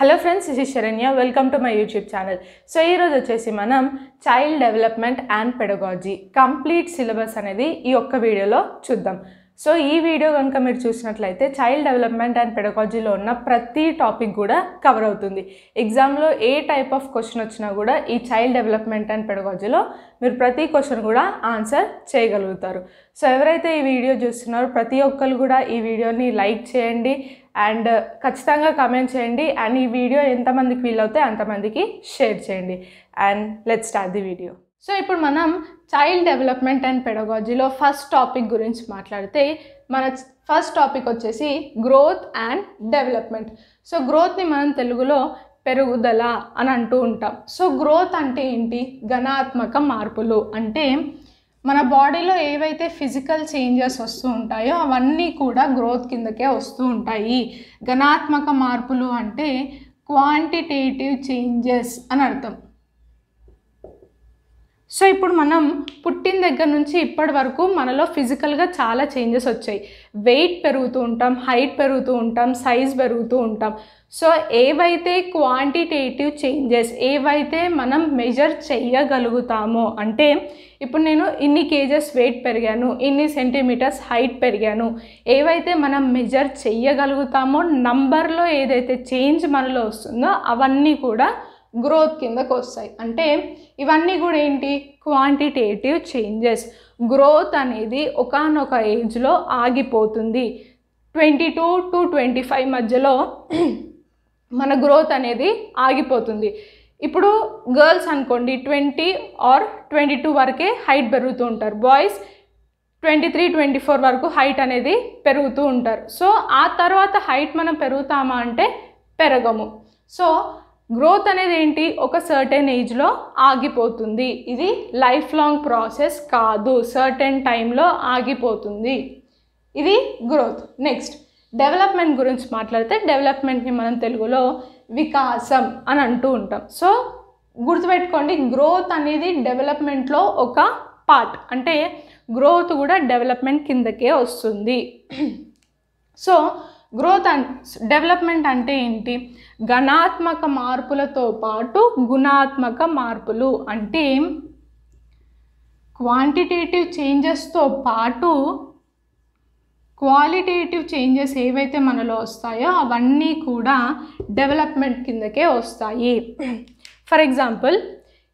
hello friends ఇది Saranya welcome to my YouTube channel so ఈరోజు వచ్చేసి మనం child development and pedagogy complete syllabus అనేది ఈ ఒక్క వీడియోలో చూద్దాం సో ఈ వీడియో కనుక మీరు చూసినట్లయితే చైల్డ్ డెవలప్మెంట్ అండ్ పెడగాలజీలో ఉన్న ప్రతి టాపిక్ కూడా కవర్ అవుతుంది ఎగ్జామ్లో ఏ టైప్ ఆఫ్ క్వశ్చన్ వచ్చినా కూడా ఈ చైల్డ్ డెవలప్మెంట్ అండ్ పెడగాలజీలో మీరు ప్రతి క్వశ్చన్ కూడా ఆన్సర్ చేయగలుగుతారు సో ఎవరైతే ఈ వీడియో చూస్తున్నారో ప్రతి ఒక్కరు కూడా ఈ వీడియోని లైక్ చేయండి అండ్ ఖచ్చితంగా కమెంట్ చేయండి అండ్ ఈ వీడియో ఎంతమందికి వీలవుతే అంతమందికి షేర్ చేయండి and let start the video so ఇప్పుడు మనం చైల్డ్ డెవలప్మెంట్ అండ్ పెడగాజీలో ఫస్ట్ టాపిక్ గురించి మాట్లాడితే మన ఫస్ట్ టాపిక్ వచ్చేసి గ్రోత్ అండ్ డెవలప్మెంట్ సో గ్రోత్ని మనం తెలుగులో పెరుగుదల అని అంటూ ఉంటాం సో గ్రోత్ అంటే ఏంటి ఘనాత్మక మార్పులు అంటే మన బాడీలో ఏవైతే ఫిజికల్ చేంజెస్ వస్తూ ఉంటాయో అవన్నీ కూడా గ్రోత్ కిందకే వస్తూ ఉంటాయి ఘనాత్మక మార్పులు అంటే క్వాంటిటేటివ్ చేంజెస్ అని అర్థం సో ఇప్పుడు మనం పుట్టిన దగ్గర నుంచి ఇప్పటి వరకు మనలో ఫిజికల్గా చాలా చేంజెస్ వచ్చాయి వెయిట్ పెరుగుతూ ఉంటాం హైట్ పెరుగుతూ ఉంటాం సైజ్ పెరుగుతూ ఉంటాం సో ఏవైతే క్వాంటిటేటివ్ చేంజెస్ ఏవైతే మనం మెజర్ చేయగలుగుతామో అంటే ఇప్పుడు నేను ఇన్ని కేజెస్ వెయిట్ పెరిగాను ఇన్ని సెంటీమీటర్స్ హైట్ పెరిగాను ఏవైతే మనం మెజర్ చేయగలుగుతామో నంబర్లో ఏదైతే చేంజ్ మనలో వస్తుందో అవన్నీ కూడా గ్రోత్ కిందకు వస్తాయి అంటే ఇవన్నీ కూడా ఏంటి క్వాంటిటేటివ్ చేంజెస్ గ్రోత్ అనేది ఒకనొక ఏజ్లో ఆగిపోతుంది twenty two to twenty five మధ్యలో మన గ్రోత్ అనేది ఆగిపోతుంది ఇప్పుడు గర్ల్స్ అనుకోండి ట్వంటీ ఆర్ ట్వంటీ టూ వరకే హైట్ పెరుగుతూ ఉంటారు boys twenty three twenty four వరకు హైట్ అనేది పెరుగుతూ ఉంటారు సో ఆ తర్వాత హైట్ మనం పెరుగుతామా అంటే పెరగము సో గ్రోత్ అనేది ఏంటి ఒక సర్టెన్ ఏజ్లో ఆగిపోతుంది ఇది లైఫ్ లాంగ్ ప్రాసెస్ కాదు సర్టెన్ టైంలో ఆగిపోతుంది ఇది గ్రోత్ నెక్స్ట్ డెవలప్మెంట్ గురించి మాట్లాడితే డెవలప్మెంట్ని మనం తెలుగులో వికాసం అని అంటూ ఉంటాం సో గుర్తుపెట్టుకోండి గ్రోత్ అనేది డెవలప్మెంట్లో ఒక పార్ట్ అంటే గ్రోత్ కూడా డెవలప్మెంట్ కిందకే వస్తుంది సో గ్రోత్ అండ్ డెవలప్మెంట్ అంటే ఏంటి గణాత్మక మార్పులతో పాటు గుణాత్మక మార్పులు అంటే క్వాంటిటేటివ్ చేంజెస్తో పాటు క్వాలిటేటివ్ చేంజెస్ ఏవైతే మనలో వస్తాయో అవన్నీ కూడా డెవలప్మెంట్ కిందకే వస్తాయి ఫర్ ఎగ్జాంపుల్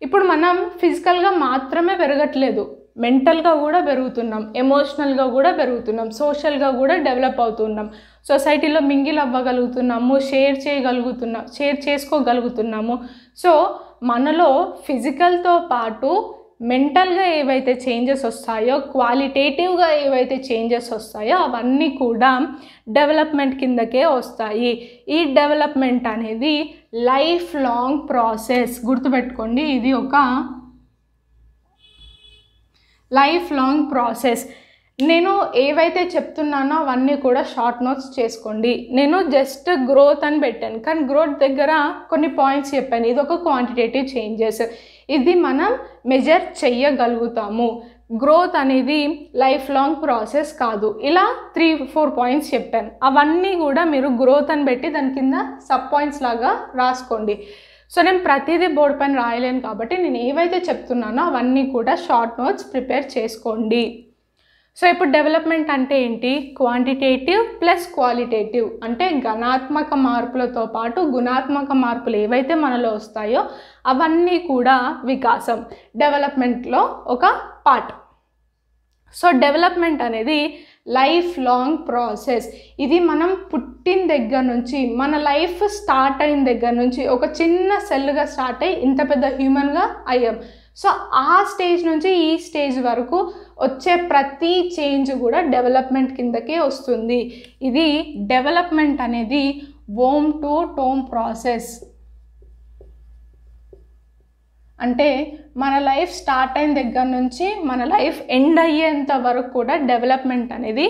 ఇప్పుడు మనం ఫిజికల్గా మాత్రమే పెరగట్లేదు మెంటల్గా కూడా పెరుగుతున్నాం ఎమోషనల్గా కూడా పెరుగుతున్నాం సోషల్గా కూడా డెవలప్ అవుతున్నాం సొసైటీలో మింగిల్ అవ్వగలుగుతున్నాము షేర్ చేయగలుగుతున్నాం షేర్ చేసుకోగలుగుతున్నాము సో మనలో ఫిజికల్తో పాటు మెంటల్గా ఏవైతే చేంజెస్ వస్తాయో క్వాలిటేటివ్గా ఏవైతే చేంజెస్ వస్తాయో అవన్నీ కూడా డెవలప్మెంట్ కిందకే వస్తాయి ఈ డెవలప్మెంట్ అనేది లైఫ్ లాంగ్ ప్రాసెస్ గుర్తుపెట్టుకోండి ఇది ఒక లైఫ్ లాంగ్ ప్రాసెస్ నేను ఏవైతే చెప్తున్నానో అవన్నీ కూడా షార్ట్ నోట్స్ చేసుకోండి నేను జస్ట్ గ్రోత్ అని పెట్టాను కానీ గ్రోత్ దగ్గర కొన్ని పాయింట్స్ చెప్పాను ఇది ఒక క్వాంటిటేటివ్ చేంజెస్ ఇది మనం మెజర్ చెయ్యగలుగుతాము గ్రోత్ అనేది లైఫ్ లాంగ్ ప్రాసెస్ కాదు ఇలా త్రీ ఫోర్ పాయింట్స్ చెప్పాను అవన్నీ కూడా మీరు గ్రోత్ అని పెట్టి దాని కింద సబ్ పాయింట్స్ లాగా రాసుకోండి సో నేను ప్రతిదీ బోర్డ్ పైన రాయలేను కాబట్టి నేను ఏవైతే చెప్తున్నానో అవన్నీ కూడా షార్ట్ నోట్స్ ప్రిపేర్ చేసుకోండి సో ఇప్పుడు డెవలప్మెంట్ అంటే ఏంటి క్వాంటిటేటివ్ ప్లస్ క్వాలిటేటివ్ అంటే గణాత్మక మార్పులతో పాటు గుణాత్మక మార్పులు ఏవైతే మనలో వస్తాయో అవన్నీ కూడా వికాసం డెవలప్మెంట్లో ఒక పార్ట్ సో డెవలప్మెంట్ అనేది లైఫ్ లాంగ్ ప్రాసెస్ ఇది మనం పుట్టిన దగ్గర నుంచి మన లైఫ్ స్టార్ట్ అయిన దగ్గర నుంచి ఒక చిన్న సెల్గా స్టార్ట్ అయ్యి ఇంత పెద్ద హ్యూమన్గా అయ్యాం సో ఆ స్టేజ్ నుంచి ఈ స్టేజ్ వరకు వచ్చే ప్రతి చేంజ్ కూడా డెవలప్మెంట్ కిందకే వస్తుంది ఇది డెవలప్మెంట్ అనేది ఓమ్ టు టోమ్ ప్రాసెస్ అంటే మన లైఫ్ స్టార్ట్ అయిన దగ్గర నుంచి మన లైఫ్ ఎండ్ అయ్యేంత వరకు కూడా డెవలప్మెంట్ అనేది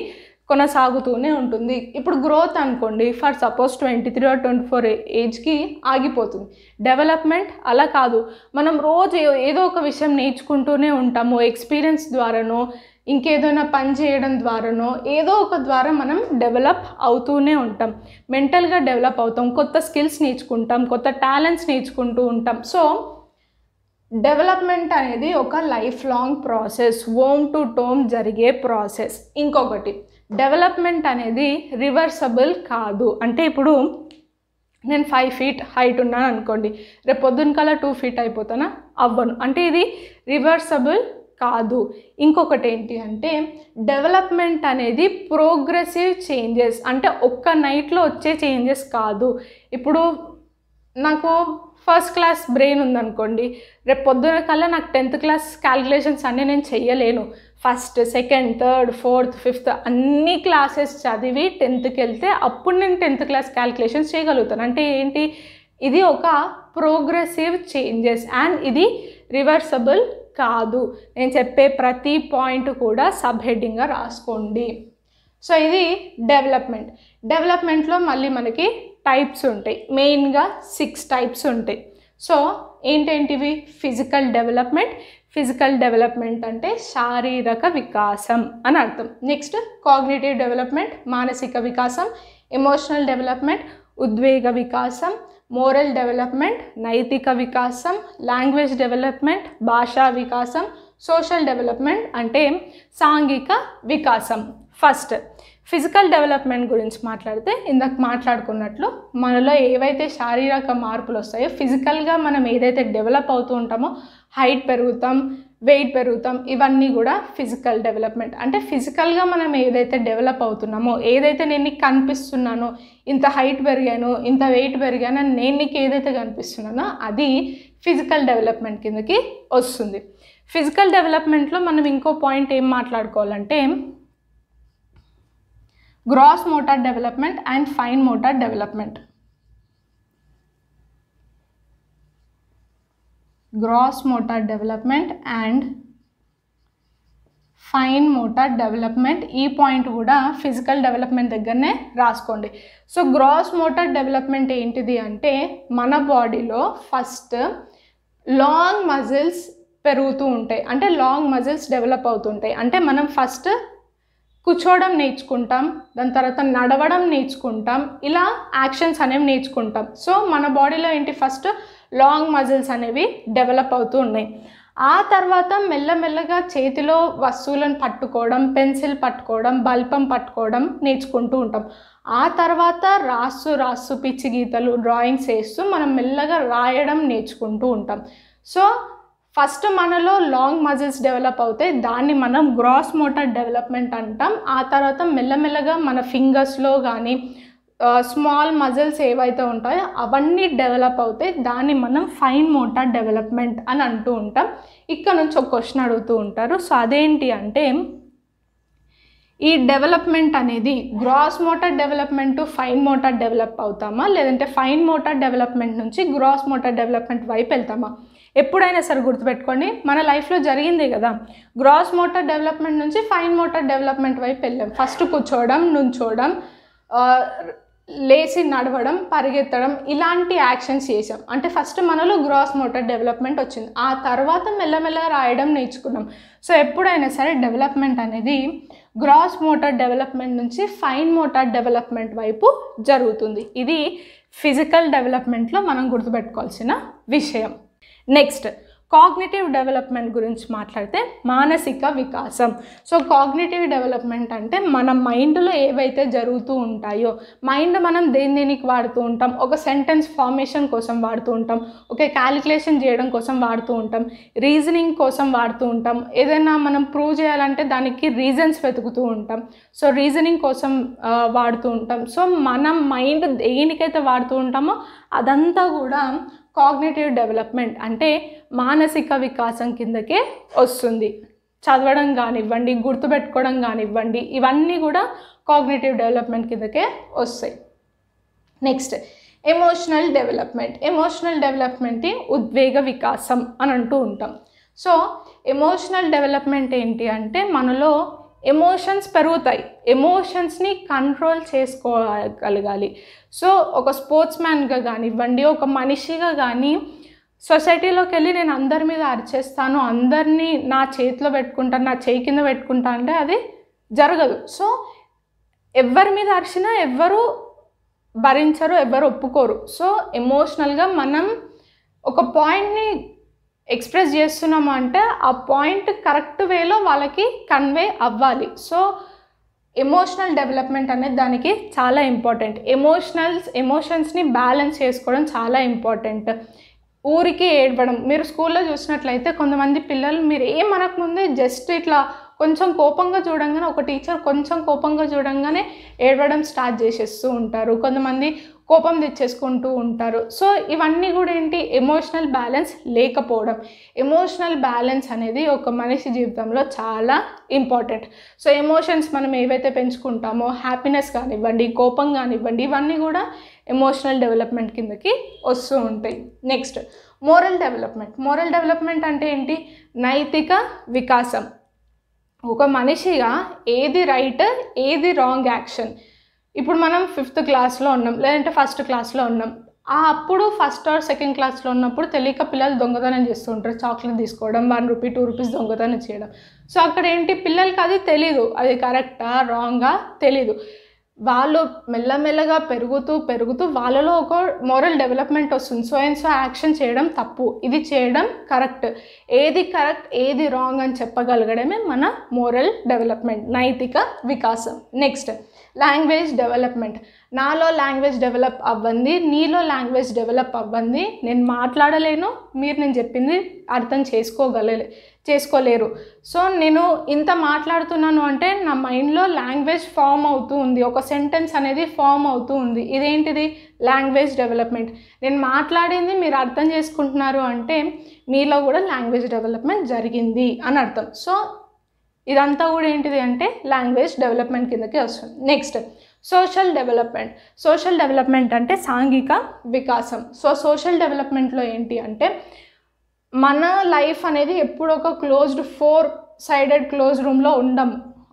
కొనసాగుతూనే ఉంటుంది ఇప్పుడు గ్రోత్ అనుకోండి for suppose twenty three or twenty four ఏజ్కి ఆగిపోతుంది డెవలప్మెంట్ అలా కాదు మనం రోజు ఏదో ఒక విషయం నేర్చుకుంటూనే ఉంటాము ఎక్స్పీరియన్స్ ద్వారానో ఇంకేదైనా పని చేయడం ద్వారానో ఏదో ఒక ద్వారా మనం డెవలప్ అవుతూనే ఉంటాం మెంటల్గా డెవలప్ అవుతాం కొత్త స్కిల్స్ నేర్చుకుంటాం కొత్త టాలెంట్స్ నేర్చుకుంటూ ఉంటాం సో డెవలప్మెంట్ అనేది ఒక life long process womb to tomb జరిగే ప్రాసెస్ ఇంకొకటి డెవలప్మెంట్ అనేది రివర్సబుల్ కాదు అంటే ఇప్పుడు నేను ఫైవ్ ఫీట్ హైట్ ఉన్నాను అనుకోండి రేపు పొద్దున్న కల్లా టూ ఫీట్ అయిపోతానా అవ్వను అంటే ఇది రివర్సబుల్ కాదు ఇంకొకటి ఏంటి అంటే డెవలప్మెంట్ అనేది ప్రోగ్రెసివ్ చేంజెస్ అంటే ఒక్క నైట్లో వచ్చే చేంజెస్ కాదు ఇప్పుడు నాకు ఫస్ట్ క్లాస్ బ్రెయిన్ ఉందనుకోండి రేపు పొద్దున కల్లా నాకు టెన్త్ క్లాస్ క్యాలిక్యులేషన్స్ అన్నీ నేను చెయ్యలేను first second third fourth fifth అన్ని క్లాసెస్ చదివి టెన్త్కి వెళ్తే అప్పుడు నేను టెన్త్ క్లాస్ క్యాలిక్యులేషన్స్ చేయగలుగుతాను అంటే ఏంటి ఇది ఒక ప్రోగ్రెసివ్ చేంజెస్ అండ్ ఇది రివర్సబుల్ కాదు నేను చెప్పే ప్రతి పాయింట్ కూడా సబ్ హెడ్డింగ్గా రాసుకోండి సో ఇది డెవలప్మెంట్ డెవలప్మెంట్లో మళ్ళీ మనకి టైప్స్ ఉంటాయి మెయిన్గా సిక్స్ టైప్స్ ఉంటాయి సో ఏంటేంటివి ఫిజికల్ డెవలప్మెంట్ ఫిజికల్ డెవలప్మెంట్ అంటే శారీరక వికాసం అని అర్థం నెక్స్ట్ కాగ్నేటివ్ డెవలప్మెంట్ మానసిక వికాసం ఎమోషనల్ డెవలప్మెంట్ ఉద్వేగ వికాసం మోరల్ డెవలప్మెంట్ నైతిక వికాసం లాంగ్వేజ్ డెవలప్మెంట్ భాషా వికాసం సోషల్ డెవలప్మెంట్ అంటే సాంఘిక వికాసం ఫస్ట్ ఫిజికల్ డెవలప్మెంట్ గురించి మాట్లాడితే ఇందాక మాట్లాడుకున్నట్లు మనలో ఏవైతే శారీరక మార్పులు వస్తాయో ఫిజికల్గా మనం ఏదైతే డెవలప్ అవుతూ ఉంటామో హైట్ పెరుగుతాం వెయిట్ పెరుగుతాం ఇవన్నీ కూడా ఫిజికల్ డెవలప్మెంట్ అంటే ఫిజికల్గా మనం ఏదైతే డెవలప్ అవుతున్నామో ఏదైతే నేను నీకు కనిపిస్తున్నానో ఇంత హైట్ పెరిగాను ఇంత వెయిట్ పెరిగాను నేను నీకు ఏదైతే కనిపిస్తున్నానో అది ఫిజికల్ డెవలప్మెంట్ కిందకి వస్తుంది ఫిజికల్ డెవలప్మెంట్లో మనం ఇంకో పాయింట్ ఏం మాట్లాడుకోవాలంటే gross motor development and fine motor development gross motor development and fine motor development ఈ పాయింట్ కూడా ఫిజికల్ డెవలప్మెంట్ దగ్గరనే రాసుకోండి సో గ్రాస్ మోటార్ డెవలప్మెంట్ ఏంటిది అంటే మన బాడీలో ఫస్ట్ లాంగ్ మజిల్స్ పెరుగుతూ ఉంటాయి అంటే లాంగ్ మజిల్స్ డెవలప్ అవుతుంటాయి అంటే మనం ఫస్ట్ కూర్చోవడం నేర్చుకుంటాం దాని తర్వాత నడవడం నేర్చుకుంటాం ఇలా యాక్షన్స్ అనేవి నేర్చుకుంటాం సో మన బాడీలో ఏంటి ఫస్ట్ లాంగ్ మజిల్స్ అనేవి డెవలప్ అవుతూ ఉన్నాయి ఆ తర్వాత మెల్లమెల్లగా చేతిలో వస్తువులను పట్టుకోవడం పెన్సిల్ పట్టుకోవడం బల్పం పట్టుకోవడం నేర్చుకుంటూ ఉంటాం ఆ తర్వాత రాసు రాసు పిచ్చి గీతలు డ్రాయింగ్స్ వేస్తూ మనం మెల్లగా రాయడం నేర్చుకుంటూ ఉంటాం సో ఫస్ట్ మనలో లాంగ్ మజిల్స్ డెవలప్ అవుతాయి దాన్ని మనం గ్రాస్ మోటార్ డెవలప్మెంట్ అంటాం ఆ తర్వాత మెల్లమెల్లగా మన ఫింగర్స్లో కానీ స్మాల్ మజిల్స్ ఏవైతే ఉంటాయో అవన్నీ డెవలప్ అవుతాయి దాన్ని మనం ఫైన్ మోటార్ డెవలప్మెంట్ అని అంటూ ఉంటాం ఇక్కడ నుంచి ఒక క్వశ్చన్ అడుగుతూ ఉంటారు సో అదేంటి అంటే ఈ డెవలప్మెంట్ అనేది gross motor development fine motor develop అవుతామా లేదంటే ఫైన్ మోటార్ డెవలప్మెంట్ నుంచి గ్రాస్ మోటార్ డెవలప్మెంట్ వైపు వెళ్తామా ఎప్పుడైనా సరే గుర్తుపెట్టుకోండి మన లైఫ్లో జరిగింది కదా గ్రాస్ మోటార్ డెవలప్మెంట్ నుంచి ఫైన్ మోటార్ డెవలప్మెంట్ వైపు వెళ్ళాం ఫస్ట్ కూర్చోవడం నుంచోవడం లేచి నడవడం పరిగెత్తడం ఇలాంటి యాక్షన్స్ చేసాం అంటే ఫస్ట్ మనలో గ్రాస్ మోటార్ డెవలప్మెంట్ వచ్చింది ఆ తర్వాత మెల్లమెల్లగా రాయడం నేర్చుకున్నాం సో ఎప్పుడైనా సరే డెవలప్మెంట్ అనేది గ్రాస్ మోటార్ డెవలప్మెంట్ నుంచి ఫైన్ మోటార్ డెవలప్మెంట్ వైపు జరుగుతుంది ఇది ఫిజికల్ డెవలప్మెంట్లో మనం గుర్తుపెట్టుకోవాల్సిన విషయం నెక్స్ట్ కాగ్నేటివ్ డెవలప్మెంట్ గురించి మాట్లాడితే మానసిక వికాసం సో కాగ్నేటివ్ డెవలప్మెంట్ అంటే మన మైండ్లో ఏవైతే జరుగుతూ ఉంటాయో మైండ్ మనం దేని దేనికి వాడుతూ ఉంటాం ఒక సెంటెన్స్ ఫార్మేషన్ కోసం వాడుతూ ఉంటాం ఒక క్యాలిక్యులేషన్ చేయడం కోసం వాడుతూ ఉంటాం రీజనింగ్ కోసం వాడుతూ ఉంటాం ఏదైనా మనం ప్రూవ్ చేయాలంటే దానికి రీజన్స్ వెతుకుతూ ఉంటాం సో రీజనింగ్ కోసం వాడుతూ ఉంటాం సో మనం మైండ్ దేనికైతే వాడుతూ ఉంటామో అదంతా కూడా కాగ్నేటివ్ డెవలప్మెంట్ అంటే మానసిక వికాసం కిందకే వస్తుంది చదవడం కానివ్వండి గుర్తుపెట్టుకోవడం కానివ్వండి ఇవన్నీ కూడా కాగ్నేటివ్ డెవలప్మెంట్ కిందకే వస్తాయి next emotional development emotional development ఉద్వేగ వికాసం అని అంటూ ఉంటాం సో ఎమోషనల్ డెవలప్మెంట్ ఏంటి అంటే మనలో ఎమోషన్స్ పెరుగుతాయి ఎమోషన్స్ని కంట్రోల్ చేసుకోగలగాలి సో ఒక స్పోర్ట్స్ మ్యాన్గా కానివ్వండి ఒక మనిషిగా కానీ సొసైటీలోకి వెళ్ళి నేను అందరి మీద అరిచేస్తాను అందరినీ నా చేతిలో పెట్టుకుంటాను నా చేయి కింద పెట్టుకుంటా అంటే అది జరగదు సో ఎవరి మీద అరిచినా ఎవ్వరు భరించరు ఎవ్వరు ఒప్పుకోరు సో ఎమోషనల్గా మనం ఒక పాయింట్ని ఎక్స్ప్రెస్ చేస్తున్నాము అంటే ఆ పాయింట్ కరెక్ట్ వేలో వాళ్ళకి కన్వే అవ్వాలి సో ఎమోషనల్ డెవలప్మెంట్ అనేది దానికి చాలా ఇంపార్టెంట్ ఎమోషనల్స్ ఎమోషన్స్ని బ్యాలెన్స్ చేసుకోవడం చాలా ఇంపార్టెంట్ ఊరికి ఏడవడం మీరు స్కూల్లో చూసినట్లయితే కొంతమంది పిల్లలు మీరు ఏం ముందే జస్ట్ ఇట్లా కొంచెం కోపంగా చూడంగానే ఒక టీచర్ కొంచెం కోపంగా చూడంగానే ఏడవడం స్టార్ట్ చేసేస్తూ ఉంటారు కొంతమంది కోపం తెచ్చేసుకుంటూ ఉంటారు సో ఇవన్నీ కూడా ఏంటి ఎమోషనల్ బ్యాలెన్స్ లేకపోవడం ఎమోషనల్ బ్యాలెన్స్ అనేది ఒక మనిషి జీవితంలో చాలా ఇంపార్టెంట్ సో ఎమోషన్స్ మనం ఏవైతే పెంచుకుంటామో హ్యాపీనెస్ కానివ్వండి కోపం కానివ్వండి ఇవన్నీ కూడా ఎమోషనల్ డెవలప్మెంట్ కిందకి వస్తూ ఉంటాయి next moral development moral development అంటే ఏంటి నైతిక వికాసం ఒక మనిషిగా ఏది రైట్ ఏది రాంగ్ యాక్షన్ ఇప్పుడు మనం ఫిఫ్త్ క్లాస్లో ఉన్నాం లేదంటే ఫస్ట్ క్లాస్లో ఉన్నాం ఆ అప్పుడు ఫస్ట్ ఆర్ సెకండ్ క్లాస్లో ఉన్నప్పుడు తెలియక పిల్లలు దొంగతనం చేస్తూ ఉంటారు చాక్లెట్ తీసుకోవడం వన్ రూపీ టూ రూపీస్ దొంగతనం చేయడం సో అక్కడ ఏంటి పిల్లలకి అది తెలీదు అది కరెక్టా రాంగా తెలీదు వాళ్ళు మెల్లమెల్లగా పెరుగుతూ పెరుగుతూ వాళ్ళలో ఒక మోరల్ డెవలప్మెంట్ వస్తుంది సో అండ్ సో యాక్షన్ చేయడం తప్పు ఇది చేయడం కరెక్ట్ ఏది కరెక్ట్ ఏది రాంగ్ అని చెప్పగలగడమే మన మోరల్ డెవలప్మెంట్ నైతిక వికాసం నెక్స్ట్ లాంగ్వేజ్ డెవలప్మెంట్ నాలో లాంగ్వేజ్ డెవలప్ అవ్వంది నీలో లాంగ్వేజ్ డెవలప్ అవ్వంది నేను మాట్లాడలేను మీరు నేను చెప్పింది అర్థం చేసుకోగల చేసుకోలేరు సో నేను ఇంత మాట్లాడుతున్నాను అంటే నా మైండ్లో లాంగ్వేజ్ ఫామ్ అవుతూ ఉంది ఒక సెంటెన్స్ అనేది ఫామ్ అవుతూ ఉంది ఇదేంటిది లాంగ్వేజ్ డెవలప్మెంట్ నేను మాట్లాడింది మీరు అర్థం చేసుకుంటున్నారు అంటే మీలో కూడా లాంగ్వేజ్ డెవలప్మెంట్ జరిగింది అని అర్థం సో ఇదంతా కూడా ఏంటిది అంటే లాంగ్వేజ్ డెవలప్మెంట్ కిందకే వస్తుంది next social development social development అంటే సాంఘిక వికాసం సో సోషల్ డెవలప్మెంట్లో ఏంటి అంటే మన లైఫ్ అనేది ఎప్పుడు ఒక క్లోజ్డ్ ఫోర్ సైడెడ్ క్లోజ్ రూమ్లో ఉండం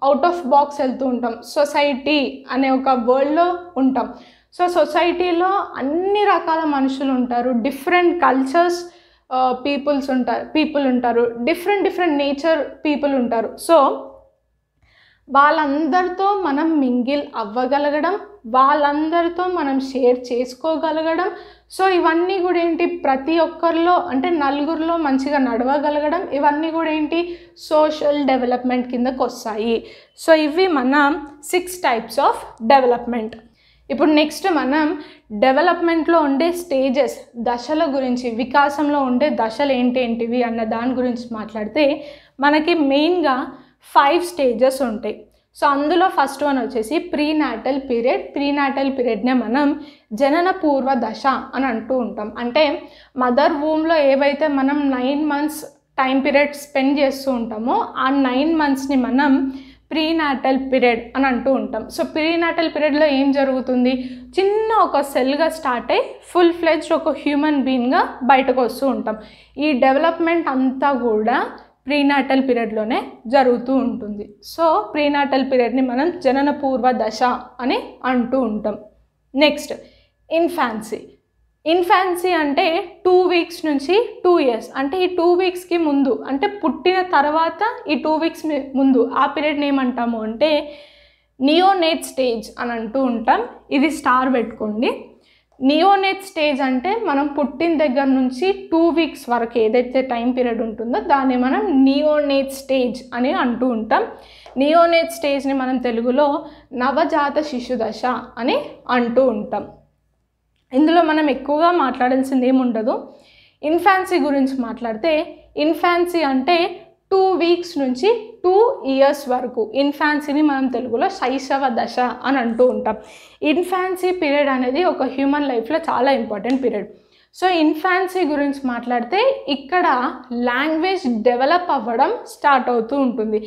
అవుట్ ఆఫ్ బాక్స్ వెళ్తూ ఉంటాం సొసైటీ అనే ఒక వరల్డ్లో ఉంటాం సో సొసైటీలో అన్ని రకాల మనుషులు ఉంటారు డిఫరెంట్ కల్చర్స్ పీపుల్స్ ఉంటారు పీపుల్ ఉంటారు డిఫరెంట్ డిఫరెంట్ నేచర్ పీపుల్ ఉంటారు సో వాళ్ళందరితో మనం మింగిల్ అవ్వగలగడం వాళ్ళందరితో మనం షేర్ చేసుకోగలగడం సో ఇవన్నీ కూడా ఏంటి ప్రతి ఒక్కరిలో అంటే నలుగురిలో మంచిగా నడవగలగడం ఇవన్నీ కూడా ఏంటి సోషల్ డెవలప్మెంట్ కిందకు వస్తాయి సో ఇవి మన సిక్స్ టైప్స్ ఆఫ్ డెవలప్మెంట్ ఇప్పుడు నెక్స్ట్ మనం డెవలప్మెంట్లో ఉండే స్టేజెస్ దశల గురించి వికాసంలో ఉండే దశలు ఏంటేంటివి అన్న దాని గురించి మాట్లాడితే మనకి మెయిన్గా ఫైవ్ స్టేజెస్ ఉంటాయి సో అందులో ఫస్ట్ వన్ వచ్చేసి prenatal period prenatal పీరియడ్నే మనం జనన పూర్వ దశ అని అంటూ ఉంటాం అంటే మదర్ వూమ్లో ఏవైతే మనం nine months time period spend చేస్తూ ఉంటామో ఆ నైన్ మంత్స్ని మనం ప్రీనాటల్ పీరియడ్ అని అంటూ ఉంటాం సో ప్రీనాటల్ పీరియడ్లో ఏం జరుగుతుంది చిన్న ఒక సెల్గా స్టార్ట్ అయ్యి ఫుల్ ఫ్లెజ్డ్ ఒక హ్యూమన్ బీయింగ్గా బయటకు వస్తూ ఉంటాం ఈ డెవలప్మెంట్ అంతా కూడా ప్రీనాటల్ పీరియడ్లోనే జరుగుతూ ఉంటుంది సో ప్రీనాటల్ పీరియడ్ని మనం జనన పూర్వ దశ అని అంటూ ఉంటాం నెక్స్ట్ ఇన్ఫాన్సీ ఇన్ఫాన్సీ అంటే టూ వీక్స్ నుంచి టూ ఇయర్స్ అంటే ఈ టూ వీక్స్కి ముందు అంటే పుట్టిన తర్వాత ఈ టూ వీక్స్ ముందు ఆ పీరియడ్ని ఏమంటాము అంటే నియోనేట్ స్టేజ్ అని అంటూ ఉంటాం ఇది స్టార్ పెట్టుకోండి నియోనేట్ స్టేజ్ అంటే మనం పుట్టిన దగ్గర నుంచి టూ వీక్స్ వరకు ఏదైతే టైం పీరియడ్ ఉంటుందో దాన్ని మనం నియోనేట్ స్టేజ్ అని అంటూ ఉంటాం నియోనేట్ స్టేజ్ని మనం తెలుగులో నవజాత శిశుదశ అని అంటూ ఉంటాం ఇందులో మనం ఎక్కువగా మాట్లాడాల్సింది ఏముండదు ఇన్ఫాన్సీ గురించి మాట్లాడితే ఇన్ఫాన్సీ అంటే టూ వీక్స్ నుంచి టూ ఇయర్స్ వరకు ఇన్ఫాన్సీని మనం తెలుగులో శైశవ దశ అని అంటూ ఉంటాం ఇన్ఫాన్సీ పీరియడ్ అనేది ఒక హ్యూమన్ లైఫ్లో చాలా ఇంపార్టెంట్ పీరియడ్ సో ఇన్ఫాన్సీ గురించి మాట్లాడితే ఇక్కడ లాంగ్వేజ్ డెవలప్ అవ్వడం స్టార్ట్ అవుతూ ఉంటుంది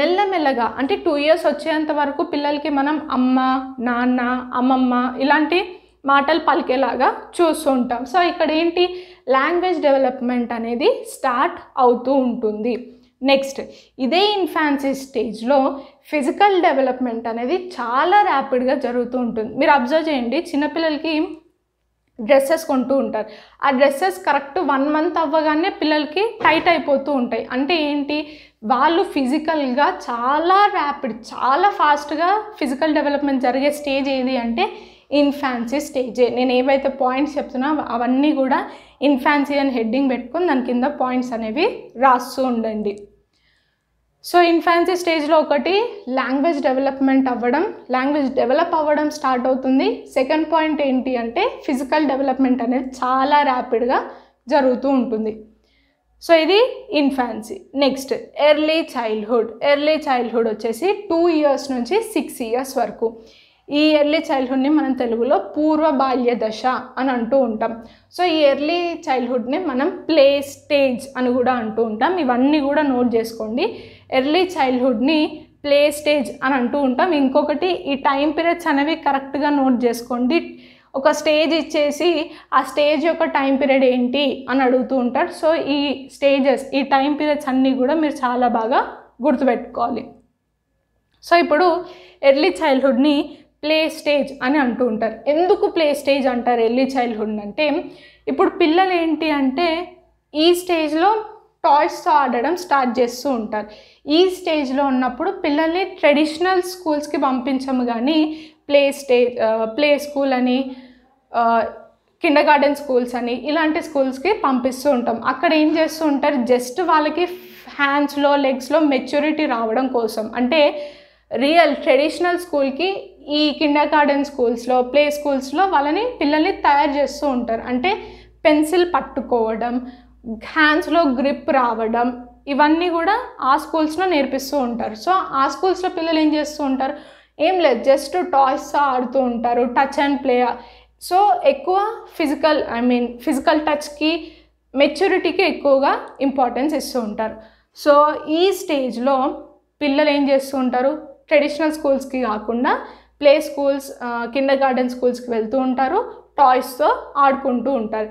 మెల్లమెల్లగా అంటే టూ ఇయర్స్ వచ్చేంత వరకు పిల్లలకి మనం అమ్మ నాన్న అమ్మమ్మ ఇలాంటి మాటలు పలికేలాగా చూస్తూ ఉంటాం సో ఇక్కడ ఏంటి లాంగ్వేజ్ డెవలప్మెంట్ అనేది స్టార్ట్ అవుతూ ఉంటుంది నెక్స్ట్ ఇదే ఇన్ఫాన్సీ స్టేజ్లో ఫిజికల్ డెవలప్మెంట్ అనేది చాలా ర్యాపిడ్గా జరుగుతూ ఉంటుంది మీరు అబ్జర్వ్ చేయండి చిన్నపిల్లలకి డ్రెస్సెస్ కొంటూ ఉంటారు ఆ డ్రెస్సెస్ కరెక్ట్ వన్ మంత్ అవ్వగానే పిల్లలకి టైట్ అయిపోతూ ఉంటాయి అంటే ఏంటి వాళ్ళు ఫిజికల్గా చాలా ర్యాపిడ్ చాలా ఫాస్ట్గా ఫిజికల్ డెవలప్మెంట్ జరిగే స్టేజ్ ఏది అంటే ఇన్ఫాన్సీ స్టేజ్ నేను ఏవైతే పాయింట్స్ చెప్తున్నా అవన్నీ కూడా ఇన్ఫాన్సీ అని హెడ్డింగ్ పెట్టుకుని దాని కింద పాయింట్స్ అనేవి రాస్తూ ఉండండి సో ఇన్ఫాన్సీ స్టేజ్లో ఒకటి లాంగ్వేజ్ డెవలప్మెంట్ అవ్వడం లాంగ్వేజ్ డెవలప్ అవ్వడం స్టార్ట్ అవుతుంది సెకండ్ పాయింట్ ఏంటి అంటే ఫిజికల్ డెవలప్మెంట్ అనేది చాలా ర్యాపిడ్గా జరుగుతూ ఉంటుంది సో ఇది infancy next early childhood early childhood వచ్చేసి టూ ఇయర్స్ నుంచి సిక్స్ ఇయర్స్ వరకు ఈ ఎర్లీ చైల్డ్హుడ్ని మనం తెలుగులో పూర్వ బాల్య దశ అని అంటూ ఉంటాం సో ఈ ఎర్లీ చైల్డ్హుడ్ని మనం ప్లే స్టేజ్ అని కూడా అంటూ ఉంటాం ఇవన్నీ కూడా నోట్ చేసుకోండి ఎర్లీ చైల్డ్హుడ్ని ప్లే స్టేజ్ అని అంటూ ఉంటాం ఇంకొకటి ఈ టైం పీరియడ్స్ అనేవి కరెక్ట్గా నోట్ చేసుకోండి ఒక స్టేజ్ ఇచ్చేసి ఆ స్టేజ్ యొక్క టైం పీరియడ్ ఏంటి అని అడుగుతూ ఉంటారు సో ఈ స్టేజెస్ ఈ టైం పీరియడ్స్ అన్నీ కూడా మీరు చాలా బాగా గుర్తుపెట్టుకోవాలి సో ఇప్పుడు ఎర్లీ చైల్డ్హుడ్ని ప్లే స్టేజ్ అని అంటూ ఉంటారు ఎందుకు ప్లే స్టేజ్ అంటారు ఎర్లీ చైల్డ్హుడ్ అంటే ఇప్పుడు పిల్లలు ఏంటి అంటే ఈ స్టేజ్లో టాయ్స్తో ఆడడం స్టార్ట్ చేస్తూ ఉంటారు ఈ స్టేజ్లో ఉన్నప్పుడు పిల్లల్ని ట్రెడిషనల్ స్కూల్స్కి పంపించము కానీ ప్లే స్టేజ్ ప్లే స్కూల్ అని కిండర్ గార్డెన్ స్కూల్స్ అని ఇలాంటి స్కూల్స్కి పంపిస్తూ ఉంటాం అక్కడ ఏం చేస్తూ ఉంటారు జస్ట్ వాళ్ళకి హ్యాండ్స్లో లెగ్స్లో మెచ్యూరిటీ రావడం కోసం అంటే రియల్ ట్రెడిషనల్ స్కూల్కి ఈ కిండర్ గార్డెన్ స్కూల్స్లో ప్లే స్కూల్స్లో వాళ్ళని పిల్లల్ని తయారు చేస్తూ ఉంటారు అంటే పెన్సిల్ పట్టుకోవడం హ్యాండ్స్లో గ్రిప్ రావడం ఇవన్నీ కూడా ఆ స్కూల్స్లో నేర్పిస్తూ ఉంటారు సో ఆ స్కూల్స్లో పిల్లలు ఏం చేస్తూ ఉంటారు ఏం లేదు జస్ట్ టాయ్స్ ఆడుతూ ఉంటారు టచ్ అండ్ ప్లే సో ఎక్కువ ఫిజికల్ ఐ మీన్ ఫిజికల్ టచ్కి మెచ్యూరిటీకి ఎక్కువగా ఇంపార్టెన్స్ ఇస్తూ ఉంటారు సో ఈ స్టేజ్లో పిల్లలు ఏం చేస్తూ ఉంటారు ట్రెడిషనల్ స్కూల్స్కి కాకుండా ప్లే స్కూల్స్ కిండర్ గార్డెన్ స్కూల్స్కి వెళ్తూ ఉంటారు టాయ్స్తో ఆడుకుంటూ ఉంటారు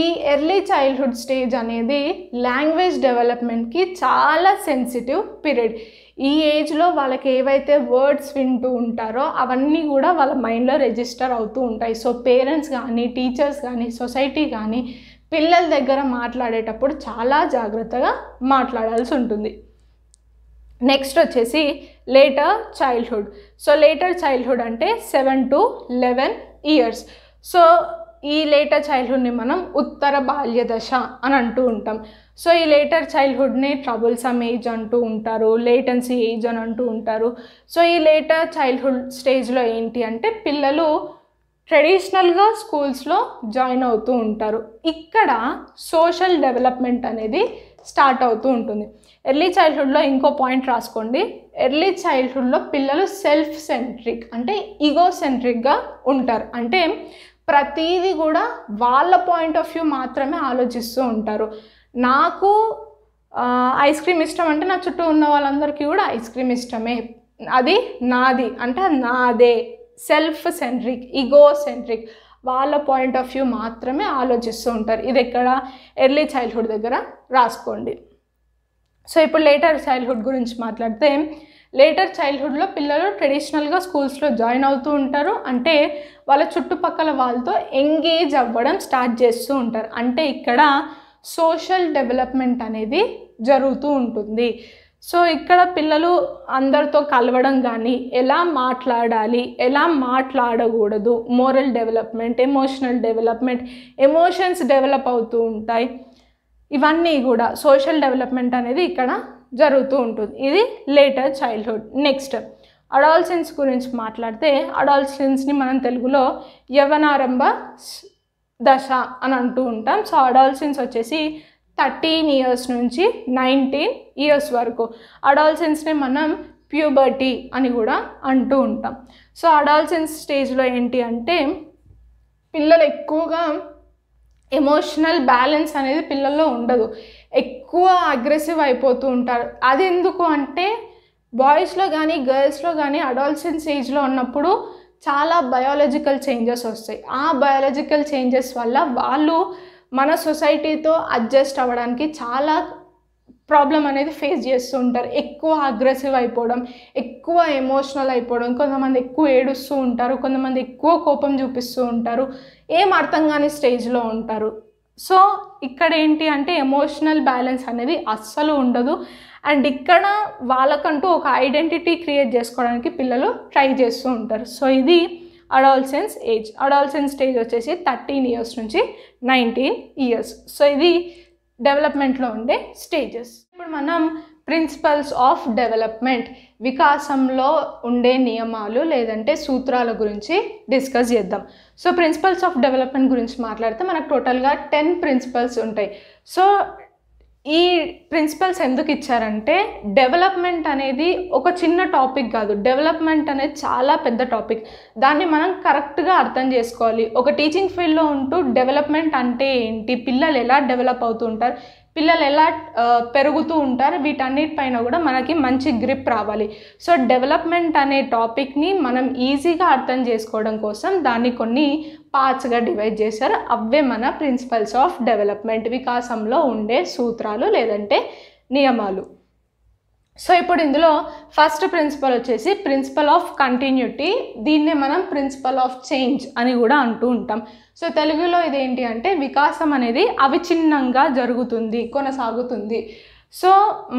ఈ ఎర్లీ చైల్డ్హుడ్ స్టేజ్ అనేది లాంగ్వేజ్ డెవలప్మెంట్కి చాలా సెన్సిటివ్ పీరియడ్ ఈ ఏజ్లో వాళ్ళకి ఏవైతే వర్డ్స్ వింటూ ఉంటారో అవన్నీ కూడా వాళ్ళ మైండ్లో రిజిస్టర్ అవుతూ ఉంటాయి సో పేరెంట్స్ కానీ టీచర్స్ కానీ సొసైటీ కానీ పిల్లల దగ్గర మాట్లాడేటప్పుడు చాలా జాగ్రత్తగా మాట్లాడాల్సి ఉంటుంది నెక్స్ట్ వచ్చేసి later childhood so later childhood అంటే seven to eleven years so ఈ లేటర్ చైల్డ్హుడ్ని మనం ఉత్తర బాల్య దశ అని అంటూ ఉంటాం సో ఈ లేటర్ చైల్డ్హుడ్ని ట్రబుల్సమ్ ఏజ్ అంటూ ఉంటారు లేటెన్సీ ఏజ్ అని అంటూ ఉంటారు సో ఈ లేటర్ చైల్డ్హుడ్ స్టేజ్లో ఏంటి అంటే పిల్లలు ట్రెడిషనల్గా స్కూల్స్లో జాయిన్ అవుతూ ఉంటారు ఇక్కడ సోషల్ డెవలప్మెంట్ అనేది స్టార్ట్ అవుతూ ఉంటుంది ఎర్లీ చైల్డ్హుడ్లో ఇంకో పాయింట్ రాసుకోండి ఎర్లీ చైల్డ్హుడ్లో పిల్లలు సెల్ఫ్ సెంట్రిక్ అంటే ఈగో సెంట్రిక్గా ఉంటారు అంటే ప్రతీది కూడా వాళ్ళ పాయింట్ ఆఫ్ వ్యూ మాత్రమే ఆలోచిస్తూ ఉంటారు నాకు ఐస్ క్రీమ్ ఇష్టం అంటే నా చుట్టూ ఉన్న వాళ్ళందరికీ కూడా ఐస్ క్రీమ్ ఇష్టమే అది నాది అంటే నాదే సెల్ఫ్ సెంట్రిక్ ఈగో సెంట్రిక్ వాళ్ళ పాయింట్ ఆఫ్ వ్యూ మాత్రమే ఆలోచిస్తూ ఉంటారు ఇది ఎక్కడ ఎర్లీ చైల్డ్హుడ్ దగ్గర రాసుకోండి సో ఇప్పుడు లేటర్ చైల్డ్హుడ్ గురించి మాట్లాడితే లేటర్ చైల్డ్హుడ్లో పిల్లలు ట్రెడిషనల్గా స్కూల్స్లో జాయిన్ అవుతూ ఉంటారు అంటే వాళ్ళ చుట్టుపక్కల వాళ్ళతో ఎంగేజ్ అవ్వడం స్టార్ట్ చేస్తూ ఉంటారు అంటే ఇక్కడ సోషల్ డెవలప్మెంట్ అనేది జరుగుతూ ఉంటుంది సో ఇక్కడ పిల్లలు అందరితో కలవడం కానీ ఎలా మాట్లాడాలి ఎలా మాట్లాడకూడదు moral development emotional development emotions develop అవుతూ ఉంటాయి ఇవన్నీ కూడా సోషల్ డెవలప్మెంట్ అనేది ఇక్కడ జరుగుతూ ఉంటుంది ఇది లేటర్ చైల్డ్హుడ్ నెక్స్ట్ అడాల్సెన్స్ గురించి మాట్లాడితే అడాల్సెన్స్ని మనం తెలుగులో యవనారంభ దశ అని అంటూ ఉంటాం సో అడాల్సెన్స్ వచ్చేసి థర్టీన్ ఇయర్స్ నుంచి నైన్టీన్ ఇయర్స్ వరకు అడాల్సెన్స్ని మనం ప్యూబర్టీ అని కూడా అంటూ ఉంటాం సో అడాల్సెన్స్ స్టేజ్లో ఏంటి అంటే పిల్లలు ఎక్కువగా ఎమోషనల్ బ్యాలెన్స్ అనేది పిల్లల్లో ఉండదు ఎక్కువ అగ్రెసివ్ అయిపోతూ ఉంటారు అది ఎందుకు అంటే బాయ్స్లో కానీ గర్ల్స్లో కానీ అడాల్సెన్స్ ఏజ్లో ఉన్నప్పుడు చాలా బయాలజికల్ చేంజెస్ వస్తాయి ఆ బయాలజికల్ చేంజెస్ వల్ల వాళ్ళు మన సొసైటీతో అడ్జస్ట్ అవ్వడానికి చాలా ప్రాబ్లం అనేది ఫేస్ చేస్తూ ఉంటారు ఎక్కువ అగ్రెసివ్ అయిపోవడం ఎక్కువ ఎమోషనల్ అయిపోవడం కొంతమంది ఎక్కువ ఏడుస్తూ ఉంటారు కొంతమంది ఎక్కువ కోపం చూపిస్తూ ఉంటారు ఏం అర్థం కాని స్టేజ్లో ఉంటారు సో ఇక్కడ ఏంటి అంటే ఎమోషనల్ బ్యాలెన్స్ అనేది అస్సలు ఉండదు అండ్ ఇక్కడ వాళ్ళకంటూ ఒక ఐడెంటిటీ క్రియేట్ చేసుకోవడానికి పిల్లలు ట్రై చేస్తూ ఉంటారు సో ఇది అడాల్సెన్స్ ఏజ్ అడాల్సెన్స్ స్టేజ్ వచ్చేసి థర్టీన్ ఇయర్స్ నుంచి నైన్టీన్ ఇయర్స్ సో ఇది డెవలప్మెంట్లో ఉండే స్టేజెస్ ఇప్పుడు మనం ప్రిన్సిపల్స్ ఆఫ్ డెవలప్మెంట్ వికాసంలో ఉండే నియమాలు లేదంటే సూత్రాల గురించి డిస్కస్ చేద్దాం సో ప్రిన్సిపల్స్ ఆఫ్ డెవలప్మెంట్ గురించి మాట్లాడితే మనకు టోటల్గా టెన్ ప్రిన్సిపల్స్ ఉంటాయి సో ఈ ప్రిన్సిపల్స్ ఎందుకు ఇచ్చారంటే డెవలప్మెంట్ అనేది ఒక చిన్న టాపిక్ కాదు డెవలప్మెంట్ అనేది చాలా పెద్ద టాపిక్ దాన్ని మనం కరెక్ట్గా అర్థం చేసుకోవాలి ఒక టీచింగ్ ఫీల్డ్లో ఉంటూ డెవలప్మెంట్ అంటే ఏంటి పిల్లలు ఎలా డెవలప్ అవుతూ ఉంటారు పిల్లలు ఎలా పెరుగుతూ ఉంటారు వీటన్నిటిపైన కూడా మనకి మంచి గ్రిప్ రావాలి సో డెవలప్మెంట్ అనే టాపిక్ని మనం ఈజీగా అర్థం చేసుకోవడం కోసం దాన్ని కొన్ని పార్ట్స్గా డివైడ్ చేశారు అవే మన ప్రిన్సిపల్స్ ఆఫ్ డెవలప్మెంట్ వికాసంలో ఉండే సూత్రాలు లేదంటే నియమాలు సో ఇప్పుడు ఇందులో ఫస్ట్ ప్రిన్సిపల్ వచ్చేసి ప్రిన్సిపల్ ఆఫ్ కంటిన్యూటీ దీన్నే మనం ప్రిన్సిపల్ ఆఫ్ చేంజ్ అని కూడా అంటూ ఉంటాం సో తెలుగులో ఇదేంటి అంటే వికాసం అనేది అవిచ్ఛిన్నంగా జరుగుతుంది కొనసాగుతుంది సో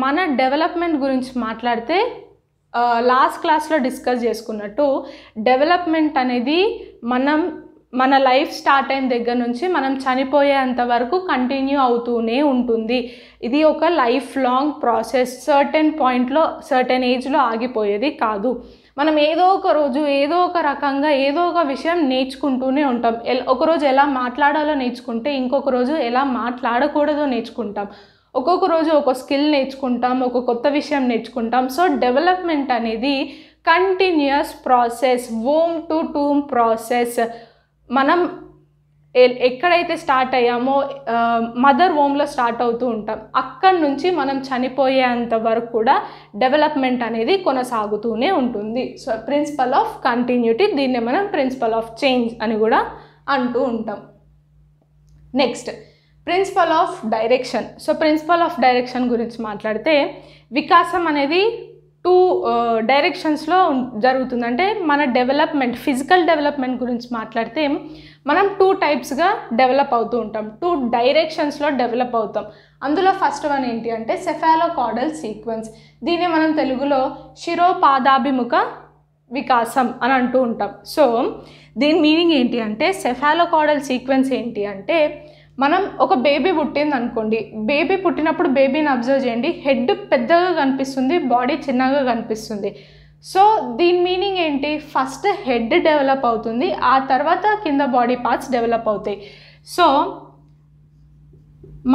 మన డెవలప్మెంట్ గురించి మాట్లాడితే లాస్ట్ క్లాస్లో డిస్కస్ చేసుకున్నట్టు డెవలప్మెంట్ అనేది మనం మన లైఫ్ స్టార్ట్ అయిన దగ్గర నుంచి మనం చనిపోయేంత వరకు కంటిన్యూ అవుతూనే ఉంటుంది ఇది ఒక లైఫ్ లాంగ్ ప్రాసెస్ సర్టెన్ పాయింట్లో సర్టెన్ ఏజ్లో ఆగిపోయేది కాదు మనం ఏదో ఒక రోజు ఏదో ఒక రకంగా ఏదో ఒక విషయం నేర్చుకుంటూనే ఉంటాం ఒకరోజు ఎలా మాట్లాడాలో నేర్చుకుంటే ఇంకొక రోజు ఎలా మాట్లాడకూడదో నేర్చుకుంటాం ఒక్కొక్క రోజు ఒక స్కిల్ నేర్చుకుంటాం ఒక కొత్త విషయం నేర్చుకుంటాం సో డెవలప్మెంట్ అనేది continuous process womb to tomb process మనం ఎక్కడైతే స్టార్ట్ అయ్యామో మదర్ హోమ్లో స్టార్ట్ అవుతూ ఉంటాం అక్కడి నుంచి మనం చనిపోయేంత వరకు కూడా డెవలప్మెంట్ అనేది కొనసాగుతూనే ఉంటుంది సో ప్రిన్సిపల్ ఆఫ్ కంటిన్యూటీ దీన్నే మనం ప్రిన్సిపల్ ఆఫ్ చేంజ్ అని కూడా అంటూ ఉంటాం next principle of direction so principle of direction గురించి మాట్లాడితే వికాసం అనేది టూ డైరెక్షన్స్లో జరుగుతుంది అంటే మన డెవలప్మెంట్ ఫిజికల్ డెవలప్మెంట్ గురించి మాట్లాడితే మనం టూ టైప్స్గా డెవలప్ అవుతూ ఉంటాం టూ డైరెక్షన్స్లో డెవలప్ అవుతాం అందులో ఫస్ట్ వన్ ఏంటి అంటే సెఫాలోకాడల్ సీక్వెన్స్ దీన్ని మనం తెలుగులో శిరోపాదాభిముఖ వికాసం అని అంటూ ఉంటాం సో దీని మీనింగ్ ఏంటి అంటే సెఫాలోకాడల్ సీక్వెన్స్ ఏంటి అంటే మనం ఒక బేబీ పుట్టింది అనుకోండి బేబీ పుట్టినప్పుడు బేబీని అబ్జర్వ్ చేయండి హెడ్ పెద్దగా కనిపిస్తుంది బాడీ చిన్నగా కనిపిస్తుంది సో దీని మీనింగ్ ఏంటి ఫస్ట్ హెడ్ డెవలప్ అవుతుంది ఆ తర్వాత కింద బాడీ పార్ట్స్ డెవలప్ అవుతాయి సో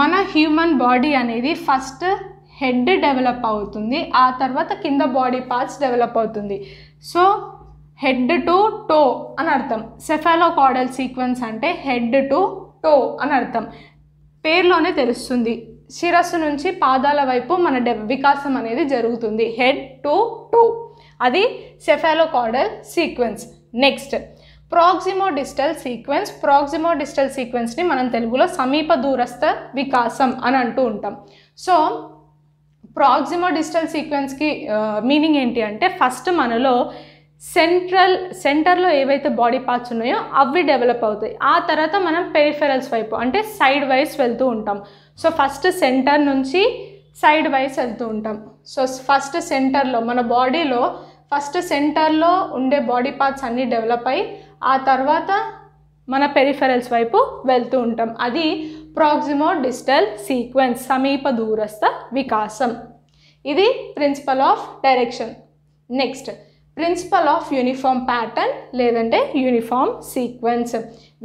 మన హ్యూమన్ బాడీ అనేది ఫస్ట్ హెడ్ డెవలప్ అవుతుంది ఆ తర్వాత కింద బాడీ పార్ట్స్ డెవలప్ అవుతుంది సో హెడ్ టు టో అని అర్థం సెఫాలో కాడల్ సీక్వెన్స్ అంటే హెడ్ టు టో అని అర్థం పేర్లోనే తెలుస్తుంది శిరస్సు నుంచి పాదాల వైపు మన డెబ్ వికాసం అనేది జరుగుతుంది హెడ్ టు టూ అది cephalocaudal sequence next proximo digital sequence proximo digital సీక్వెన్స్ని మనం తెలుగులో సమీప దూరస్థ వికాసం అని అంటూ ఉంటాం సో ప్రాక్సిమో డిజిటల్ సీక్వెన్స్కి మీనింగ్ ఏంటి అంటే ఫస్ట్ మనలో సెంట్రల్ సెంటర్లో ఏవైతే బాడీ పార్ట్స్ ఉన్నాయో అవి డెవలప్ అవుతాయి ఆ తర్వాత మనం పెరిఫెరల్స్ వైపు అంటే సైడ్ వైస్ వెళ్తూ ఉంటాం సో ఫస్ట్ సెంటర్ నుంచి సైడ్ వైస్ వెళ్తూ ఉంటాం సో ఫస్ట్ సెంటర్లో మన బాడీలో ఫస్ట్ సెంటర్లో ఉండే బాడీ పార్ట్స్ అన్నీ డెవలప్ అయ్యి ఆ తర్వాత మన పెరిఫెరల్స్ వైపు వెళ్తూ ఉంటాం అది ప్రాక్సిమో డిజిటల్ సీక్వెన్స్ సమీప దూరస్థ వికాసం ఇది principle of direction next principle of uniform pattern లేదంటే యూనిఫామ్ సీక్వెన్స్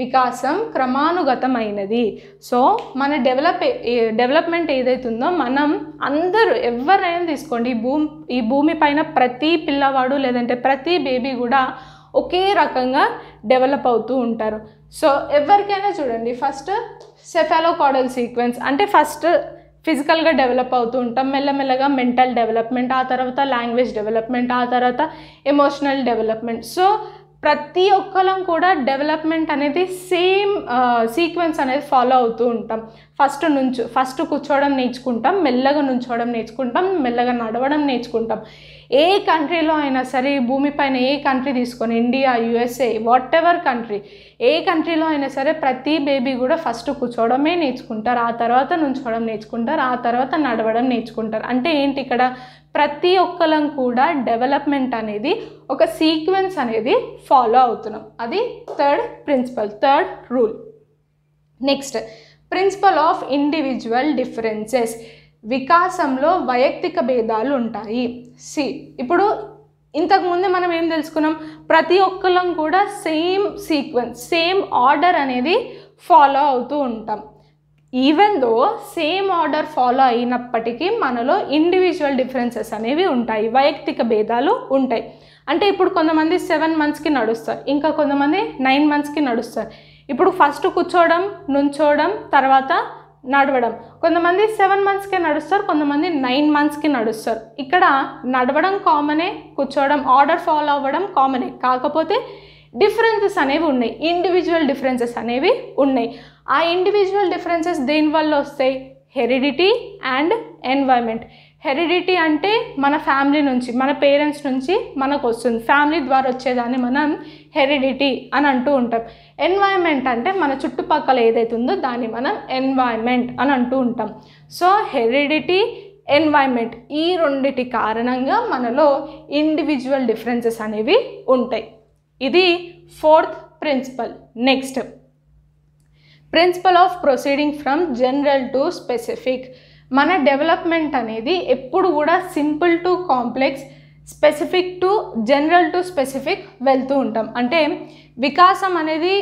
వికాసం క్రమానుగతమైనది సో మన డెవలప్ డెవలప్మెంట్ ఏదైతుందో మనం అందరూ ఎవరైనా తీసుకోండి ఈ భూమి ఈ భూమి పైన ప్రతి పిల్లవాడు లేదంటే ప్రతి బేబీ కూడా ఒకే రకంగా డెవలప్ అవుతూ ఉంటారు సో ఎవరికైనా చూడండి ఫస్ట్ సెఫాలోకాడల్ సీక్వెన్స్ అంటే ఫస్ట్ ఫిజికల్గా డెవలప్ అవుతూ ఉంటాం మెల్లమెల్లగా మెంటల్ డెవలప్మెంట్ ఆ తర్వాత లాంగ్వేజ్ డెవలప్మెంట్ ఆ తర్వాత ఎమోషనల్ డెవలప్మెంట్ సో ప్రతి ఒక్కరం కూడా డెవలప్మెంట్ అనేది సేమ్ సీక్వెన్స్ అనేది ఫాలో అవుతూ ఉంటాం ఫస్ట్ నుంచి ఫస్ట్ కూర్చోవడం నేర్చుకుంటాం మెల్లగా నుంచోవడం నేర్చుకుంటాం మెల్లగా నడవడం నేర్చుకుంటాం ఏ కంట్రీలో అయినా సరే ఈ భూమిపైన ఏ కంట్రీ తీసుకొని India USA whatever country ఏ కంట్రీలో అయినా సరే ప్రతి బేబీ కూడా ఫస్ట్ కూర్చోవడమే నేర్చుకుంటారు ఆ తర్వాత నుంచోవడం నేర్చుకుంటారు ఆ తర్వాత నడవడం నేర్చుకుంటారు అంటే ఏంటి ఇక్కడ ప్రతి ఒక్కరం కూడా డెవలప్మెంట్ అనేది ఒక సీక్వెన్స్ అనేది ఫాలో అవుతున్నాం అది third principle third rule next principle of individual differences వికాసంలో వైయక్తిక భేదాలు ఉంటాయి సి ఇప్పుడు ఇంతకుముందు మనం ఏం తెలుసుకున్నాం ప్రతి ఒక్కళ్ళం కూడా సేమ్ సీక్వెన్స్ సేమ్ ఆర్డర్ అనేది ఫాలో అవుతూ ఉంటాం even though same order follow అయినప్పటికీ మనలో ఇండివిజువల్ డిఫరెన్సెస్ అనేవి ఉంటాయి వైయక్తిక భేదాలు ఉంటాయి అంటే ఇప్పుడు కొంతమంది సెవెన్ మంత్స్కి నడుస్తారు ఇంకా కొంతమంది నైన్ మంత్స్కి నడుస్తారు ఇప్పుడు ఫస్ట్ కూర్చోవడం నుంచోవడం తర్వాత నడవడం కొంతమంది సెవెన్ మంత్స్కే నడుస్తారు కొంతమంది నైన్ మంత్స్కి నడుస్తారు ఇక్కడ నడవడం కామనే కూర్చోవడం ఆర్డర్ ఫాలో అవ్వడం కామనే కాకపోతే డిఫరెన్సెస్ అనేవి ఉన్నాయి ఇండివిజువల్ డిఫరెన్సెస్ అనేవి ఉన్నాయి ఆ ఇండివిజువల్ డిఫరెన్సెస్ దేనివల్ల వస్తాయి హెరిడిటీ అండ్ ఎన్వైర్మెంట్ హెరిడిటీ అంటే మన ఫ్యామిలీ నుంచి మన పేరెంట్స్ నుంచి మనకు వస్తుంది ఫ్యామిలీ ద్వారా వచ్చేదాన్ని మనం హెరిడిటీ అని అంటూ ఉంటాం ఎన్వైర్న్మెంట్ అంటే మన చుట్టుపక్కల ఏదైతే ఉందో దాన్ని మనం ఎన్వైర్న్మెంట్ అని అంటూ ఉంటాం సో హెరిడిటీ ఎన్వైర్న్మెంట్ ఈ రెండిటి కారణంగా మనలో ఇండివిజువల్ డిఫరెన్సెస్ అనేవి ఉంటాయి ఇది fourth principle next principle of proceeding from general to specific మన డెవలప్మెంట్ అనేది ఎప్పుడు కూడా simple to complex specific to general to specific వెళ్తూ ఉంటాం అంటే వికాసం అనేది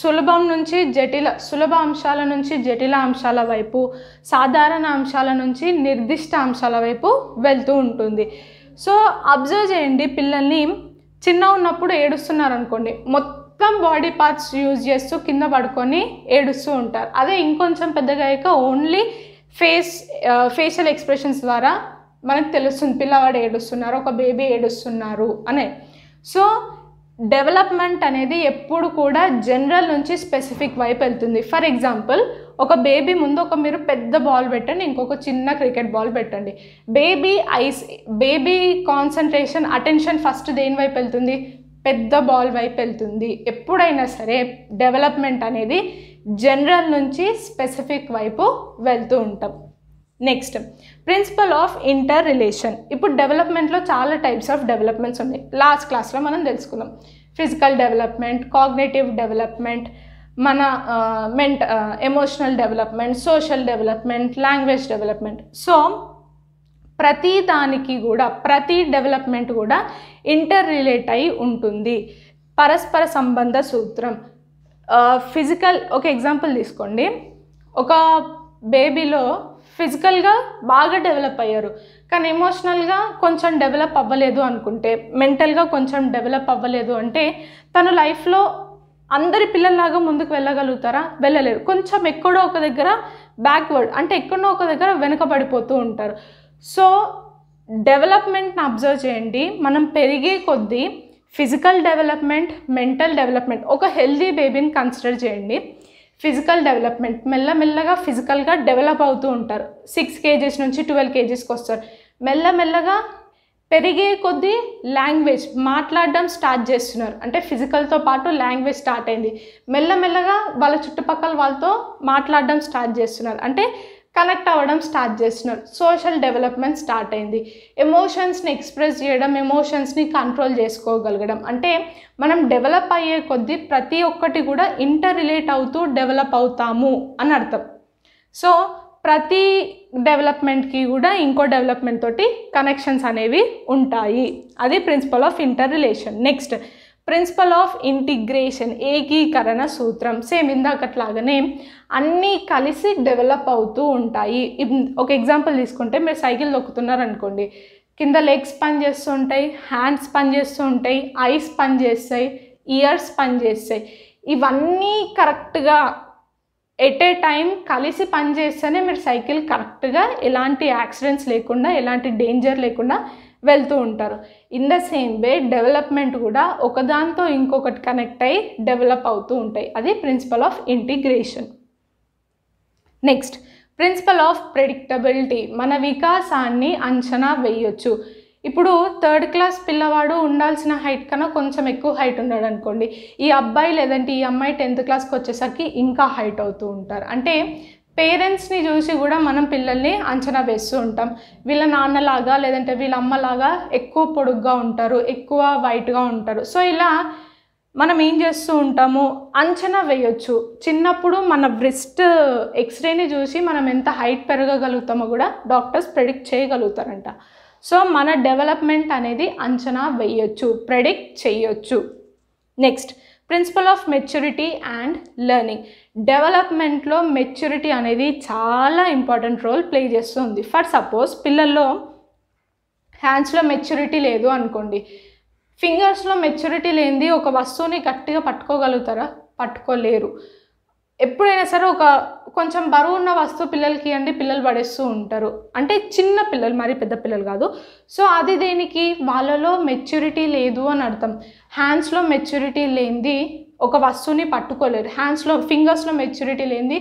సులభం నుంచి జటిల సులభ అంశాల నుంచి జటిల అంశాల వైపు సాధారణ అంశాల నుంచి నిర్దిష్ట అంశాల వైపు వెళ్తూ ఉంటుంది సో అబ్జర్వ్ చేయండి పిల్లల్ని చిన్న ఉన్నప్పుడు ఏడుస్తున్నారు అనుకోండి మొత్తం బాడీ పార్ట్స్ యూజ్ చేస్తూ కింద పడుకొని ఏడుస్తూ ఉంటారు అదే ఇంకొంచెం పెద్దగా అయ్యాక ఓన్లీ ఫేస్ ఫేషియల్ ఎక్స్ప్రెషన్స్ ద్వారా మనకు తెలుస్తుంది పిల్లవాడు ఏడుస్తున్నారు ఒక బేబీ ఏడుస్తున్నారు అనే సో డెవలప్మెంట్ అనేది ఎప్పుడు కూడా జనరల్ నుంచి స్పెసిఫిక్ వైపు వెళ్తుంది ఫర్ ఎగ్జాంపుల్ ఒక బేబీ ముందు ఒక మీరు పెద్ద బాల్ పెట్టండి ఇంకొక చిన్న క్రికెట్ బాల్ పెట్టండి baby eyes baby concentration attention first దేని వైపు వెళ్తుంది పెద్ద బాల్ వైపు వెళ్తుంది ఎప్పుడైనా సరే డెవలప్మెంట్ అనేది జనరల్ నుంచి స్పెసిఫిక్ వైపు వెళ్తూ ఉంటాం next principle of interrelation ఇప్పుడు డెవలప్మెంట్లో చాలా టైప్స్ ఆఫ్ డెవలప్మెంట్స్ ఉన్నాయి లాస్ట్ క్లాస్లో మనం తెలుసుకున్నాం ఫిజికల్ డెవలప్మెంట్ కాగ్నేటివ్ డెవలప్మెంట్ మన మెంట్ emotional development social development language development so ప్రతి దానికి కూడా ప్రతి డెవలప్మెంట్ కూడా ఇంటర్ రిలేట్ అయి ఉంటుంది పరస్పర సంబంధ సూత్రం ఫిజికల్ ఒక ఎగ్జాంపుల్ తీసుకోండి ఒక బేబీలో ఫిజికల్గా బాగా డెవలప్ అయ్యారు కానీ ఎమోషనల్గా కొంచెం డెవలప్ అవ్వలేదు అనుకుంటే మెంటల్గా కొంచెం డెవలప్ అవ్వలేదు అంటే తను లైఫ్లో అందరి పిల్లల్లాగా ముందుకు వెళ్ళగలుగుతారా వెళ్ళలేరు కొంచెం ఎక్కడో ఒక దగ్గర బ్యాక్వర్డ్ అంటే ఎక్కడో ఒక దగ్గర వెనుకబడిపోతూ ఉంటారు సో డెవలప్మెంట్ని అబ్జర్వ్ చేయండి మనం పెరిగే కొద్దీ ఫిజికల్ డెవలప్మెంట్ మెంటల్ డెవలప్మెంట్ ఒక హెల్దీ బేబీని కన్సిడర్ చేయండి ఫిజికల్ డెవలప్మెంట్ మెల్లమెల్లగా ఫిజికల్గా డెవలప్ అవుతూ ఉంటారు సిక్స్ కేజీస్ నుంచి ట్వెల్వ్ కేజీస్కి వస్తారు మెల్లమెల్లగా పెరిగే కొద్దీ లాంగ్వేజ్ మాట్లాడడం స్టార్ట్ చేస్తున్నారు అంటే ఫిజికల్తో పాటు లాంగ్వేజ్ స్టార్ట్ అయింది మెల్లమెల్లగా వాళ్ళ చుట్టుపక్కల వాళ్ళతో మాట్లాడడం స్టార్ట్ చేస్తున్నారు అంటే కనెక్ట్ అవ్వడం స్టార్ట్ చేస్తున్నారు సోషల్ డెవలప్మెంట్ స్టార్ట్ అయింది ఎమోషన్స్ని ఎక్స్ప్రెస్ చేయడం ఎమోషన్స్ని కంట్రోల్ చేసుకోగలగడం అంటే మనం డెవలప్ అయ్యే కొద్దీ ప్రతి ఒక్కటి కూడా ఇంటర్ రిలేట్ అవుతూ డెవలప్ అవుతాము అని అర్థం సో ప్రతి డెవలప్మెంట్కి కూడా ఇంకో డెవలప్మెంట్ తోటి కనెక్షన్స్ అనేవి ఉంటాయి అది principle of interrelation next principle of integration ఏకీకరణ సూత్రం సేమ్ ఇందాకట్లాగానే అన్నీ కలిసి డెవలప్ అవుతూ ఉంటాయి ఒక ఎగ్జాంపుల్ తీసుకుంటే మీరు సైకిల్ దొక్కుతున్నారనుకోండి కింద లెగ్స్ పనిచేస్తూ ఉంటాయి హ్యాండ్స్ పనిచేస్తూ ఉంటాయి ఐస్ పనిచేస్తాయి ఇయర్స్ పనిచేస్తాయి ఇవన్నీ కరెక్ట్గా ఎట్ ఏ టైం కలిసి పనిచేస్తేనే మీరు సైకిల్ కరెక్ట్గా ఎలాంటి యాక్సిడెంట్స్ లేకుండా ఎలాంటి డేంజర్ లేకుండా వెళ్తూ ఉంటారు in the same way development కూడా ఒకదాంతో ఇంకొకటి కనెక్ట్ అయ్యి డెవలప్ అవుతూ ఉంటాయి అది principle of integration next principle of predictability మన వికాసాన్ని అంచనా వేయొచ్చు ఇప్పుడు థర్డ్ క్లాస్ పిల్లవాడు ఉండాల్సిన హైట్ కన్నా కొంచెం ఎక్కువ హైట్ ఉన్నాడు అనుకోండి ఈ అబ్బాయి లేదంటే ఈ అమ్మాయి టెన్త్ క్లాస్కి వచ్చేసరికి ఇంకా హైట్ అవుతూ ఉంటారు అంటే పేరెంట్స్ని చూసి కూడా మనం పిల్లల్ని అంచనా వేస్తూ ఉంటాం వీళ్ళ నాన్నలాగా లేదంటే వీళ్ళ అమ్మలాగా ఎక్కువ పొడుగ్గా ఉంటారు ఎక్కువ వైట్గా ఉంటారు సో ఇలా మనం ఏం చేస్తూ ఉంటాము అంచనా వేయొచ్చు చిన్నప్పుడు మన బ్రెస్ట్ ఎక్స్రేని చూసి మనం ఎంత హైట్ పెరగగలుగుతామో కూడా డాక్టర్స్ ప్రెడిక్ట్ చేయగలుగుతారంట సో మన డెవలప్మెంట్ అనేది అంచనా వేయొచ్చు ప్రెడిక్ట్ చేయొచ్చు next principle of maturity and learning డెవలప్మెంట్లో మెచ్యూరిటీ అనేది చాలా ఇంపార్టెంట్ రోల్ ప్లే చేస్తుంది ఫర్ సపోజ్ పిల్లల్లో హ్యాండ్స్లో మెచ్యూరిటీ లేదు అనుకోండి ఫింగర్స్లో మెచ్యూరిటీ లేనిది ఒక వస్తువుని గట్టిగా పట్టుకోగలుగుతారా పట్టుకోలేరు ఎప్పుడైనా సరే ఒక కొంచెం బరువు ఉన్న వస్తువు పిల్లలకి అండి పిల్లలు పడేస్తూ ఉంటారు అంటే చిన్న పిల్లలు మరి పెద్ద పిల్లలు కాదు సో అది దేనికి వాళ్ళలో మెచ్యూరిటీ లేదు అని అర్థం హ్యాండ్స్లో మెచ్యూరిటీ లేనిది ఒక వస్తువుని పట్టుకోలేరు హ్యాండ్స్లో ఫింగర్స్లో మెచ్యూరిటీ లేనిది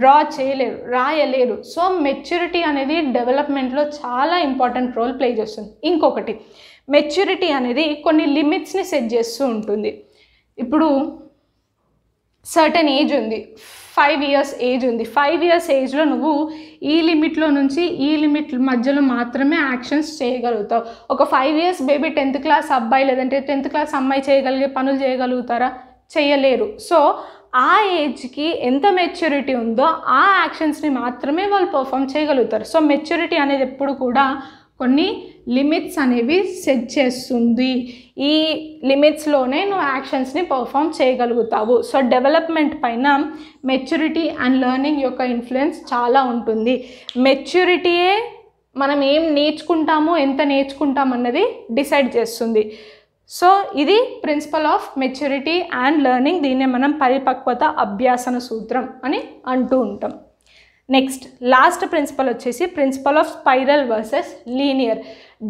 డ్రా చేయలేరు రాయలేరు సో మెచ్యూరిటీ అనేది డెవలప్మెంట్లో చాలా ఇంపార్టెంట్ రోల్ ప్లే చేస్తుంది ఇంకొకటి మెచ్యూరిటీ అనేది కొన్ని లిమిట్స్ని సెట్ చేస్తూ ఉంటుంది ఇప్పుడు సర్టెన్ ఏజ్ ఉంది ఫైవ్ ఇయర్స్ ఏజ్ ఉంది ఫైవ్ ఇయర్స్ ఏజ్లో నువ్వు ఈ లిమిట్లో నుంచి ఈ లిమిట్ మధ్యలో మాత్రమే యాక్షన్స్ చేయగలుగుతావు ఒక five years baby tenth class అబ్బాయి లేదంటే టెన్త్ క్లాస్ అమ్మాయి చేయగలిగే పనులు చేయగలుగుతారా చేయలేరు సో ఆ ఏజ్కి ఎంత మెచ్యూరిటీ ఉందో ఆ యాక్షన్స్ని మాత్రమే వాళ్ళు పర్ఫామ్ చేయగలుగుతారు సో మెచ్యూరిటీ అనేది ఎప్పుడు కూడా కొన్ని లిమిట్స్ అనేవి సెట్ చేస్తుంది ఈ లిమిట్స్లోనే నువ్వు యాక్షన్స్ని పర్ఫామ్ చేయగలుగుతావు సో డెవలప్మెంట్ పైన మెచ్యూరిటీ అండ్ లెర్నింగ్ యొక్క ఇన్ఫ్లుయెన్స్ చాలా ఉంటుంది మెచ్యూరిటీయే మనం ఏం నేర్చుకుంటామో ఎంత నేర్చుకుంటాం అన్నది డిసైడ్ చేస్తుంది సో ఇది principle of maturity and learning దీన్నే మనం పరిపక్వత అభ్యాసన సూత్రం అని అంటూ ఉంటాం నెక్స్ట్ లాస్ట్ ప్రిన్సిపల్ వచ్చేసి principle of spiral versus linear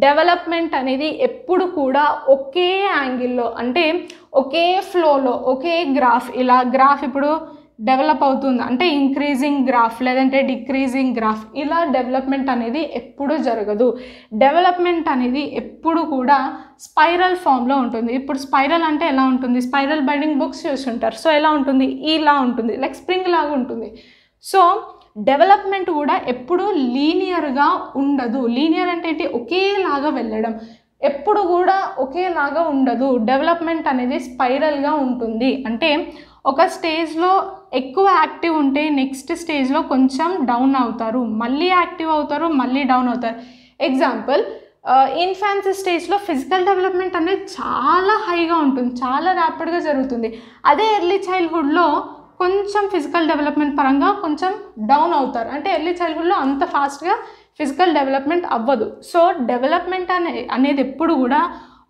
development అనేది ఎప్పుడు కూడా ఒకే యాంగిల్లో అంటే ఒకే ఫ్లోలో ఒకే గ్రాఫ్ ఇలా గ్రాఫ్ ఇప్పుడు డెవలప్ అవుతుంది అంటే ఇంక్రీజింగ్ గ్రాఫ్ లేదంటే డిక్రీజింగ్ గ్రాఫ్ ఇలా డెవలప్మెంట్ అనేది ఎప్పుడు జరగదు డెవలప్మెంట్ అనేది ఎప్పుడు కూడా స్పైరల్ ఫామ్లో ఉంటుంది ఇప్పుడు స్పైరల్ అంటే ఎలా ఉంటుంది స్పైరల్ బైండింగ్ బుక్స్ చూసి ఉంటారు సో ఎలా ఉంటుంది ఇలా ఉంటుంది లైక్ స్ప్రింగ్ లాగా ఉంటుంది సో డెవలప్మెంట్ కూడా ఎప్పుడూ లీనియర్గా ఉండదు లీనియర్ అంటే ఏంటి ఒకేలాగా వెళ్ళడం ఎప్పుడు కూడా ఒకేలాగా ఉండదు డెవలప్మెంట్ అనేది స్పైరల్గా ఉంటుంది అంటే ఒక స్టేజ్లో ఎక్కువ యాక్టివ్ ఉంటే నెక్స్ట్ స్టేజ్లో కొంచెం డౌన్ అవుతారు మళ్ళీ యాక్టివ్ అవుతారు మళ్ళీ డౌన్ అవుతారు ఎగ్జాంపుల్ ఇన్ఫాన్సీ స్టేజ్లో ఫిజికల్ డెవలప్మెంట్ అనేది చాలా హైగా ఉంటుంది చాలా ర్యాపిడ్గా జరుగుతుంది అదే ఎర్లీ చైల్డ్హుడ్లో కొంచెం ఫిజికల్ డెవలప్మెంట్ పరంగా కొంచెం డౌన్ అవుతారు అంటే ఎర్లీ చైల్డ్హుడ్లో అంత ఫాస్ట్గా ఫిజికల్ డెవలప్మెంట్ అవ్వదు సో డెవలప్మెంట్ అనే అనేది ఎప్పుడు కూడా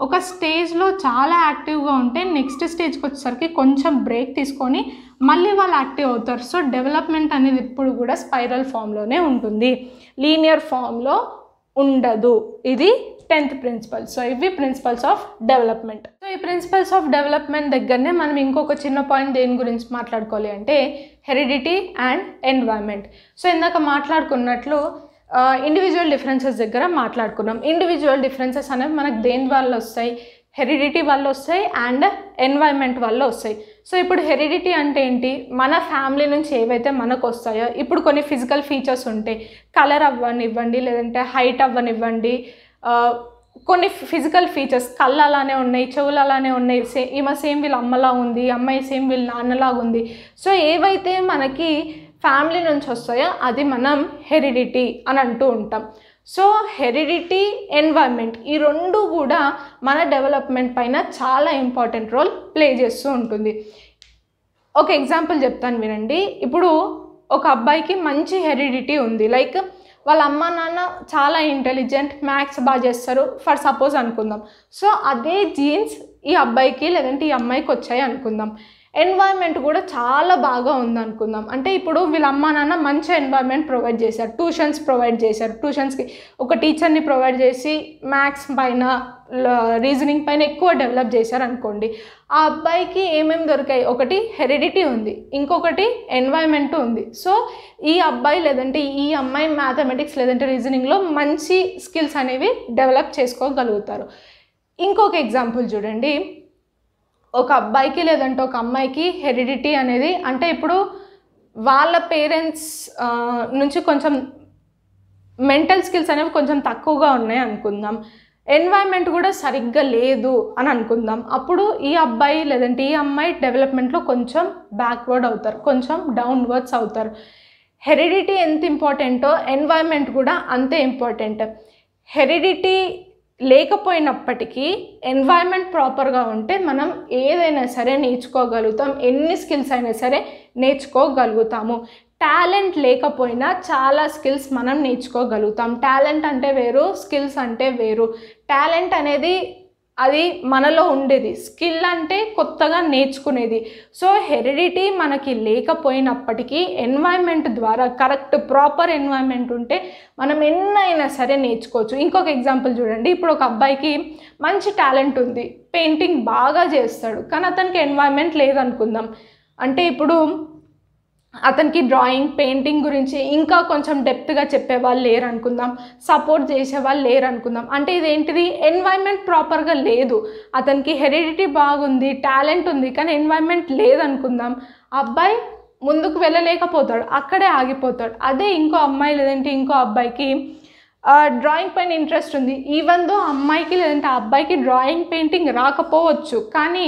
ఒక స్టేజ్లో చాలా యాక్టివ్గా ఉంటే నెక్స్ట్ స్టేజ్కి వచ్చేసరికి కొంచెం బ్రేక్ తీసుకొని మళ్ళీ వాళ్ళు యాక్టివ్ అవుతారు సో డెవలప్మెంట్ అనేది ఎప్పుడు కూడా స్పైరల్ ఫామ్లోనే ఉంటుంది లీనియర్ ఫామ్లో ఉండదు ఇది టెన్త్ ప్రిన్సిపల్ సో ఇవి ప్రిన్సిపల్స్ ఆఫ్ డెవలప్మెంట్ సో ఈ ప్రిన్సిపల్స్ ఆఫ్ డెవలప్మెంట్ దగ్గరనే మనం ఇంకొక చిన్న పాయింట్ దేని గురించి మాట్లాడుకోవాలి అంటే హెరిడిటీ అండ్ ఎన్వైర్మెంట్ సో ఇందాక మాట్లాడుకున్నట్లు ఇండివిజువల్ డిఫరెన్సెస్ దగ్గర మాట్లాడుకున్నాం ఇండివిజువల్ డిఫరెన్సెస్ అనేవి మనకు దేని వల్ల వస్తాయి హెరిడిటీ వల్ల వస్తాయి అండ్ ఎన్వైర్మెంట్ వల్ల వస్తాయి సో ఇప్పుడు హెరిడిటీ అంటే ఏంటి మన ఫ్యామిలీ నుంచి ఏవైతే మనకు వస్తాయో ఇప్పుడు కొన్ని ఫిజికల్ ఫీచర్స్ ఉంటాయి కలర్ అవ్వనివ్వండి లేదంటే హైట్ అవ్వనివ్వండి కొన్ని ఫిజికల్ ఫీచర్స్ కళ్ళు అలానే ఉన్నాయి చెవులు అలానే ఉన్నాయి సే ఈమె సేమ్ వీళ్ళ అమ్మలా ఉంది అమ్మాయి సేమ్ వీళ్ళ నాన్నలాగా ఉంది సో ఏవైతే మనకి ఫ్యామిలీ నుంచి వస్తాయో అది మనం హెరిడిటీ అని అంటూ ఉంటాం సో హెరిడిటీ ఎన్వైర్న్మెంట్ ఈ రెండు కూడా మన డెవలప్మెంట్ పైన చాలా ఇంపార్టెంట్ రోల్ ప్లే చేస్తూ ఉంటుంది ఒక ఎగ్జాంపుల్ చెప్తాను వినండి ఇప్పుడు ఒక అబ్బాయికి మంచి హెరిడిటీ ఉంది లైక్ వాళ్ళ అమ్మ నాన్న చాలా ఇంటెలిజెంట్ మ్యాథ్స్ బాగా చేస్తారు ఫర్ సపోజ్ అనుకుందాం సో అదే జీన్స్ ఈ అబ్బాయికి లేదంటే ఈ అమ్మాయికి వచ్చాయి అనుకుందాం ఎన్వైర్న్మెంట్ కూడా చాలా బాగా ఉందనుకుందాం అంటే ఇప్పుడు వీళ్ళ అమ్మ నాన్న మంచి ఎన్వైర్న్మెంట్ ప్రొవైడ్ చేశారు ట్యూషన్స్ ప్రొవైడ్ చేశారు ట్యూషన్స్కి ఒక టీచర్ని ప్రొవైడ్ చేసి మ్యాథ్స్ పైన రీజనింగ్ పైన ఎక్కువ డెవలప్ చేశారు అనుకోండి ఆ అబ్బాయికి ఏమేమి దొరికాయి ఒకటి హెరిడిటీ ఉంది ఇంకొకటి ఎన్వైర్న్మెంట్ ఉంది సో ఈ అబ్బాయి లేదంటే ఈ అమ్మాయి మ్యాథమెటిక్స్ లేదంటే రీజనింగ్లో మంచి స్కిల్స్ అనేవి డెవలప్ చేసుకోగలుగుతారు ఇంకొక ఎగ్జాంపుల్ చూడండి ఒక అబ్బాయికి లేదంటే ఒక అమ్మాయికి హెరిడిటీ అనేది అంటే ఇప్పుడు వాళ్ళ పేరెంట్స్ నుంచి కొంచెం మెంటల్ స్కిల్స్ అనేవి కొంచెం తక్కువగా ఉన్నాయి అనుకుందాం ఎన్వైర్న్మెంట్ కూడా సరిగ్గా లేదు అని అనుకుందాం అప్పుడు ఈ అబ్బాయి లేదంటే ఈ అమ్మాయి డెవలప్మెంట్లో కొంచెం బ్యాక్వర్డ్ అవుతారు కొంచెం డౌన్వర్డ్స్ అవుతారు హెరిడిటీ ఎంత ఇంపార్టెంటో ఎన్వైర్న్మెంట్ కూడా అంతే ఇంపార్టెంట్ హెరిడిటీ లేకపోయినప్పటికీ ఎన్వైర్న్మెంట్ ప్రాపర్గా ఉంటే మనం ఏదైనా సరే నేర్చుకోగలుగుతాం ఎన్ని స్కిల్స్ అయినా సరే నేర్చుకోగలుగుతాము టాలెంట్ లేకపోయినా చాలా స్కిల్స్ మనం నేర్చుకోగలుగుతాం టాలెంట్ అంటే వేరు స్కిల్స్ అంటే వేరు టాలెంట్ అనేది అది మనలో ఉండేది స్కిల్ అంటే కొత్తగా నేర్చుకునేది సో హెరిడిటీ మనకి లేకపోయినప్పటికీ ఎన్వైర్న్మెంట్ ద్వారా కరెక్ట్ ప్రాపర్ ఎన్వైర్న్మెంట్ ఉంటే మనం ఎన్నైనా సరే నేర్చుకోవచ్చు ఇంకొక ఎగ్జాంపుల్ చూడండి ఇప్పుడు ఒక అబ్బాయికి మంచి టాలెంట్ ఉంది పెయింటింగ్ బాగా చేస్తాడు కానీ అతనికి ఎన్వైర్న్మెంట్ లేదనుకుందాం అంటే ఇప్పుడు అతనికి డ్రాయింగ్ పెయింటింగ్ గురించి ఇంకా కొంచెం డెప్త్గా చెప్పేవాళ్ళు లేరు అనుకుందాం సపోర్ట్ చేసేవాళ్ళు లేరు అనుకుందాం అంటే ఇదేంటిది ఎన్వైర్న్మెంట్ ప్రాపర్గా లేదు అతనికి హెరిడిటీ బాగుంది టాలెంట్ ఉంది కానీ ఎన్వైర్న్మెంట్ లేదనుకుందాం అబ్బాయి ముందుకు వెళ్ళలేకపోతాడు అక్కడే ఆగిపోతాడు అదే ఇంకో అమ్మాయి లేదంటే ఇంకో అబ్బాయికి డ్రాయింగ్ పైన ఇంట్రెస్ట్ ఉంది ఈవెన్ దో అమ్మాయికి లేదంటే ఆ అబ్బాయికి డ్రాయింగ్ పెయింటింగ్ రాకపోవచ్చు కానీ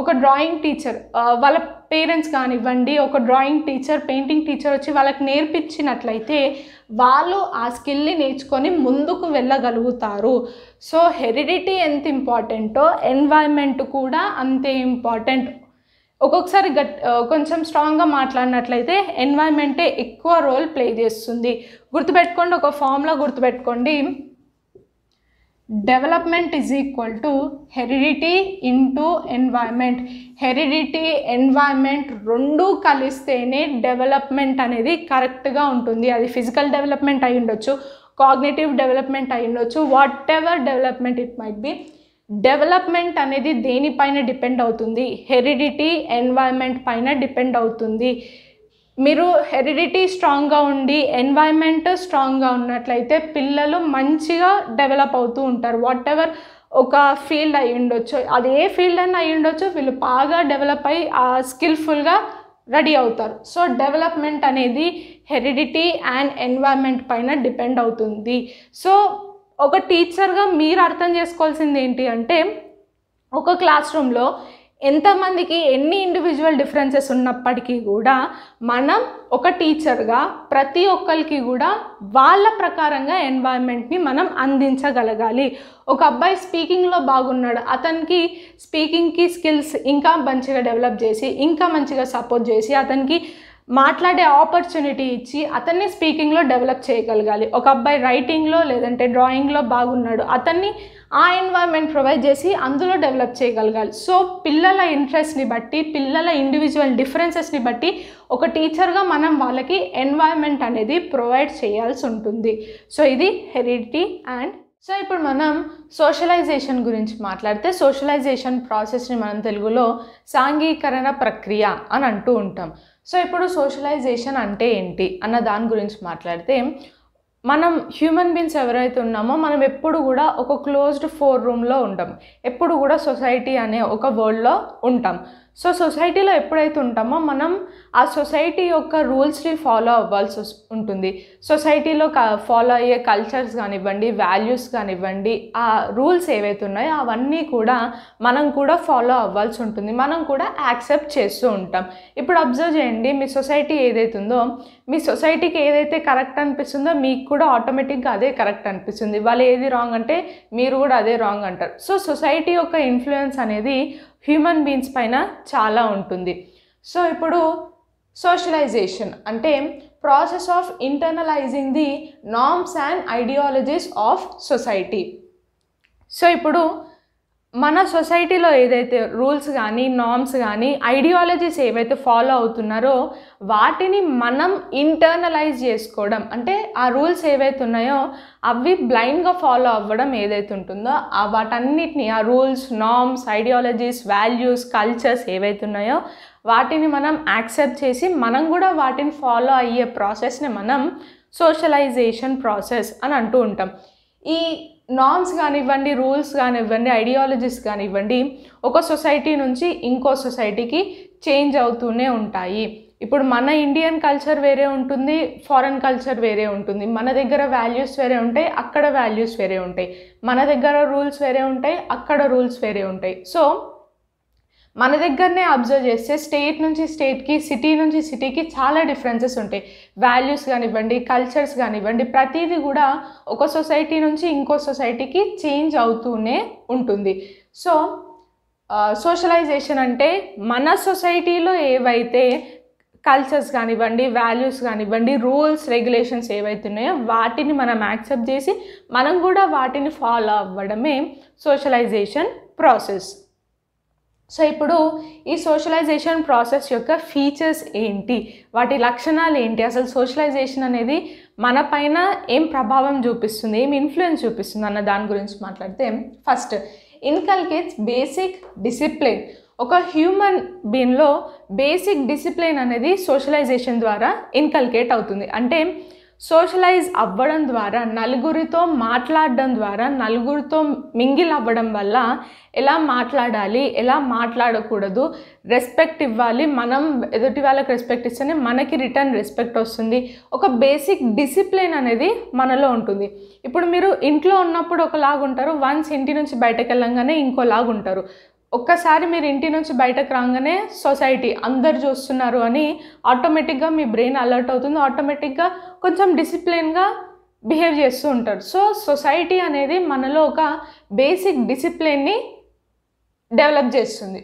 ఒక డ్రాయింగ్ టీచర్ వాళ్ళ పేరెంట్స్ కానివ్వండి ఒక డ్రాయింగ్ టీచర్ పెయింటింగ్ టీచర్ వచ్చి వాళ్ళకి నేర్పించినట్లయితే వాళ్ళు ఆ స్కిల్ని నేర్చుకొని ముందుకు వెళ్ళగలుగుతారు సో హెరిడిటీ ఎంత ఇంపార్టెంటో ఎన్వైర్న్మెంట్ కూడా అంతే ఇంపార్టెంట్ ఒక్కొక్కసారి గట్ కొంచెం స్ట్రాంగ్గా మాట్లాడినట్లయితే ఎన్వైర్న్మెంటే ఎక్కువ రోల్ ప్లే చేస్తుంది గుర్తుపెట్టుకోండి ఒక ఫామ్లో గుర్తుపెట్టుకోండి development is equal to heredity into environment heredity environment రెండూ కలిస్తేనే డెవలప్మెంట్ అనేది కరెక్ట్గా ఉంటుంది అది ఫిజికల్ డెవలప్మెంట్ అయి ఉండొచ్చు కాగ్నేటివ్ డెవలప్మెంట్ అయి ఉండొచ్చు whatever development it might be development అనేది దేనిపైన డిపెండ్ అవుతుంది హెరిడిటీ ఎన్వైర్మెంట్ పైన డిపెండ్ అవుతుంది మీరు హెరిడిటీ స్ట్రాంగ్గా ఉండి ఎన్వైర్న్మెంట్ స్ట్రాంగ్గా ఉన్నట్లయితే పిల్లలు మంచిగా డెవలప్ అవుతూ ఉంటారు వాట్ ఎవర్ ఒక ఫీల్డ్ అయి ఉండొచ్చు అది ఏ ఫీల్డ్ అయినా అయి ఉండొచ్చు వీళ్ళు బాగా డెవలప్ అయ్యి ఆ స్కిల్ఫుల్గా రెడీ అవుతారు సో డెవలప్మెంట్ అనేది హెరిడిటీ అండ్ ఎన్వైర్న్మెంట్ పైన డిపెండ్ అవుతుంది సో ఒక టీచర్గా మీరు అర్థం చేసుకోవాల్సింది ఏంటి అంటే ఒక క్లాస్ రూమ్లో ఎంతమందికి ఎన్ని ఇండివిజువల్ డిఫరెన్సెస్ ఉన్నప్పటికీ కూడా మనం ఒక టీచర్గా ప్రతి ఒక్కరికి కూడా వాళ్ళ ప్రకారంగా ఎన్వైర్న్మెంట్ని మనం అందించగలగాలి ఒక అబ్బాయి స్పీకింగ్లో బాగున్నాడు అతనికి స్పీకింగ్కి స్కిల్స్ ఇంకా మంచిగా డెవలప్ చేసి ఇంకా మంచిగా సపోర్ట్ చేసి అతనికి మాట్లాడే ఆపర్చునిటీ ఇచ్చి అతన్ని స్పీకింగ్లో డెవలప్ చేయగలగాలి ఒక అబ్బాయి రైటింగ్లో లేదంటే డ్రాయింగ్లో బాగున్నాడు అతన్ని ఆ ఎన్వైర్న్మెంట్ ప్రొవైడ్ చేసి అందులో డెవలప్ చేయగలగాలి సో పిల్లల ఇంట్రెస్ట్ని బట్టి పిల్లల ఇండివిజువల్ డిఫరెన్సెస్ని బట్టి ఒక టీచర్గా మనం వాళ్ళకి ఎన్వైర్న్మెంట్ అనేది ప్రొవైడ్ చేయాల్సి ఉంటుంది సో ఇది హెరిడిటీ అండ్ సో ఇప్పుడు మనం సోషలైజేషన్ గురించి మాట్లాడితే సోషలైజేషన్ ప్రాసెస్ని మనం తెలుగులో సాంఘీకరణ ప్రక్రియ అని అంటూ ఉంటాం సో ఇప్పుడు సోషలైజేషన్ అంటే ఏంటి అన్న దాని గురించి మాట్లాడితే మనం హ్యూమన్ బీన్స్ ఎవరైతే ఉన్నామో మనం ఎప్పుడు కూడా ఒక క్లోజ్డ్ ఫోర్ రూమ్లో ఉంటాం ఎప్పుడు కూడా సొసైటీ అనే ఒక వరల్డ్లో ఉంటాం సో సొసైటీలో ఎప్పుడైతే ఉంటామో మనం ఆ సొసైటీ యొక్క రూల్స్ని ఫాలో అవ్వాల్సి ఉంటుంది సొసైటీలో ఫాలో అయ్యే కల్చర్స్ కానివ్వండి వాల్యూస్ కానివ్వండి ఆ రూల్స్ ఏవైతే ఉన్నాయో అవన్నీ కూడా మనం కూడా ఫాలో అవ్వాల్సి ఉంటుంది మనం కూడా యాక్సెప్ట్ చేస్తూ ఉంటాం ఇప్పుడు అబ్జర్వ్ చేయండి మీ సొసైటీ ఏదైతే ఉందో మీ సొసైటీకి ఏదైతే కరెక్ట్ అనిపిస్తుందో మీకు కూడా ఆటోమేటిక్గా అదే కరెక్ట్ అనిపిస్తుంది వాళ్ళు ఏది రాంగ్ అంటే మీరు కూడా అదే రాంగ్ అంటారు సో సొసైటీ యొక్క ఇన్ఫ్లుయెన్స్ అనేది హ్యూమన్ బీయింగ్స్ పైన చాలా ఉంటుంది సో ఇప్పుడు సోషలైజేషన్ అంటే process of internalising the norms and ideologies of society so ఇప్పుడు మన సొసైటీలో ఏదైతే రూల్స్ కానీ నామ్స్ కానీ ఐడియాలజీస్ ఏవైతే ఫాలో అవుతున్నారో వాటిని మనం ఇంటర్నలైజ్ చేసుకోవడం అంటే ఆ రూల్స్ ఏవైతే ఉన్నాయో అవి బ్లైండ్గా ఫాలో అవ్వడం ఏదైతే ఉంటుందో వాటన్నిటిని ఆ rules norms ideologies values cultures ఏవైతే ఉన్నాయో వాటిని మనం యాక్సెప్ట్ చేసి మనం కూడా వాటిని ఫాలో అయ్యే ప్రాసెస్ని మనం సోషలైజేషన్ ప్రాసెస్ అని అంటూ ఉంటాం ఈ నామ్స్ కానివ్వండి రూల్స్ కానివ్వండి ఐడియాలజీస్ కానివ్వండి ఒక సొసైటీ నుంచి ఇంకో సొసైటీకి చేంజ్ అవుతూనే ఉంటాయి ఇప్పుడు మన ఇండియన్ కల్చర్ వేరే ఉంటుంది ఫారెన్ కల్చర్ వేరే ఉంటుంది మన దగ్గర వాల్యూస్ వేరే ఉంటాయి అక్కడ వాల్యూస్ వేరే ఉంటాయి మన దగ్గర రూల్స్ వేరే ఉంటాయి అక్కడ రూల్స్ వేరే ఉంటాయి సో మన దగ్గరనే అబ్జర్వ్ చేస్తే స్టేట్ నుంచి స్టేట్కి సిటీ నుంచి సిటీకి చాలా డిఫరెన్సెస్ ఉంటాయి వాల్యూస్ కానివ్వండి కల్చర్స్ కానివ్వండి ప్రతిదీ కూడా ఒక సొసైటీ నుంచి ఇంకో సొసైటీకి చేంజ్ అవుతూనే ఉంటుంది సో సోషలైజేషన్ అంటే మన సొసైటీలో ఏవైతే కల్చర్స్ కానివ్వండి వాల్యూస్ కానివ్వండి రూల్స్ రెగ్యులేషన్స్ ఏవైతే ఉన్నాయో వాటిని మనం యాక్సెప్ట్ చేసి మనం కూడా వాటిని ఫాలో అవ్వడమే సోషలైజేషన్ ప్రాసెస్ సో ఇప్పుడు ఈ సోషలైజేషన్ ప్రాసెస్ యొక్క ఫీచర్స్ ఏంటి వాటి లక్షణాలు ఏంటి అసలు సోషలైజేషన్ అనేది మన పైన ఏం ప్రభావం చూపిస్తుంది ఏం ఇన్ఫ్లుయెన్స్ చూపిస్తుంది అన్న దాని గురించి మాట్లాడితే ఫస్ట్ ఇన్కల్కేట్స్ బేసిక్ డిసిప్లిన్ ఒక హ్యూమన్ బీన్లో బేసిక్ డిసిప్లిన్ అనేది సోషలైజేషన్ ద్వారా ఇన్కల్కేట్ అవుతుంది అంటే సోషలైజ్ అవ్వడం ద్వారా నలుగురితో మాట్లాడడం ద్వారా నలుగురితో మింగిల్ అవ్వడం వల్ల ఎలా మాట్లాడాలి ఎలా మాట్లాడకూడదు రెస్పెక్ట్ ఇవ్వాలి మనం ఎదుటి వాళ్ళకి రెస్పెక్ట్ ఇస్తేనే మనకి రిటర్న్ రెస్పెక్ట్ వస్తుంది ఒక బేసిక్ డిసిప్లిన్ అనేది మనలో ఉంటుంది ఇప్పుడు మీరు ఇంట్లో ఉన్నప్పుడు ఒకలాగుంటారు వన్స్ ఇంటి నుంచి బయటకు వెళ్ళంగానే ఇంకోలాగుంటారు ఒక్కసారి మీరు ఇంటి నుంచి బయటకు రాగానే సొసైటీ అందరు చూస్తున్నారు అని ఆటోమేటిక్గా మీ బ్రెయిన్ అలర్ట్ అవుతుంది ఆటోమేటిక్గా కొంచెం డిసిప్లిన్గా బిహేవ్ చేస్తూ ఉంటారు సో సొసైటీ అనేది మనలో ఒక బేసిక్ డిసిప్లిన్ని డెవలప్ చేస్తుంది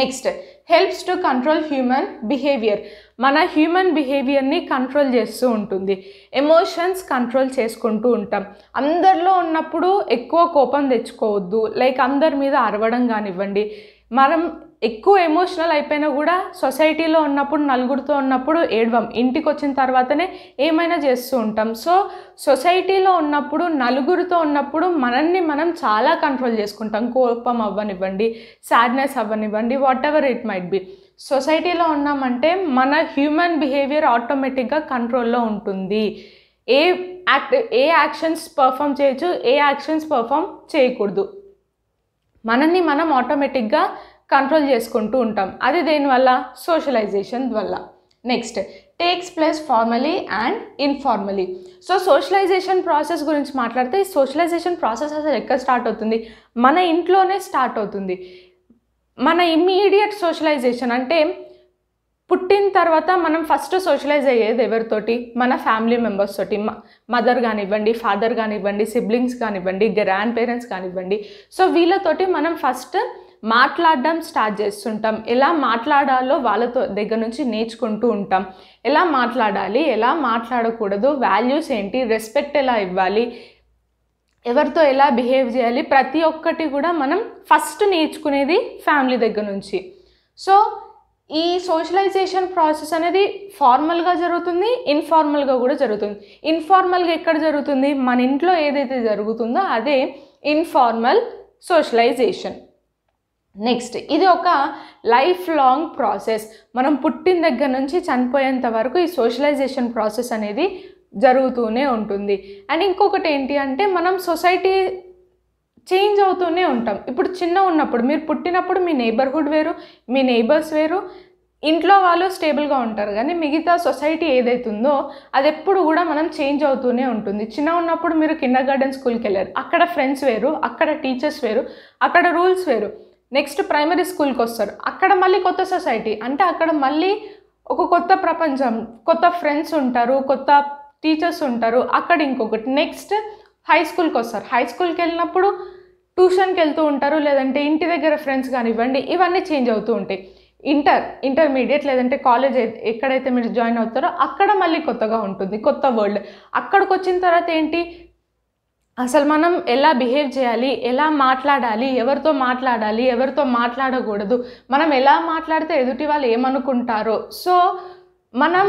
next helps to control human behaviour మన హ్యూమన్ బిహేవియర్ని కంట్రోల్ చేస్తూ ఉంటుంది ఎమోషన్స్ కంట్రోల్ చేసుకుంటూ ఉంటాం అందరిలో ఉన్నప్పుడు ఎక్కువ కోపం తెచ్చుకోవద్దు లైక్ అందరి మీద అరవడం కానివ్వండి మనం ఎక్కువ ఎమోషనల్ అయిపోయినా కూడా సొసైటీలో ఉన్నప్పుడు నలుగురితో ఉన్నప్పుడు ఏడవం ఇంటికి వచ్చిన తర్వాతనే ఏమైనా చేస్తూ ఉంటాం సో సొసైటీలో ఉన్నప్పుడు నలుగురితో ఉన్నప్పుడు మనల్ని మనం చాలా కంట్రోల్ చేసుకుంటాం కోపం అవ్వనివ్వండి సాడ్నెస్ అవ్వనివ్వండి whatever it might be సొసైటీలో ఉన్నామంటే మన హ్యూమన్ బిహేవియర్ ఆటోమేటిక్గా కంట్రోల్లో ఉంటుంది ఏ యాక్ట్ ఏ యాక్షన్స్ పర్ఫామ్ చేయొచ్చు ఏ యాక్షన్స్ పర్ఫామ్ చేయకూడదు మనల్ని మనం ఆటోమేటిక్గా కంట్రోల్ చేసుకుంటూ ఉంటాం అది దేనివల్ల సోషలైజేషన్ వల్ల next takes place formally and informally so socialisation process గురించి మాట్లాడితే ఈ సోషలైజేషన్ ప్రాసెస్ అసలు ఎక్కడ స్టార్ట్ అవుతుంది మన ఇంట్లోనే స్టార్ట్ అవుతుంది మన ఇమ్మీడియట్ సోషలైజేషన్ అంటే పుట్టిన తర్వాత మనం ఫస్ట్ సోషలైజ్ అయ్యేది ఎవరితోటి మన ఫ్యామిలీ మెంబర్స్ తోటి మదర్ కానివ్వండి ఫాదర్ కానివ్వండి సిబ్లింగ్స్ కానివ్వండి గ్రాండ్ పేరెంట్స్ కానివ్వండి సో వీళ్ళతోటి మనం ఫస్ట్ మాట్లాడడం స్టార్ట్ చేస్తుంటాం ఎలా మాట్లాడాలో వాళ్ళతో దగ్గర నుంచి నేర్చుకుంటూ ఉంటాం ఎలా మాట్లాడాలి ఎలా మాట్లాడకూడదు వాల్యూస్ ఏంటి రెస్పెక్ట్ ఎలా ఇవ్వాలి ఎవరితో ఎలా బిహేవ్ చేయాలి ప్రతి ఒక్కటి కూడా మనం ఫస్ట్ నేర్చుకునేది ఫ్యామిలీ దగ్గర నుంచి సో ఈ సోషలైజేషన్ ప్రాసెస్ అనేది ఫార్మల్గా జరుగుతుంది ఇన్ఫార్మల్గా కూడా జరుగుతుంది ఇన్ఫార్మల్గా ఎక్కడ జరుగుతుంది మన ఇంట్లో ఏదైతే జరుగుతుందో అదే ఇన్ఫార్మల్ సోషలైజేషన్ నెక్స్ట్ ఇది ఒక లైఫ్ లాంగ్ ప్రాసెస్ మనం పుట్టిన దగ్గర నుంచి చనిపోయేంత వరకు ఈ సోషలైజేషన్ ప్రాసెస్ అనేది జరుగుతూనే ఉంటుంది అండ్ ఇంకొకటి ఏంటి అంటే మనం సొసైటీ చేంజ్ అవుతూనే ఉంటాం ఇప్పుడు చిన్న ఉన్నప్పుడు మీరు పుట్టినప్పుడు మీ నేబర్హుడ్ వేరు మీ నేబర్స్ వేరు ఇంట్లో వాళ్ళు స్టేబుల్గా ఉంటారు కానీ మిగతా సొసైటీ ఏదైతుందో అది ఎప్పుడు కూడా మనం చేంజ్ అవుతూనే ఉంటుంది చిన్న ఉన్నప్పుడు మీరు కిండర్ గార్డెన్ స్కూల్కి వెళ్ళారు అక్కడ ఫ్రెండ్స్ వేరు అక్కడ టీచర్స్ వేరు అక్కడ రూల్స్ వేరు నెక్స్ట్ ప్రైమరీ స్కూల్కి వస్తారు అక్కడ మళ్ళీ కొత్త సొసైటీ అంటే అక్కడ మళ్ళీ ఒక కొత్త ప్రపంచం కొత్త ఫ్రెండ్స్ ఉంటారు కొత్త టీచర్స్ ఉంటారు అక్కడ ఇంకొకటి నెక్స్ట్ హై స్కూల్కి వస్తారు హై స్కూల్కి వెళ్ళినప్పుడు ట్యూషన్కి వెళ్తూ ఉంటారు లేదంటే ఇంటి దగ్గర ఫ్రెండ్స్ కానివ్వండి ఇవన్నీ చేంజ్ అవుతూ ఉంటాయి ఇంటర్ ఇంటర్మీడియట్ లేదంటే కాలేజ్ ఎక్కడైతే మీరు జాయిన్ అవుతారో అక్కడ మళ్ళీ కొత్తగా ఉంటుంది కొత్త వరల్డ్ అక్కడికి వచ్చిన తర్వాత ఏంటి అసలు మనం ఎలా బిహేవ్ చేయాలి ఎలా మాట్లాడాలి ఎవరితో మాట్లాడాలి ఎవరితో మాట్లాడకూడదు మనం ఎలా మాట్లాడితే ఎదుటి వాళ్ళు ఏమనుకుంటారో సో మనం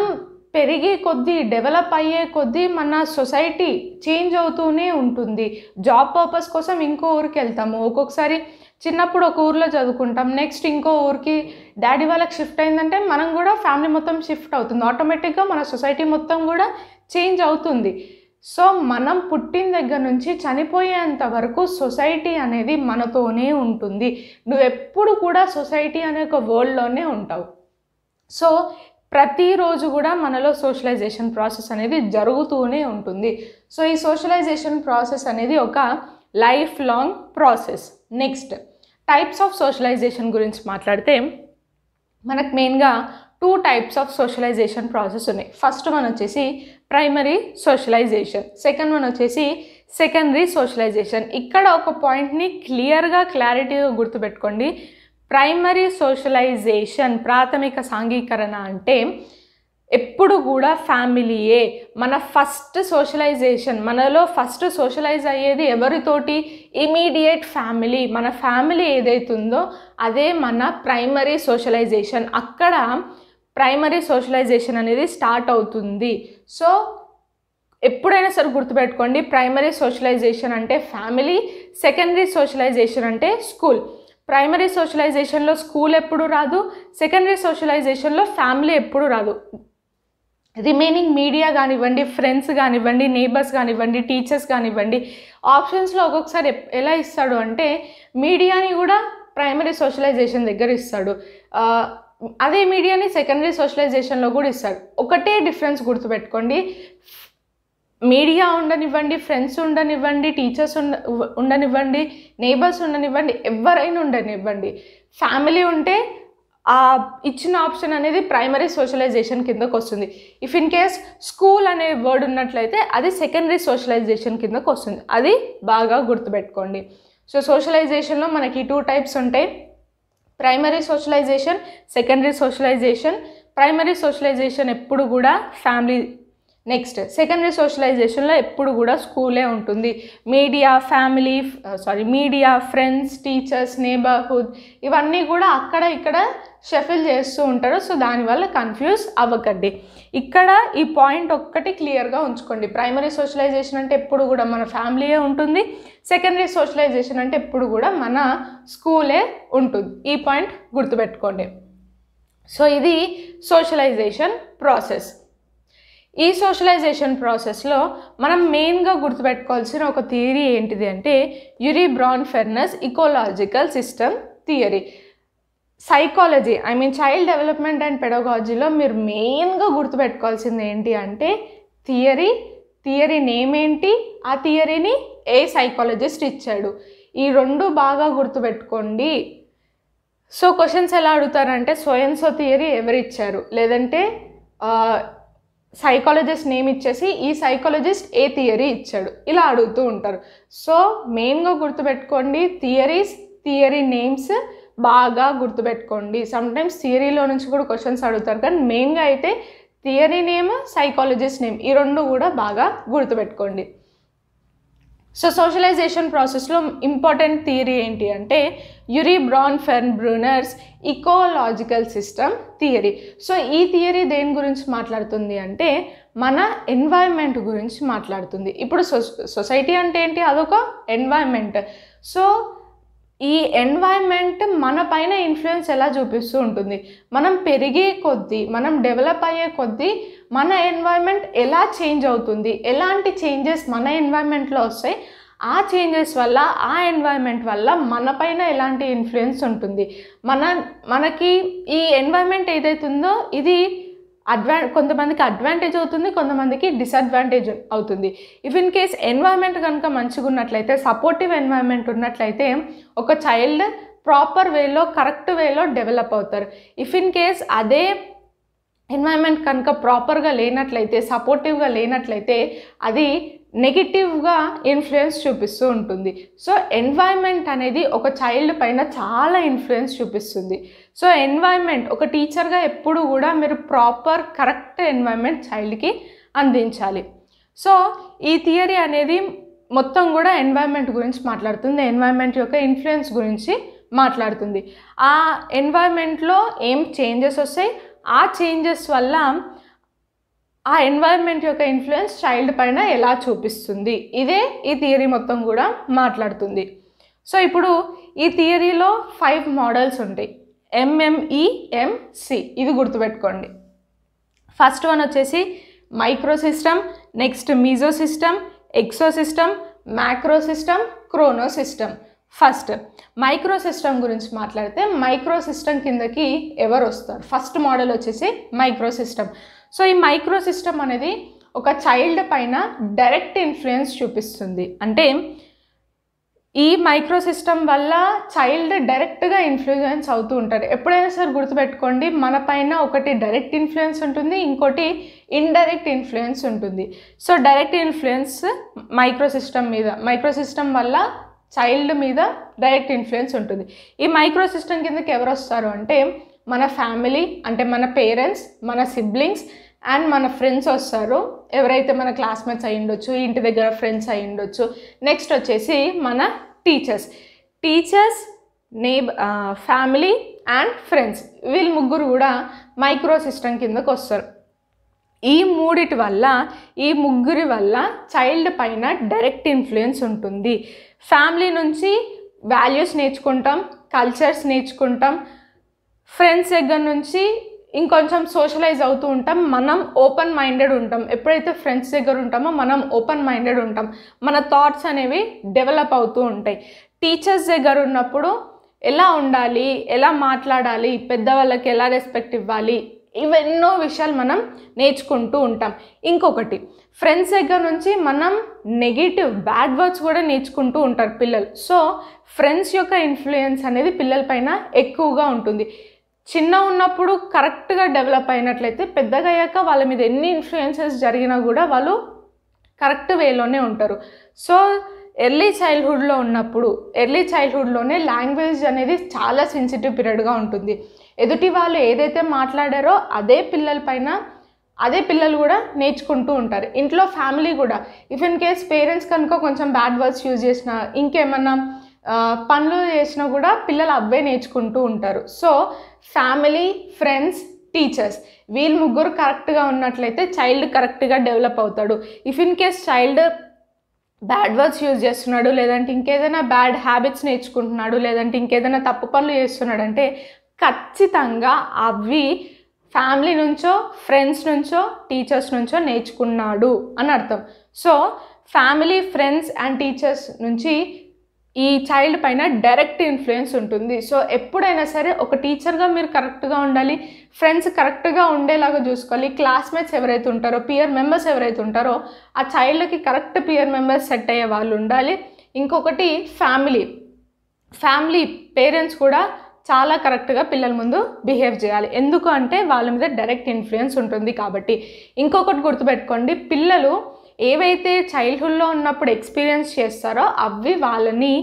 పెరిగే కొద్దీ డెవలప్ అయ్యే కొద్దీ మన సొసైటీ చేంజ్ అవుతూనే ఉంటుంది జాబ్ పర్పస్ కోసం ఇంకో ఊరికి వెళ్తాము ఒక్కొక్కసారి చిన్నప్పుడు ఒక ఊర్లో చదువుకుంటాం నెక్స్ట్ ఇంకో ఊరికి డాడీ వాళ్ళకి షిఫ్ట్ అయిందంటే మనం కూడా ఫ్యామిలీ మొత్తం షిఫ్ట్ అవుతుంది ఆటోమేటిక్గా మన సొసైటీ మొత్తం కూడా చేంజ్ అవుతుంది సో మనం పుట్టిన దగ్గర నుంచి చనిపోయేంత వరకు సొసైటీ అనేది మనతోనే ఉంటుంది నువ్వు ఎప్పుడు కూడా సొసైటీ అనే ఒక వరల్డ్లోనే ఉంటావు సో ప్రతిరోజు కూడా మనలో సోషలైజేషన్ ప్రాసెస్ అనేది జరుగుతూనే ఉంటుంది సో ఈ సోషలైజేషన్ ప్రాసెస్ అనేది ఒక life long process next types of socialisation గురించి మాట్లాడితే మనకు మెయిన్గా two types of socialisation process ఉన్నాయి ఫస్ట్ మనం వచ్చేసి ప్రైమరీ సోషలైజేషన్ సెకండ్ వన్ వచ్చేసి సెకండరీ సోషలైజేషన్ ఇక్కడ ఒక పాయింట్ని క్లియర్గా క్లారిటీగా గుర్తుపెట్టుకోండి ప్రైమరీ సోషలైజేషన్ ప్రాథమిక సాంఘీకరణ అంటే ఎప్పుడు కూడా ఫ్యామిలీయే మన ఫస్ట్ సోషలైజేషన్ మనలో ఫస్ట్ సోషలైజ్ అయ్యేది ఎవరితోటి ఇమీడియట్ ఫ్యామిలీ మన ఫ్యామిలీ ఏదైతుందో అదే మన ప్రైమరీ సోషలైజేషన్ అక్కడ ప్రైమరీ సోషలైజేషన్ అనేది స్టార్ట్ అవుతుంది సో ఎప్పుడైనా సరే గుర్తుపెట్టుకోండి ప్రైమరీ సోషలైజేషన్ అంటే ఫ్యామిలీ సెకండరీ సోషలైజేషన్ అంటే స్కూల్ ప్రైమరీ సోషలైజేషన్లో స్కూల్ ఎప్పుడు రాదు సెకండరీ సోషలైజేషన్లో ఫ్యామిలీ ఎప్పుడు రాదు రిమైనింగ్ మీడియా కానివ్వండి ఫ్రెండ్స్ కానివ్వండి నేబర్స్ కానివ్వండి టీచర్స్ కానివ్వండి ఆప్షన్స్లో ఒక్కొక్కసారి ఎలా ఇస్తాడు అంటే మీడియాని కూడా ప్రైమరీ సోషలైజేషన్ దగ్గర ఇస్తాడు అదే మీడియాని సెకండరీ సోషలైజేషన్లో కూడా ఇస్తాడు ఒకటే డిఫరెన్స్ గుర్తుపెట్టుకోండి మీడియా ఉండనివ్వండి ఫ్రెండ్స్ ఉండనివ్వండి టీచర్స్ ఉండ ఉండనివ్వండి నేబర్స్ ఉండనివ్వండి ఎవరైనా ఉండనివ్వండి ఫ్యామిలీ ఉంటే ఆ ఇచ్చిన ఆప్షన్ అనేది ప్రైమరీ సోషలైజేషన్ కిందకు వస్తుంది ఇఫ్ ఇన్ కేస్ స్కూల్ అనే వర్డ్ ఉన్నట్లయితే అది సెకండరీ సోషలైజేషన్ కిందకు వస్తుంది అది బాగా గుర్తుపెట్టుకోండి సో సోషలైజేషన్లో మనకి టూ టైప్స్ ఉంటాయి primary socialisation secondary socialisation primary socialisation ఎప్పుడు కూడా ఫ్యామిలీ నెక్స్ట్ సెకండరీ సోషలైజేషన్లో ఎప్పుడు కూడా స్కూలే ఉంటుంది media family sorry media friends teachers neighbourhood ఇవన్నీ కూడా అక్కడ ఇక్కడ షఫిల్ చేస్తూ ఉంటారు సో దానివల్ల కన్ఫ్యూజ్ అవ్వకండి ఇక్కడ ఈ పాయింట్ ఒక్కటి క్లియర్గా ఉంచుకోండి ప్రైమరీ సోషలైజేషన్ అంటే ఎప్పుడు కూడా మన ఫ్యామిలీయే ఉంటుంది సెకండరీ సోషలైజేషన్ అంటే ఎప్పుడు కూడా మన స్కూలే ఉంటుంది ఈ పాయింట్ గుర్తుపెట్టుకోండి సో ఇది సోషలైజేషన్ ప్రాసెస్ ఈ సోషలైజేషన్ ప్రాసెస్లో మనం మెయిన్గా గుర్తుపెట్టుకోవాల్సిన ఒక థియరీ ఏంటిది అంటే Urie Bronfenbrenner's ecological system theory psychology I mean child development and పెడగాలజీలో మీరు మెయిన్గా గుర్తుపెట్టుకోవాల్సింది ఏంటి అంటే థియరీ థియరీ నేమ్ ఏంటి ఆ థియరీని ఏ సైకాలజిస్ట్ ఇచ్చాడు ఈ రెండు బాగా గుర్తుపెట్టుకోండి సో క్వశ్చన్స్ ఎలా అడుగుతారంటే స్వయంసో థియరీ ఎవరు ఇచ్చారు లేదంటే సైకాలజిస్ట్ నేమ్ ఇచ్చేసి ఈ సైకాలజిస్ట్ ఏ థియరీ ఇచ్చాడు ఇలా అడుగుతూ ఉంటారు సో మెయిన్గా గుర్తుపెట్టుకోండి థియరీస్ థియరీ నేమ్స్ బాగా గుర్తుపెట్టుకోండి సమ్టైమ్స్ థియరీలో నుంచి కూడా క్వశ్చన్స్ అడుగుతారు కానీ మెయిన్గా అయితే థియరీ నేమ్ సైకాలజిస్ట్ నేమ్ ఈ రెండు కూడా బాగా గుర్తుపెట్టుకోండి సో సోషలైజేషన్ ప్రాసెస్లో ఇంపార్టెంట్ థియరీ ఏంటి అంటే Urie Bronfenbrenner's ecological system theory so ఈ థియరీ దేని గురించి మాట్లాడుతుంది అంటే మన ఎన్వైర్న్మెంట్ గురించి మాట్లాడుతుంది ఇప్పుడు సొసైటీ అంటే ఏంటి అదొక ఎన్వైర్న్మెంట్ సో ఈ ఎన్వైర్న్మెంట్ మన పైన ఇన్ఫ్లుయెన్స్ ఎలా చూపిస్తూ ఉంటుంది మనం పెరిగే కొద్దీ మనం డెవలప్ అయ్యే కొద్దీ మన ఎన్వైర్న్మెంట్ ఎలా చేంజ్ అవుతుంది ఎలాంటి చేంజెస్ మన ఎన్వైర్న్మెంట్లో వస్తాయి ఆ చేంజెస్ వల్ల ఆ ఎన్వైర్న్మెంట్ వల్ల మనపైన ఎలాంటి ఇన్ఫ్లుయెన్స్ ఉంటుంది మన మనకి ఈ ఎన్వైర్న్మెంట్ ఏదైతుందో ఇది అడ్వా కొంతమందికి అడ్వాంటేజ్ అవుతుంది కొంతమందికి డిసడ్వాంటేజ్ అవుతుంది ఇఫ్ ఇన్ కేస్ ఎన్వైర్న్మెంట్ కనుక మంచిగా ఉన్నట్లయితే సపోర్టివ్ ఎన్వైర్న్మెంట్ ఉన్నట్లయితే ఒక చైల్డ్ ప్రాపర్ వేలో కరెక్ట్ వేలో డెవలప్ అవుతారు ఇఫ్ ఇన్ కేస్ అదే ఎన్వైర్న్మెంట్ కనుక ప్రాపర్గా లేనట్లయితే సపోర్టివ్గా లేనట్లయితే అది నెగిటివ్గా ఇన్ఫ్లుయెన్స్ చూపిస్తూ ఉంటుంది సో ఎన్వైర్న్మెంట్ అనేది ఒక చైల్డ్ పైన చాలా ఇన్ఫ్లుయెన్స్ చూపిస్తుంది సో ఎన్వైర్న్మెంట్ ఒక టీచర్గా ఎప్పుడు కూడా మీరు ప్రాపర్ కరెక్ట్ ఎన్వైర్న్మెంట్ చైల్డ్కి అందించాలి సో ఈ థియరీ అనేది మొత్తం కూడా ఎన్వైర్న్మెంట్ గురించి మాట్లాడుతుంది ఎన్వైర్న్మెంట్ యొక్క ఇన్ఫ్లుయెన్స్ గురించి మాట్లాడుతుంది ఆ ఎన్వైర్న్మెంట్లో ఏం చేంజెస్ వస్తాయి ఆ చేంజెస్ వల్ల ఆ ఎన్వైర్న్మెంట్ యొక్క ఇన్ఫ్లుయెన్స్ చైల్డ్ పైన ఎలా చూపిస్తుంది ఇదే ఈ థియరీ మొత్తం కూడా మాట్లాడుతుంది సో ఇప్పుడు ఈ థియరీలో ఫైవ్ మోడల్స్ ఉంటాయి ఎంఎంఈఎంసి e ఇది గుర్తుపెట్టుకోండి ఫస్ట్ వన్ వచ్చేసి microsystem next mesosystem system exosystem macrosystem chronosystem first microsystem గురించి మాట్లాడితే మైక్రో సిస్టమ్ కిందకి ఎవరు వస్తారు ఫస్ట్ మోడల్ వచ్చేసి మైక్రో సిస్టమ్ సో ఈ మైక్రో సిస్టమ్ అనేది ఒక చైల్డ్ పైన డైరెక్ట్ ఇన్ఫ్లుయెన్స్ చూపిస్తుంది అంటే ఈ మైక్రో సిస్టమ్ వల్ల చైల్డ్ డైరెక్ట్గా ఇన్ఫ్లుయెన్స్ అవుతూ ఉంటారు ఎప్పుడైనా సరే గుర్తుపెట్టుకోండి మన పైన ఒకటి డైరెక్ట్ ఇన్ఫ్లుయెన్స్ ఉంటుంది ఇంకోటి ఇండైరెక్ట్ ఇన్ఫ్లుయెన్స్ ఉంటుంది so direct influence microsystem మీద మైక్రో సిస్టమ్ వల్ల చైల్డ్ మీద డైరెక్ట్ ఇన్ఫ్లుయెన్స్ ఉంటుంది ఈ మైక్రో సిస్టమ్ కిందకి ఎవరు వస్తారు అంటే మన ఫ్యామిలీ అంటే మన పేరెంట్స్ మన సిబ్లింగ్స్ అండ్ మన ఫ్రెండ్స్ వస్తారు ఎవరైతే మన క్లాస్మేట్స్ అయి ఉండొచ్చు ఇంటి దగ్గర ఫ్రెండ్స్ అయి ఉండొచ్చు నెక్స్ట్ వచ్చేసి మన టీచర్స్ టీచర్స్ నేబ ఫ్యామిలీ అండ్ ఫ్రెండ్స్ వీళ్ళు ముగ్గురు కూడా మైక్రో సిస్టమ్ కిందకు వస్తారు ఈ మూడిటి వల్ల ఈ ముగ్గురి వల్ల చైల్డ్ పైన డైరెక్ట్ ఇన్ఫ్లుయెన్స్ ఉంటుంది ఫ్యామిలీ నుంచి వాల్యూస్ నేర్చుకుంటాం కల్చర్స్ నేర్చుకుంటాం ఫ్రెండ్స్ దగ్గర నుంచి ఇంకొంచెం సోషలైజ్ అవుతూ ఉంటాం మనం ఓపెన్ మైండెడ్ ఉంటాం ఎప్పుడైతే ఫ్రెండ్స్ దగ్గర ఉంటామో మనం ఓపెన్ మైండెడ్ ఉంటాం మన థాట్స్ అనేవి డెవలప్ అవుతూ ఉంటాయి టీచర్స్ దగ్గర ఉన్నప్పుడు ఎలా ఉండాలి ఎలా మాట్లాడాలి పెద్దవాళ్ళకి ఎలా రెస్పెక్ట్ ఇవ్వాలి ఇవెన్నో విషయాలు మనం నేర్చుకుంటూ ఉంటాం ఇంకొకటి ఫ్రెండ్స్ దగ్గర నుంచి మనం నెగిటివ్ బ్యాడ్ వర్డ్స్ కూడా నేర్చుకుంటూ ఉంటారు పిల్లలు సో ఫ్రెండ్స్ యొక్క ఇన్ఫ్లుయెన్స్ అనేది పిల్లలపైన ఎక్కువగా ఉంటుంది చిన్న ఉన్నప్పుడు కరెక్ట్గా డెవలప్ అయినట్లయితే పెద్దగా అయ్యాక వాళ్ళ మీద ఎన్ని ఇన్ఫ్లుయెన్సెస్ జరిగినా కూడా వాళ్ళు కరెక్ట్ వేలోనే ఉంటారు సో ఎర్లీ చైల్డ్హుడ్లో ఉన్నప్పుడు ఎర్లీ చైల్డ్హుడ్లోనే లాంగ్వేజ్ అనేది చాలా సెన్సిటివ్ పీరియడ్గా ఉంటుంది ఎదుటి వాళ్ళు ఏదైతే మాట్లాడారో అదే పిల్లలపైన అదే పిల్లలు కూడా నేర్చుకుంటూ ఉంటారు ఇంట్లో ఫ్యామిలీ కూడా ఇఫ్ ఇన్ కేస్ పేరెంట్స్ కనుక కొంచెం బ్యాడ్ వర్డ్స్ యూజ్ చేసిన ఇంకేమన్నా పనులు చేసినా కూడా పిల్లలు అవే నేర్చుకుంటూ ఉంటారు సో ఫ్యామిలీ ఫ్రెండ్స్ టీచర్స్ వీళ్ళు ముగ్గురు కరెక్ట్గా ఉన్నట్లయితే చైల్డ్ కరెక్ట్గా డెవలప్ అవుతాడు if in case child bad words use చేస్తున్నాడు లేదంటే ఇంకేదైనా బ్యాడ్ హ్యాబిట్స్ నేర్చుకుంటున్నాడు లేదంటే ఇంకేదైనా తప్పు పనులు చేస్తున్నాడు అంటే ఖచ్చితంగా అవి ఫ్యామిలీ నుంచో ఫ్రెండ్స్ నుంచో టీచర్స్ నుంచో నేర్చుకున్నాడు అని అర్థం so family friends and teachers నుంచి ఈ చైల్డ్ పైన డైరెక్ట్ ఇన్ఫ్లుయెన్స్ ఉంటుంది సో ఎప్పుడైనా సరే ఒక టీచర్గా మీరు కరెక్ట్గా ఉండాలి ఫ్రెండ్స్ కరెక్ట్గా ఉండేలాగా చూసుకోవాలి క్లాస్మేట్స్ ఎవరైతే ఉంటారో పియర్ మెంబర్స్ ఎవరైతే ఉంటారో ఆ చైల్డ్కి కరెక్ట్ పియర్ మెంబర్స్ సెట్ అయ్యే వాళ్ళు ఉండాలి ఇంకొకటి ఫ్యామిలీ ఫ్యామిలీ పేరెంట్స్ కూడా చాలా కరెక్ట్గా పిల్లల ముందు బిహేవ్ చేయాలి ఎందుకు అంటే వాళ్ళ మీద డైరెక్ట్ ఇన్ఫ్లుయెన్స్ ఉంటుంది కాబట్టి ఇంకొకటి గుర్తుపెట్టుకోండి పిల్లలు ఏవైతే చైల్డ్హుడ్లో ఉన్నప్పుడు ఎక్స్పీరియన్స్ చేస్తారో అవి వాళ్ళని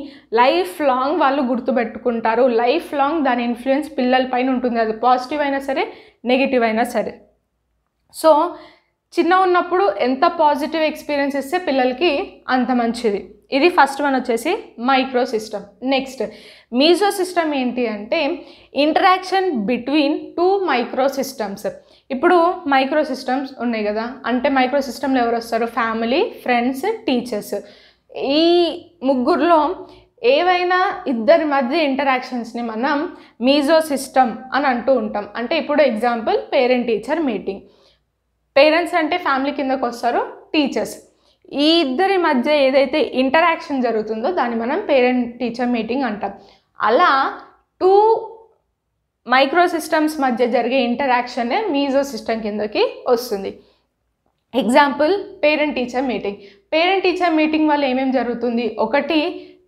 లైఫ్ లాంగ్ వాళ్ళు గుర్తుపెట్టుకుంటారు లైఫ్ లాంగ్ దాని ఇన్ఫ్లుయెన్స్ పిల్లలపైన ఉంటుంది అది పాజిటివ్ అయినా సరే నెగిటివ్ అయినా సరే సో చిన్న ఉన్నప్పుడు ఎంత పాజిటివ్ ఎక్స్పీరియన్స్ ఇస్తే పిల్లలకి అంత మంచిది ఇది ఫస్ట్ వన్ వచ్చేసి microsystem next mesosystem ఏంటి అంటే interaction between two microsystems ఇప్పుడు మైక్రో సిస్టమ్స్ ఉన్నాయి కదా అంటే మైక్రో సిస్టమ్లో ఎవరు వస్తారు ఫ్యామిలీ ఫ్రెండ్స్ టీచర్స్ ఈ ముగ్గురులో ఏవైనా ఇద్దరి మధ్య ఇంటరాక్షన్స్ని మనం మీజో సిస్టమ్ అని అంటూ ఉంటాం అంటే ఇప్పుడు example parent teacher meeting parents అంటే ఫ్యామిలీ కిందకు వస్తారు టీచర్స్ ఈ ఇద్దరి మధ్య ఏదైతే ఇంటరాక్షన్ జరుగుతుందో దాన్ని మనం పేరెంట్ టీచర్ మీటింగ్ అంటాం అలా టూ మైక్రో సిస్టమ్స్ మధ్య జరిగే ఇంటరాక్షనే మీజో సిస్టమ్ కిందకి వస్తుంది example parent teacher meeting parent teacher meeting వల్ల ఏమేమి జరుగుతుంది ఒకటి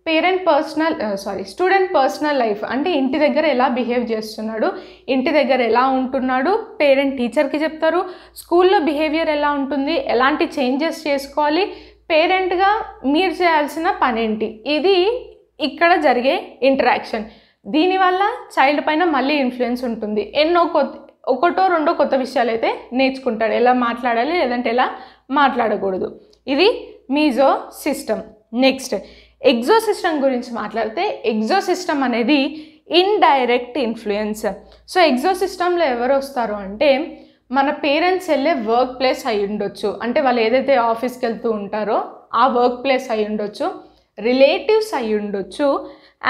parent personal sorry student personal life అంటే ఇంటి దగ్గర ఎలా బిహేవ్ చేస్తున్నాడు ఇంటి దగ్గర ఎలా ఉంటున్నాడు పేరెంట్ టీచర్కి చెప్తారు స్కూల్లో బిహేవియర్ ఎలా ఉంటుంది ఎలాంటి చేంజెస్ చేసుకోవాలి పేరెంట్గా మీరు చేయాల్సిన పనేంటి ఇది ఇక్కడ జరిగే ఇంటరాక్షన్ దీనివల్ల చైల్డ్ పైన మళ్ళీ ఇన్ఫ్లుయెన్స్ ఉంటుంది ఎన్నో కొత్త ఒకటో రెండో కొత్త విషయాలు అయితే నేర్చుకుంటాడు ఎలా మాట్లాడాలి లేదంటే ఎలా మాట్లాడకూడదు ఇది mesosystem next exosystem గురించి మాట్లాడితే ఎగ్జో సిస్టమ్ అనేది ఇన్డైరెక్ట్ ఇన్ఫ్లుయెన్స్ సో ఎగ్జో సిస్టంలో ఎవరు వస్తారు అంటే మన పేరెంట్స్ వెళ్ళే వర్క్ ప్లేస్ అయి ఉండొచ్చు అంటే వాళ్ళు ఏదైతే ఆఫీస్కి వెళ్తూ ఉంటారో ఆ వర్క్ ప్లేస్ అయి ఉండొచ్చు రిలేటివ్స్ అయి ఉండొచ్చు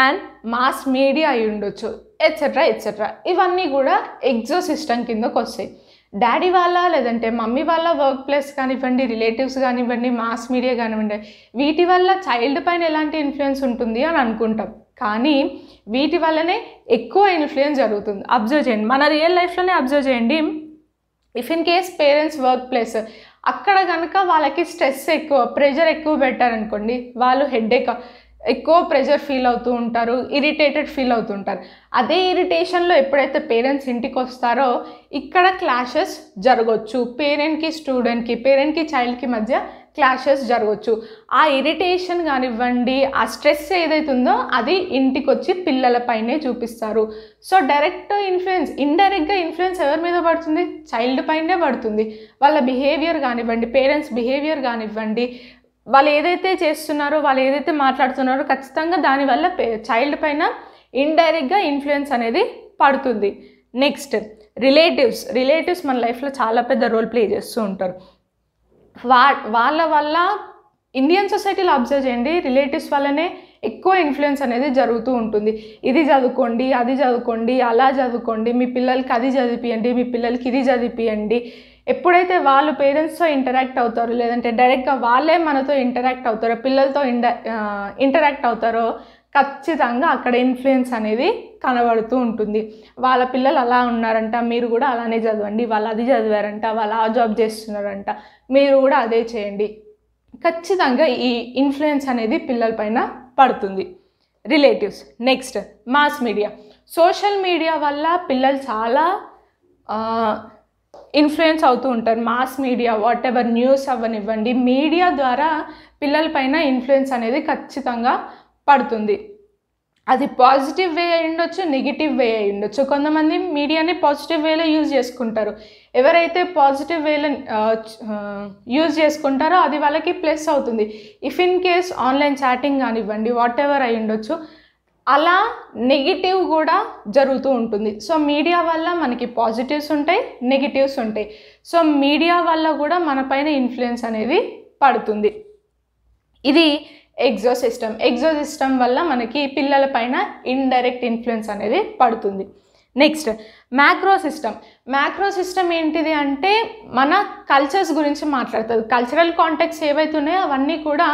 అండ్ మాస్ మీడియా అయి ఉండొచ్చు ఎట్సెట్రా ఎట్సెట్రా ఇవన్నీ కూడా ఎగ్జో సిస్టమ్ కిందకు వస్తాయి డాడీ వాళ్ళ లేదంటే మమ్మీ వాళ్ళ వర్క్ ప్లేస్ కానివ్వండి రిలేటివ్స్ కానివ్వండి మాస్ మీడియా కానివ్వండి వీటి వల్ల చైల్డ్ పైన ఎలాంటి ఇన్ఫ్లుయెన్స్ ఉంటుంది అని అనుకుంటాం కానీ వీటి వల్లనే ఎక్కువ ఇన్ఫ్లుయెన్స్ జరుగుతుంది అబ్జర్వ్ చేయండి మన రియల్ లైఫ్లోనే అబ్జర్వ్ చేయండి if in case parents workplace అక్కడ కనుక వాళ్ళకి స్ట్రెస్ ఎక్కువ ప్రెషర్ ఎక్కువ పెట్టారనుకోండి వాళ్ళు హెడ్ఏక్ ఎక్కువ ప్రెషర్ ఫీల్ అవుతూ ఉంటారు ఇరిటేటెడ్ ఫీల్ అవుతుంటారు అదే ఇరిటేషన్లో ఎప్పుడైతే పేరెంట్స్ ఇంటికి వస్తారో ఇక్కడ క్లాషెస్ జరగవచ్చు పేరెంట్కి స్టూడెంట్కి పేరెంట్కి చైల్డ్కి మధ్య క్లాషెస్ జరగవచ్చు ఆ ఇరిటేషన్ కానివ్వండి ఆ స్ట్రెస్ ఏదైతే ఉందో అది ఇంటికి వచ్చి పిల్లలపైనే చూపిస్తారు సో డైరెక్ట్ ఇన్ఫ్లుయెన్స్ ఇండైరెక్ట్గా ఇన్ఫ్లుయెన్స్ ఎవరి మీద పడుతుంది చైల్డ్ పైనే పడుతుంది వాళ్ళ బిహేవియర్ కానివ్వండి పేరెంట్స్ బిహేవియర్ కానివ్వండి వాళ్ళు ఏదైతే చేస్తున్నారో వాళ్ళు ఏదైతే మాట్లాడుతున్నారో ఖచ్చితంగా దానివల్ల చైల్డ్ పైన ఇండైరెక్ట్గా ఇన్ఫ్లుయెన్స్ అనేది పడుతుంది నెక్స్ట్ రిలేటివ్స్ రిలేటివ్స్ మన లైఫ్లో చాలా పెద్ద రోల్ ప్లే చేస్తూ ఉంటారు వా వాళ్ళ వల్ల ఇండియన్ సొసైటీలో అబ్జర్వ్ చేయండి రిలేటివ్స్ వల్లనే ఎక్కువ ఇన్ఫ్లుయెన్స్ అనేది జరుగుతూ ఉంటుంది ఇది చదువుకోండి అది చదువుకోండి అలా చదువుకోండి మీ పిల్లలకి అది చదివియండి మీ పిల్లలకి ఇది చదివియండి ఎప్పుడైతే వాళ్ళు పేరెంట్స్తో ఇంటరాక్ట్ అవుతారో లేదంటే డైరెక్ట్గా వాళ్ళే మనతో ఇంటరాక్ట్ అవుతారో పిల్లలతో ఇంటరాక్ట్ అవుతారో ఖచ్చితంగా అక్కడ ఇన్ఫ్లుయెన్స్ అనేది కనబడుతూ ఉంటుంది వాళ్ళ పిల్లలు అలా ఉన్నారంట మీరు కూడా అలానే చదవండి వాళ్ళు అది చదివారంట వాళ్ళు ఆ జాబ్ చేస్తున్నారంట మీరు కూడా అదే చేయండి ఖచ్చితంగా ఈ ఇన్ఫ్లుయెన్స్ అనేది పిల్లలపైన పడుతుంది relatives next mass media social media వల్ల పిల్లలు చాలా ఇన్ఫ్లుయెన్స్ అవుతూ ఉంటారు mass media whatever news అవ్వనివ్వండి మీడియా ద్వారా పిల్లలపైన ఇన్ఫ్లుయెన్స్ అనేది ఖచ్చితంగా పడుతుంది అది పాజిటివ్ వే అయి ఉండొచ్చు నెగిటివ్ వే అయి ఉండొచ్చు కొంతమంది మీడియాని పాజిటివ్ వేలో యూజ్ చేసుకుంటారు ఎవరైతే పాజిటివ్ వేలో యూజ్ చేసుకుంటారో అది వాళ్ళకి ప్లస్ అవుతుంది if in case online chatting కానివ్వండి వాట్ ఎవర్ అయి ఉండొచ్చు అలా నెగిటివ్ కూడా జరుగుతూ ఉంటుంది సో మీడియా వల్ల మనకి పాజిటివ్స్ ఉంటాయి నెగిటివ్స్ ఉంటాయి సో మీడియా వల్ల కూడా మనపైన ఇన్ఫ్లుయెన్స్ అనేది పడుతుంది ఇది ఎగ్జో సిస్టమ్ ఎగ్జో సిస్టమ్ వల్ల మనకి పిల్లల పైన ఇండైరెక్ట్ ఇన్ఫ్లుయెన్స్ అనేది పడుతుంది next macrosystem macrosystem ఏంటిది అంటే మన కల్చర్స్ గురించి మాట్లాడుతుంది కల్చరల్ కాంటాక్ట్స్ ఏవైతున్నాయో అవన్నీ కూడా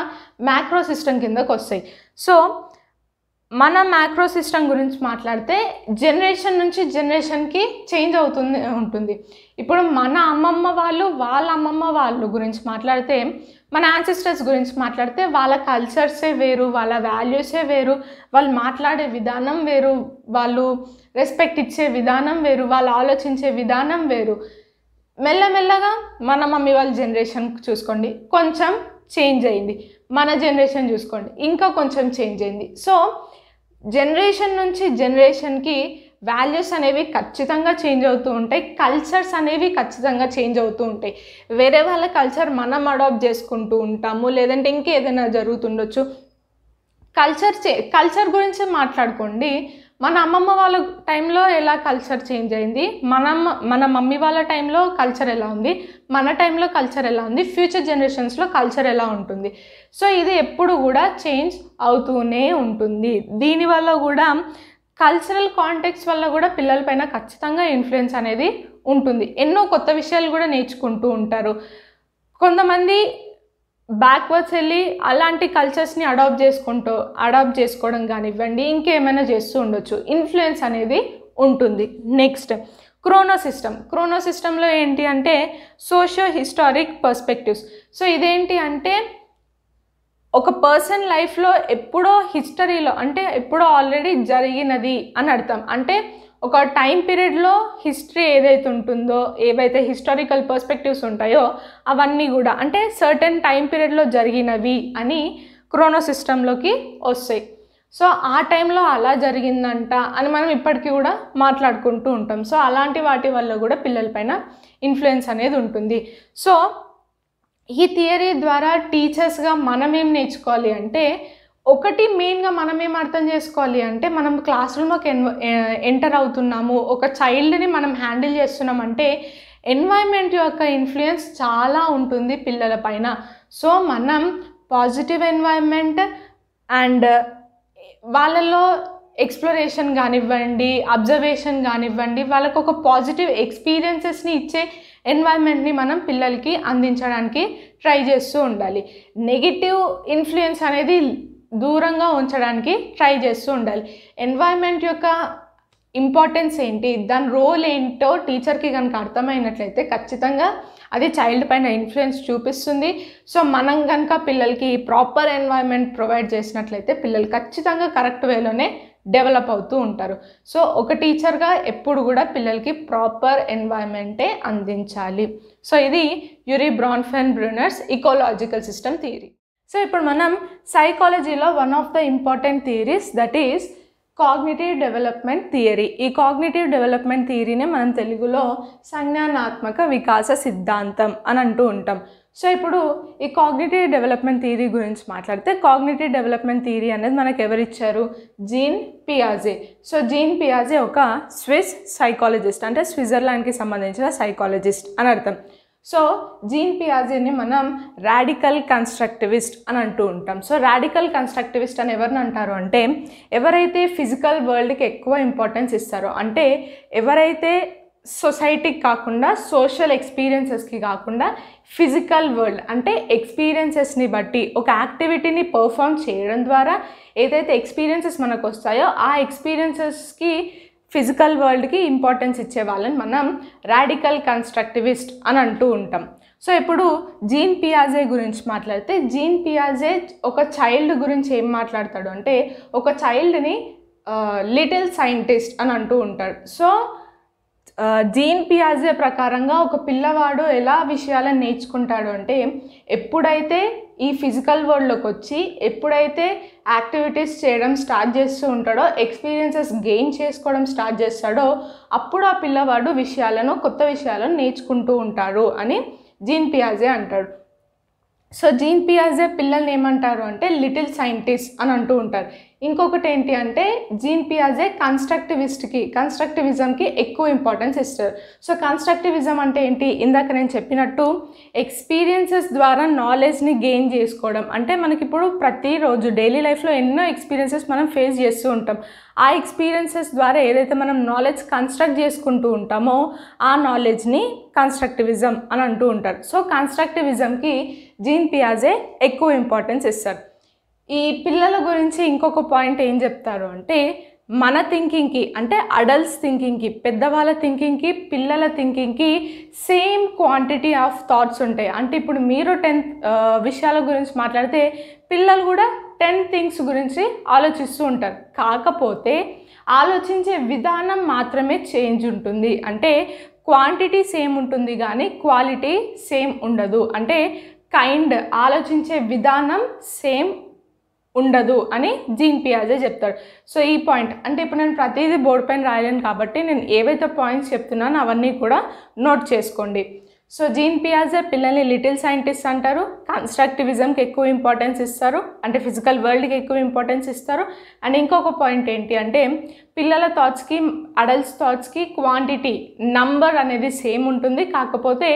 మ్యాక్రో సిస్టమ్ కిందకు వస్తాయి సో మన మ్యాక్రో సిస్టమ్ గురించి మాట్లాడితే జనరేషన్ నుంచి జనరేషన్కి చేంజ్ అవుతుంది ఉంటుంది ఇప్పుడు మన అమ్మమ్మ వాళ్ళు వాళ్ళ అమ్మమ్మ వాళ్ళు గురించి మాట్లాడితే మన యాన్సిస్టర్స్ గురించి మాట్లాడితే వాళ్ళ కల్చర్సే వేరు వాళ్ళ వాల్యూసే వేరు వాళ్ళు మాట్లాడే విధానం వేరు వాళ్ళు రెస్పెక్ట్ ఇచ్చే విధానం వేరు వాళ్ళు ఆలోచించే విధానం వేరు మెల్లమెల్లగా మన మమ్మీ వాళ్ళ జనరేషన్ చూసుకోండి కొంచెం చేంజ్ అయింది మన జనరేషన్ చూసుకోండి ఇంకా కొంచెం చేంజ్ అయింది సో జనరేషన్ నుంచి జనరేషన్కి వాల్యూస్ అనేవి ఖచ్చితంగా చేంజ్ అవుతూ ఉంటాయి కల్చర్స్ అనేవి ఖచ్చితంగా చేంజ్ అవుతూ ఉంటాయి వేరే వాళ్ళ కల్చర్ మనం అడాప్ట్ చేసుకుంటూ ఉంటాము లేదంటే ఇంకేదైనా జరుగుతుండొచ్చు కల్చర్ చే కల్చర్ గురించి మాట్లాడుకోండి మన అమ్మమ్మ వాళ్ళ టైంలో ఎలా కల్చర్ చేంజ్ అయింది మన మన మమ్మీ వాళ్ళ టైంలో కల్చర్ ఎలా ఉంది మన టైంలో కల్చర్ ఎలా ఉంది ఫ్యూచర్ జనరేషన్స్లో కల్చర్ ఎలా ఉంటుంది సో ఇది ఎప్పుడు కూడా చేంజ్ అవుతూనే ఉంటుంది దీనివల్ల కూడా కల్చరల్ కాంటెక్స్ వల్ల కూడా పిల్లలపైన ఖచ్చితంగా ఇన్ఫ్లుయెన్స్ అనేది ఉంటుంది ఎన్నో కొత్త విషయాలు కూడా నేర్చుకుంటూ ఉంటారు కొంతమంది బ్యాక్వర్డ్స్ వెళ్ళి అలాంటి కల్చర్స్ని అడాప్ట్ చేసుకుంటూ అడాప్ట్ చేసుకోవడం కానివ్వండి ఇంకేమైనా చేస్తూ ఉండొచ్చు ఇన్ఫ్లుయెన్స్ అనేది ఉంటుంది నెక్స్ట్ క్రోనో సిస్టమ్ క్రోనో సిస్టంలో ఏంటి అంటే సోషో హిస్టారిక్ పర్స్పెక్టివ్స్ సో ఇదేంటి అంటే ఒక పర్సన్ లైఫ్లో ఎప్పుడో హిస్టరీలో అంటే ఎప్పుడో ఆల్రెడీ జరిగినది అని అర్థం అంటే ఒక టైం పీరియడ్లో హిస్టరీ ఏదైతే ఉంటుందో ఏవైతే హిస్టారికల్ పర్స్పెక్టివ్స్ ఉంటాయో అవన్నీ కూడా అంటే సర్టెన్ టైం పీరియడ్లో జరిగినవి అని క్రోనో సిస్టంలోకి వస్తాయి సో ఆ టైంలో అలా జరిగిందంట అని మనం ఇప్పటికీ కూడా మాట్లాడుకుంటూ ఉంటాం సో అలాంటి వాటి వల్ల కూడా పిల్లలపైన ఇన్ఫ్లుయెన్స్ అనేది ఉంటుంది సో ఈ థియరీ ద్వారా టీచర్స్గా మనం ఏం నేర్చుకోవాలి అంటే ఒకటి మెయిన్గా మనం ఏం అర్థం చేసుకోవాలి అంటే మనం క్లాస్ రూమ్లోకి ఎంటర్ అవుతున్నాము ఒక చైల్డ్ని మనం హ్యాండిల్ చేస్తున్నామంటే ఎన్వైర్న్మెంట్ యొక్క ఇన్ఫ్లుయెన్స్ చాలా ఉంటుంది పిల్లల పైన సో మనం పాజిటివ్ ఎన్వైర్న్మెంట్ అండ్ వాళ్ళలో ఎక్స్ప్లోరేషన్ కానివ్వండి అబ్జర్వేషన్ కానివ్వండి వాళ్ళకు ఒక పాజిటివ్ ఎక్స్పీరియన్సెస్ని ఇచ్చే ఎన్వైర్న్మెంట్ని మనం పిల్లలకి అందించడానికి ట్రై చేస్తూ ఉండాలి నెగిటివ్ ఇన్ఫ్లుయెన్స్ అనేది దూరంగా ఉంచడానికి ట్రై చేస్తూ ఉండాలి ఎన్వైర్న్మెంట్ యొక్క ఇంపార్టెన్స్ ఏంటి దాని రోల్ ఏంటో టీచర్కి కనుక అర్థమైనట్లయితే ఖచ్చితంగా అది చైల్డ్ పైన ఇన్ఫ్లుయెన్స్ చూపిస్తుంది సో మనం కనుక పిల్లలకి ప్రాపర్ ఎన్వైర్న్మెంట్ ప్రొవైడ్ చేసినట్లయితే పిల్లలు ఖచ్చితంగా కరెక్ట్ వేలోనే డెవలప్ అవుతూ ఉంటారు సో ఒక టీచర్గా ఎప్పుడు కూడా పిల్లలకి ప్రాపర్ ఎన్వైర్న్మెంటే అందించాలి సో ఇది Urie Bronfenbrenner's ecological system theory so ఇప్పుడు మనం సైకాలజీలో one of the important theories that is cognitive development theory ఈ కాగ్నిటివ్ డెవలప్మెంట్ థియరీనే మనం తెలుగులో సంజ్ఞానాత్మక వికాస సిద్ధాంతం అని అంటూ ఉంటాం సో ఇప్పుడు ఈ కాగ్నిటివ్ డెవలప్మెంట్ థియరీ గురించి మాట్లాడితే కాగ్నిటివ్ డెవలప్మెంట్ థియరీ అనేది మనకు ఎవరిచ్చారు జీన్ పియాజే సో జీన్ పియాజే ఒక స్విస్ సైకాలజిస్ట్ అంటే స్విట్జర్లాండ్కి సంబంధించిన సైకాలజిస్ట్ అని అర్థం సో జీన్ పియాజీని మనం రాడికల్ కన్స్ట్రక్టివిస్ట్ అని అంటూ ఉంటాం సో రాడికల్ కన్స్ట్రక్టివిస్ట్ అని ఎవరిని అంటారు అంటే ఎవరైతే ఫిజికల్ వరల్డ్కి ఎక్కువ ఇంపార్టెన్స్ ఇస్తారో అంటే ఎవరైతే సొసైటీకి కాకుండా సోషల్ ఎక్స్పీరియన్సెస్కి కాకుండా ఫిజికల్ వరల్డ్ అంటే ఎక్స్పీరియన్సెస్ని బట్టి ఒక యాక్టివిటీని పర్ఫామ్ చేయడం ద్వారా ఏదైతే ఎక్స్పీరియన్సెస్ మనకు వస్తాయో ఆ ఎక్స్పీరియన్సెస్కి ఫిజికల్ వరల్డ్కి ఇంపార్టెన్స్ ఇచ్చే వాళ్ళని మనం రాడికల్ కన్స్ట్రక్టివిస్ట్ అని అంటూ ఉంటాం సో ఇప్పుడు జీన్ పియాజే గురించి మాట్లాడితే జీన్ పియాజే ఒక చైల్డ్ గురించి ఏం మాట్లాడతాడు అంటే ఒక చైల్డ్ని లిటిల్ సైంటిస్ట్ అని అంటూ ఉంటాడు సో జీన్ పియాజే ప్రకారంగా ఒక పిల్లవాడు ఎలా విషయాలను నేర్చుకుంటాడు అంటే ఎప్పుడైతే ఈ ఫిజికల్ వరల్డ్లోకి వచ్చి ఎప్పుడైతే యాక్టివిటీస్ చేయడం స్టార్ట్ చేస్తూ ఉంటాడో ఎక్స్పీరియన్సెస్ గెయిన్ చేసుకోవడం స్టార్ట్ చేస్తాడో అప్పుడు ఆ పిల్లవాడు విషయాలను కొత్త విషయాలను నేర్చుకుంటూ ఉంటాడు అని జీన్ పియాజే అంటాడు సో జీన్ పియాజే పిల్లల్ని ఏమంటారు అంటే లిటిల్ సైంటిస్ట్ అని అంటూ ఉంటారు ఇంకొకటి ఏంటి అంటే జీన్ పియాజే కన్స్ట్రక్టివిస్ట్కి కన్స్ట్రక్టివిజంకి ఎక్కువ ఇంపార్టెన్స్ ఇస్తారు సో కన్స్ట్రక్టివిజం అంటే ఏంటి ఇందాక నేను చెప్పినట్టు ఎక్స్పీరియన్సెస్ ద్వారా నాలెడ్జ్ని గెయిన్ చేసుకోవడం అంటే మనకి ఇప్పుడు ప్రతిరోజు డైలీ లైఫ్లో ఎన్నో ఎక్స్పీరియన్సెస్ మనం ఫేస్ చేస్తూ ఉంటాం ఆ ఎక్స్పీరియన్సెస్ ద్వారా ఏదైతే మనం నాలెడ్జ్ కన్స్ట్రక్ట్ చేసుకుంటూ ఉంటామో ఆ నాలెడ్జ్ని కన్స్ట్రక్టివిజం అని అంటూ ఉంటారు సో కన్స్ట్రక్టివిజంకి జీన్ పియాజే ఎక్కువ ఇంపార్టెన్స్ ఇస్తారు ఈ పిల్లల గురించి ఇంకొక పాయింట్ ఏం చెప్తారు అంటే మన థింకింగ్కి అంటే అడల్ట్స్ థింకింగ్కి పెద్దవాళ్ళ థింకింగ్కి పిల్లల థింకింగ్కి సేమ్ క్వాంటిటీ ఆఫ్ థాట్స్ ఉంటాయి అంటే ఇప్పుడు మీరు టెన్ విషయాల గురించి మాట్లాడితే పిల్లలు కూడా టెన్ థింగ్స్ గురించి ఆలోచిస్తూ ఉంటారు కాకపోతే ఆలోచించే విధానం మాత్రమే చేంజ్ ఉంటుంది అంటే క్వాంటిటీ సేమ్ ఉంటుంది కానీ క్వాలిటీ సేమ్ ఉండదు అంటే కైండ్ ఆలోచించే విధానం సేమ్ ఉండదు అని జీన్ పియాజే చెప్తాడు సో ఈ పాయింట్ అంటే ఇప్పుడు నేను ప్రతిదీ బోర్డ్ పైన రాయలేను కాబట్టి నేను ఏవైతే పాయింట్స్ చెప్తున్నానో అవన్నీ కూడా నోట్ చేసుకోండి సో జీన్ పియాజే పిల్లల్ని లిటిల్ సైంటిస్ట్ అంటారు కన్స్ట్రక్టివిజంకి ఎక్కువ ఇంపార్టెన్స్ ఇస్తారు అంటే ఫిజికల్ వరల్డ్కి ఎక్కువ ఇంపార్టెన్స్ ఇస్తారు అండ్ ఇంకొక పాయింట్ ఏంటి అంటే పిల్లల థాట్స్కి అడల్ట్స్ థాట్స్కి క్వాంటిటీ నంబర్ అనేది సేమ్ ఉంటుంది కాకపోతే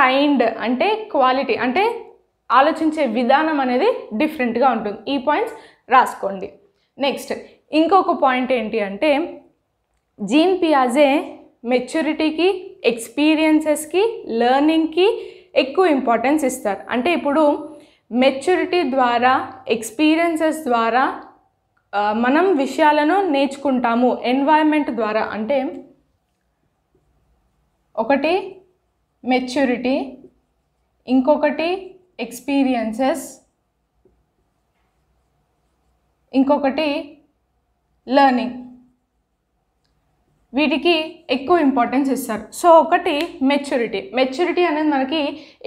కైండ్ అంటే క్వాలిటీ అంటే ఆలోచించే విధానం అనేది డిఫరెంట్గా ఉంటుంది ఈ పాయింట్స్ రాసుకోండి నెక్స్ట్ ఇంకొక పాయింట్ ఏంటి అంటే జీన్ పియాజే మెచ్యూరిటీకి ఎక్స్పీరియన్సెస్కి లెర్నింగ్కి ఎక్కువ ఇంపార్టెన్స్ ఇస్తారు అంటే ఇప్పుడు మెచ్యూరిటీ ద్వారా ఎక్స్పీరియన్సెస్ ద్వారా మనం విషయాలను నేర్చుకుంటాము ఎన్వైర్మెంట్ ద్వారా అంటే ఒకటి మెచ్యూరిటీ ఇంకొకటి ఎక్స్పీరియన్సెస్ ఇంకొకటి లర్నింగ్ వీటికి ఎక్కువ ఇంపార్టెన్స్ ఇస్తారు సో ఒకటి మెచ్యూరిటీ మెచ్యూరిటీ అనేది మనకి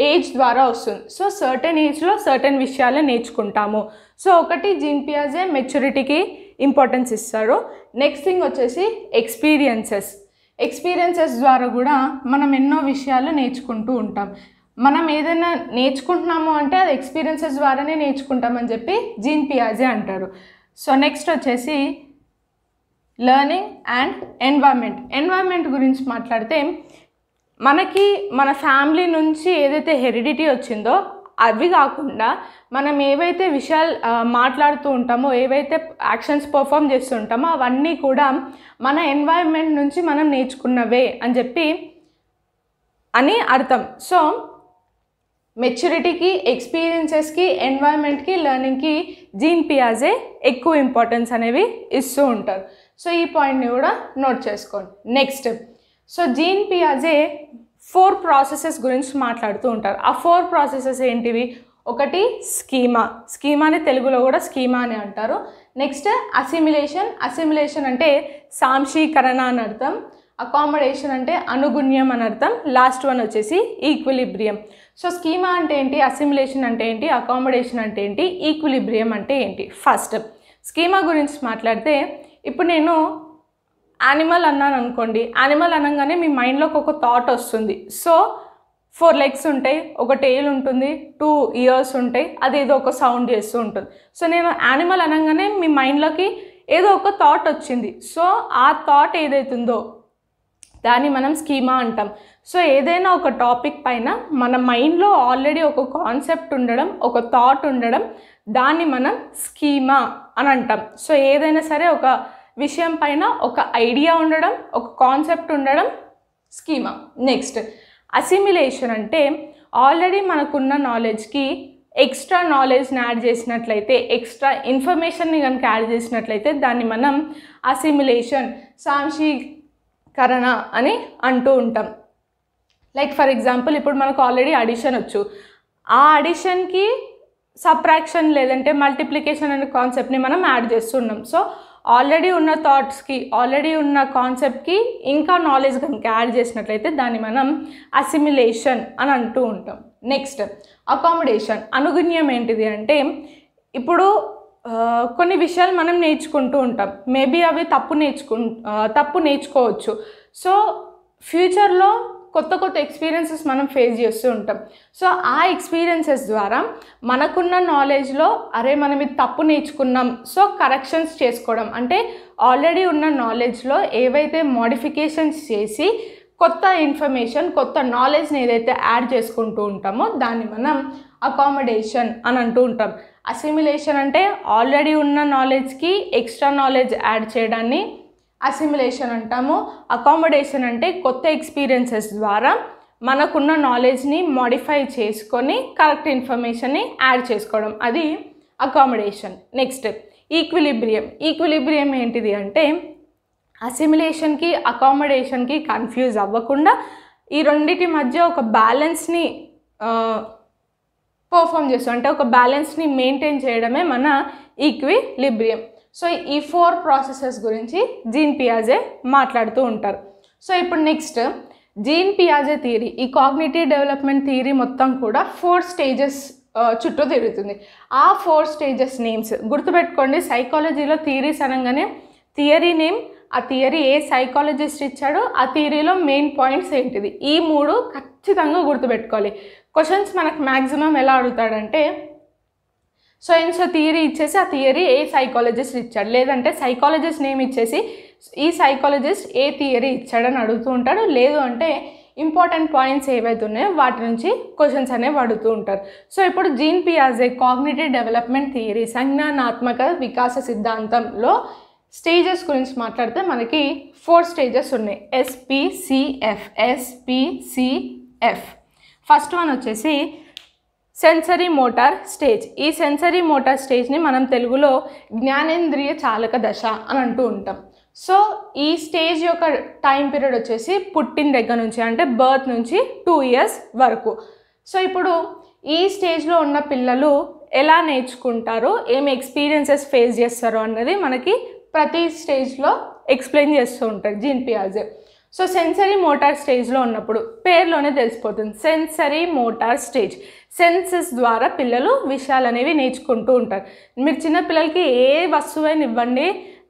ఏజ్ ద్వారా వస్తుంది సో సర్టెన్ ఏజ్లో సర్టెన్ విషయాలే నేర్చుకుంటాము సో ఒకటి జీన్ మెచ్యూరిటీకి ఇంపార్టెన్స్ ఇస్తారు నెక్స్ట్ థింగ్ వచ్చేసి ఎక్స్పీరియన్సెస్ ఎక్స్పీరియన్సెస్ ద్వారా కూడా మనం ఎన్నో విషయాలు నేర్చుకుంటూ ఉంటాం మనం ఏదైనా నేర్చుకుంటున్నాము అంటే అది ఎక్స్పీరియన్సెస్ ద్వారానే నేర్చుకుంటామని చెప్పి జీన్ పియాజే అంటారు సో నెక్స్ట్ వచ్చేసి లర్నింగ్ అండ్ ఎన్వైర్మెంట్ ఎన్వైర్మెంట్ గురించి మాట్లాడితే మనకి మన ఫ్యామిలీ నుంచి ఏదైతే హెరిడిటీ వచ్చిందో అవి కాకుండా మనం ఏవైతే విషయాలు మాట్లాడుతూ ఉంటామో ఏవైతే యాక్షన్స్ పర్ఫామ్ చేస్తుంటామో అవన్నీ కూడా మన ఎన్వైర్మెంట్ నుంచి మనం నేర్చుకున్నవే అని చెప్పి అని అర్థం సో మెచ్యూరిటీకి ఎక్స్పీరియన్సెస్కి ఎన్వైరన్మెంట్కి లెర్నింగ్కి జీన్ పియాజే ఎక్కువ ఇంపార్టెన్స్ అనేవి ఇస్తూ ఉంటారు సో ఈ పాయింట్ని కూడా నోట్ చేసుకోండి నెక్స్ట్ సో జీన్ పియాజే ఫోర్ ప్రాసెసెస్ గురించి మాట్లాడుతూ ఉంటారు ఆ ఫోర్ ప్రాసెసెస్ ఏంటివి ఒకటి స్కీమా స్కీమాని తెలుగులో కూడా స్కీమా అని అంటారు నెక్స్ట్ అసిమిలేషన్ అసిమిలేషన్ అంటే సాంశీకరణ అని అర్థం అకామడేషన్ అంటే అనుగుణ్యం అని అర్థం లాస్ట్ వన్ వచ్చేసి ఈక్విలిబ్రియం సో స్కీమా అంటే ఏంటి అసిమిలేషన్ అంటే ఏంటి అకామిడేషన్ అంటే ఏంటి ఈక్విలిబ్రియం అంటే ఏంటి ఫస్ట్ స్కీమా గురించి మాట్లాడితే ఇప్పుడు నేను యానిమల్ అన్నాను అనుకోండి యానిమల్ అనగానే మీ మైండ్లోకి ఒక థాట్ వస్తుంది సో ఫోర్ లెగ్స్ ఉంటాయి ఒక టెయిల్ ఉంటుంది టూ ఇయర్స్ ఉంటాయి అది ఏదో ఒక సౌండ్ చేస్తూ ఉంటుంది సో నేను యానిమల్ అనగానే మీ మైండ్లోకి ఏదో ఒక థాట్ వచ్చింది సో ఆ థాట్ ఏదైతుందో దాన్ని మనం స్కీమా అంటాం సో ఏదైనా ఒక టాపిక్ పైన మన మైండ్లో ఆల్రెడీ ఒక కాన్సెప్ట్ ఉండడం ఒక థాట్ ఉండడం దాన్ని మనం స్కీమా అని అంటాం సో ఏదైనా సరే ఒక విషయం పైన ఒక ఐడియా ఉండడం ఒక కాన్సెప్ట్ ఉండడం స్కీమా నెక్స్ట్ అసిమిలేషన్ అంటే ఆల్రెడీ మనకున్న నాలెడ్జ్కి ఎక్స్ట్రా నాలెడ్జ్ని యాడ్ చేసినట్లయితే ఎక్స్ట్రా ఇన్ఫర్మేషన్ని కనుక యాడ్ చేసినట్లయితే దాన్ని మనం అసిమిలేషన్ సాంశీకరణ అని అంటూ ఉంటాం లైక్ ఫర్ ఎగ్జాంపుల్ ఇప్పుడు మనకు ఆల్రెడీ అడిషన్ వచ్చు ఆ అడిషన్కి సబ్ట్రాక్షన్ లేదంటే మల్టిప్లికేషన్ అనే కాన్సెప్ట్ని మనం యాడ్ చేస్తున్నాం సో ఆల్రెడీ ఉన్న థాట్స్కి ఆల్రెడీ ఉన్న కాన్సెప్ట్కి ఇంకా నాలెడ్జ్ కనుక యాడ్ చేసినట్లయితే దాన్ని మనం అసిమిలేషన్ అని అంటూ ఉంటాం నెక్స్ట్ అకామిడేషన్ అనుగుణ్యం ఏంటిది అంటే ఇప్పుడు కొన్ని విషయాలు మనం నేర్చుకుంటూ ఉంటాం మేబీ అవి తప్పు నేర్చుకు తప్పు నేర్చుకోవచ్చు సో ఫ్యూచర్లో కొత్త కొత్త ఎక్స్పీరియన్సెస్ మనం ఫేస్ చేస్తూ ఉంటాం సో ఆ ఎక్స్పీరియన్సెస్ ద్వారా మనకున్న నాలెడ్జ్లో అరే మనం ఇది తప్పు నేర్చుకున్నాం సో కరెక్షన్స్ చేసుకోవడం అంటే ఆల్రెడీ ఉన్న నాలెడ్జ్లో ఏవైతే మోడిఫికేషన్స్ చేసి కొత్త ఇన్ఫర్మేషన్ కొత్త నాలెడ్జ్ని ఏదైతే యాడ్ చేసుకుంటూ ఉంటామో దాన్ని మనం అకామిడేషన్ అని అంటూ ఉంటాం అసిమిలేషన్ అంటే ఆల్రెడీ ఉన్న నాలెడ్జ్కి ఎక్స్ట్రా నాలెడ్జ్ యాడ్ చేయడాన్ని అసిమిలేషన్ అంటాము అకామిడేషన్ అంటే కొత్త ఎక్స్పీరియన్సెస్ ద్వారా మనకున్న నాలెడ్జ్ని మాడిఫై చేసుకొని కరెక్ట్ ఇన్ఫర్మేషన్ని యాడ్ చేసుకోవడం అది అకామిడేషన్ నెక్స్ట్ ఈక్విలిబ్రియం ఈక్విలిబ్రియం ఏంటిది అంటే అసిమిలేషన్కి అకామిడేషన్కి కన్ఫ్యూజ్ అవ్వకుండా ఈ రెండింటి మధ్య ఒక బ్యాలెన్స్ని పర్ఫామ్ చేస్తాం అంటే ఒక బ్యాలెన్స్ని మెయింటైన్ చేయడమే మన ఈక్విలిబ్రియం సో ఈ ఫోర్ ప్రాసెసెస్ గురించి జీన్ పియాజే మాట్లాడుతూ ఉంటారు సో ఇప్పుడు నెక్స్ట్ జీన్ పియాజే థియరీ ఈ కాగ్నేటివ్ డెవలప్మెంట్ థియరీ మొత్తం కూడా ఫోర్ స్టేజెస్ చుట్టూ తిరుగుతుంది ఆ ఫోర్ స్టేజెస్ నేమ్స్ గుర్తుపెట్టుకోండి సైకాలజీలో థియరీస్ అనగానే థియరీ నేమ్ ఆ థియరీ ఏ సైకాలజిస్ట్ ఇచ్చాడో ఆ థియరీలో మెయిన్ పాయింట్స్ ఏంటిది ఈ మూడు ఖచ్చితంగా గుర్తుపెట్టుకోవాలి క్వశ్చన్స్ మనకు మ్యాక్సిమం ఎలా అడుగుతాడంటే సో అండ్ సో థియరీ ఇచ్చేసి ఆ థియరీ ఏ సైకాలజిస్ట్ ఇచ్చాడు లేదంటే సైకాలజిస్ట్ నేమ్ ఇచ్చేసి ఈ సైకాలజిస్ట్ ఏ థియరీ ఇచ్చాడని అడుగుతూ ఉంటాడు లేదు అంటే ఇంపార్టెంట్ పాయింట్స్ ఏవైతే ఉన్నాయో వాటి నుంచి క్వశ్చన్స్ అనేవి అడుగుతూ ఉంటారు సో ఇప్పుడు జీన్ పియాజే కాగ్నిటివ్ డెవలప్మెంట్ థియరీ సంజ్ఞానాత్మక వికాస సిద్ధాంతంలో స్టేజెస్ గురించి మాట్లాడితే మనకి ఫోర్ స్టేజెస్ ఉన్నాయి ఎస్పిసిఎఫ్ ఎస్పిసిఎఫ్ ఫస్ట్ వన్ వచ్చేసి సెన్సరీ మోటార్ స్టేజ్ ఈ సెన్సరీ మోటార్ స్టేజ్ని మనం తెలుగులో జ్ఞానేంద్రియ చాలక దశ అని అంటూ ఉంటాం సో ఈ స్టేజ్ యొక్క టైం పీరియడ్ వచ్చేసి పుట్టిన దగ్గర నుంచి అంటే బర్త్ నుంచి టూ ఇయర్స్ వరకు సో ఇప్పుడు ఈ స్టేజ్లో ఉన్న పిల్లలు ఎలా నేర్చుకుంటారు ఏమి ఎక్స్పీరియన్సెస్ ఫేస్ చేస్తారు అన్నది మనకి ప్రతి స్టేజ్లో ఎక్స్ప్లెయిన్ చేస్తూ ఉంటారు జీన్ సో సెన్సరీ మోటార్ స్టేజ్లో ఉన్నప్పుడు పేర్లోనే తెలిసిపోతుంది సెన్సరీ మోటార్ స్టేజ్ సెన్సెస్ ద్వారా పిల్లలు విషయాలు అనేవి నేర్చుకుంటూ ఉంటారు మీరు చిన్నపిల్లలకి ఏ వస్తువైనా ఇవ్వండి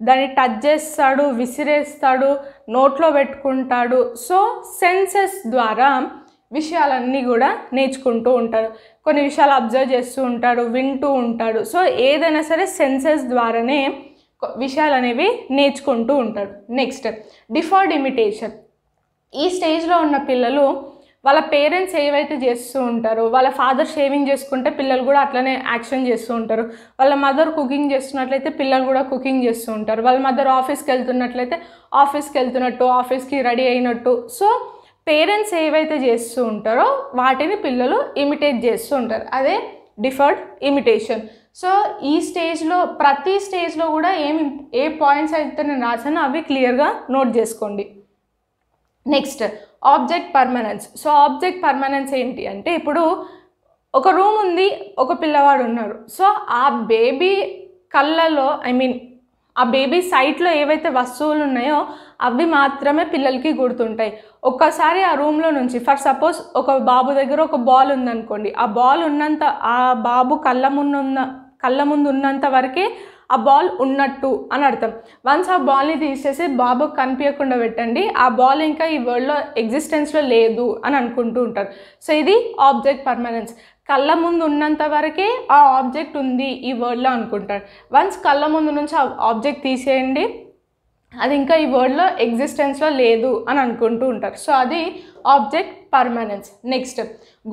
దాన్ని టచ్ చేస్తాడు విసిరేస్తాడు నోట్లో పెట్టుకుంటాడు సో సెన్సెస్ ద్వారా విషయాలన్నీ కూడా నేర్చుకుంటూ ఉంటారు కొన్ని విషయాలు అబ్జర్వ్ చేస్తూ ఉంటాడు వింటూ ఉంటాడు సో ఏదైనా సరే సెన్సెస్ ద్వారానే విషయాలు అనేవి నేర్చుకుంటూ ఉంటాడు నెక్స్ట్ డిఫర్డ్ ఇమిటేషన్ ఈ స్టేజ్లో ఉన్న పిల్లలు వాళ్ళ పేరెంట్స్ ఏవైతే చేస్తూ ఉంటారో వాళ్ళ ఫాదర్ షేవింగ్ చేసుకుంటే పిల్లలు కూడా అట్లనే యాక్షన్ చేస్తూ ఉంటారు వాళ్ళ మదర్ కుకింగ్ చేస్తున్నట్లయితే పిల్లలు కూడా కుకింగ్ చేస్తూ ఉంటారు వాళ్ళ మదర్ ఆఫీస్కి వెళ్తున్నట్లయితే ఆఫీస్కి వెళ్తున్నట్టు ఆఫీస్కి రెడీ అయినట్టు సో పేరెంట్స్ ఏవైతే చేస్తూ ఉంటారో వాటిని పిల్లలు ఇమిటేట్ చేస్తూ ఉంటారు అదే డిఫర్డ్ ఇమిటేషన్ సో ఈ స్టేజ్లో ప్రతి స్టేజ్లో కూడా ఏమి ఏ పాయింట్స్ అయితే నేను రాసానో అవి క్లియర్గా నోట్ చేసుకోండి next object permanence so object permanence ఏంటి అంటే ఇప్పుడు ఒక రూమ్ ఉంది ఒక పిల్లవాడు ఉన్నారు సో ఆ బేబీ కళ్ళలో ఐ మీన్ ఆ బేబీ సైట్లో ఏవైతే వస్తువులు ఉన్నాయో అవి మాత్రమే పిల్లలకి గుర్తుంటాయి ఒక్కసారి ఆ రూమ్లో నుంచి ఫర్ సపోజ్ ఒక బాబు దగ్గర ఒక బాల్ ఉందనుకోండి ఆ బాల్ ఉన్నంత ఆ బాబు కళ్ళ ముందున్న కళ్ళ ముందు ఉన్నంత వరకే ఆ బాల్ ఉన్నట్టు అని అర్థం వన్స్ ఆ బాల్ని తీసేసి బాబుకి కనిపించకుండా పెట్టండి ఆ బాల్ ఇంకా ఈ వరల్డ్లో ఎగ్జిస్టెన్స్లో లేదు అని అనుకుంటూ ఉంటారు సో ఇది ఆబ్జెక్ట్ పర్మనెన్స్ కళ్ళ ముందు ఉన్నంత వరకే ఆ ఆబ్జెక్ట్ ఉంది ఈ వరల్డ్లో అనుకుంటారు వన్స్ కళ్ళ ముందు నుంచి ఆ ఆబ్జెక్ట్ తీసేయండి అది ఇంకా ఈ వర్డ్లో ఎగ్జిస్టెన్స్లో లేదు అని అనుకుంటూ ఉంటారు సో అది object permanence next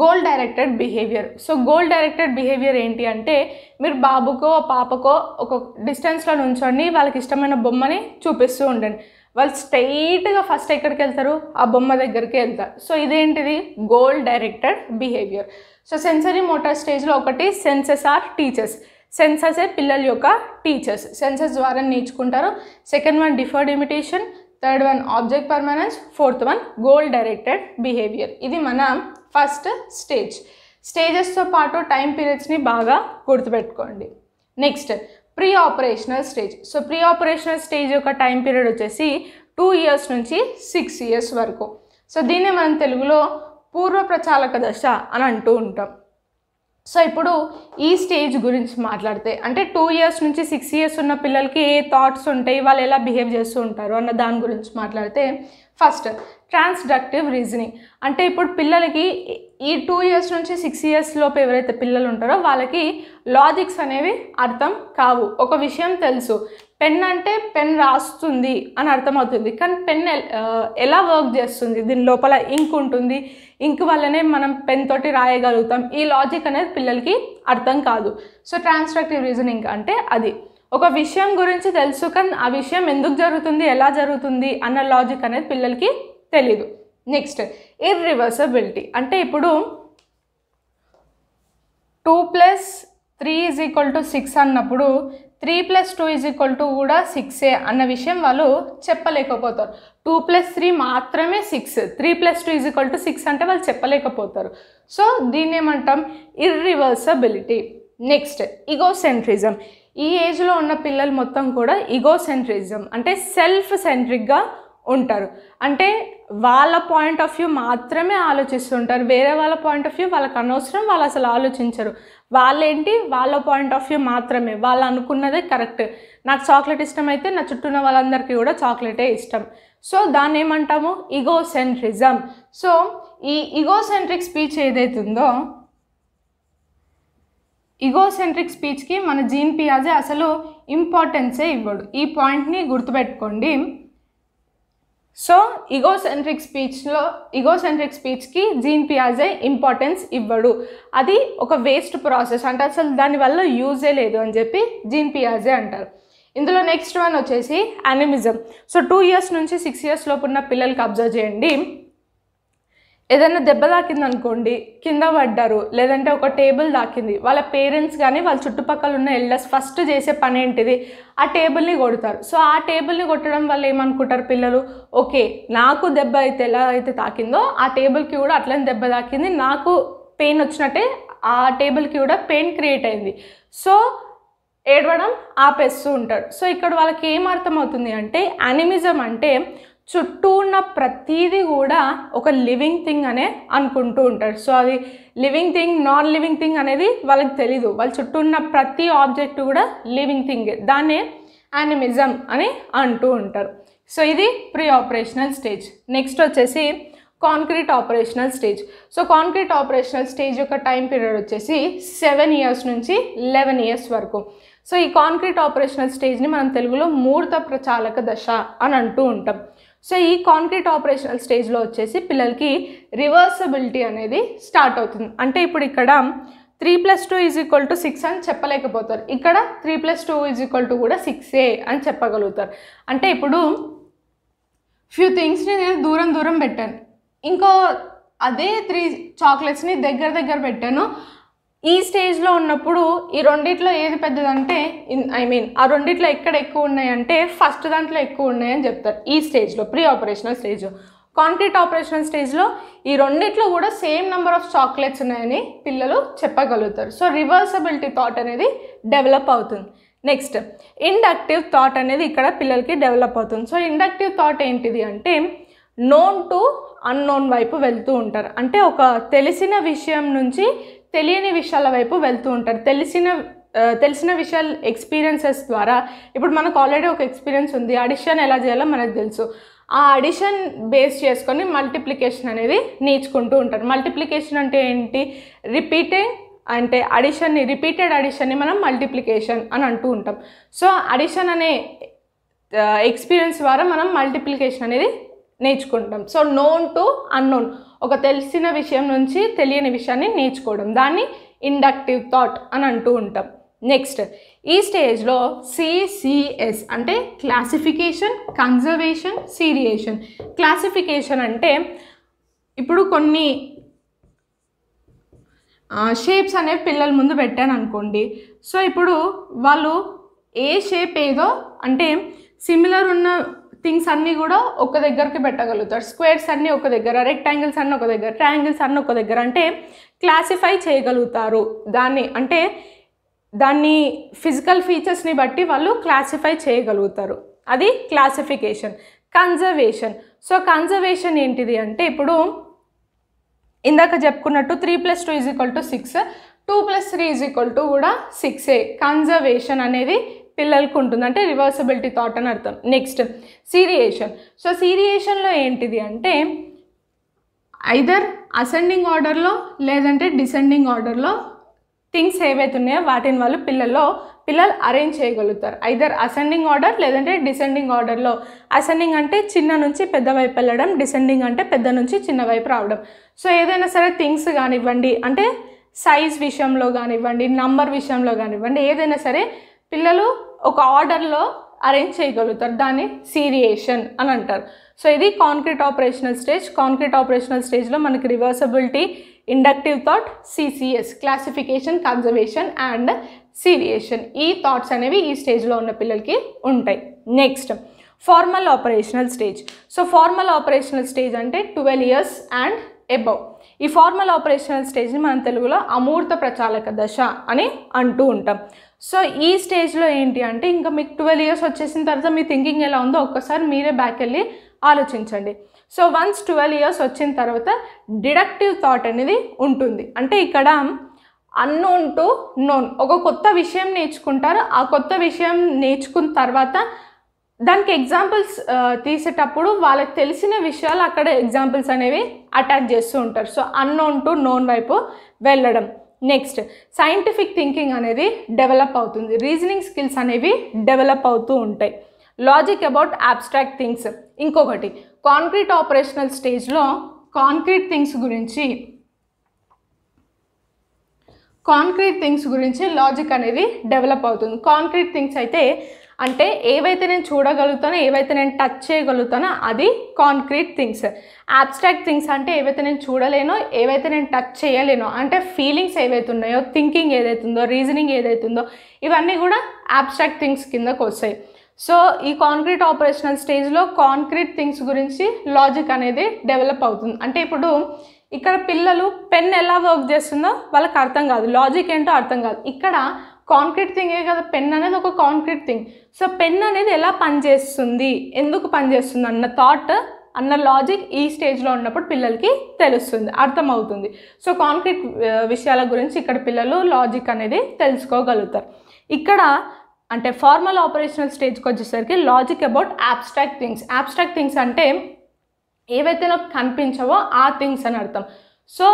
goal directed behaviour so goal directed behaviour ఏంటి అంటే మీరు బాబుకో పాపకో ఒక డిస్టెన్స్లో నుంచోండి వాళ్ళకి ఇష్టమైన బొమ్మని చూపిస్తూ ఉండండి వాళ్ళు స్ట్రైట్గా ఫస్ట్ ఎక్కడికి వెళ్తారు ఆ బొమ్మ దగ్గరికి వెళ్తారు సో ఇదేంటిది goal directed behaviour so sensory motor స్టేజ్లో ఒకటి సెన్సెస్ ఆర్ టీచర్స్ సెన్సర్సే పిల్లల యొక్క టీచర్స్ సెన్సస్ ద్వారా నేర్చుకుంటారు second one deferred imitation third one object permanence fourth one goal directed behaviour ఇది మన ఫస్ట్ స్టేజ్ స్టేజెస్తో పాటు టైం పీరియడ్స్ని బాగా గుర్తుపెట్టుకోండి next pre operational stage so pre operational stage యొక్క టైం పీరియడ్ వచ్చేసి టూ ఇయర్స్ నుంచి సిక్స్ ఇయర్స్ వరకు సో దీన్నే మనం తెలుగులో పూర్వ ప్రచాలక దశ అని అంటూ ఉంటాం సో ఇప్పుడు ఈ స్టేజ్ గురించి మాట్లాడితే అంటే టూ ఇయర్స్ నుంచి సిక్స్ ఇయర్స్ ఉన్న పిల్లలకి ఏ థాట్స్ ఉంటాయి వాళ్ళు ఎలా బిహేవ్ చేస్తూ ఉంటారు అన్న దాని గురించి మాట్లాడితే ఫస్ట్ ట్రాన్స్డక్టివ్ రీజనింగ్ అంటే ఇప్పుడు పిల్లలకి ఈ టూ ఇయర్స్ నుంచి సిక్స్ ఇయర్స్ లోపు ఎవరైతే పిల్లలు ఉంటారో వాళ్ళకి లాజిక్స్ అనేవి అర్థం కావు ఒక విషయం తెలుసు పెన్ అంటే పెన్ రాస్తుంది అని అర్థమవుతుంది కానీ పెన్ ఎలా వర్క్ చేస్తుంది దీని లోపల ఇంక్ ఉంటుంది ఇంక్ వల్లనే మనం పెన్ తోటి రాయగలుగుతాం ఈ లాజిక్ అనేది పిల్లలకి అర్థం కాదు సో ట్రాన్స్ట్రక్టివ్ రీజనింగ్ అంటే అది ఒక విషయం గురించి తెలుసు కానీ ఆ విషయం ఎందుకు జరుగుతుంది ఎలా జరుగుతుంది అన్న లాజిక్ అనేది పిల్లలకి తెలీదు నెక్స్ట్ ఇర్రివర్సబిలిటీ అంటే ఇప్పుడు two plus three is equal to six అన్నప్పుడు three plus two is equal to కూడా సిక్సే అన్న విషయం వాళ్ళు చెప్పలేకపోతారు టూ ప్లస్ త్రీ మాత్రమే six three plus two is equal to six అంటే వాళ్ళు చెప్పలేకపోతారు సో దీన్ని ఏమంటాం ఇర్రివర్సబిలిటీ నెక్స్ట్ ఇగో సెంట్రిజం ఈ ఏజ్లో ఉన్న పిల్లలు మొత్తం కూడా ఇగో సెంట్రిజం అంటే సెల్ఫ్ సెంట్రిక్గా ఉంటారు అంటే వాళ్ళ పాయింట్ ఆఫ్ వ్యూ మాత్రమే ఆలోచిస్తుంటారు వేరే వాళ్ళ పాయింట్ ఆఫ్ వ్యూ వాళ్ళకి అనవసరం వాళ్ళు అసలు ఆలోచించరు వాళ్ళేంటి వాళ్ళ పాయింట్ ఆఫ్ వ్యూ మాత్రమే వాళ్ళు అనుకున్నదే కరెక్ట్ నాకు చాక్లెట్ ఇష్టం అయితే నా చుట్టూ ఉన్న వాళ్ళందరికీ కూడా చాక్లెటే ఇష్టం సో దాన్ని ఏమంటాము సెంట్రిజం సో ఈ సెంట్రిక్ స్పీచ్ ఏదైతుందో సెంట్రిక్ స్పీచ్కి మన జీన్ పియాజే అసలు ఇంపార్టెన్సే ఇవ్వడు ఈ పాయింట్ని గుర్తుపెట్టుకోండి సో ఇగోసెంట్రిక్ స్పీచ్లో ఇగోసెంట్రిక్ స్పీచ్కి జీన్ పియాజే ఇంపార్టెన్స్ ఇవ్వడు అది ఒక వేస్ట్ ప్రాసెస్ అంటే అసలు దానివల్ల యూజే లేదు అని చెప్పి జీన్ పియాజే అంటారు ఇందులో నెక్స్ట్ వన్ వచ్చేసి అనిమిజం సో టూ ఇయర్స్ నుంచి సిక్స్ ఇయర్స్ లోపు ఉన్న పిల్లలకి అబ్జర్వ్ చేయండి ఏదైనా దెబ్బ తాకింది అనుకోండి కింద పడ్డారు లేదంటే ఒక టేబుల్ తాకింది వాళ్ళ పేరెంట్స్ కానీ వాళ్ళ చుట్టుపక్కల ఉన్న ఎల్డర్స్ ఫస్ట్ చేసే పని ఏంటిది ఆ టేబుల్ని కొడతారు సో ఆ టేబుల్ని కొట్టడం వల్ల ఏమనుకుంటారు పిల్లలు ఓకే నాకు దెబ్బ అయితే ఎలా అయితే తాకిందో ఆ టేబుల్కి కూడా అట్లనే దెబ్బ తాకింది నాకు పెయిన్ వచ్చినట్టే ఆ టేబుల్కి కూడా పెయిన్ క్రియేట్ అయింది సో ఏడవడం ఆపేస్తూ ఉంటాడు సో ఇక్కడ వాళ్ళకి ఏం అర్థమవుతుంది అంటే యానిమిజం అంటే చుట్టూ ఉన్న ప్రతీది కూడా ఒక లివింగ్ థింగ్ అనే అనుకుంటూ ఉంటారు సో అది living thing non living thing అనేది వాళ్ళకి తెలీదు వాళ్ళ చుట్టూ ఉన్న ప్రతి ఆబ్జెక్ట్ కూడా లివింగ్ థింగే దాన్నే యానిమిజం అని అంటూ ఉంటారు సో ఇది ప్రీ ఆపరేషనల్ స్టేజ్ నెక్స్ట్ వచ్చేసి concrete operational stage so concrete operational stage యొక్క టైం పీరియడ్ వచ్చేసి సెవెన్ ఇయర్స్ నుంచి లెవెన్ ఇయర్స్ వరకు సో ఈ కాంక్రీట్ ఆపరేషనల్ స్టేజ్ని మనం తెలుగులో మూర్త ప్రచాలక దశ అని అంటూ ఉంటాం సో ఈ కాంక్రీట్ ఆపరేషనల్ స్టేజ్లో వచ్చేసి పిల్లలకి రివర్సబిలిటీ అనేది స్టార్ట్ అవుతుంది అంటే ఇప్పుడు ఇక్కడ three plus two is equal to six అని చెప్పలేకపోతారు ఇక్కడ three plus two is equal to కూడా సిక్సే అని చెప్పగలుగుతారు అంటే ఇప్పుడు ఫ్యూ థింగ్స్ని నేను దూరం దూరం పెట్టాను ఇంకో అదే త్రీ చాక్లెట్స్ని దగ్గర దగ్గర పెట్టాను ఈ స్టేజ్లో ఉన్నప్పుడు ఈ రెండిట్లో ఏది పెద్దదంటే ఐ మీన్ ఆ రెండిట్లో ఎక్కడ ఎక్కువ ఉన్నాయంటే ఫస్ట్ దాంట్లో ఎక్కువ ఉన్నాయని చెప్తారు ఈ స్టేజ్లో pre operational stage concrete operational స్టేజ్లో ఈ రెండిట్లో కూడా సేమ్ నెంబర్ ఆఫ్ చాక్లెట్స్ ఉన్నాయని పిల్లలు చెప్పగలుగుతారు సో రివర్సబిలిటీ థాట్ అనేది డెవలప్ అవుతుంది నెక్స్ట్ ఇండక్టివ్ థాట్ అనేది ఇక్కడ పిల్లలకి డెవలప్ అవుతుంది సో ఇండక్టివ్ థాట్ ఏంటిది అంటే నోన్ టు అన్నోన్ వైపు వెళ్తూ ఉంటారు అంటే ఒక తెలిసిన విషయం నుంచి తెలియని విషయాల వైపు వెళ్తూ ఉంటారు తెలిసిన తెలిసిన విషయాలు ఎక్స్పీరియన్సెస్ ద్వారా ఇప్పుడు మనకు ఆల్రెడీ ఒక ఎక్స్పీరియన్స్ ఉంది అడిషన్ ఎలా చేయాలో మనకు తెలుసు ఆ అడిషన్ బేస్ చేసుకొని మల్టిప్లికేషన్ అనేది నేర్చుకుంటూ ఉంటారు మల్టిప్లికేషన్ అంటే ఏంటి రిపీటింగ్ అంటే అడిషన్ని రిపీటెడ్ అడిషన్ని మనం మల్టిప్లికేషన్ అని అంటూ ఉంటాం సో అడిషన్ అనే ఎక్స్పీరియన్స్ ద్వారా మనం మల్టిప్లికేషన్ అనేది నేర్చుకుంటాం సో నోన్ టు అన్నోన్ ఒక తెలిసిన విషయం నుంచి తెలియని విషయాన్ని నేర్చుకోవడం దాన్ని ఇండక్టివ్ థాట్ అని అంటూ ఉంటాం నెక్స్ట్ ఈ స్టేజ్లో సిసిఎస్ అంటే క్లాసిఫికేషన్ కన్జర్వేషన్ సీరియేషన్ క్లాసిఫికేషన్ అంటే ఇప్పుడు కొన్ని షేప్స్ అనేవి పిల్లల ముందు పెట్టాను అనుకోండి సో ఇప్పుడు వాళ్ళు ఏ షేప్ ఏదో అంటే సిమిలర్ ఉన్న థింగ్స్ అన్నీ కూడా ఒక దగ్గరికి పెట్టగలుగుతాడు స్క్వేర్స్ అన్నీ ఒక దగ్గర రెక్టాంగిల్స్ అన్నీ ఒక దగ్గర ట్రయాంగిల్స్ అన్నీ ఒక దగ్గర అంటే క్లాసిఫై చేయగలుగుతారు దాన్ని అంటే దాన్ని ఫిజికల్ ఫీచర్స్ని బట్టి వాళ్ళు క్లాసిఫై చేయగలుగుతారు అది క్లాసిఫికేషన్ కన్జర్వేషన్ సో కన్జర్వేషన్ ఏంటిది అంటే ఇప్పుడు ఇందాక చెప్పుకున్నట్టు three plus two is equal to six two plus three is equal to కూడా సిక్సే కన్జర్వేషన్ అనేది పిల్లలకు ఉంటుంది అంటే రివర్సిబిలిటీ థాట్ అని అర్థం నెక్స్ట్ సీరియేషన్ సో సీరియేషన్లో ఏంటిది అంటే ఐదర్ అసెండింగ్ ఆర్డర్లో లేదంటే డిసెండింగ్ ఆర్డర్లో థింగ్స్ ఏవైతే ఉన్నాయో వాటిని వాళ్ళు పిల్లల్లో పిల్లలు అరేంజ్ చేయగలుగుతారు ఐదర్ అసెండింగ్ ఆర్డర్ లేదంటే డిసెండింగ్ ఆర్డర్లో అసెండింగ్ అంటే చిన్న నుంచి పెద్ద వైపు వెళ్ళడం డిసెండింగ్ అంటే పెద్ద నుంచి చిన్న వైపు రావడం సో ఏదైనా సరే థింగ్స్ కానివ్వండి అంటే సైజ్ విషయంలో కానివ్వండి నంబర్ విషయంలో కానివ్వండి ఏదైనా సరే పిల్లలు ఒక ఆర్డర్లో అరేంజ్ చేయగలుగుతారు దాన్ని సీరియేషన్ అని అంటారు సో ఇది concrete operational stage concrete operational స్టేజ్లో మనకి reversibility inductive thought CCS classification conservation and seriation ఈ థాట్స్ అనేవి ఈ స్టేజ్లో ఉన్న పిల్లలకి ఉంటాయి next formal operational stage so formal operational stage అంటే ట్వెల్వ్ ఇయర్స్ అండ్ ఎబవ్ ఈ ఫార్మల్ ఆపరేషనల్ స్టేజ్ని మనం తెలుగులో అమూర్త ప్రచాలక దశ అని అంటూ ఉంటాం సో ఈ స్టేజ్లో ఏంటి అంటే ఇంకా మీకు ట్వెల్వ్ ఇయర్స్ వచ్చేసిన తర్వాత మీ థింకింగ్ ఎలా ఉందో ఒక్కసారి మీరే బ్యాక్ వెళ్ళి ఆలోచించండి సో వన్స్ ట్వెల్వ్ ఇయర్స్ వచ్చిన తర్వాత డిడక్టివ్ థాట్ అనేది ఉంటుంది అంటే ఇక్కడ అన్నోన్ టు నోన్ ఒక కొత్త విషయం నేర్చుకుంటారు ఆ కొత్త విషయం నేర్చుకున్న తర్వాత దానికి ఎగ్జాంపుల్స్ తీసేటప్పుడు వాళ్ళకి తెలిసిన విషయాలు అక్కడ ఎగ్జాంపుల్స్ అనేవి అటాచ్ చేస్తూ ఉంటారు సో అన్నోన్ టు నోన్ వైపు వెళ్ళడం నెక్స్ట్ సైంటిఫిక్ థింకింగ్ అనేది డెవలప్ అవుతుంది రీజనింగ్ స్కిల్స్ అనేవి డెవలప్ అవుతూ ఉంటాయి లాజిక్ అబౌట్ అబ్స్ట్రాక్ట్ థింగ్స్ ఇంకొకటి కాంక్రీట్ ఆపరేషనల్ స్టేజ్లో కాంక్రీట్ థింగ్స్ గురించి కాంక్రీట్ థింగ్స్ గురించి లాజిక్ అనేది డెవలప్ అవుతుంది కాంక్రీట్ థింగ్స్ అయితే అంటే ఏవైతే నేను చూడగలుగుతానో ఏవైతే నేను టచ్ చేయగలుగుతానో అది కాంక్రీట్ థింగ్స్ అబ్స్ట్రాక్ట్ థింగ్స్ అంటే ఏవైతే నేను చూడలేనో ఏవైతే నేను టచ్ చేయలేనో అంటే ఫీలింగ్స్ ఏవైతే ఉన్నాయో థింకింగ్ ఏదైతుందో రీజనింగ్ ఏదైతుందో ఇవన్నీ కూడా అబ్స్ట్రాక్ట్ థింగ్స్ కిందకు వస్తాయి సో ఈ కాంక్రీట్ ఆపరేషనల్ స్టేజ్లో కాంక్రీట్ థింగ్స్ గురించి లాజిక్ అనేది డెవలప్ అవుతుంది అంటే ఇప్పుడు ఇక్కడ పిల్లలు పెన్ ఎలా వర్క్ చేస్తుందో వాళ్ళకి అర్థం కాదు లాజిక్ ఏంటో అర్థం కాదు ఇక్కడ కాంక్రీట్ థింగే కదా పెన్ అనేది ఒక కాంక్రీట్ థింగ్ సో పెన్ అనేది ఎలా పనిచేస్తుంది ఎందుకు పనిచేస్తుంది అన్న థాట్ అన్న లాజిక్ ఈ స్టేజ్లో ఉన్నప్పుడు పిల్లలకి తెలుస్తుంది అర్థమవుతుంది సో కాంక్రీట్ విషయాల గురించి ఇక్కడ పిల్లలు లాజిక్ అనేది తెలుసుకోగలుగుతారు ఇక్కడ అంటే ఫార్మల్ ఆపరేషనల్ స్టేజ్కి వచ్చేసరికి logic about abstract things abstract things అంటే ఏవైతే నాకు కనిపించవో ఆ థింగ్స్ అని అర్థం సో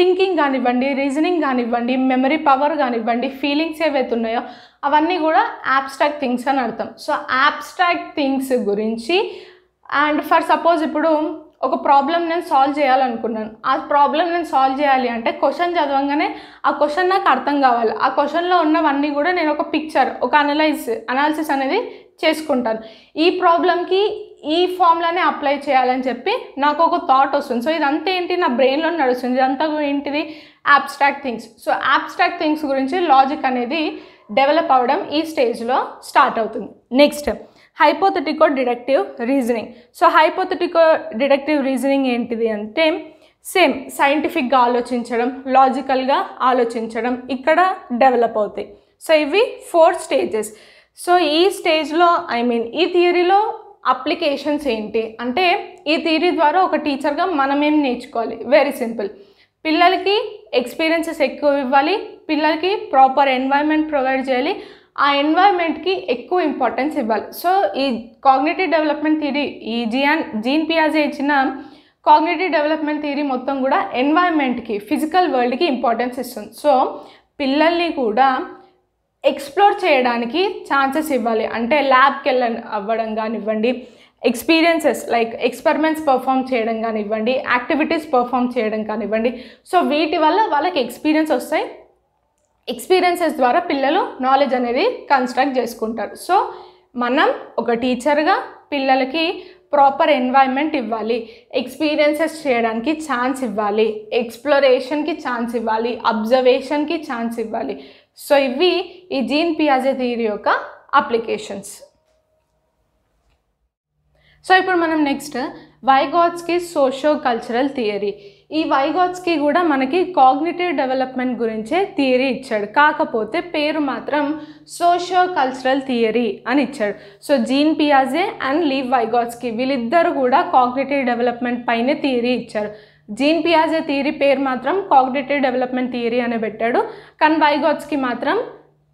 థింకింగ్ కానివ్వండి రీజనింగ్ కానివ్వండి మెమరీ పవర్ కానివ్వండి ఫీలింగ్స్ ఏవైతే ఉన్నాయో అవన్నీ కూడా యాబ్స్ట్రాక్ట్ థింగ్స్ అని అర్థం సో యాబ్స్ట్రాక్ట్ థింగ్స్ గురించి అండ్ ఫర్ సపోజ్ ఇప్పుడు ఒక ప్రాబ్లం నేను సాల్వ్ చేయాలనుకున్నాను ఆ ప్రాబ్లం నేను సాల్వ్ చేయాలి అంటే క్వశ్చన్ చదవంగానే ఆ క్వశ్చన్ నాకు అర్థం కావాలి ఆ క్వశ్చన్లో ఉన్నవన్నీ కూడా నేను ఒక పిక్చర్ ఒక అనలైజ్ అనాలిసిస్ అనేది చేసుకుంటాను ఈ ప్రాబ్లంకి ఈ ఫామ్లోనే అప్లై చేయాలని చెప్పి నాకు ఒక థాట్ వస్తుంది సో ఇదంతా ఏంటి నా బ్రెయిన్లో నడుస్తుంది ఇదంతా ఏంటిది abstract things so abstract things గురించి లాజిక్ అనేది డెవలప్ అవ్వడం ఈ స్టేజ్లో స్టార్ట్ అవుతుంది next hypothetico deductive reasoning so hypothetico deductive reasoning ఏంటిది అంటే సేమ్ సైంటిఫిక్గా ఆలోచించడం లాజికల్గా ఆలోచించడం ఇక్కడ డెవలప్ అవుతాయి సో ఇవి ఫోర్ స్టేజెస్ సో ఈ స్టేజ్లో ఐ మీన్ ఈ థియరీలో అప్లికేషన్స్ ఏంటి అంటే ఈ థియరీ ద్వారా ఒక టీచర్గా మనం ఏం నేర్చుకోవాలి వెరీ సింపుల్ పిల్లలకి ఎక్స్పీరియన్సెస్ ఎక్కువ ఇవ్వాలి పిల్లలకి ప్రాపర్ ఎన్వైర్న్మెంట్ ప్రొవైడ్ చేయాలి ఆ ఎన్వైర్న్మెంట్కి ఎక్కువ ఇంపార్టెన్స్ ఇవ్వాలి సో ఈ కాగ్నేటివ్ డెవలప్మెంట్ థియరీ ఈ జియాన్ జీన్ పియాజే ఇచ్చిన కాగ్నేటివ్ డెవలప్మెంట్ థియరీ మొత్తం కూడా ఎన్వైర్న్మెంట్కి ఫిజికల్ వరల్డ్కి ఇంపార్టెన్స్ ఇస్తుంది సో పిల్లల్ని కూడా ఎక్స్ప్లోర్ చేయడానికి ఛాన్సెస్ ఇవ్వాలి అంటే ల్యాబ్కి వెళ్ళ అవ్వడం కానివ్వండి ఎక్స్పీరియన్సెస్ లైక్ ఎక్స్పెరిమెంట్స్ పర్ఫామ్ చేయడం కానివ్వండి యాక్టివిటీస్ పర్ఫామ్ చేయడం కానివ్వండి సో వీటి వల్ల వాళ్ళకి ఎక్స్పీరియన్స్ వస్తాయి ఎక్స్పీరియన్సెస్ ద్వారా పిల్లలు నాలెడ్జ్ అనేది కన్స్ట్రక్ట్ చేసుకుంటారు సో మనం ఒక టీచర్గా పిల్లలకి ప్రాపర్ ఎన్వైర్న్మెంట్ ఇవ్వాలి ఎక్స్పీరియన్సెస్ చేయడానికి ఛాన్స్ ఇవ్వాలి ఎక్స్ప్లోరేషన్కి ఛాన్స్ ఇవ్వాలి అబ్జర్వేషన్కి ఛాన్స్ ఇవ్వాలి సో ఇవి ఈ జీన్ పియాజే థియరీ యొక్క అప్లికేషన్స్ సో ఇప్పుడు మనం next Vygotsky socio cultural theory ఈ వైగాట్స్కి కూడా మనకి కాగ్నిటివ్ డెవలప్మెంట్ గురించే థియరీ ఇచ్చాడు కాకపోతే పేరు మాత్రం సోషో కల్చరల్ థియరీ అని ఇచ్చాడు సో జీన్ పియాజే అండ్ లీవ్ వైగాట్స్కి వీళ్ళిద్దరు కూడా కాగ్నిటివ్ డెవలప్మెంట్ పైనే థియరీ ఇచ్చారు జీన్ పియాజే థియరీ పేరు మాత్రం కాగ్నేటివ్ డెవలప్మెంట్ థియరీ అని పెట్టాడు కానీ వైగోట్స్కి మాత్రం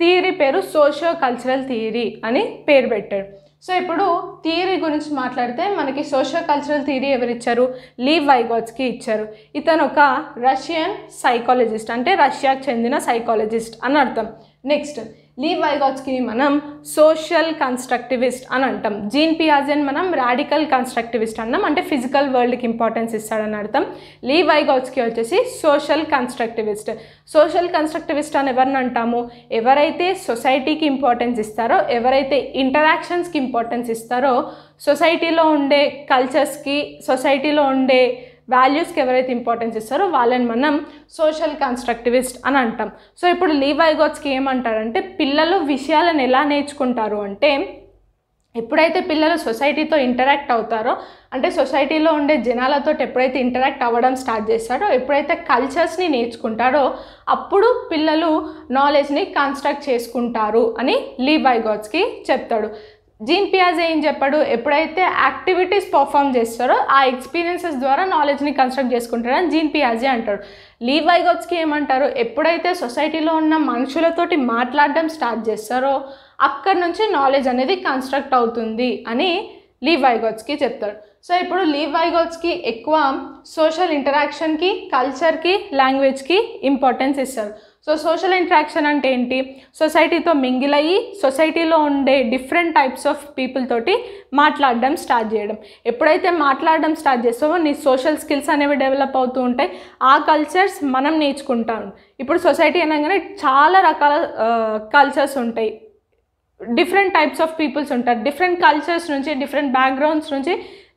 థియరీ పేరు సోషో కల్చరల్ థియరీ అని పేరు పెట్టాడు సో ఇప్పుడు థియరీ గురించి మాట్లాడితే మనకి సోషో కల్చరల్ థియరీ ఎవరిచ్చారు లీవ్ వైగోట్స్కి ఇచ్చారు ఇతను ఒక రష్యన్ సైకాలజిస్ట్ అంటే రష్యాకు చెందిన సైకాలజిస్ట్ అని అర్థం నెక్స్ట్ లీ వైగాట్స్కిని మనం సోషల్ కన్స్ట్రక్టివిస్ట్ అని అంటాం జీన్ పియాజన్ మనం రాడికల్ కన్స్ట్రక్టివిస్ట్ అన్నాం అంటే ఫిజికల్ వరల్డ్కి ఇంపార్టెన్స్ ఇస్తాడని అర్థం లీ వైగాట్స్కి వచ్చేసి సోషల్ కన్స్ట్రక్టివిస్ట్ సోషల్ కన్స్ట్రక్టివిస్ట్ అని ఎవరిని అంటాము ఎవరైతే సొసైటీకి ఇంపార్టెన్స్ ఇస్తారో ఎవరైతే ఇంటరాక్షన్స్కి ఇంపార్టెన్స్ ఇస్తారో సొసైటీలో ఉండే కల్చర్స్కి సొసైటీలో ఉండే వాల్యూస్కి ఎవరైతే ఇంపార్టెన్స్ ఇస్తారో వాళ్ళని మనం సోషల్ కన్స్ట్రక్టివిస్ట్ అని అంటాం సో ఇప్పుడు ఐగోట్స్కి ఏమంటారంటే పిల్లలు విషయాలను ఎలా నేర్చుకుంటారు అంటే ఎప్పుడైతే పిల్లలు సొసైటీతో ఇంటరాక్ట్ అవుతారో అంటే సొసైటీలో ఉండే జనాలతో ఎప్పుడైతే ఇంటరాక్ట్ అవ్వడం స్టార్ట్ చేస్తారో ఎప్పుడైతే కల్చర్స్ని నేర్చుకుంటారో అప్పుడు పిల్లలు నాలెడ్జ్ని కన్స్ట్రక్ట్ చేసుకుంటారు అని లీ బైగాడ్స్కి చెప్తాడు జీన్ పియాజ్ ఏం చెప్పాడు ఎప్పుడైతే యాక్టివిటీస్ పర్ఫామ్ చేస్తారో ఆ ఎక్స్పీరియన్సెస్ ద్వారా నాలెడ్జ్ని కన్స్ట్రక్ట్ చేసుకుంటారని జీన్ పియాజే అంటారు లీ వైగోత్స్కి ఏమంటారు ఎప్పుడైతే సొసైటీలో ఉన్న మనుషులతోటి మాట్లాడడం స్టార్ట్ చేస్తారో అక్కడి నుంచి నాలెడ్జ్ అనేది కన్స్ట్రక్ట్ అవుతుంది అని లీ వైగోత్స్కి చెప్తారు సో ఇప్పుడు లీవ్ వైగోత్స్కి ఎక్కువ సోషల్ ఇంటరాక్షన్కి కల్చర్కి లాంగ్వేజ్కి ఇంపార్టెన్స్ ఇస్తారు సో సోషల్ ఇంట్రాక్షన్ అంటే ఏంటి సొసైటీతో మింగిల్ అయ్యి సొసైటీలో ఉండే డిఫరెంట్ టైప్స్ ఆఫ్ పీపుల్ తోటి మాట్లాడడం స్టార్ట్ చేయడం ఎప్పుడైతే మాట్లాడడం స్టార్ట్ చేస్తావో నీ సోషల్ స్కిల్స్ అనేవి డెవలప్ అవుతూ ఉంటాయి ఆ కల్చర్స్ మనం నేర్చుకుంటాం ఇప్పుడు సొసైటీ అనగానే చాలా రకాల కల్చర్స్ ఉంటాయి డిఫరెంట్ టైప్స్ ఆఫ్ పీపుల్స్ ఉంటారు డిఫరెంట్ కల్చర్స్ నుంచి డిఫరెంట్ బ్యాక్గ్రౌండ్స్ నుంచి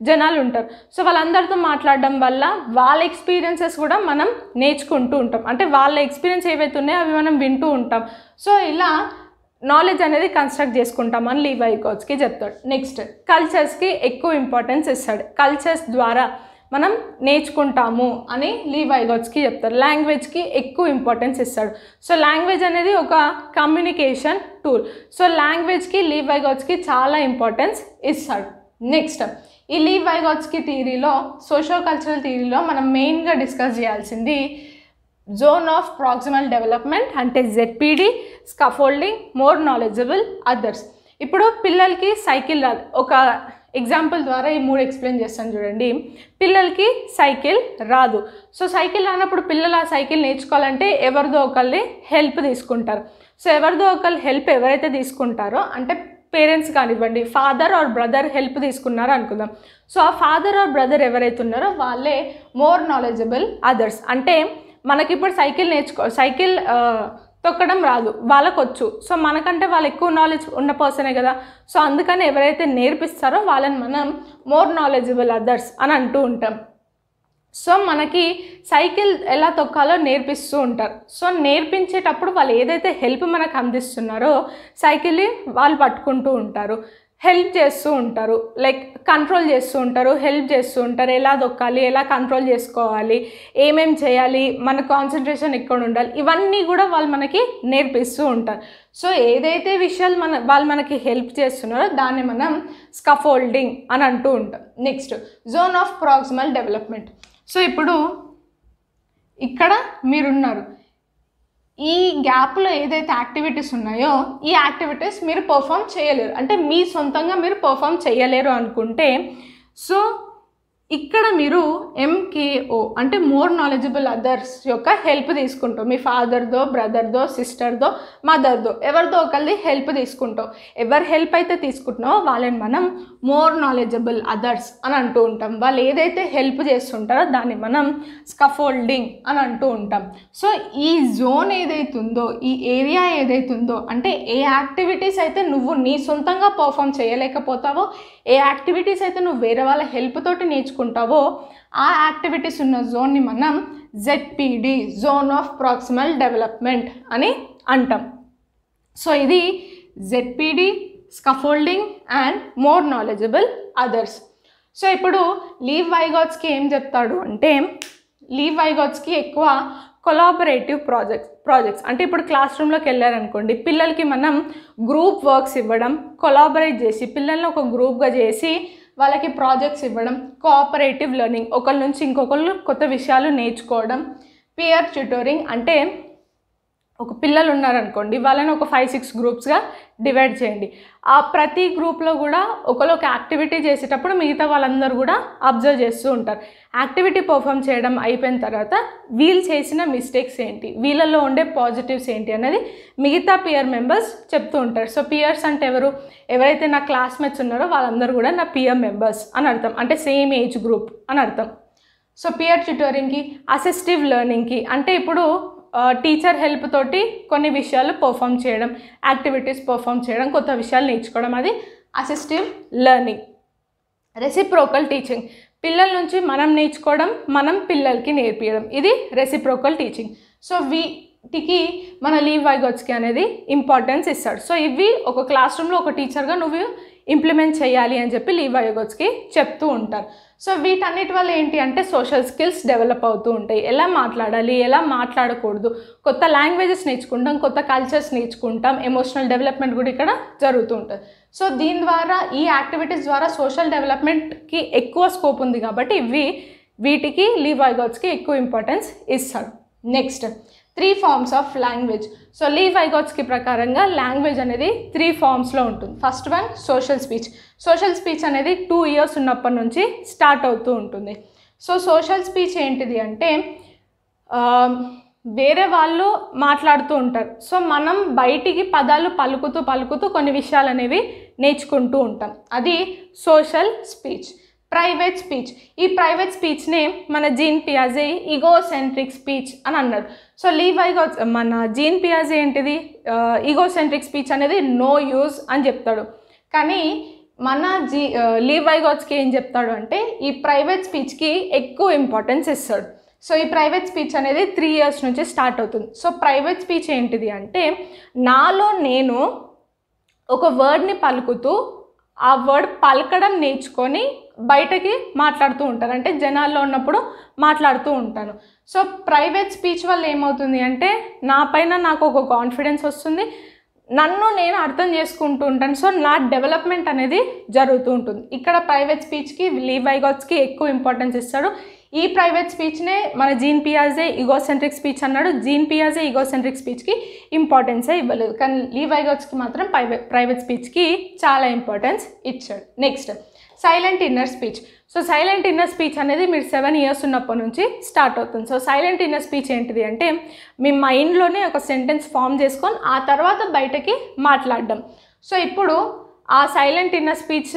జనాలు ఉంటారు సో వాళ్ళందరితో మాట్లాడడం వల్ల వాళ్ళ ఎక్స్పీరియన్సెస్ కూడా మనం నేర్చుకుంటూ ఉంటాం అంటే వాళ్ళ ఎక్స్పీరియన్స్ ఏవైతే ఉన్నాయో అవి మనం వింటూ ఉంటాం సో ఇలా నాలెడ్జ్ అనేది కన్స్ట్రక్ట్ చేసుకుంటాం అని లీవ్ ఐకోచ్కి చెప్తాడు నెక్స్ట్ కల్చర్స్కి ఎక్కువ ఇంపార్టెన్స్ ఇస్తాడు కల్చర్స్ ద్వారా మనం నేర్చుకుంటాము అని లీ వైగోట్స్కి చెప్తారు లాంగ్వేజ్కి ఎక్కువ ఇంపార్టెన్స్ ఇస్తాడు సో లాంగ్వేజ్ అనేది ఒక కమ్యూనికేషన్ టూల్ సో లాంగ్వేజ్కి లీ వైగోట్స్కి చాలా ఇంపార్టెన్స్ ఇస్తాడు నెక్స్ట్ ఈ లీ వైగోట్స్కి థియరీలో సోషో కల్చరల్ థియరీలో మనం మెయిన్గా డిస్కస్ చేయాల్సింది జోన్ ఆఫ్ ప్రాక్సిమల్ డెవలప్మెంట్ అంటే ZPD scaffolding more knowledgeable others ఇప్పుడు పిల్లలకి సైకిల్ రాదు ఒక ఎగ్జాంపుల్ ద్వారా ఈ మూడు ఎక్స్ప్లెయిన్ చేస్తాను చూడండి పిల్లలకి సైకిల్ రాదు సో సైకిల్ రానప్పుడు పిల్లలు ఆ సైకిల్ నేర్చుకోవాలంటే ఎవరిదో ఒకళ్ళని హెల్ప్ తీసుకుంటారు సో ఎవరిదో ఒకళ్ళు హెల్ప్ ఎవరైతే తీసుకుంటారో అంటే పేరెంట్స్ కానివ్వండి ఫాదర్ ఆర్ బ్రదర్ హెల్ప్ తీసుకున్నారు అనుకుందాం సో ఆ ఫాదర్ ఆర్ బ్రదర్ ఎవరైతే ఉన్నారో వాళ్ళే మోర్ నాలెడ్జబుల్ అదర్స్ అంటే మనకిప్పుడు సైకిల్ నేర్చుకో సైకిల్ తొక్కడం రాదు వాళ్ళకొచ్చు సో మనకంటే వాళ్ళు ఎక్కువ నాలెడ్జ్ ఉన్న పర్సనే కదా సో అందుకని ఎవరైతే నేర్పిస్తారో వాళ్ళని మనం మోర్ నాలెడ్జబుల్ అదర్స్ అని అంటూ ఉంటాం సో మనకి సైకిల్ ఎలా తొక్కాలో నేర్పిస్తూ ఉంటారు సో నేర్పించేటప్పుడు వాళ్ళు ఏదైతే హెల్ప్ మనకు అందిస్తున్నారో సైకిల్ని వాళ్ళు పట్టుకుంటూ ఉంటారు హెల్ప్ చేస్తూ ఉంటారు లైక్ కంట్రోల్ చేస్తూ ఉంటారు హెల్ప్ చేస్తూ ఉంటారు ఎలా దొక్కాలి ఎలా కంట్రోల్ చేసుకోవాలి ఏమేం చేయాలి మన కాన్సన్ట్రేషన్ ఎక్కడ ఉండాలి ఇవన్నీ కూడా వాళ్ళు మనకి నేర్పిస్తూ ఉంటారు సో ఏదైతే విషయాలు మన వాళ్ళు మనకి హెల్ప్ చేస్తున్నారో దాన్ని మనం స్కఫోల్డింగ్ అని అంటూ ఉంటాం next zone of proximal development so ఇప్పుడు ఇక్కడ మీరున్నారు ఈ గ్యాప్లో ఏదైతే యాక్టివిటీస్ ఉన్నాయో ఈ యాక్టివిటీస్ మీరు పర్ఫామ్ చేయలేరు అంటే మీ సొంతంగా మీరు పర్ఫామ్ చేయలేరు అనుకుంటే సో ఇక్కడ మీరు ఎంకేఓ అంటే మోర్ నాలెడ్జబుల్ అదర్స్ యొక్క హెల్ప్ తీసుకుంటాం మీ ఫాదర్దో బ్రదర్దో సిస్టర్దో మదర్దో ఎవరిదో ఒకరిది హెల్ప్ తీసుకుంటాం ఎవరి హెల్ప్ అయితే తీసుకుంటున్నావో వాళ్ళని మనం మోర్ నాలెడ్జబుల్ అదర్స్ అని అంటూ ఉంటాం వాళ్ళు ఏదైతే హెల్ప్ చేస్తుంటారో దాన్ని మనం స్కఫోల్డింగ్ అని అంటూ ఉంటాం సో ఈ జోన్ ఏదైతే ఉందో ఈ ఏరియా ఏదైతే ఉందో అంటే ఏ యాక్టివిటీస్ అయితే నువ్వు నీ సొంతంగా పర్ఫామ్ చేయలేకపోతావో ఏ యాక్టివిటీస్ అయితే నువ్వు వేరే వాళ్ళ హెల్ప్ తోటి నేర్చుకుంటావో ఆ యాక్టివిటీస్ ఉన్న జోన్ని మనం ZPD zone of proximal development అని అంటాం సో ఇది ZPD scaffolding and more knowledgeable others so ఇప్పుడు లీవ్ వైగాట్స్కి ఏం చెప్తాడు అంటే లీవ్ వైగాట్స్కి ఎక్కువ కొలాబరేటివ్ ప్రాజెక్ట్స్ ప్రాజెక్ట్స్ అంటే ఇప్పుడు క్లాస్ రూమ్లోకి వెళ్ళారనుకోండి పిల్లలకి మనం గ్రూప్ వర్క్స్ ఇవ్వడం కొలాబరేట్ చేసి పిల్లల్ని ఒక గ్రూప్గా చేసి వాళ్ళకి ప్రాజెక్ట్స్ ఇవ్వడం కోఆపరేటివ్ లెర్నింగ్ ఒకళ్ళ నుంచి ఇంకొకళ్ళు కొత్త విషయాలు నేర్చుకోవడం పియర్ ట్యూటోరింగ్ అంటే ఒక పిల్లలు ఉన్నారనుకోండి వాళ్ళని ఒక ఫైవ్ సిక్స్ గ్రూప్స్గా డివైడ్ చేయండి ఆ ప్రతి గ్రూప్లో కూడా ఒకరు ఒక యాక్టివిటీ చేసేటప్పుడు మిగతా వాళ్ళందరూ కూడా అబ్జర్వ్ చేస్తూ ఉంటారు యాక్టివిటీ పర్ఫామ్ చేయడం అయిపోయిన తర్వాత వీళ్ళు చేసిన మిస్టేక్స్ ఏంటి వీళ్ళల్లో ఉండే పాజిటివ్స్ ఏంటి అనేది మిగతా పియర్ మెంబర్స్ చెప్తూ ఉంటారు సో పియర్స్ అంటే ఎవరు ఎవరైతే నా క్లాస్మేట్స్ ఉన్నారో వాళ్ళందరూ కూడా నా పియర్ మెంబర్స్ అని అర్థం అంటే సేమ్ ఏజ్ గ్రూప్ అని అర్థం సో పియర్ ట్యూటరింగ్కి అసిస్టివ్ లెర్నింగ్కి అంటే ఇప్పుడు టీచర్ హెల్ప్ తోటి కొన్ని విషయాలు పర్ఫామ్ చేయడం యాక్టివిటీస్ పర్ఫామ్ చేయడం కొత్త విషయాలు నేర్చుకోవడం అది అసిస్టివ్ లెర్నింగ్ రెసిప్రోకల్ టీచింగ్ పిల్లల నుంచి మనం నేర్చుకోవడం మనం పిల్లలకి నేర్పించడం ఇది రెసిప్రోకల్ టీచింగ్ సో వీటికి మన లీవ్ వైగోట్స్కి అనేది ఇంపార్టెన్స్ ఇస్తాడు సో ఇవి ఒక క్లాస్ రూమ్లో ఒక టీచర్గా నువ్వు ఇంప్లిమెంట్ చేయాలి అని చెప్పి లీవ్ అయోగోట్స్కి చెప్తూ ఉంటారు సో వీటన్నిటి వల్ల ఏంటి అంటే సోషల్ స్కిల్స్ డెవలప్ అవుతూ ఉంటాయి ఎలా మాట్లాడాలి ఎలా మాట్లాడకూడదు కొత్త లాంగ్వేజెస్ నేర్చుకుంటాం కొత్త కల్చర్స్ నేర్చుకుంటాం ఎమోషనల్ డెవలప్మెంట్ కూడా ఇక్కడ జరుగుతూ ఉంటుంది సో దీని ద్వారా ఈ యాక్టివిటీస్ ద్వారా సోషల్ డెవలప్మెంట్కి ఎక్కువ స్కోప్ ఉంది కాబట్టి ఇవి వీటికి లీవ్ ఐగోట్స్కి ఎక్కువ ఇంపార్టెన్స్ ఇస్తాడు next three forms of language so Lev Vygotsky ప్రకారంగా లాంగ్వేజ్ అనేది త్రీ ఫార్మ్స్లో ఉంటుంది first one social speech social speech అనేది టూ ఇయర్స్ ఉన్నప్పటి నుంచి స్టార్ట్ అవుతూ ఉంటుంది సో సోషల్ స్పీచ్ ఏంటిది అంటే um, వేరే వాళ్ళు మాట్లాడుతూ ఉంటారు సో మనం బయటికి పదాలు పలుకుతూ పలుకుతూ కొన్ని విషయాలు అనేవి నేర్చుకుంటూ ఉంటాం అది సోషల్ స్పీచ్ ప్రైవేట్ స్పీచ్ ఈ ప్రైవేట్ స్పీచ్నే మన జీన్ పియాజే సెంట్రిక్ స్పీచ్ అని అన్నాడు సో లీవైగా మన జీన్ పియాజే ఏంటిది ఈగో సెంట్రిక్ స్పీచ్ అనేది నో యూజ్ అని చెప్తాడు కానీ మన జీ లీవైగోచ్కి ఏం చెప్తాడు అంటే ఈ ప్రైవేట్ స్పీచ్కి ఎక్కువ ఇంపార్టెన్స్ ఇస్తాడు సో ఈ ప్రైవేట్ స్పీచ్ అనేది త్రీ ఇయర్స్ నుంచి స్టార్ట్ అవుతుంది సో ప్రైవేట్ స్పీచ్ ఏంటిది అంటే నాలో నేను ఒక వర్డ్ని పలుకుతూ ఆ వర్డ్ పలకడం నేర్చుకొని బయటకి మాట్లాడుతూ ఉంటాను అంటే జనాల్లో ఉన్నప్పుడు మాట్లాడుతూ ఉంటాను సో ప్రైవేట్ స్పీచ్ వల్ల ఏమవుతుంది అంటే నా పైన నాకు ఒక కాన్ఫిడెన్స్ వస్తుంది నన్ను నేను అర్థం చేసుకుంటూ ఉంటాను సో నా డెవలప్మెంట్ అనేది జరుగుతూ ఉంటుంది ఇక్కడ ప్రైవేట్ స్పీచ్కి లీవ్ ఐగోట్స్కి ఎక్కువ ఇంపార్టెన్స్ ఇస్తాడు ఈ ప్రైవేట్ స్పీచ్నే మన జీన్ పియాజే సెంట్రిక్ స్పీచ్ అన్నాడు జీన్ పియాజే ఈగోసెంట్రిక్ స్పీచ్కి ఇంపార్టెన్సే ఇవ్వలేదు కానీ లీవ్ ఐగోట్స్కి మాత్రం ప్రైవేట్ ప్రైవేట్ స్పీచ్కి చాలా ఇంపార్టెన్స్ ఇచ్చాడు next silent inner speech so silent inner speech అనేది మీరు సెవెన్ ఇయర్స్ ఉన్నప్పటి నుంచి స్టార్ట్ అవుతుంది సో సైలెంట్ ఇన్నర్ స్పీచ్ ఏంటిది అంటే మీ మైండ్లోనే ఒక సెంటెన్స్ ఫామ్ చేసుకొని ఆ తర్వాత బయటకి మాట్లాడడం సో ఇప్పుడు ఆ silent inner speech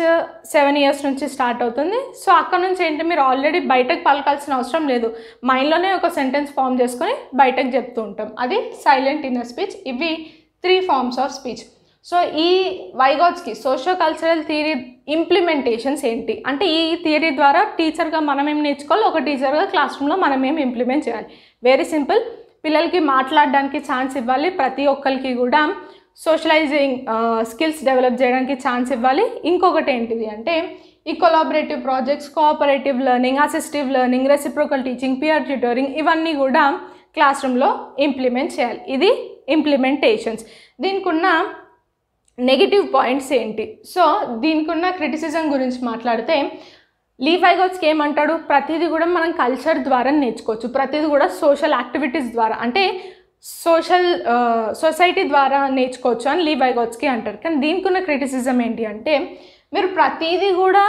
seven years నుంచి స్టార్ట్ అవుతుంది సో అక్కడ నుంచి ఏంటి మీరు ఆల్రెడీ బయటకు పలకాల్సిన అవసరం లేదు మైండ్లోనే ఒక సెంటెన్స్ ఫామ్ చేసుకొని బయటకు చెప్తూ ఉంటాం అది సైలెంట్ ఇన్నర్ స్పీచ్ ఇవి three forms of speech so ఈ Vygotsky socio cultural theory implementations ఏంటి అంటే ఈ థియరీ ద్వారా టీచర్గా మనం ఏం నేర్చుకోవాలి ఒక టీచర్గా క్లాస్ రూమ్లో మనం ఏం ఇంప్లిమెంట్ చేయాలి వెరీ సింపుల్ పిల్లలకి మాట్లాడడానికి ఛాన్స్ ఇవ్వాలి ప్రతి ఒక్కరికి కూడా సోషలైజింగ్ స్కిల్స్ డెవలప్ చేయడానికి ఛాన్స్ ఇవ్వాలి ఇంకొకటి ఏంటిది అంటే ఈ collaborative projects cooperative learning assistive learning reciprocal teaching peer tutoring ఇవన్నీ కూడా క్లాస్ రూమ్లో ఇంప్లిమెంట్ చేయాలి ఇది ఇంప్లిమెంటేషన్స్ దీనికి ఉన్న నెగిటివ్ పాయింట్స్ ఏంటి సో దీనికి ఉన్న క్రిటిసిజం గురించి మాట్లాడితే లీఫైగోట్స్కి ఏమంటాడు ప్రతిదీ కూడా మనం కల్చర్ ద్వారా నేర్చుకోవచ్చు ప్రతిదీ కూడా సోషల్ యాక్టివిటీస్ ద్వారా అంటే సోషల్ సొసైటీ ద్వారా నేర్చుకోవచ్చు అని లీవైగోట్స్కి అంటారు కానీ దీనికి ఉన్న క్రిటిసిజం ఏంటి అంటే మీరు ప్రతిదీ కూడా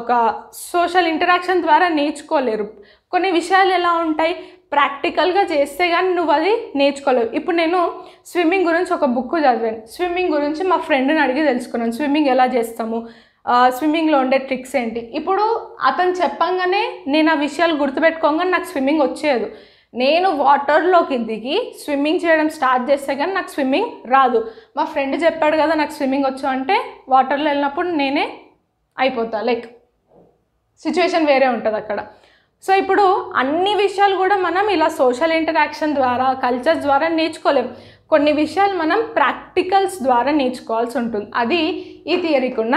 ఒక సోషల్ ఇంటరాక్షన్ ద్వారా నేర్చుకోలేరు కొన్ని విషయాలు ఎలా ఉంటాయి ప్రాక్టికల్గా చేస్తే కానీ నువ్వు అది నేర్చుకోలేవు ఇప్పుడు నేను స్విమ్మింగ్ గురించి ఒక బుక్ చదివాను స్విమ్మింగ్ గురించి మా ఫ్రెండ్ని అడిగి తెలుసుకున్నాను స్విమ్మింగ్ ఎలా చేస్తాము స్విమ్మింగ్లో ఉండే ట్రిక్స్ ఏంటి ఇప్పుడు అతను చెప్పంగానే నేను ఆ విషయాలు గుర్తుపెట్టుకోగానే నాకు స్విమ్మింగ్ వచ్చేది నేను వాటర్లోకి దిగి స్విమ్మింగ్ చేయడం స్టార్ట్ చేస్తే కానీ నాకు స్విమ్మింగ్ రాదు మా ఫ్రెండ్ చెప్పాడు కదా నాకు స్విమ్మింగ్ వచ్చు అంటే వాటర్లో వెళ్ళినప్పుడు నేనే అయిపోతా లైక్ సిచ్యువేషన్ వేరే ఉంటుంది అక్కడ సో ఇప్పుడు అన్ని విషయాలు కూడా మనం ఇలా సోషల్ ఇంటరాక్షన్ ద్వారా కల్చర్స్ ద్వారా నేర్చుకోలేం కొన్ని విషయాలు మనం ప్రాక్టికల్స్ ద్వారా నేర్చుకోవాల్సి ఉంటుంది అది ఈ థియరీకి ఉన్న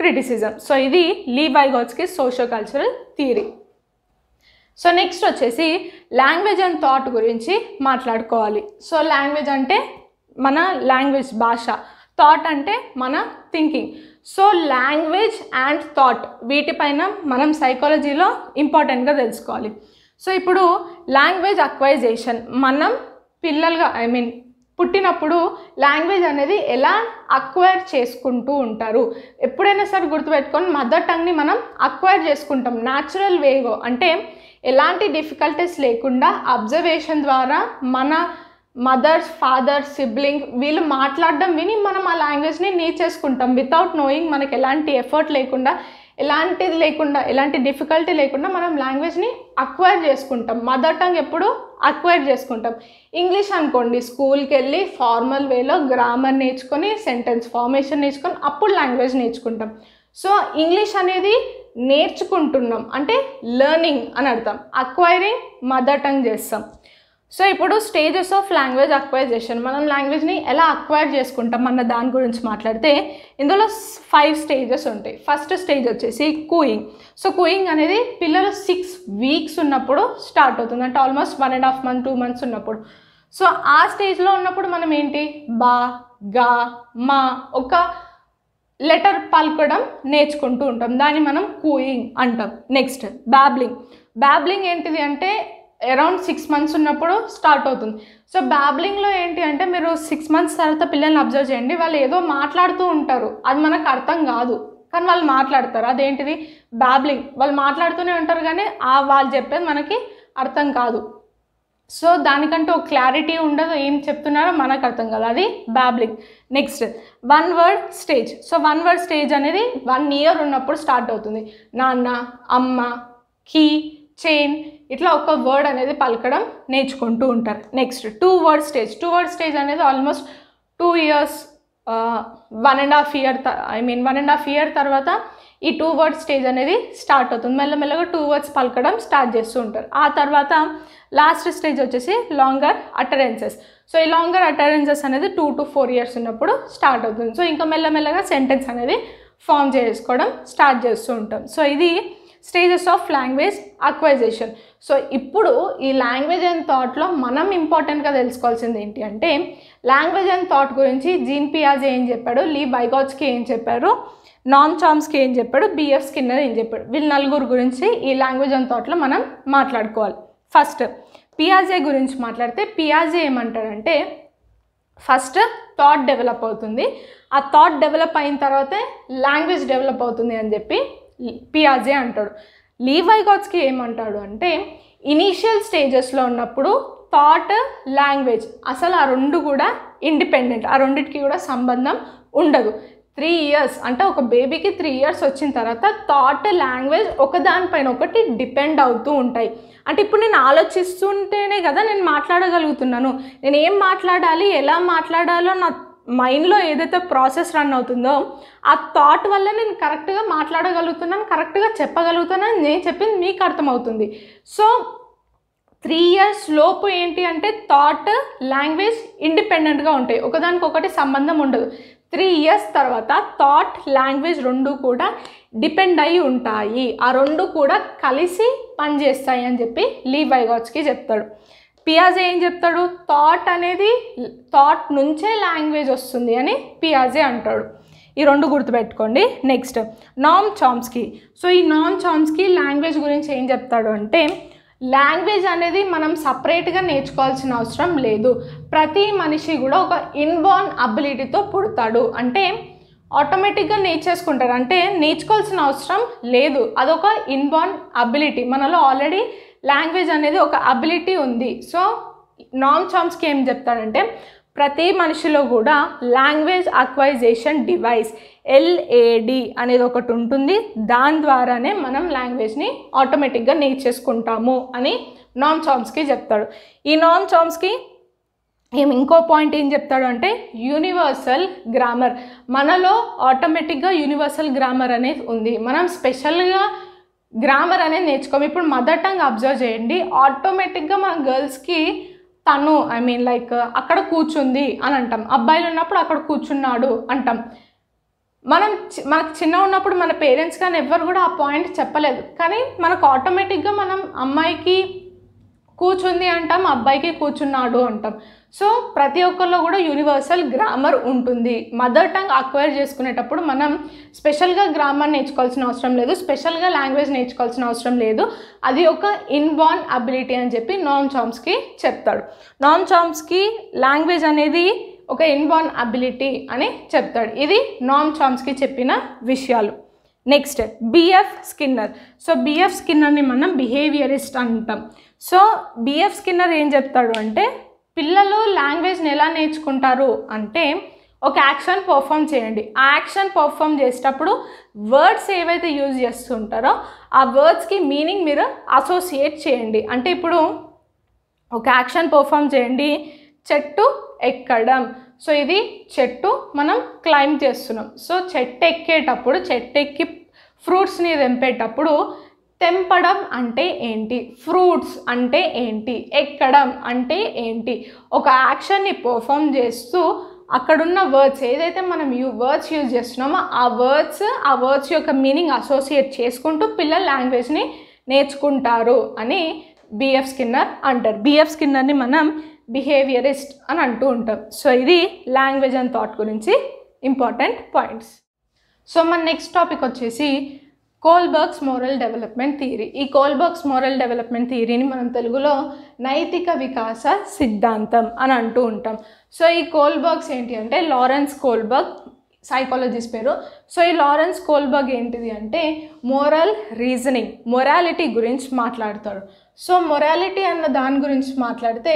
క్రిటిసిజం సో ఇది Lev Vygotsky socio cultural theory so next వచ్చేసి లాంగ్వేజ్ అండ్ థాట్ గురించి మాట్లాడుకోవాలి సో లాంగ్వేజ్ అంటే మన లాంగ్వేజ్ భాష థాట్ అంటే మన thinking so language and thought వీటిపైన మనం సైకాలజీలో ఇంపార్టెంట్గా తెలుసుకోవాలి సో ఇప్పుడు లాంగ్వేజ్ అక్వైజేషన్ మనం పిల్లలుగా ఐ మీన్ పుట్టినప్పుడు లాంగ్వేజ్ అనేది ఎలా అక్వైర్ చేసుకుంటూ ఉంటారు ఎప్పుడైనా సరే గుర్తుపెట్టుకొని మదర్ టంగ్ని మనం అక్వైర్ చేసుకుంటాం న్యాచురల్ వేగో అంటే ఎలాంటి డిఫికల్టీస్ లేకుండా అబ్జర్వేషన్ ద్వారా మన మదర్స్ ఫాదర్ సిబ్లింగ్ వీళ్ళు మాట్లాడడం విని మనం ఆ లాంగ్వేజ్ని నేర్చేసుకుంటాం వితౌట్ నోయింగ్ మనకి ఎలాంటి ఎఫర్ట్ లేకుండా ఎలాంటిది లేకుండా ఎలాంటి డిఫికల్టీ లేకుండా మనం లాంగ్వేజ్ని అక్వైర్ చేసుకుంటాం మదర్ టంగ్ ఎప్పుడు అక్వైర్ చేసుకుంటాం ఇంగ్లీష్ అనుకోండి స్కూల్కి వెళ్ళి ఫార్మల్ వేలో గ్రామర్ నేర్చుకొని సెంటెన్స్ ఫార్మేషన్ నేర్చుకొని అప్పుడు లాంగ్వేజ్ నేర్చుకుంటాం సో ఇంగ్లీష్ అనేది నేర్చుకుంటున్నాం అంటే లెర్నింగ్ అని అర్థం అక్వైరింగ్ మదర్ టంగ్ చేస్తాం సో ఇప్పుడు స్టేజెస్ ఆఫ్ లాంగ్వేజ్ అక్వైజేషన్ మనం లాంగ్వేజ్ని ఎలా అక్వైర్ చేసుకుంటాం అన్న దాని గురించి మాట్లాడితే ఇందులో ఫైవ్ స్టేజెస్ ఉంటాయి ఫస్ట్ స్టేజ్ వచ్చేసి కూయింగ్ సో కూయింగ్ అనేది పిల్లలు సిక్స్ వీక్స్ ఉన్నప్పుడు స్టార్ట్ అవుతుంది అంటే almost one and half month two months ఉన్నప్పుడు సో ఆ స్టేజ్లో ఉన్నప్పుడు మనం ఏంటి బా గా మా ఒక లెటర్ పలకడం నేర్చుకుంటూ ఉంటాం దాన్ని మనం కూయింగ్ అంటాం నెక్స్ట్ బ్యాబ్లింగ్ బ్యాబ్లింగ్ ఏంటిది అంటే అరౌండ్ సిక్స్ మంత్స్ ఉన్నప్పుడు స్టార్ట్ అవుతుంది సో బ్యాబ్లింగ్లో ఏంటి అంటే మీరు సిక్స్ మంత్స్ తర్వాత పిల్లల్ని అబ్జర్వ్ చేయండి వాళ్ళు ఏదో మాట్లాడుతూ ఉంటారు అది మనకు అర్థం కాదు కానీ వాళ్ళు మాట్లాడతారు అదేంటిది బ్యాబ్లింగ్ వాళ్ళు మాట్లాడుతూనే ఉంటారు కానీ ఆ వాళ్ళు చెప్పేది మనకి అర్థం కాదు సో దానికంటే ఒక క్లారిటీ ఉండదు ఏం చెప్తున్నారో మనకు అర్థం కాదు అది babbling next one word stage so one word stage అనేది వన్ ఇయర్ ఉన్నప్పుడు స్టార్ట్ అవుతుంది నాన్న అమ్మ కీ చైన్ ఇట్లా ఒక వర్డ్ అనేది పలకడం నేర్చుకుంటూ ఉంటారు next two word stage two word stage అనేది almost two years one and half year I mean one and half year తర్వాత ఈ టూ వర్డ్ స్టేజ్ అనేది స్టార్ట్ అవుతుంది మెల్లమెల్లగా టూ వర్డ్స్ పలకడం స్టార్ట్ చేస్తూ ఉంటారు ఆ తర్వాత లాస్ట్ స్టేజ్ వచ్చేసి లాంగర్ అటరెన్సెస్ సో ఈ లాంగర్ అటరెన్సెస్ అనేది టూ టు ఫోర్ ఇయర్స్ ఉన్నప్పుడు స్టార్ట్ అవుతుంది సో ఇంకా మెల్లమెల్లగా సెంటెన్స్ అనేది ఫామ్ చేసుకోవడం స్టార్ట్ చేస్తూ ఉంటాం సో ఇది stages of language acquisition so ఇప్పుడు ఈ లాంగ్వేజ్ అండ్ థాట్లో మనం ఇంపార్టెంట్గా తెలుసుకోవాల్సింది ఏంటి అంటే లాంగ్వేజ్ అండ్ థాట్ గురించి జీన్ పియాజ్ ఏం చెప్పాడు లీ బైగాజ్కి ఏం చెప్పారు నామ్ చామ్స్కి ఏం చెప్పాడు బిఎఫ్ స్కిన్నర్ ఏం చెప్పాడు వీళ్ళు నలుగురు గురించి ఈ లాంగ్వేజ్ అండ్ థాట్లో మనం మాట్లాడుకోవాలి ఫస్ట్ పియాజే గురించి మాట్లాడితే పియాజే ఏమంటాడంటే ఫస్ట్ థాట్ డెవలప్ అవుతుంది ఆ థాట్ డెవలప్ అయిన తర్వాతే లాంగ్వేజ్ డెవలప్ అవుతుంది అని చెప్పి పియాజే అంటాడు లీవైగాట్స్కి ఏమంటాడు అంటే ఇనీషియల్ స్టేజెస్లో ఉన్నప్పుడు థాట్ లాంగ్వేజ్ అసలు ఆ రెండు కూడా ఇండిపెండెంట్ ఆ రెండింటికి కూడా సంబంధం ఉండదు త్రీ ఇయర్స్ అంటే ఒక బేబీకి త్రీ ఇయర్స్ వచ్చిన తర్వాత థాట్ లాంగ్వేజ్ ఒకదానిపైన ఒకటి డిపెండ్ అవుతూ ఉంటాయి అంటే ఇప్పుడు నేను ఆలోచిస్తుంటేనే కదా నేను మాట్లాడగలుగుతున్నాను నేను ఏం మాట్లాడాలి ఎలా మాట్లాడాలో నా మైండ్లో ఏదైతే ప్రాసెస్ రన్ అవుతుందో ఆ థాట్ వల్ల నేను కరెక్ట్గా మాట్లాడగలుగుతున్నాను కరెక్ట్గా చెప్పగలుగుతున్నాను నేను చెప్పింది మీకు అర్థమవుతుంది సో త్రీ ఇయర్స్ లోపు ఏంటి అంటే థాట్ లాంగ్వేజ్ ఇండిపెండెంట్గా ఉంటాయి ఒకదానికొకటి సంబంధం ఉండదు త్రీ ఇయర్స్ తర్వాత థాట్ లాంగ్వేజ్ రెండు కూడా డిపెండ్ అయి ఉంటాయి ఆ రెండు కూడా కలిసి పనిచేస్తాయి అని చెప్పి లీ వైగాచ్కి చెప్తాడు పియాజే ఏం చెప్తాడు థాట్ అనేది థాట్ నుంచే లాంగ్వేజ్ వస్తుంది అని పియాజే అంటాడు ఈ రెండు గుర్తుపెట్టుకోండి నెక్స్ట్ నామ్ చామ్స్కి సో ఈ నామ్ చామ్స్కి లాంగ్వేజ్ గురించి ఏం చెప్తాడు అంటే లాంగ్వేజ్ అనేది మనం సపరేట్గా నేర్చుకోవాల్సిన అవసరం లేదు ప్రతి మనిషి కూడా ఒక ఇన్బోర్న్ అబిలిటీతో పుడతాడు అంటే ఆటోమేటిక్గా నేర్చేసుకుంటారు అంటే నేర్చుకోవాల్సిన అవసరం లేదు అదొక ఇన్బోర్న్ అబిలిటీ మనలో ఆల్రెడీ లాంగ్వేజ్ అనేది ఒక అబిలిటీ ఉంది సో నామ్ చామ్స్కి ఏం చెప్తాడంటే ప్రతి మనిషిలో కూడా లాంగ్వేజ్ అక్వైజేషన్ డివైస్ ఎల్ఏడి అనేది ఒకటి ఉంటుంది దాని ద్వారానే మనం లాంగ్వేజ్ని ఆటోమేటిక్గా నేర్చేసుకుంటాము అని నామ్ చామ్స్కి చెప్తాడు ఈ నామ్ చామ్స్కి ఏం ఇంకో పాయింట్ ఏం చెప్తాడు అంటే యూనివర్సల్ గ్రామర్ మనలో ఆటోమేటిక్గా యూనివర్సల్ గ్రామర్ అనేది ఉంది మనం స్పెషల్గా గ్రామర్ అనేది నేర్చుకోము ఇప్పుడు మదర్ టంగ్ అబ్జర్వ్ చేయండి ఆటోమేటిక్గా మన గర్ల్స్కి తను ఐ మీన్ లైక్ అక్కడ కూర్చుంది అని అంటాం అబ్బాయిలు ఉన్నప్పుడు అక్కడ కూర్చున్నాడు అంటాం మనం మనకు చిన్న ఉన్నప్పుడు మన పేరెంట్స్ కానీ ఎవ్వరు కూడా ఆ పాయింట్ చెప్పలేదు కానీ మనకు ఆటోమేటిక్గా మనం అమ్మాయికి కూర్చుంది అంటాం అబ్బాయికి కూర్చున్నాడు అంటాం సో ప్రతి ఒక్కరిలో కూడా యూనివర్సల్ గ్రామర్ ఉంటుంది మదర్ టంగ్ అక్వైర్ చేసుకునేటప్పుడు మనం స్పెషల్గా గ్రామర్ నేర్చుకోవాల్సిన అవసరం లేదు స్పెషల్గా లాంగ్వేజ్ నేర్చుకోవాల్సిన అవసరం లేదు అది ఒక ఇన్బార్న్ అబిలిటీ అని చెప్పి నామ్ చామ్స్కి చెప్తాడు నామ్ చామ్స్కి లాంగ్వేజ్ అనేది ఒక ఇన్బార్న్ అబిలిటీ అని చెప్తాడు ఇది నామ్ చామ్స్కి చెప్పిన విషయాలు next B F Skinner so B F స్కిన్నర్ని మనం బిహేవియరిస్ట్ అంటాం సో బిఎఫ్ స్కిన్నర్ ఏం చెప్తాడు అంటే పిల్లలు లాంగ్వేజ్ని ఎలా నేర్చుకుంటారు అంటే ఒక యాక్షన్ పర్ఫామ్ చేయండి ఆ యాక్షన్ పర్ఫామ్ చేసేటప్పుడు వర్డ్స్ ఏవైతే యూజ్ చేస్తుంటారో ఆ వర్డ్స్కి మీనింగ్ మీరు అసోసియేట్ చేయండి అంటే ఇప్పుడు ఒక యాక్షన్ పర్ఫామ్ చేయండి చెట్టు ఎక్కడం సో ఇది చెట్టు మనం క్లైమ్ చేస్తున్నాం సో చెట్టు ఎక్కేటప్పుడు చెట్టు ఎక్కి ఫ్రూట్స్ని తెంపేటప్పుడు తెంపడం అంటే ఏంటి ఫ్రూట్స్ అంటే ఏంటి ఎక్కడం అంటే ఏంటి ఒక యాక్షన్ని పర్ఫామ్ చేస్తూ అక్కడున్న వర్డ్స్ ఏదైతే మనం యూ వర్డ్స్ యూజ్ చేస్తున్నామో ఆ వర్డ్స్ ఆ వర్డ్స్ యొక్క మీనింగ్ అసోసియేట్ చేసుకుంటూ పిల్లల లాంగ్వేజ్ని నేర్చుకుంటారు అని బిఎఫ్ స్కిన్నర్ అంటారు బిఎఫ్ స్కిన్నర్ని మనం బిహేవియరిస్ట్ అని అంటూ ఉంటాం సో ఇది లాంగ్వేజ్ అండ్ థాట్ గురించి ఇంపార్టెంట్ పాయింట్స్ సో మన నెక్స్ట్ టాపిక్ వచ్చేసి కోల్బర్గ్స్ మోరల్ డెవలప్మెంట్ థియరీ ఈ కోల్బర్గ్స్ మోరల్ డెవలప్మెంట్ థియరీని మనం తెలుగులో నైతిక వికాస సిద్ధాంతం అని అంటూ ఉంటాం సో ఈ కోల్బర్గ్స్ ఏంటి అంటే లారెన్స్ కోల్బర్గ్ సైకాలజిస్ట్ పేరు సో ఈ లారెన్స్ కోల్బర్గ్ ఏంటిది అంటే మోరల్ రీజనింగ్ మొరాలిటీ గురించి మాట్లాడతాడు సో మొరాలిటీ అన్న దాని గురించి మాట్లాడితే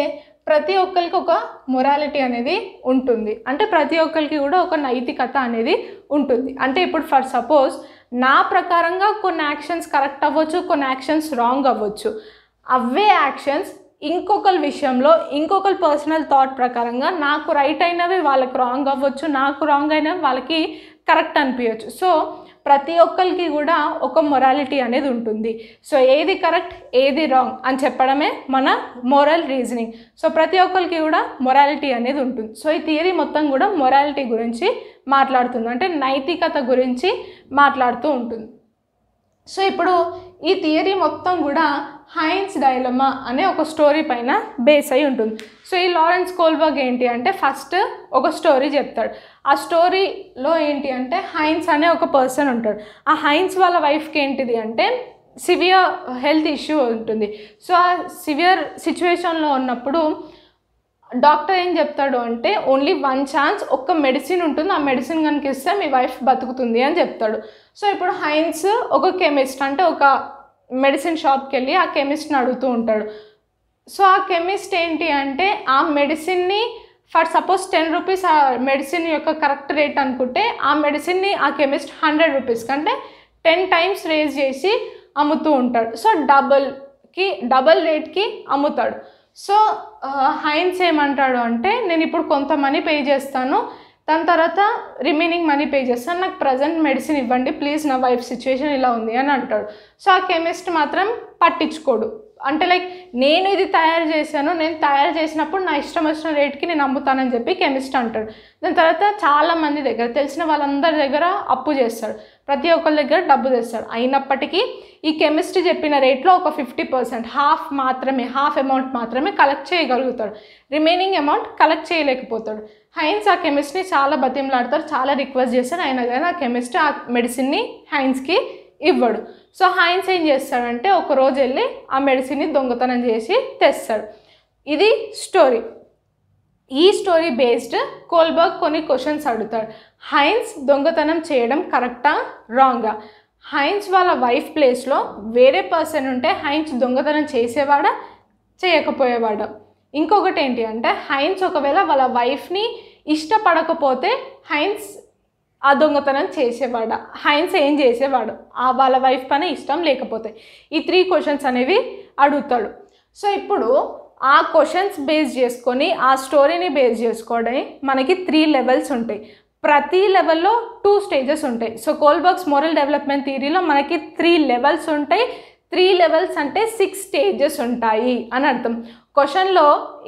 ప్రతి ఒక్కరికి ఒక మొరాలిటీ అనేది ఉంటుంది అంటే ప్రతి ఒక్కరికి కూడా ఒక నైతికత అనేది ఉంటుంది అంటే ఇప్పుడు ఫర్ సపోజ్ నా ప్రకారంగా కొన్ని యాక్షన్స్ కరెక్ట్ అవ్వచ్చు కొన్ని యాక్షన్స్ రాంగ్ అవ్వచ్చు అవే యాక్షన్స్ ఇంకొకరి విషయంలో ఇంకొకరి పర్సనల్ థాట్ ప్రకారంగా నాకు రైట్ అయినవి వాళ్ళకి రాంగ్ అవ్వచ్చు నాకు రాంగ్ అయినవి వాళ్ళకి కరెక్ట్ అనిపించవచ్చు సో ప్రతి ఒక్కరికి కూడా ఒక మొరాలిటీ అనేది ఉంటుంది సో ఏది కరెక్ట్ ఏది రాంగ్ అని చెప్పడమే మన మొరల్ రీజనింగ్ సో ప్రతి ఒక్కరికి కూడా మొరాలిటీ అనేది ఉంటుంది సో ఈ థియరీ మొత్తం కూడా మొరాలిటీ గురించి మాట్లాడుతుంది అంటే నైతికత గురించి మాట్లాడుతూ ఉంటుంది సో ఇప్పుడు ఈ థియరీ మొత్తం కూడా హైన్స్ డైలమా అనే ఒక స్టోరీ పైన బేస్ అయి ఉంటుంది సో ఈ లారెన్స్ కోల్బర్గ్ ఏంటి అంటే ఫస్ట్ ఒక స్టోరీ చెప్తాడు ఆ స్టోరీలో ఏంటి అంటే హైన్స్ అనే ఒక పర్సన్ ఉంటాడు ఆ హైన్స్ వాళ్ళ వైఫ్కి ఏంటిది అంటే సివియర్ హెల్త్ ఇష్యూ ఉంటుంది సో ఆ సివియర్ సిచ్యువేషన్లో ఉన్నప్పుడు డాక్టర్ ఏం చెప్తాడు అంటే ఓన్లీ వన్ ఛాన్స్ ఒక్క మెడిసిన్ ఉంటుంది ఆ మెడిసిన్ కనుక ఇస్తే మీ వైఫ్ బతుకుతుంది అని చెప్తాడు సో ఇప్పుడు హైన్స్ ఒక కెమిస్ట్ అంటే ఒక మెడిసిన్ షాప్కి వెళ్ళి ఆ కెమిస్ట్ని అడుగుతూ ఉంటాడు సో ఆ కెమిస్ట్ ఏంటి అంటే ఆ మెడిసిన్ని ఫర్ సపోజ్ టెన్ రూపీస్ ఆ మెడిసిన్ యొక్క కరెక్ట్ రేట్ అనుకుంటే ఆ మెడిసిన్ని ఆ కెమిస్ట్ హండ్రెడ్ రూపీస్ అంటే టెన్ టైమ్స్ రేజ్ చేసి అమ్ముతూ ఉంటాడు సో డబల్కి డబల్ రేట్కి అమ్ముతాడు సో హైన్స్ ఏమంటాడు అంటే నేను ఇప్పుడు కొంత మనీ పే చేస్తాను దాని తర్వాత రిమైనింగ్ మనీ పే చేస్తాను నాకు ప్రజెంట్ మెడిసిన్ ఇవ్వండి ప్లీజ్ నా వైఫ్ సిచ్యువేషన్ ఇలా ఉంది అని అంటాడు సో ఆ కెమిస్ట్ మాత్రం పట్టించుకోడు అంటే లైక్ నేను ఇది తయారు చేశాను నేను తయారు చేసినప్పుడు నా ఇష్టం వచ్చిన రేట్కి నేను అమ్ముతానని చెప్పి కెమిస్ట్ అంటాడు దాని తర్వాత చాలామంది దగ్గర తెలిసిన వాళ్ళందరి దగ్గర అప్పు చేస్తాడు ప్రతి ఒక్కరి దగ్గర డబ్బు తెస్తాడు అయినప్పటికీ ఈ కెమిస్ట్రీ చెప్పిన రేట్లో ఒక ఫిఫ్టీ పర్సెంట్ హాఫ్ మాత్రమే హాఫ్ అమౌంట్ మాత్రమే కలెక్ట్ చేయగలుగుతాడు రిమైనింగ్ అమౌంట్ కలెక్ట్ చేయలేకపోతాడు హైన్స్ ఆ కెమిస్ట్రీ చాలా బతిమలాడతారు చాలా రిక్వెస్ట్ చేస్తాడు అయినా కానీ ఆ కెమిస్ట్రీ ఆ మెడిసిన్ని హైన్స్కి ఇవ్వడు సో హైన్స్ ఏం చేస్తాడంటే ఒక రోజు వెళ్ళి ఆ మెడిసిన్ని దొంగతనం చేసి తెస్తాడు ఇది స్టోరీ ఈ స్టోరీ బేస్డ్ కోల్బర్గ్ కొన్ని క్వశ్చన్స్ అడుగుతాడు హైన్స్ దొంగతనం చేయడం కరెక్టా రాంగా హైన్స్ వాళ్ళ వైఫ్ ప్లేస్లో వేరే పర్సన్ ఉంటే హైన్స్ దొంగతనం చేసేవాడా చేయకపోయేవాడా ఇంకొకటి ఏంటి అంటే హైన్స్ ఒకవేళ వాళ్ళ వైఫ్ని ఇష్టపడకపోతే హైన్స్ ఆ దొంగతనం చేసేవాడు హైన్స్ ఏం చేసేవాడు ఆ వాళ్ళ వైఫ్ పైన ఇష్టం లేకపోతే ఈ త్రీ క్వశ్చన్స్ అనేవి అడుగుతాడు సో ఇప్పుడు ఆ క్వశ్చన్స్ బేస్ చేసుకొని ఆ స్టోరీని బేస్ చేసుకొని మనకి త్రీ లెవెల్స్ ఉంటాయి ప్రతి లెవెల్లో టూ స్టేజెస్ ఉంటాయి సో కోల్బర్గ్స్ మోరల్ డెవలప్మెంట్ థియరీలో మనకి త్రీ లెవెల్స్ ఉంటాయి త్రీ లెవెల్స్ అంటే సిక్స్ స్టేజెస్ ఉంటాయి అని అర్థం క్వశ్చన్లో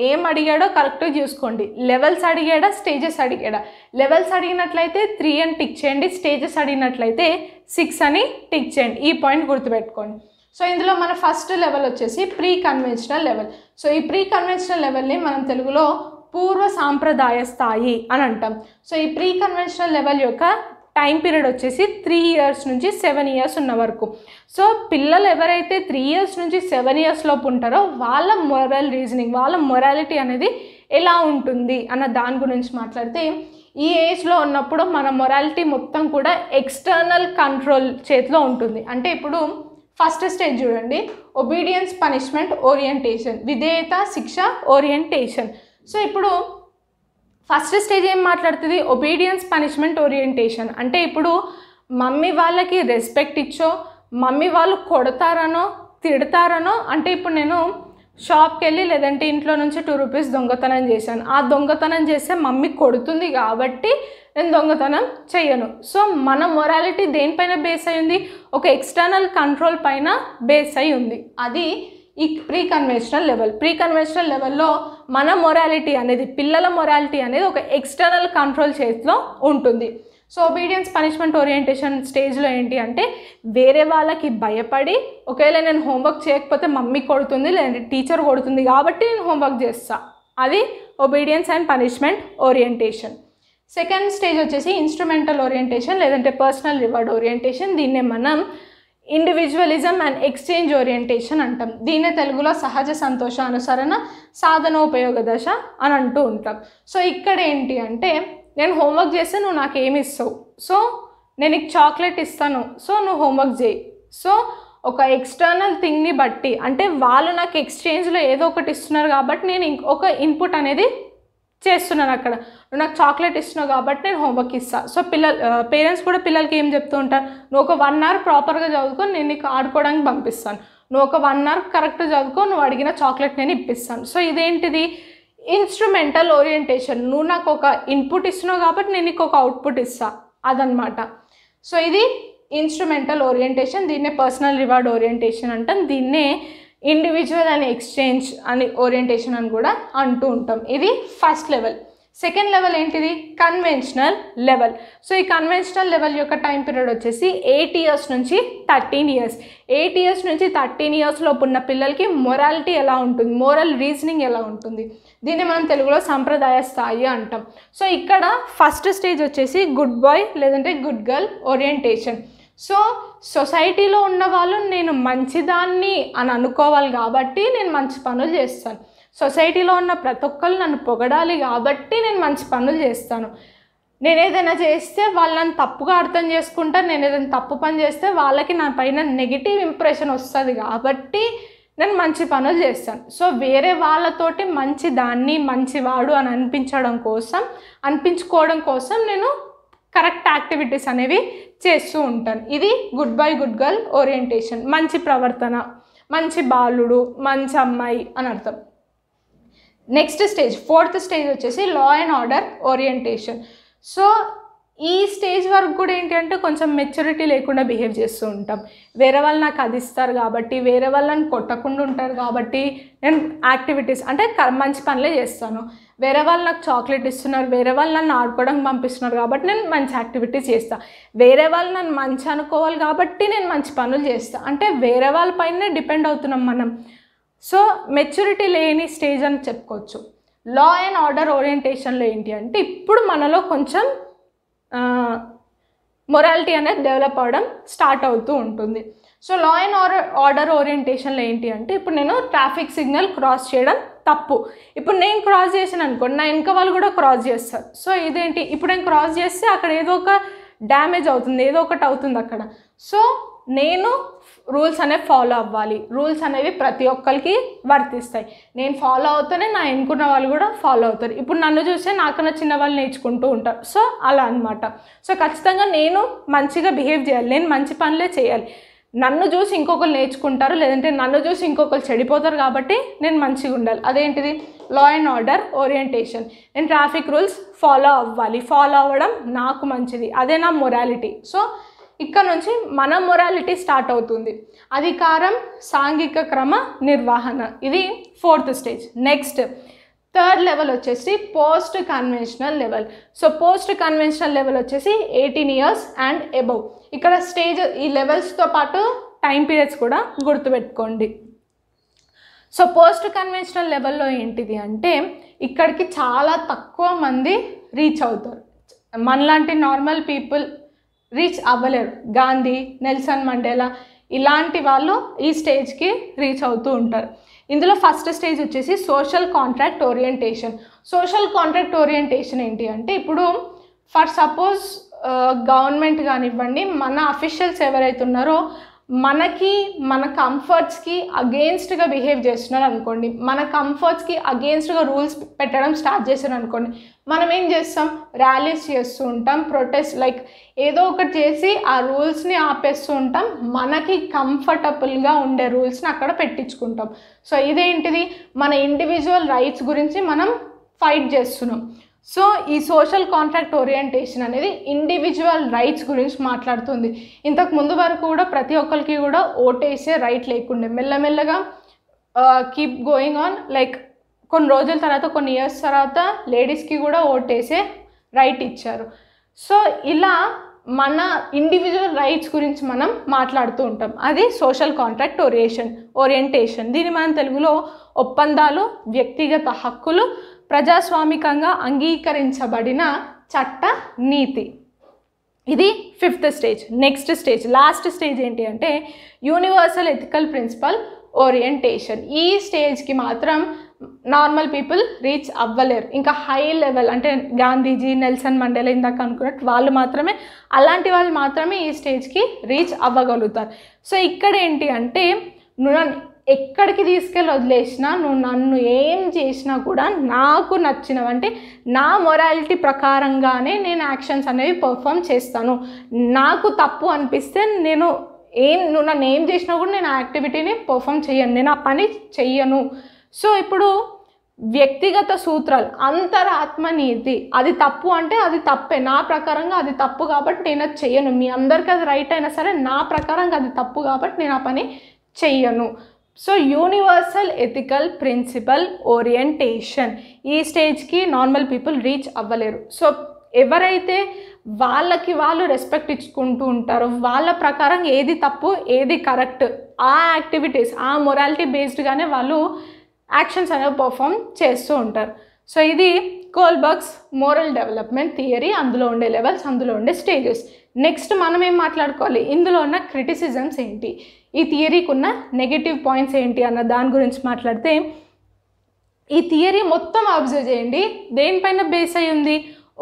ఏం అడిగాడో కరెక్ట్గా చూసుకోండి లెవెల్స్ అడిగాడా స్టేజెస్ అడిగాడా లెవెల్స్ అడిగినట్లయితే త్రీ అని టిక్ చేయండి స్టేజెస్ అడిగినట్లయితే సిక్స్ అని టిక్ చేయండి ఈ పాయింట్ గుర్తుపెట్టుకోండి సో ఇందులో మన ఫస్ట్ లెవెల్ వచ్చేసి ప్రీ కన్వెన్షనల్ లెవెల్ సో ఈ ప్రీ కన్వెన్షనల్ లెవెల్ని మనం తెలుగులో పూర్వ సాంప్రదాయ స్థాయి అని అంటాం సో ఈ ప్రీ కన్వెన్షనల్ లెవెల్ యొక్క టైం పీరియడ్ వచ్చేసి త్రీ ఇయర్స్ నుంచి సెవెన్ ఇయర్స్ ఉన్న వరకు సో పిల్లలు ఎవరైతే త్రీ ఇయర్స్ నుంచి సెవెన్ ఇయర్స్ లోపు ఉంటారో వాళ్ళ మొరల్ రీజనింగ్ వాళ్ళ మొరాలిటీ అనేది ఎలా ఉంటుంది అన్న దాని గురించి మాట్లాడితే ఈ ఏజ్లో ఉన్నప్పుడు మన మొరాలిటీ మొత్తం కూడా ఎక్స్టర్నల్ కంట్రోల్ చేతిలో ఉంటుంది అంటే ఇప్పుడు ఫస్ట్ స్టేజ్ చూడండి ఒబీడియన్స్ పనిష్మెంట్ ఓరియంటేషన్ విధేయత శిక్ష ఓరియంటేషన్ సో ఇప్పుడు ఫస్ట్ స్టేజ్ ఏం మాట్లాడుతుంది ఒబీడియన్స్ పనిష్మెంట్ ఓరియంటేషన్ అంటే ఇప్పుడు మమ్మీ వాళ్ళకి రెస్పెక్ట్ ఇచ్చో మమ్మీ వాళ్ళు కొడతారనో తిడతారనో అంటే ఇప్పుడు నేను షాప్కి వెళ్ళి లేదంటే ఇంట్లో నుంచి టూ రూపీస్ దొంగతనం చేశాను ఆ దొంగతనం చేస్తే మమ్మీ కొడుతుంది కాబట్టి నేను దొంగతనం చెయ్యను సో మన మొరాలిటీ దేనిపైన బేస్ అయ్యింది ఒక ఎక్స్టర్నల్ కంట్రోల్ పైన బేస్ అయి ఉంది అది ఈ pre conventional level pre conventional లెవెల్లో మన మొరాలిటీ అనేది పిల్లల మొరాలిటీ అనేది ఒక ఎక్స్టర్నల్ కంట్రోల్ చేతిలో ఉంటుంది సో ఒబీడియన్స్ పనిష్మెంట్ ఓరియంటేషన్ స్టేజ్లో ఏంటి అంటే వేరే వాళ్ళకి భయపడి ఒకవేళ నేను హోంవర్క్ చేయకపోతే మమ్మీ కొడుతుంది లేదంటే టీచర్ కొడుతుంది కాబట్టి నేను హోంవర్క్ చేస్తా అది obedience and punishment orientation second stage వచ్చేసి ఇన్స్ట్రుమెంటల్ ఓరియంటేషన్ లేదంటే పర్సనల్ రివార్డ్ ఓరియంటేషన్ దీన్నే మనం ఇండివిజువలిజం అండ్ ఎక్స్చేంజ్ ఓరియంటేషన్ అంటాం దీన్నే తెలుగులో సహజ సంతోష అనుసరణ సాధనోపయోగ దశ అని అంటూ ఉంటాం సో ఇక్కడ ఏంటి అంటే నేను హోంవర్క్ చేస్తే నువ్వు నాకు ఏమి ఇస్తావు సో నేను చాక్లెట్ ఇస్తాను సో నువ్వు హోంవర్క్ చేయి సో ఒక ఎక్స్టర్నల్ థింగ్ని బట్టి అంటే వాళ్ళు నాకు ఎక్స్చేంజ్లో ఏదో ఒకటి ఇస్తున్నారు కాబట్టి నేను ఇంకొక ఇన్పుట్ అనేది చేస్తున్నాను అక్కడ నువ్వు నాకు చాక్లెట్ ఇస్తున్నావు కాబట్టి నేను హోంవర్క్ ఇస్తాను సో పిల్లలు పేరెంట్స్ కూడా పిల్లలకి ఏం చెప్తూ ఉంటారు నువ్వు ఒక వన్ అవర్ ప్రాపర్గా చదువుకొని నేను నీకు ఆడుకోవడానికి పంపిస్తాను నువ్వు ఒక వన్ అవర్ కరెక్ట్ చదువుకో నువ్వు అడిగిన చాక్లెట్ నేను ఇప్పిస్తాను సో ఇదేంటిది ఇన్స్ట్రుమెంటల్ ఓరియంటేషన్ నువ్వు నాకు ఒక ఇన్పుట్ ఇస్తున్నావు కాబట్టి నేను నీకు ఒక అవుట్పుట్ ఇస్తా అదనమాట సో ఇది ఇన్స్ట్రుమెంటల్ ఓరియంటేషన్ దీన్నే పర్సనల్ రివార్డ్ ఓరియంటేషన్ అంటాం దీన్నే ఇండివిజువల్ అండ్ ఎక్స్చేంజ్ అని ఓరియంటేషన్ అని కూడా అంటూ ఉంటాం ఇది ఫస్ట్ లెవెల్ సెకండ్ లెవెల్ ఏంటిది కన్వెన్షనల్ లెవెల్ సో ఈ కన్వెన్షనల్ లెవెల్ యొక్క టైం పీరియడ్ వచ్చేసి ఎయిట్ ఇయర్స్ నుంచి థర్టీన్ ఇయర్స్ ఎయిట్ ఇయర్స్ నుంచి థర్టీన్ ఇయర్స్ లోపు ఉన్న పిల్లలకి మొరాలిటీ ఎలా ఉంటుంది మోరల్ రీజనింగ్ ఎలా ఉంటుంది దీన్ని మనం తెలుగులో సంప్రదాయ స్థాయి అంటాం సో ఇక్కడ ఫస్ట్ స్టేజ్ వచ్చేసి గుడ్ బాయ్ లేదంటే గుడ్ గర్ల్ ఓరియంటేషన్ సో సొసైటీలో ఉన్న వాళ్ళు నేను మంచిదాన్ని అని అనుకోవాలి కాబట్టి నేను మంచి పనులు చేస్తాను సొసైటీలో ఉన్న ప్రతి ఒక్కరు నన్ను పొగడాలి కాబట్టి నేను మంచి పనులు చేస్తాను నేను ఏదైనా చేస్తే వాళ్ళు నన్ను తప్పుగా అర్థం చేసుకుంటారు నేను ఏదైనా తప్పు పని చేస్తే వాళ్ళకి నా పైన నెగిటివ్ ఇంప్రెషన్ వస్తుంది కాబట్టి నేను మంచి పనులు చేస్తాను సో వేరే వాళ్ళతోటి మంచి దాన్ని మంచివాడు అని అనిపించడం కోసం అనిపించుకోవడం కోసం నేను కరెక్ట్ యాక్టివిటీస్ అనేవి చేస్తూ ఉంటాను ఇది good boy good girl orientation మంచి ప్రవర్తన మంచి బాలుడు మంచి అమ్మాయి అని అర్థం నెక్స్ట్ స్టేజ్ ఫోర్త్ స్టేజ్ వచ్చేసి law and order orientation so ఈ స్టేజ్ వరకు కూడా ఏంటంటే కొంచెం మెచ్యూరిటీ లేకుండా బిహేవ్ చేస్తూ ఉంటాం వేరే వాళ్ళు నాకు అది ఇస్తారు కాబట్టి వేరే వాళ్ళని కొట్టకుండా ఉంటారు కాబట్టి నేను యాక్టివిటీస్ అంటే మంచి పనులే చేస్తాను వేరే వాళ్ళు నాకు చాక్లెట్ ఇస్తున్నారు వేరే వాళ్ళు నన్ను ఆడుకోవడానికి పంపిస్తున్నారు కాబట్టి నేను మంచి యాక్టివిటీ చేస్తాను వేరే వాళ్ళు నన్ను మంచి అనుకోవాలి కాబట్టి నేను మంచి పనులు చేస్తాను అంటే వేరే వాళ్ళపైనే డిపెండ్ అవుతున్నాం మనం సో మెచ్యూరిటీ లేని స్టేజ్ అని చెప్పుకోవచ్చు లా అండ్ ఆర్డర్ ఓరియంటేషన్లో ఏంటి అంటే ఇప్పుడు మనలో కొంచెం మొరాలిటీ అనేది డెవలప్ అవ్వడం స్టార్ట్ అవుతూ ఉంటుంది so law and order order ఓరియంటేషన్లో ఏంటి అంటే ఇప్పుడు నేను ట్రాఫిక్ సిగ్నల్ క్రాస్ చేయడం తప్పు ఇప్పుడు నేను క్రాస్ చేశాను అనుకోండి నా వెనక వాళ్ళు కూడా క్రాస్ చేస్తారు సో ఇదేంటి ఇప్పుడు నేను క్రాస్ చేస్తే అక్కడ ఏదో ఒక డ్యామేజ్ అవుతుంది ఏదో ఒకటి అవుతుంది అక్కడ సో నేను రూల్స్ అనేవి ఫాలో అవ్వాలి రూల్స్ అనేవి ప్రతి ఒక్కరికి వర్తిస్తాయి నేను ఫాలో అవుతూనే నా ఎన్నుకున్న వాళ్ళు కూడా ఫాలో అవుతారు ఇప్పుడు నన్ను చూస్తే నాకన్నా చిన్న వాళ్ళు నేర్చుకుంటూ ఉంటారు సో అలా అనమాట సో ఖచ్చితంగా నేను మంచిగా బిహేవ్ చేయాలి నేను మంచి పనులే చేయాలి నన్ను చూసి ఇంకొకరు నేర్చుకుంటారు లేదంటే నన్ను చూసి ఇంకొకరు చెడిపోతారు కాబట్టి నేను మంచిగా ఉండాలి అదేంటిది లా అండ్ ఆర్డర్ ఓరియంటేషన్ నేను ట్రాఫిక్ రూల్స్ ఫాలో అవ్వాలి ఫాలో అవ్వడం నాకు మంచిది అదే నా మొరాలిటీ సో ఇక్కడ నుంచి మన మొరాలిటీ స్టార్ట్ అవుతుంది అధికారం సాంఘిక క్రమ నిర్వహణ ఇది fourth stage next third level వచ్చేసి post conventional level so post conventional level వచ్చేసి ఎయిటీన్ ఇయర్స్ అండ్ అబౌవ్ ఇక్కడ స్టేజ్ ఈ లెవెల్స్తో పాటు టైం పీరియడ్స్ కూడా గుర్తుపెట్టుకోండి సో పోస్ట్ కన్వెన్షనల్ లెవెల్లో ఏంటిది అంటే ఇక్కడికి చాలా తక్కువ మంది రీచ్ అవుతారు మనలాంటి నార్మల్ పీపుల్ రీచ్ అవ్వలేరు గాంధీ నెల్సన్ మండేలా ఇలాంటి వాళ్ళు ఈ స్టేజ్కి రీచ్ అవుతూ ఉంటారు ఇందులో ఫస్ట్ స్టేజ్ వచ్చేసి social contract orientation social contract orientation ఏంటి అంటే ఇప్పుడు ఫర్ సపోజ్ గవర్నమెంట్ కానివ్వండి మన అఫీషియల్స్ ఎవరైతే ఉన్నారో మనకి మన కంఫర్ట్స్కి అగేన్స్ట్గా బిహేవ్ చేస్తున్నారు అనుకోండి మన కంఫర్ట్స్కి అగేన్స్ట్గా రూల్స్ పెట్టడం స్టార్ట్ చేశారు అనుకోండి మనం ఏం చేస్తాం ర్యాలీస్ చేస్తూ ఉంటాం ప్రొటెస్ట్ లైక్ ఏదో ఒకటి చేసి ఆ రూల్స్ని ఆపేస్తూ ఉంటాం మనకి కంఫర్టబుల్గా ఉండే రూల్స్ని అక్కడ పెట్టించుకుంటాం సో ఇదేంటిది మన ఇండివిజువల్ రైట్స్ గురించి మనం ఫైట్ చేస్తున్నాం సో ఈ సోషల్ కాంట్రాక్ట్ ఓరియంటేషన్ అనేది ఇండివిజువల్ రైట్స్ గురించి మాట్లాడుతుంది ఇంతకు ముందు వరకు కూడా ప్రతి ఒక్కరికి కూడా ఓటేసే రైట్ లేకుండే మెల్లమెల్లగా కీప్ గోయింగ్ ఆన్ లైక్ కొన్ని రోజుల తర్వాత కొన్ని ఇయర్స్ తర్వాత లేడీస్కి కూడా ఓటేసే రైట్ ఇచ్చారు సో ఇలా మన ఇండివిజువల్ రైట్స్ గురించి మనం మాట్లాడుతూ ఉంటాం అది సోషల్ కాంట్రాక్ట్ ఓరియేషన్ ఓరియంటేషన్ దీన్ని మనం తెలుగులో ఒప్పందాలు వ్యక్తిగత హక్కులు ప్రజాస్వామికంగా అంగీకరించబడిన చట్ట నీతి ఇది fifth stage next stage last stage ఏంటి అంటే యూనివర్సల్ ఎథికల్ ప్రిన్సిపల్ ఓరియంటేషన్ ఈ స్టేజ్కి మాత్రం నార్మల్ పీపుల్ రీచ్ అవ్వలేరు ఇంకా హై లెవెల్ అంటే గాంధీజీ నెల్సన్ మండేలా ఇందాక అనుకున్నట్టు వాళ్ళు మాత్రమే అలాంటి వాళ్ళు మాత్రమే ఈ స్టేజ్కి రీచ్ అవ్వగలుగుతారు సో ఇక్కడ ఏంటి అంటే ఎక్కడికి తీసుకెళ్ళి వదిలేసినా నువ్వు నన్ను ఏం చేసినా కూడా నాకు నచ్చినవి అంటే నా మొరాలిటీ ప్రకారంగానే నేను యాక్షన్స్ అనేవి పర్ఫామ్ చేస్తాను నాకు తప్పు అనిపిస్తే నేను ఏం నువ్వు నన్ను ఏం చేసినా కూడా నేను యాక్టివిటీని పర్ఫామ్ చేయను నేను ఆ పని చెయ్యను సో ఇప్పుడు వ్యక్తిగత సూత్రాలు అంతరాత్మ నీతి అది తప్పు అంటే అది తప్పే నా ప్రకారంగా అది తప్పు కాబట్టి నేను అది చెయ్యను మీ అందరికీ అది రైట్ అయినా సరే నా ప్రకారంగా అది తప్పు కాబట్టి నేను ఆ పని చెయ్యను so universal ethical principle orientation ఈ స్టేజ్కి నార్మల్ పీపుల్ రీచ్ అవ్వలేరు సో ఎవరైతే వాళ్ళకి వాళ్ళు రెస్పెక్ట్ ఇచ్చుకుంటూ ఉంటారో వాళ్ళ ప్రకారం ఏది తప్పు ఏది కరెక్ట్ ఆ యాక్టివిటీస్ ఆ మొరాలిటీ బేస్డ్గానే వాళ్ళు యాక్షన్స్ అనేవి పర్ఫామ్ చేస్తూ ఉంటారు సో ఇది కోల్బర్గ్స్ మోరల్ డెవలప్మెంట్ థియరీ అందులో ఉండే లెవెల్స్ అందులో ఉండే స్టేజెస్ నెక్స్ట్ మనం ఏం మాట్లాడుకోవాలి ఇందులో ఉన్న క్రిటిసిజమ్స్ ఏంటి ఈ థియరీకి ఉన్న నెగిటివ్ పాయింట్స్ ఏంటి అన్న దాని గురించి మాట్లాడితే ఈ థియరీ మొత్తం అబ్జర్వ్ చేయండి దేనిపైన బేస్ అయి ఉంది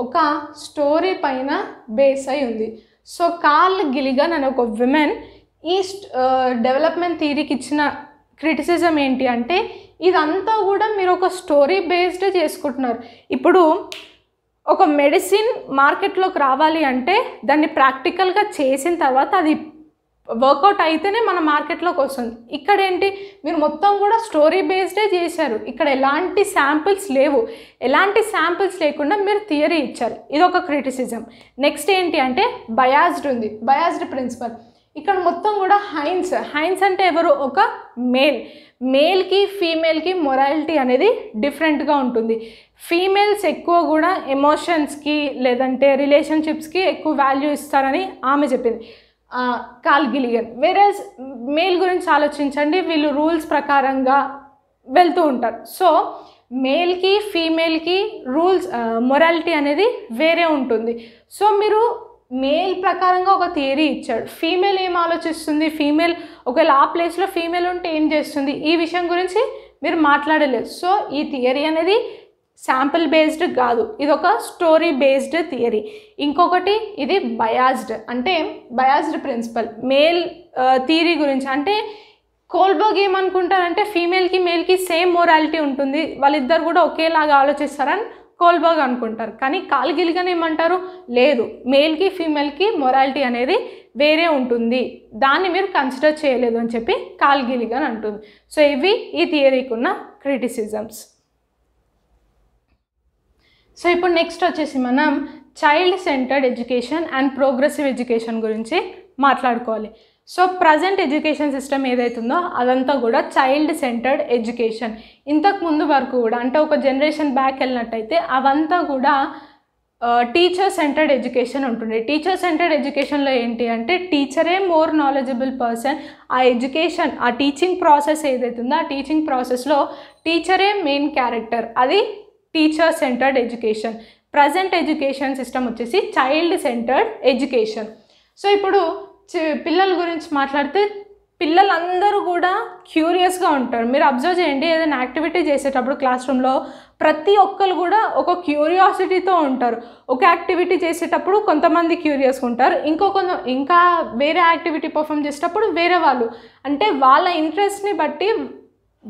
ఒక స్టోరీ పైన బేస్ అయి ఉంది సో కార్ల్ గిలిగన్ అనే ఒక విమెన్ ఈ డెవలప్మెంట్ థియరీకి ఇచ్చిన క్రిటిసిజం ఏంటి అంటే ఇదంతా కూడా మీరు ఒక స్టోరీ బేస్డ్ చేసుకుంటున్నారు ఇప్పుడు ఒక మెడిసిన్ మార్కెట్లోకి రావాలి అంటే దాన్ని ప్రాక్టికల్గా చేసిన తర్వాత అది వర్కౌట్ అయితేనే మన మార్కెట్లోకి వస్తుంది ఇక్కడ ఏంటి మీరు మొత్తం కూడా స్టోరీ బేస్డే చేశారు ఇక్కడ ఎలాంటి శాంపిల్స్ లేవు ఎలాంటి శాంపిల్స్ లేకుండా మీరు థియరీ ఇచ్చారు ఇది ఒక క్రిటిసిజం నెక్స్ట్ ఏంటి అంటే బయాజ్డ్ ఉంది బయాజ్డ్ ప్రిన్సిపల్ ఇక్కడ మొత్తం కూడా హైన్స్ హైన్స్ అంటే ఎవరు ఒక మేల్ మేల్కి ఫీమేల్కి మొరాలిటీ అనేది డిఫరెంట్గా ఉంటుంది ఫీమేల్స్ ఎక్కువ కూడా ఎమోషన్స్కి లేదంటే రిలేషన్షిప్స్కి ఎక్కువ వాల్యూ ఇస్తారని ఆమె చెప్పింది కాల్గిలియన్ వేరే మేల్ గురించి ఆలోచించండి వీళ్ళు రూల్స్ ప్రకారంగా వెళ్తూ ఉంటారు సో మేల్కి ఫీమేల్కి రూల్స్ మొరాలిటీ అనేది వేరే ఉంటుంది సో మీరు మేల్ ప్రకారంగా ఒక థియరీ ఇచ్చాడు ఫీమేల్ ఏం ఆలోచిస్తుంది ఫీమేల్ ఒకవేళ ఆ ప్లేస్లో ఫీమేల్ ఉంటే ఏం చేస్తుంది ఈ విషయం గురించి మీరు మాట్లాడలేదు సో ఈ థియరీ అనేది శాంపిల్ బేస్డ్ కాదు ఇది ఒక స్టోరీ బేస్డ్ థియరీ ఇంకొకటి ఇది బయాజ్డ్ అంటే బయాజ్డ్ ప్రిన్సిపల్ మేల్ థియరీ గురించి అంటే కోల్బర్గ్ ఏమనుకుంటారంటే ఫీమేల్కి మేల్కి సేమ్ మోరాలిటీ ఉంటుంది వాళ్ళిద్దరు కూడా ఒకేలాగా ఆలోచిస్తారని కోల్బర్గ్ అనుకుంటారు కానీ కాల్గిల్గన్ ఏమంటారు లేదు మేల్కి ఫీమేల్కి మొరాలిటీ అనేది వేరే ఉంటుంది దాన్ని మీరు కన్సిడర్ చేయలేదు అని చెప్పి కాల్గిలిగన్ అంటుంది సో ఇవి ఈ థియరీకి ఉన్న క్రిటిసిజమ్స్ సో ఇప్పుడు నెక్స్ట్ వచ్చేసి మనం child centred education and progressive education గురించి మాట్లాడుకోవాలి సో ప్రజెంట్ ఎడ్యుకేషన్ సిస్టమ్ ఏదైతుందో అదంతా కూడా చైల్డ్ సెంటర్డ్ ఎడ్యుకేషన్ ఇంతకు ముందు వరకు కూడా అంటే ఒక జనరేషన్ బ్యాక్ వెళ్ళినట్టయితే అవంతా కూడా టీచర్ సెంటర్డ్ ఎడ్యుకేషన్ ఉంటుంది టీచర్ సెంటర్డ్ ఎడ్యుకేషన్లో ఏంటి అంటే టీచరే మోర్ నాలెడ్జబుల్ పర్సన్ ఆ ఎడ్యుకేషన్ ఆ టీచింగ్ ప్రాసెస్ ఏదైతుందో ఆ టీచింగ్ ప్రాసెస్లో టీచరే మెయిన్ క్యారెక్టర్ అది teacher centred education present education system వచ్చేసి చైల్డ్ సెంటర్డ్ ఎడ్యుకేషన్ సో ఇప్పుడు పిల్లల గురించి మాట్లాడితే పిల్లలందరూ కూడా క్యూరియస్గా ఉంటారు మీరు అబ్జర్వ్ చేయండి ఏదైనా యాక్టివిటీ చేసేటప్పుడు క్లాస్ రూమ్లో ప్రతి ఒక్కరు కూడా ఒక క్యూరియాసిటీతో ఉంటారు ఒక యాక్టివిటీ చేసేటప్పుడు కొంతమంది క్యూరియస్గా ఉంటారు ఇంకో కొంత ఇంకా వేరే యాక్టివిటీ పర్ఫామ్ చేసేటప్పుడు వేరే వాళ్ళు అంటే వాళ్ళ ఇంట్రెస్ట్ని బట్టి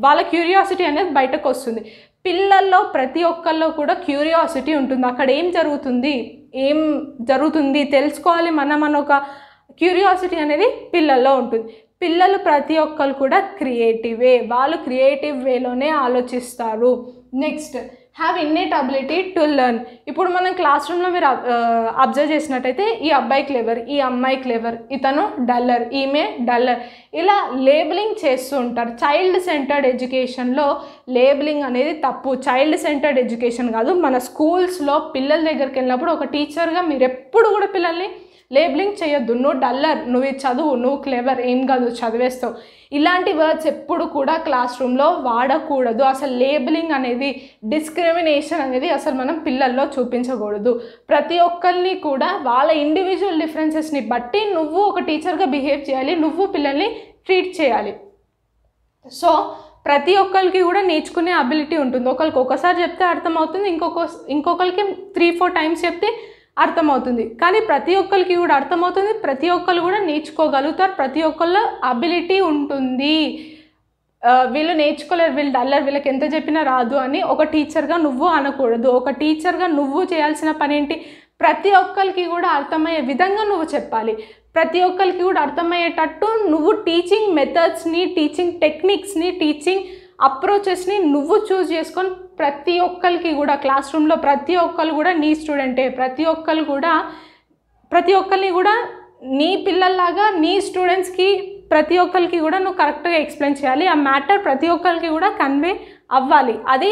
వాళ్ళ క్యూరియాసిటీ అనేది బయటకు వస్తుంది పిల్లల్లో ప్రతి ఒక్కళ్ళు కూడా క్యూరియాసిటీ ఉంటుంది అక్కడ ఏం జరుగుతుంది ఏం జరుగుతుంది తెలుసుకోవాలి మనం అనొక క్యూరియాసిటీ అనేది పిల్లల్లో ఉంటుంది పిల్లలు ప్రతి ఒక్కరు కూడా క్రియేటివే వాళ్ళు క్రియేటివ్ వేలోనే ఆలోచిస్తారు next have innate ability to learn ఇప్పుడు మనం క్లాస్ రూమ్లో మీరు అబ్జర్వ్ చేసినట్టయితే ఈ అబ్బాయి క్లేవర్ ఈ అమ్మాయి క్లేవర్ ఇతను డల్లర్ ఈమె డల్లర్ ఇలా లేబులింగ్ చేస్తూ ఉంటారు చైల్డ్ సెంటర్డ్ ఎడ్యుకేషన్లో లేబులింగ్ అనేది తప్పు చైల్డ్ సెంటర్డ్ ఎడ్యుకేషన్ కాదు మన స్కూల్స్లో పిల్లల దగ్గరికి వెళ్ళినప్పుడు ఒక టీచర్గా మీరు ఎప్పుడు కూడా పిల్లల్ని లేబులింగ్ చేయొద్దు నువ్వు డల్లర్ నువ్వు చదువు నువ్వు క్లేవర్ ఏం కాదు చదివేస్తావు ఇలాంటి వర్డ్స్ ఎప్పుడు కూడా క్లాస్ రూమ్లో వాడకూడదు అసలు లేబులింగ్ అనేది డిస్క్రిమినేషన్ అనేది అసలు మనం పిల్లల్లో చూపించకూడదు ప్రతి ఒక్కరిని కూడా వాళ్ళ ఇండివిజువల్ డిఫరెన్సెస్ని బట్టి నువ్వు ఒక టీచర్గా బిహేవ్ చేయాలి నువ్వు పిల్లల్ని ట్రీట్ చేయాలి సో ప్రతి ఒక్కరికి కూడా నేర్చుకునే అబిలిటీ ఉంటుంది ఒకరికి ఒకసారి చెప్తే అర్థమవుతుంది ఇంకొక ఇంకొకరికి త్రీ ఫోర్ టైమ్స్ చెప్తే అర్థమవుతుంది కానీ ప్రతి ఒక్కరికి కూడా అర్థమవుతుంది ప్రతి ఒక్కరు కూడా నేర్చుకోగలుగుతారు ప్రతి ఒక్కళ్ళ అబిలిటీ ఉంటుంది వీళ్ళు నేర్చుకోలేరు వీళ్ళు డల్లర్ వీళ్ళకి ఎంత చెప్పినా రాదు అని ఒక టీచర్గా నువ్వు అనకూడదు ఒక టీచర్గా నువ్వు చేయాల్సిన పని ఏంటి ప్రతి ఒక్కరికి కూడా అర్థమయ్యే విధంగా నువ్వు చెప్పాలి ప్రతి ఒక్కరికి కూడా అర్థమయ్యేటట్టు నువ్వు టీచింగ్ మెథడ్స్ని టీచింగ్ టెక్నిక్స్ని టీచింగ్ అప్రోచెస్ని నువ్వు చూస్ చేసుకొని ప్రతి ఒక్కరికి కూడా క్లాస్ రూమ్లో ప్రతి ఒక్కరు కూడా నీ స్టూడెంటే ప్రతి ఒక్కరు కూడా ప్రతి ఒక్కరిని కూడా నీ పిల్లల్లాగా నీ స్టూడెంట్స్కి ప్రతి ఒక్కరికి కూడా నువ్వు కరెక్ట్గా ఎక్స్ప్లెయిన్ చేయాలి ఆ మ్యాటర్ ప్రతి ఒక్కరికి కూడా కన్వే అవ్వాలి అది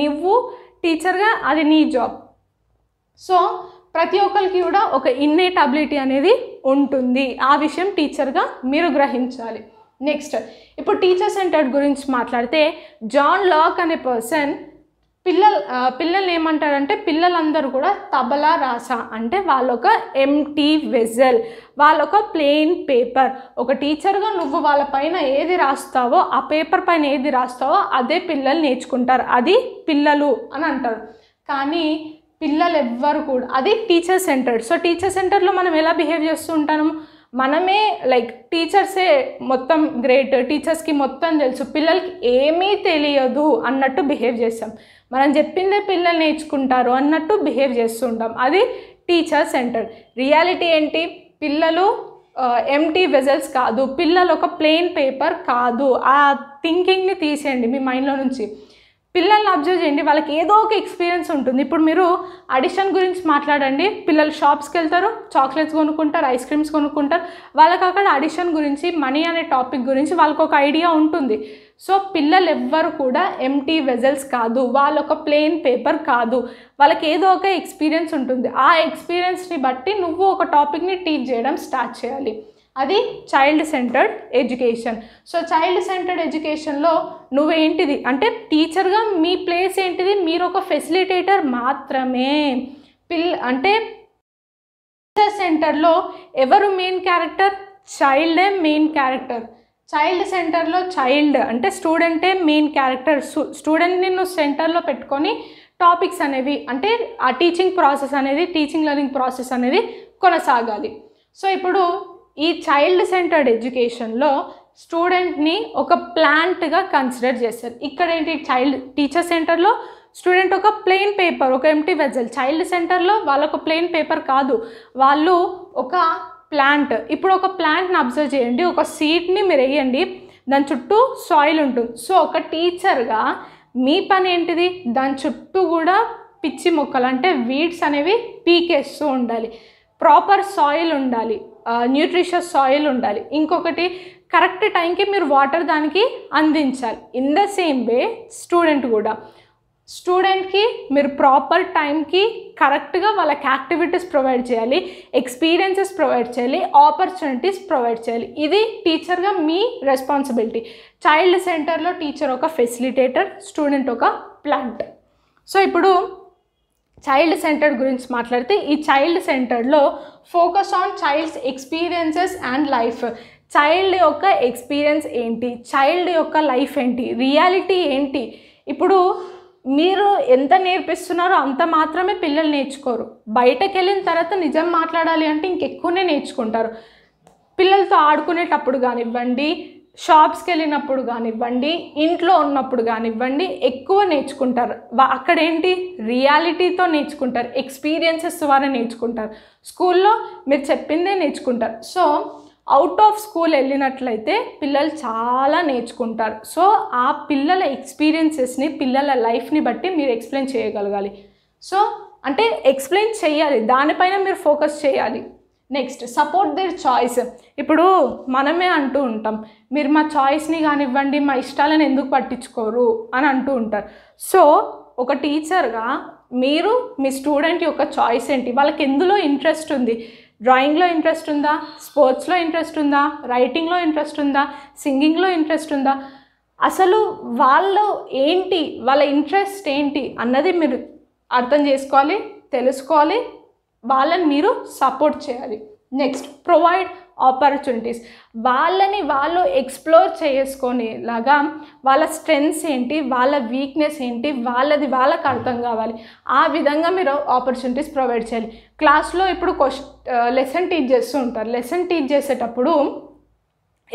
నువ్వు టీచర్గా అది నీ జాబ్ సో ప్రతి ఒక్కరికి కూడా ఒక ఇన్నేట్ అబిలిటీ అనేది ఉంటుంది ఆ విషయం టీచర్గా మీరు గ్రహించాలి నెక్స్ట్ ఇప్పుడు టీచర్ సెంటర్ గురించి మాట్లాడితే జాన్ లాక్ అనే పర్సన్ పిల్లలు పిల్లలు ఏమంటారంటే పిల్లలందరూ కూడా తబలా రాసా అంటే వాళ్ళొక ఎంటీ వెజల్ వాళ్ళొక ప్లెయిన్ పేపర్ ఒక టీచర్గా నువ్వు వాళ్ళ పైన ఏది రాస్తావో ఆ పేపర్ పైన ఏది రాస్తావో అదే పిల్లలు నేర్చుకుంటారు అది పిల్లలు అని అంటారు కానీ పిల్లలు ఎవ్వరు కూడా అది టీచర్ సెంటర్ సో టీచర్ సెంటర్లో మనం ఎలా బిహేవ్ చేస్తూ ఉంటాము మనమే లైక్ టీచర్సే మొత్తం గ్రేట్ టీచర్స్కి మొత్తం తెలుసు పిల్లలకి ఏమీ తెలియదు అన్నట్టు బిహేవ్ చేస్తాం మనం చెప్పిందే పిల్లలు నేర్చుకుంటారు అన్నట్టు బిహేవ్ చేస్తుంటాం అది టీచర్ సెంటర్ రియాలిటీ ఏంటి పిల్లలు ఎంటీ వెజల్స్ కాదు పిల్లలు ఒక ప్లెయిన్ పేపర్ కాదు ఆ థింకింగ్ని తీసేయండి మీ మైండ్లో నుంచి పిల్లల్ని అబ్జర్వ్ చేయండి వాళ్ళకి ఏదో ఒక ఎక్స్పీరియన్స్ ఉంటుంది ఇప్పుడు మీరు అడిషన్ గురించి మాట్లాడండి పిల్లలు షాప్స్కి వెళ్తారు చాక్లెట్స్ కొనుక్కుంటారు ఐస్ క్రీమ్స్ కొనుక్కుంటారు వాళ్ళకి అక్కడ అడిషన్ గురించి మనీ అనే టాపిక్ గురించి వాళ్ళకి ఒక ఐడియా ఉంటుంది సో పిల్లలు ఎవ్వరు కూడా ఎంటీ వెజల్స్ కాదు వాళ్ళొక ఒక ప్లెయిన్ పేపర్ కాదు వాళ్ళకి ఏదో ఒక ఎక్స్పీరియన్స్ ఉంటుంది ఆ ఎక్స్పీరియన్స్ని బట్టి నువ్వు ఒక టాపిక్ని టీచ్ చేయడం స్టార్ట్ చేయాలి అది child centred education so child centred ఎడ్యుకేషన్లో నువ్వేంటిది అంటే టీచర్గా మీ ప్లేస్ ఏంటిది మీరు ఒక ఫెసిలిటేటర్ మాత్రమే పిల్ అంటే టీచర్ సెంటర్లో ఎవరు మెయిన్ క్యారెక్టర్ చైల్డే మెయిన్ క్యారెక్టర్ చైల్డ్ సెంటర్లో చైల్డ్ అంటే స్టూడెంటే మెయిన్ క్యారెక్టర్ స్టూడెంట్ని నువ్వు సెంటర్లో పెట్టుకొని టాపిక్స్ అనేవి అంటే ఆ టీచింగ్ ప్రాసెస్ అనేది టీచింగ్ లెర్నింగ్ ప్రాసెస్ అనేది కొనసాగాలి సో ఇప్పుడు ఈ చైల్డ్ సెంటర్డ్ ఎడ్యుకేషన్లో స్టూడెంట్ని ఒక ప్లాంట్గా కన్సిడర్ చేస్తారు ఇక్కడ ఏంటి చైల్డ్ టీచర్ సెంటర్లో స్టూడెంట్ ఒక ప్లెయిన్ పేపర్ ఒక ఎంటీ వెజల్ చైల్డ్ సెంటర్లో వాళ్ళొక ప్లెయిన్ పేపర్ కాదు వాళ్ళు ఒక ప్లాంట్ ఇప్పుడు ఒక ప్లాంట్ని అబ్జర్వ్ చేయండి ఒక సీడ్ని మీరు వేయండి దాని చుట్టూ సాయిల్ ఉంటుంది సో ఒక టీచర్గా మీ పని ఏంటిది దాని చుట్టూ కూడా పిచ్చి మొక్కలు అంటే వీడ్స్ అనేవి పీకేస్తూ ఉండాలి ప్రాపర్ సాయిల్ ఉండాలి న్యూట్రిషస్ సాయిల్ ఉండాలి ఇంకొకటి కరెక్ట్ టైంకి మీరు వాటర్ దానికి అందించాలి in the same way student కూడా స్టూడెంట్కి మీరు ప్రాపర్ టైంకి కరెక్ట్గా వాళ్ళకి యాక్టివిటీస్ ప్రొవైడ్ చేయాలి ఎక్స్పీరియన్సెస్ ప్రొవైడ్ చేయాలి ఆపర్చునిటీస్ ప్రొవైడ్ చేయాలి ఇది టీచర్గా మీ రెస్పాన్సిబిలిటీ చైల్డ్ సెంటర్లో టీచర్ ఒక ఫెసిలిటేటర్ స్టూడెంట్ ఒక ప్లాంట్ సో ఇప్పుడు చైల్డ్ సెంటర్డ్ గురించి మాట్లాడితే ఈ చైల్డ్ సెంటర్లో focus on child's experiences and life child యొక్క ఎక్స్పీరియన్స్ ఏంటి చైల్డ్ యొక్క లైఫ్ ఏంటి రియాలిటీ ఏంటి ఇప్పుడు మీరు ఎంత నేర్పిస్తున్నారో అంత మాత్రమే పిల్లలు నేర్చుకోరు బయటకు వెళ్ళిన తర్వాత నిజం మాట్లాడాలి అంటే ఇంకెక్కువనే నేర్చుకుంటారు పిల్లలతో ఆడుకునేటప్పుడు కానివ్వండి షాప్స్కి వెళ్ళినప్పుడు కానివ్వండి ఇంట్లో ఉన్నప్పుడు కానివ్వండి ఎక్కువ నేర్చుకుంటారు అక్కడ ఏంటి రియాలిటీతో నేర్చుకుంటారు ఎక్స్పీరియన్సెస్ ద్వారా నేర్చుకుంటారు స్కూల్లో మీరు చెప్పిందే నేర్చుకుంటారు సో అవుట్ ఆఫ్ స్కూల్ వెళ్ళినట్లయితే పిల్లలు చాలా నేర్చుకుంటారు సో ఆ పిల్లల ఎక్స్పీరియన్సెస్ని పిల్లల లైఫ్ని బట్టి మీరు ఎక్స్ప్లెయిన్ చేయగలగాలి సో అంటే ఎక్స్ప్లెయిన్ చేయాలి దానిపైన మీరు ఫోకస్ చేయాలి నెక్స్ట్ సపోర్ట్ దేర్ చాయిస్ ఇప్పుడు మనమే అంటూ ఉంటాం మీరు మా చాయిస్ని కానివ్వండి మా ఇష్టాలను ఎందుకు పట్టించుకోరు అని అంటూ ఉంటారు సో ఒక టీచర్గా మీరు మీ స్టూడెంట్ యొక్క చాయిస్ ఏంటి వాళ్ళకి ఎందులో ఇంట్రెస్ట్ ఉంది డ్రాయింగ్లో ఇంట్రెస్ట్ ఉందా స్పోర్ట్స్లో ఇంట్రెస్ట్ ఉందా రైటింగ్లో ఇంట్రెస్ట్ ఉందా సింగింగ్లో ఇంట్రెస్ట్ ఉందా అసలు వాళ్ళు ఏంటి వాళ్ళ ఇంట్రెస్ట్ ఏంటి అన్నది మీరు అర్థం చేసుకోవాలి తెలుసుకోవాలి వాళ్ళని మీరు సపోర్ట్ చేయాలి నెక్స్ట్ ప్రొవైడ్ ఆపర్చునిటీస్ వాళ్ళని వాళ్ళు ఎక్స్ప్లోర్ చేసుకునేలాగా వాళ్ళ స్ట్రెంగ్స్ ఏంటి వాళ్ళ వీక్నెస్ ఏంటి వాళ్ళది వాళ్ళకి అర్థం కావాలి ఆ విధంగా మీరు ఆపర్చునిటీస్ ప్రొవైడ్ చేయాలి క్లాస్లో ఇప్పుడు క్వశ్చన్ లెసన్ టీచ్ చేస్తూ ఉంటారు లెసన్ టీచ్ చేసేటప్పుడు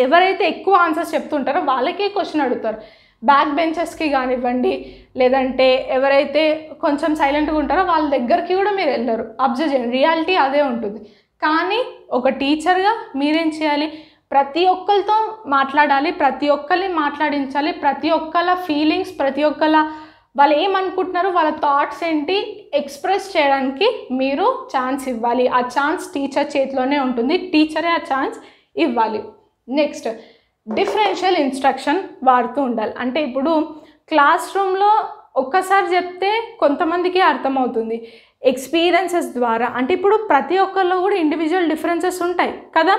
ఎవరైతే ఎక్కువ ఆన్సర్స్ చెప్తుంటారో వాళ్ళకే క్వశ్చన్ అడుగుతారు బ్యాక్ బెంచెస్కి కానివ్వండి లేదంటే ఎవరైతే కొంచెం సైలెంట్గా ఉంటారో వాళ్ళ దగ్గరికి కూడా మీరు వెళ్ళరు అబ్జర్వ్ చేయండి రియాలిటీ అదే ఉంటుంది కానీ ఒక టీచర్గా మీరేం చేయాలి ప్రతి ఒక్కరితో మాట్లాడాలి ప్రతి ఒక్కరిని మాట్లాడించాలి ప్రతి ఒక్కళ్ళ ఫీలింగ్స్ ప్రతి ఒక్కళ్ళ వాళ్ళు ఏమనుకుంటున్నారు వాళ్ళ థాట్స్ ఏంటి ఎక్స్ప్రెస్ చేయడానికి మీరు ఛాన్స్ ఇవ్వాలి ఆ ఛాన్స్ టీచర్ చేతిలోనే ఉంటుంది టీచరే ఆ ఛాన్స్ ఇవ్వాలి నెక్స్ట్ డిఫరెన్షియల్ ఇన్స్ట్రక్షన్ వాడుతూ ఉండాలి అంటే ఇప్పుడు క్లాస్ రూమ్లో ఒక్కసారి చెప్తే కొంతమందికి అర్థమవుతుంది ఎక్స్పీరియన్సెస్ ద్వారా అంటే ఇప్పుడు ప్రతి ఒక్కరిలో కూడా ఇండివిజువల్ డిఫరెన్సెస్ ఉంటాయి కదా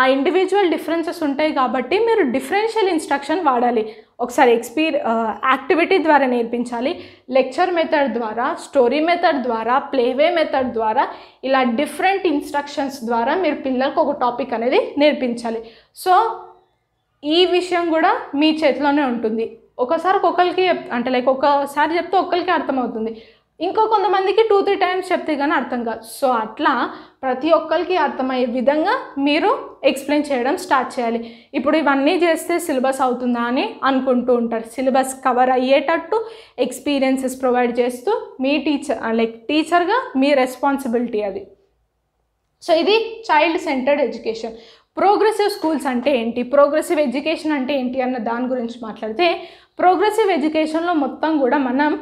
ఆ ఇండివిజువల్ డిఫరెన్సెస్ ఉంటాయి కాబట్టి మీరు డిఫరెన్షియల్ ఇన్స్ట్రక్షన్ వాడాలి ఒకసారి ఎక్స్పీరి యాక్టివిటీ ద్వారా నేర్పించాలి లెక్చర్ మెథడ్ ద్వారా స్టోరీ మెథడ్ ద్వారా ప్లేవే మెథడ్ ద్వారా ఇలా డిఫరెంట్ ఇన్స్ట్రక్షన్స్ ద్వారా మీరు పిల్లలకు ఒక టాపిక్ అనేది నేర్పించాలి సో ఈ విషయం కూడా మీ చేతిలోనే ఉంటుంది ఒకసారి ఒకరికి అంటే లైక్ ఒకసారి చెప్తే ఒకరికి అర్థమవుతుంది ఇంకో కొంతమందికి టూ త్రీ టైమ్స్ చెప్తే కానీ అర్థం కాదు సో అట్లా ప్రతి ఒక్కరికి అర్థమయ్యే విధంగా మీరు ఎక్స్ప్లెయిన్ చేయడం స్టార్ట్ చేయాలి ఇప్పుడు ఇవన్నీ చేస్తే సిలబస్ అవుతుందా అని అనుకుంటూ ఉంటారు సిలబస్ కవర్ అయ్యేటట్టు ఎక్స్పీరియన్సెస్ ప్రొవైడ్ చేస్తూ మీ టీచర్ లైక్ టీచర్గా మీ రెస్పాన్సిబిలిటీ అది సో ఇది child centred education progressive schools అంటే ఏంటి ప్రోగ్రెసివ్ ఎడ్యుకేషన్ అంటే ఏంటి అన్న దాని గురించి మాట్లాడితే ప్రోగ్రెసివ్ ఎడ్యుకేషన్లో మొత్తం కూడా మనం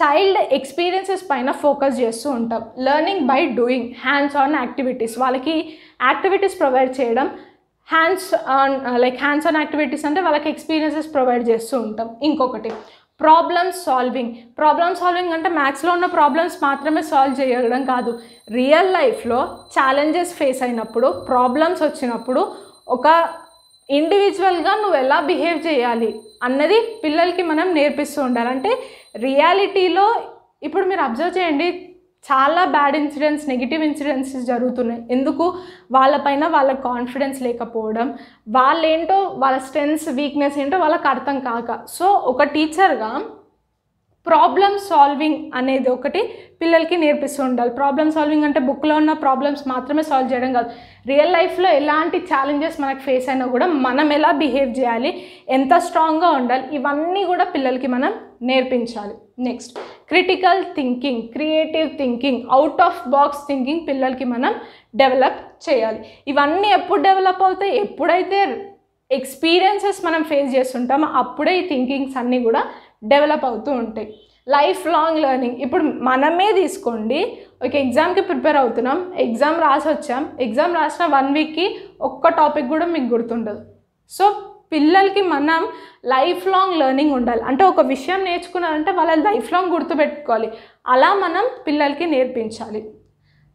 చైల్డ్ ఎక్స్పీరియన్సెస్ పైన ఫోకస్ చేస్తూ ఉంటాం learning by doing hands on activities వాళ్ళకి యాక్టివిటీస్ ప్రొవైడ్ చేయడం hands on like hands on activities అంటే వాళ్ళకి ఎక్స్పీరియన్సెస్ ప్రొవైడ్ చేస్తూ ఉంటాం ఇంకొకటి ప్రాబ్లమ్ సాల్వింగ్ ప్రాబ్లమ్ సాల్వింగ్ అంటే మ్యాథ్స్లో ఉన్న ప్రాబ్లమ్స్ మాత్రమే సాల్వ్ చేయడం కాదు రియల్ లైఫ్లో ఛాలెంజెస్ ఫేస్ అయినప్పుడు ప్రాబ్లమ్స్ వచ్చినప్పుడు ఒక ఇండివిజువల్గా నువ్వు ఎలా బిహేవ్ చేయాలి అన్నది పిల్లలకి మనం నేర్పిస్తూ ఉండాలి అంటే రియాలిటీలో ఇప్పుడు మీరు అబ్జర్వ్ చేయండి చాలా బ్యాడ్ ఇన్సిడెంట్స్ నెగిటివ్ ఇన్సిడెంట్స్ జరుగుతున్నాయి ఎందుకు వాళ్ళపైన వాళ్ళ కాన్ఫిడెన్స్ లేకపోవడం వాళ్ళేంటో వాళ్ళ స్ట్రెంగ్స్ వీక్నెస్ ఏంటో వాళ్ళకి అర్థం కాక సో ఒక టీచర్గా ప్రాబ్లమ్ సాల్వింగ్ అనేది ఒకటి పిల్లలకి నేర్పిస్తూ ఉండాలి ప్రాబ్లమ్ సాల్వింగ్ అంటే బుక్లో ఉన్న ప్రాబ్లమ్స్ మాత్రమే సాల్వ్ చేయడం కాదు రియల్ లైఫ్లో ఎలాంటి ఛాలెంజెస్ మనకు ఫేస్ అయినా కూడా మనం ఎలా బిహేవ్ చేయాలి ఎంత స్ట్రాంగ్గా ఉండాలి ఇవన్నీ కూడా పిల్లలకి మనం నేర్పించాలి next critical thinking creative thinking out of box thinking పిల్లలకి మనం డెవలప్ చేయాలి ఇవన్నీ ఎప్పుడు డెవలప్ అవుతాయి ఎప్పుడైతే ఎక్స్పీరియన్సెస్ మనం ఫేస్ చేస్తుంటామో అప్పుడే ఈ థింకింగ్స్ అన్నీ కూడా డెవలప్ అవుతూ ఉంటాయి లైఫ్ లాంగ్ లెర్నింగ్ ఇప్పుడు మనమే తీసుకోండి ఒక ఎగ్జామ్కి ప్రిపేర్ అవుతున్నాం ఎగ్జామ్ రాసి వచ్చాం ఎగ్జామ్ రాసిన వన్ వీక్కి ఒక్క టాపిక్ కూడా మీకు గుర్తుండదు సో పిల్లలకి మనం లైఫ్ లాంగ్ లెర్నింగ్ ఉండాలి అంటే ఒక విషయం నేర్చుకున్నారంటే వాళ్ళ లైఫ్ లాంగ్ గుర్తుపెట్టుకోవాలి అలా మనం పిల్లలకి నేర్పించాలి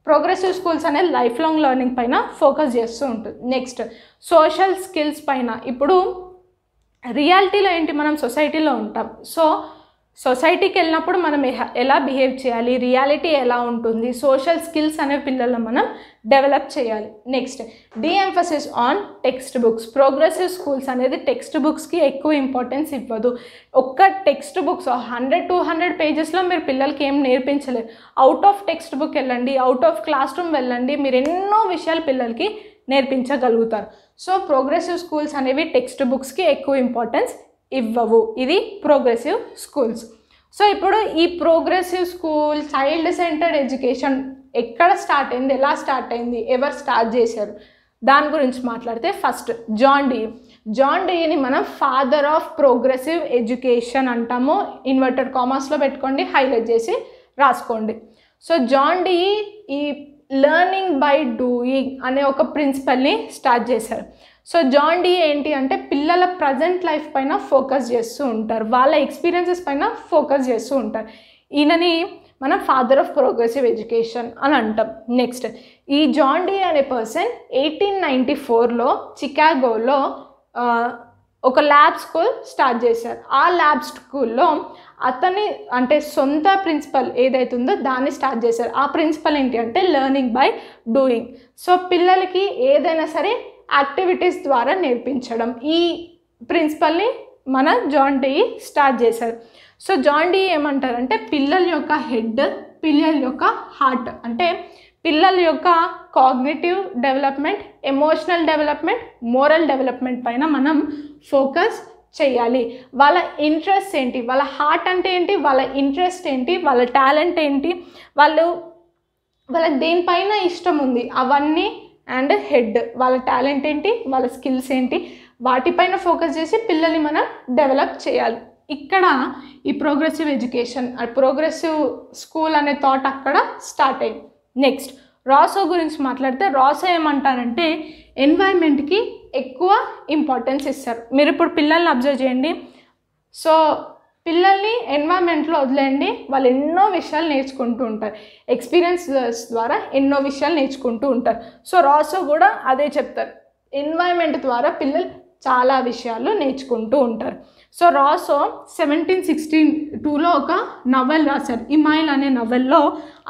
ప్రోగ్రెసివ్ స్కూల్స్ అనేది లైఫ్ లాంగ్ లెర్నింగ్ పైన ఫోకస్ చేస్తూ ఉంటుంది నెక్స్ట్ సోషల్ స్కిల్స్ పైన ఇప్పుడు రియాలిటీలో ఏంటి మనం సొసైటీలో ఉంటాం సో సొసైటీకి వెళ్ళినప్పుడు మనం ఎలా బిహేవ్ చేయాలి రియాలిటీ ఎలా ఉంటుంది సోషల్ స్కిల్స్ అనే పిల్లలను మనం డెవలప్ చేయాలి next deemphasis on text books progressive schools అనేది టెక్స్ట్ బుక్స్కి ఎక్కువ ఇంపార్టెన్స్ ఇవ్వదు ఒక్క text books hundred two hundred పేజెస్లో మీరు పిల్లలకి ఏం నేర్పించలేరు అవుట్ ఆఫ్ టెక్స్ట్ బుక్ వెళ్ళండి అవుట్ ఆఫ్ క్లాస్ రూమ్ వెళ్ళండి మీరు ఎన్నో విషయాలు పిల్లలకి నేర్పించగలుగుతారు సో ప్రోగ్రెసివ్ స్కూల్స్ అనేవి టెక్స్ట్ బుక్స్కి ఎక్కువ ఇంపార్టెన్స్ ఇవ్వవు ఇది ప్రోగ్రెసివ్ స్కూల్స్ సో ఇప్పుడు ఈ progressive school child centred education ఎక్కడ స్టార్ట్ అయింది ఎలా స్టార్ట్ అయింది ఎవరు స్టార్ట్ చేశారు దాని గురించి మాట్లాడితే ఫస్ట్ జాన్ డి జాన్ డీని మనం ఫాదర్ ఆఫ్ ప్రోగ్రెసివ్ ఎడ్యుకేషన్ అంటాము ఇన్వర్టెడ్ కామర్స్లో పెట్టుకోండి హైలైట్ చేసి రాసుకోండి సో జాన్ డీ ఈ లర్నింగ్ బై డూయింగ్ అనే ఒక ప్రిన్సిపల్ని స్టార్ట్ చేశారు సో జాన్ డీ ఏంటి అంటే పిల్లల ప్రజెంట్ లైఫ్ పైన ఫోకస్ చేస్తూ ఉంటారు వాళ్ళ ఎక్స్పీరియన్సెస్ పైన ఫోకస్ చేస్తూ ఉంటారు ఈయనని మనం ఫాదర్ ఆఫ్ ప్రోగ్రెసివ్ ఎడ్యుకేషన్ అని అంటాం నెక్స్ట్ ఈ జాన్ డీ అనే పర్సన్ ఎయిటీన్ నైంటీ ఫోర్లో చికాగోలో ఒక ల్యాబ్ స్కూల్ స్టార్ట్ చేశారు ఆ ల్యాబ్ స్కూల్లో అతని అంటే సొంత ప్రిన్సిపల్ ఏదైతే ఉందో దాన్ని స్టార్ట్ చేశారు ఆ ప్రిన్సిపల్ ఏంటి అంటే లెర్నింగ్ బై డూయింగ్ సో పిల్లలకి ఏదైనా సరే యాక్టివిటీస్ ద్వారా నేర్పించడం ఈ ప్రిన్సిపల్ని మన జాన్ డీ స్టార్ట్ చేశారు సో జాన్ డీ ఏమంటారంటే పిల్లల యొక్క హెడ్ పిల్లల యొక్క హార్ట్ అంటే పిల్లల యొక్క cognitive development emotional development moral development పైన మనం ఫోకస్ చేయాలి వాళ్ళ ఇంట్రెస్ట్ ఏంటి వాళ్ళ హార్ట్ అంటే ఏంటి వాళ్ళ ఇంట్రెస్ట్ ఏంటి వాళ్ళ టాలెంట్ ఏంటి వాళ్ళు వాళ్ళకి దేనిపైన ఇష్టం ఉంది అవన్నీ అండ్ హెడ్ వాళ్ళ టాలెంట్ ఏంటి వాళ్ళ స్కిల్స్ ఏంటి వాటిపైన ఫోకస్ చేసి పిల్లల్ని మనం డెవలప్ చేయాలి ఇక్కడ ఈ ప్రోగ్రెసివ్ ఎడ్యుకేషన్ ప్రోగ్రెసివ్ స్కూల్ అనే థాట్ అక్కడ స్టార్ట్ అయింది నెక్స్ట్ రాసో గురించి మాట్లాడితే రాసో ఏమంటారంటే ఎన్వైర్న్మెంట్కి ఎక్కువ ఇంపార్టెన్స్ ఇస్తారు మీరు ఇప్పుడు పిల్లల్ని అబ్జర్వ్ చేయండి సో పిల్లల్ని ఎన్వైర్న్మెంట్లో వదిలేండి వాళ్ళు ఎన్నో విషయాలు నేర్చుకుంటూ ఉంటారు ఎక్స్పీరియన్స్ ద్వారా ఎన్నో విషయాలు నేర్చుకుంటూ ఉంటారు సో రాసో కూడా అదే చెప్తారు ఎన్వైర్న్మెంట్ ద్వారా పిల్లలు చాలా విషయాలు నేర్చుకుంటూ ఉంటారు సో రాసో సెవెంటీన్ సిక్స్టీన్ టూలో ఒక నవల్ రాశారు ఇమాయిల్ అనే నవల్లో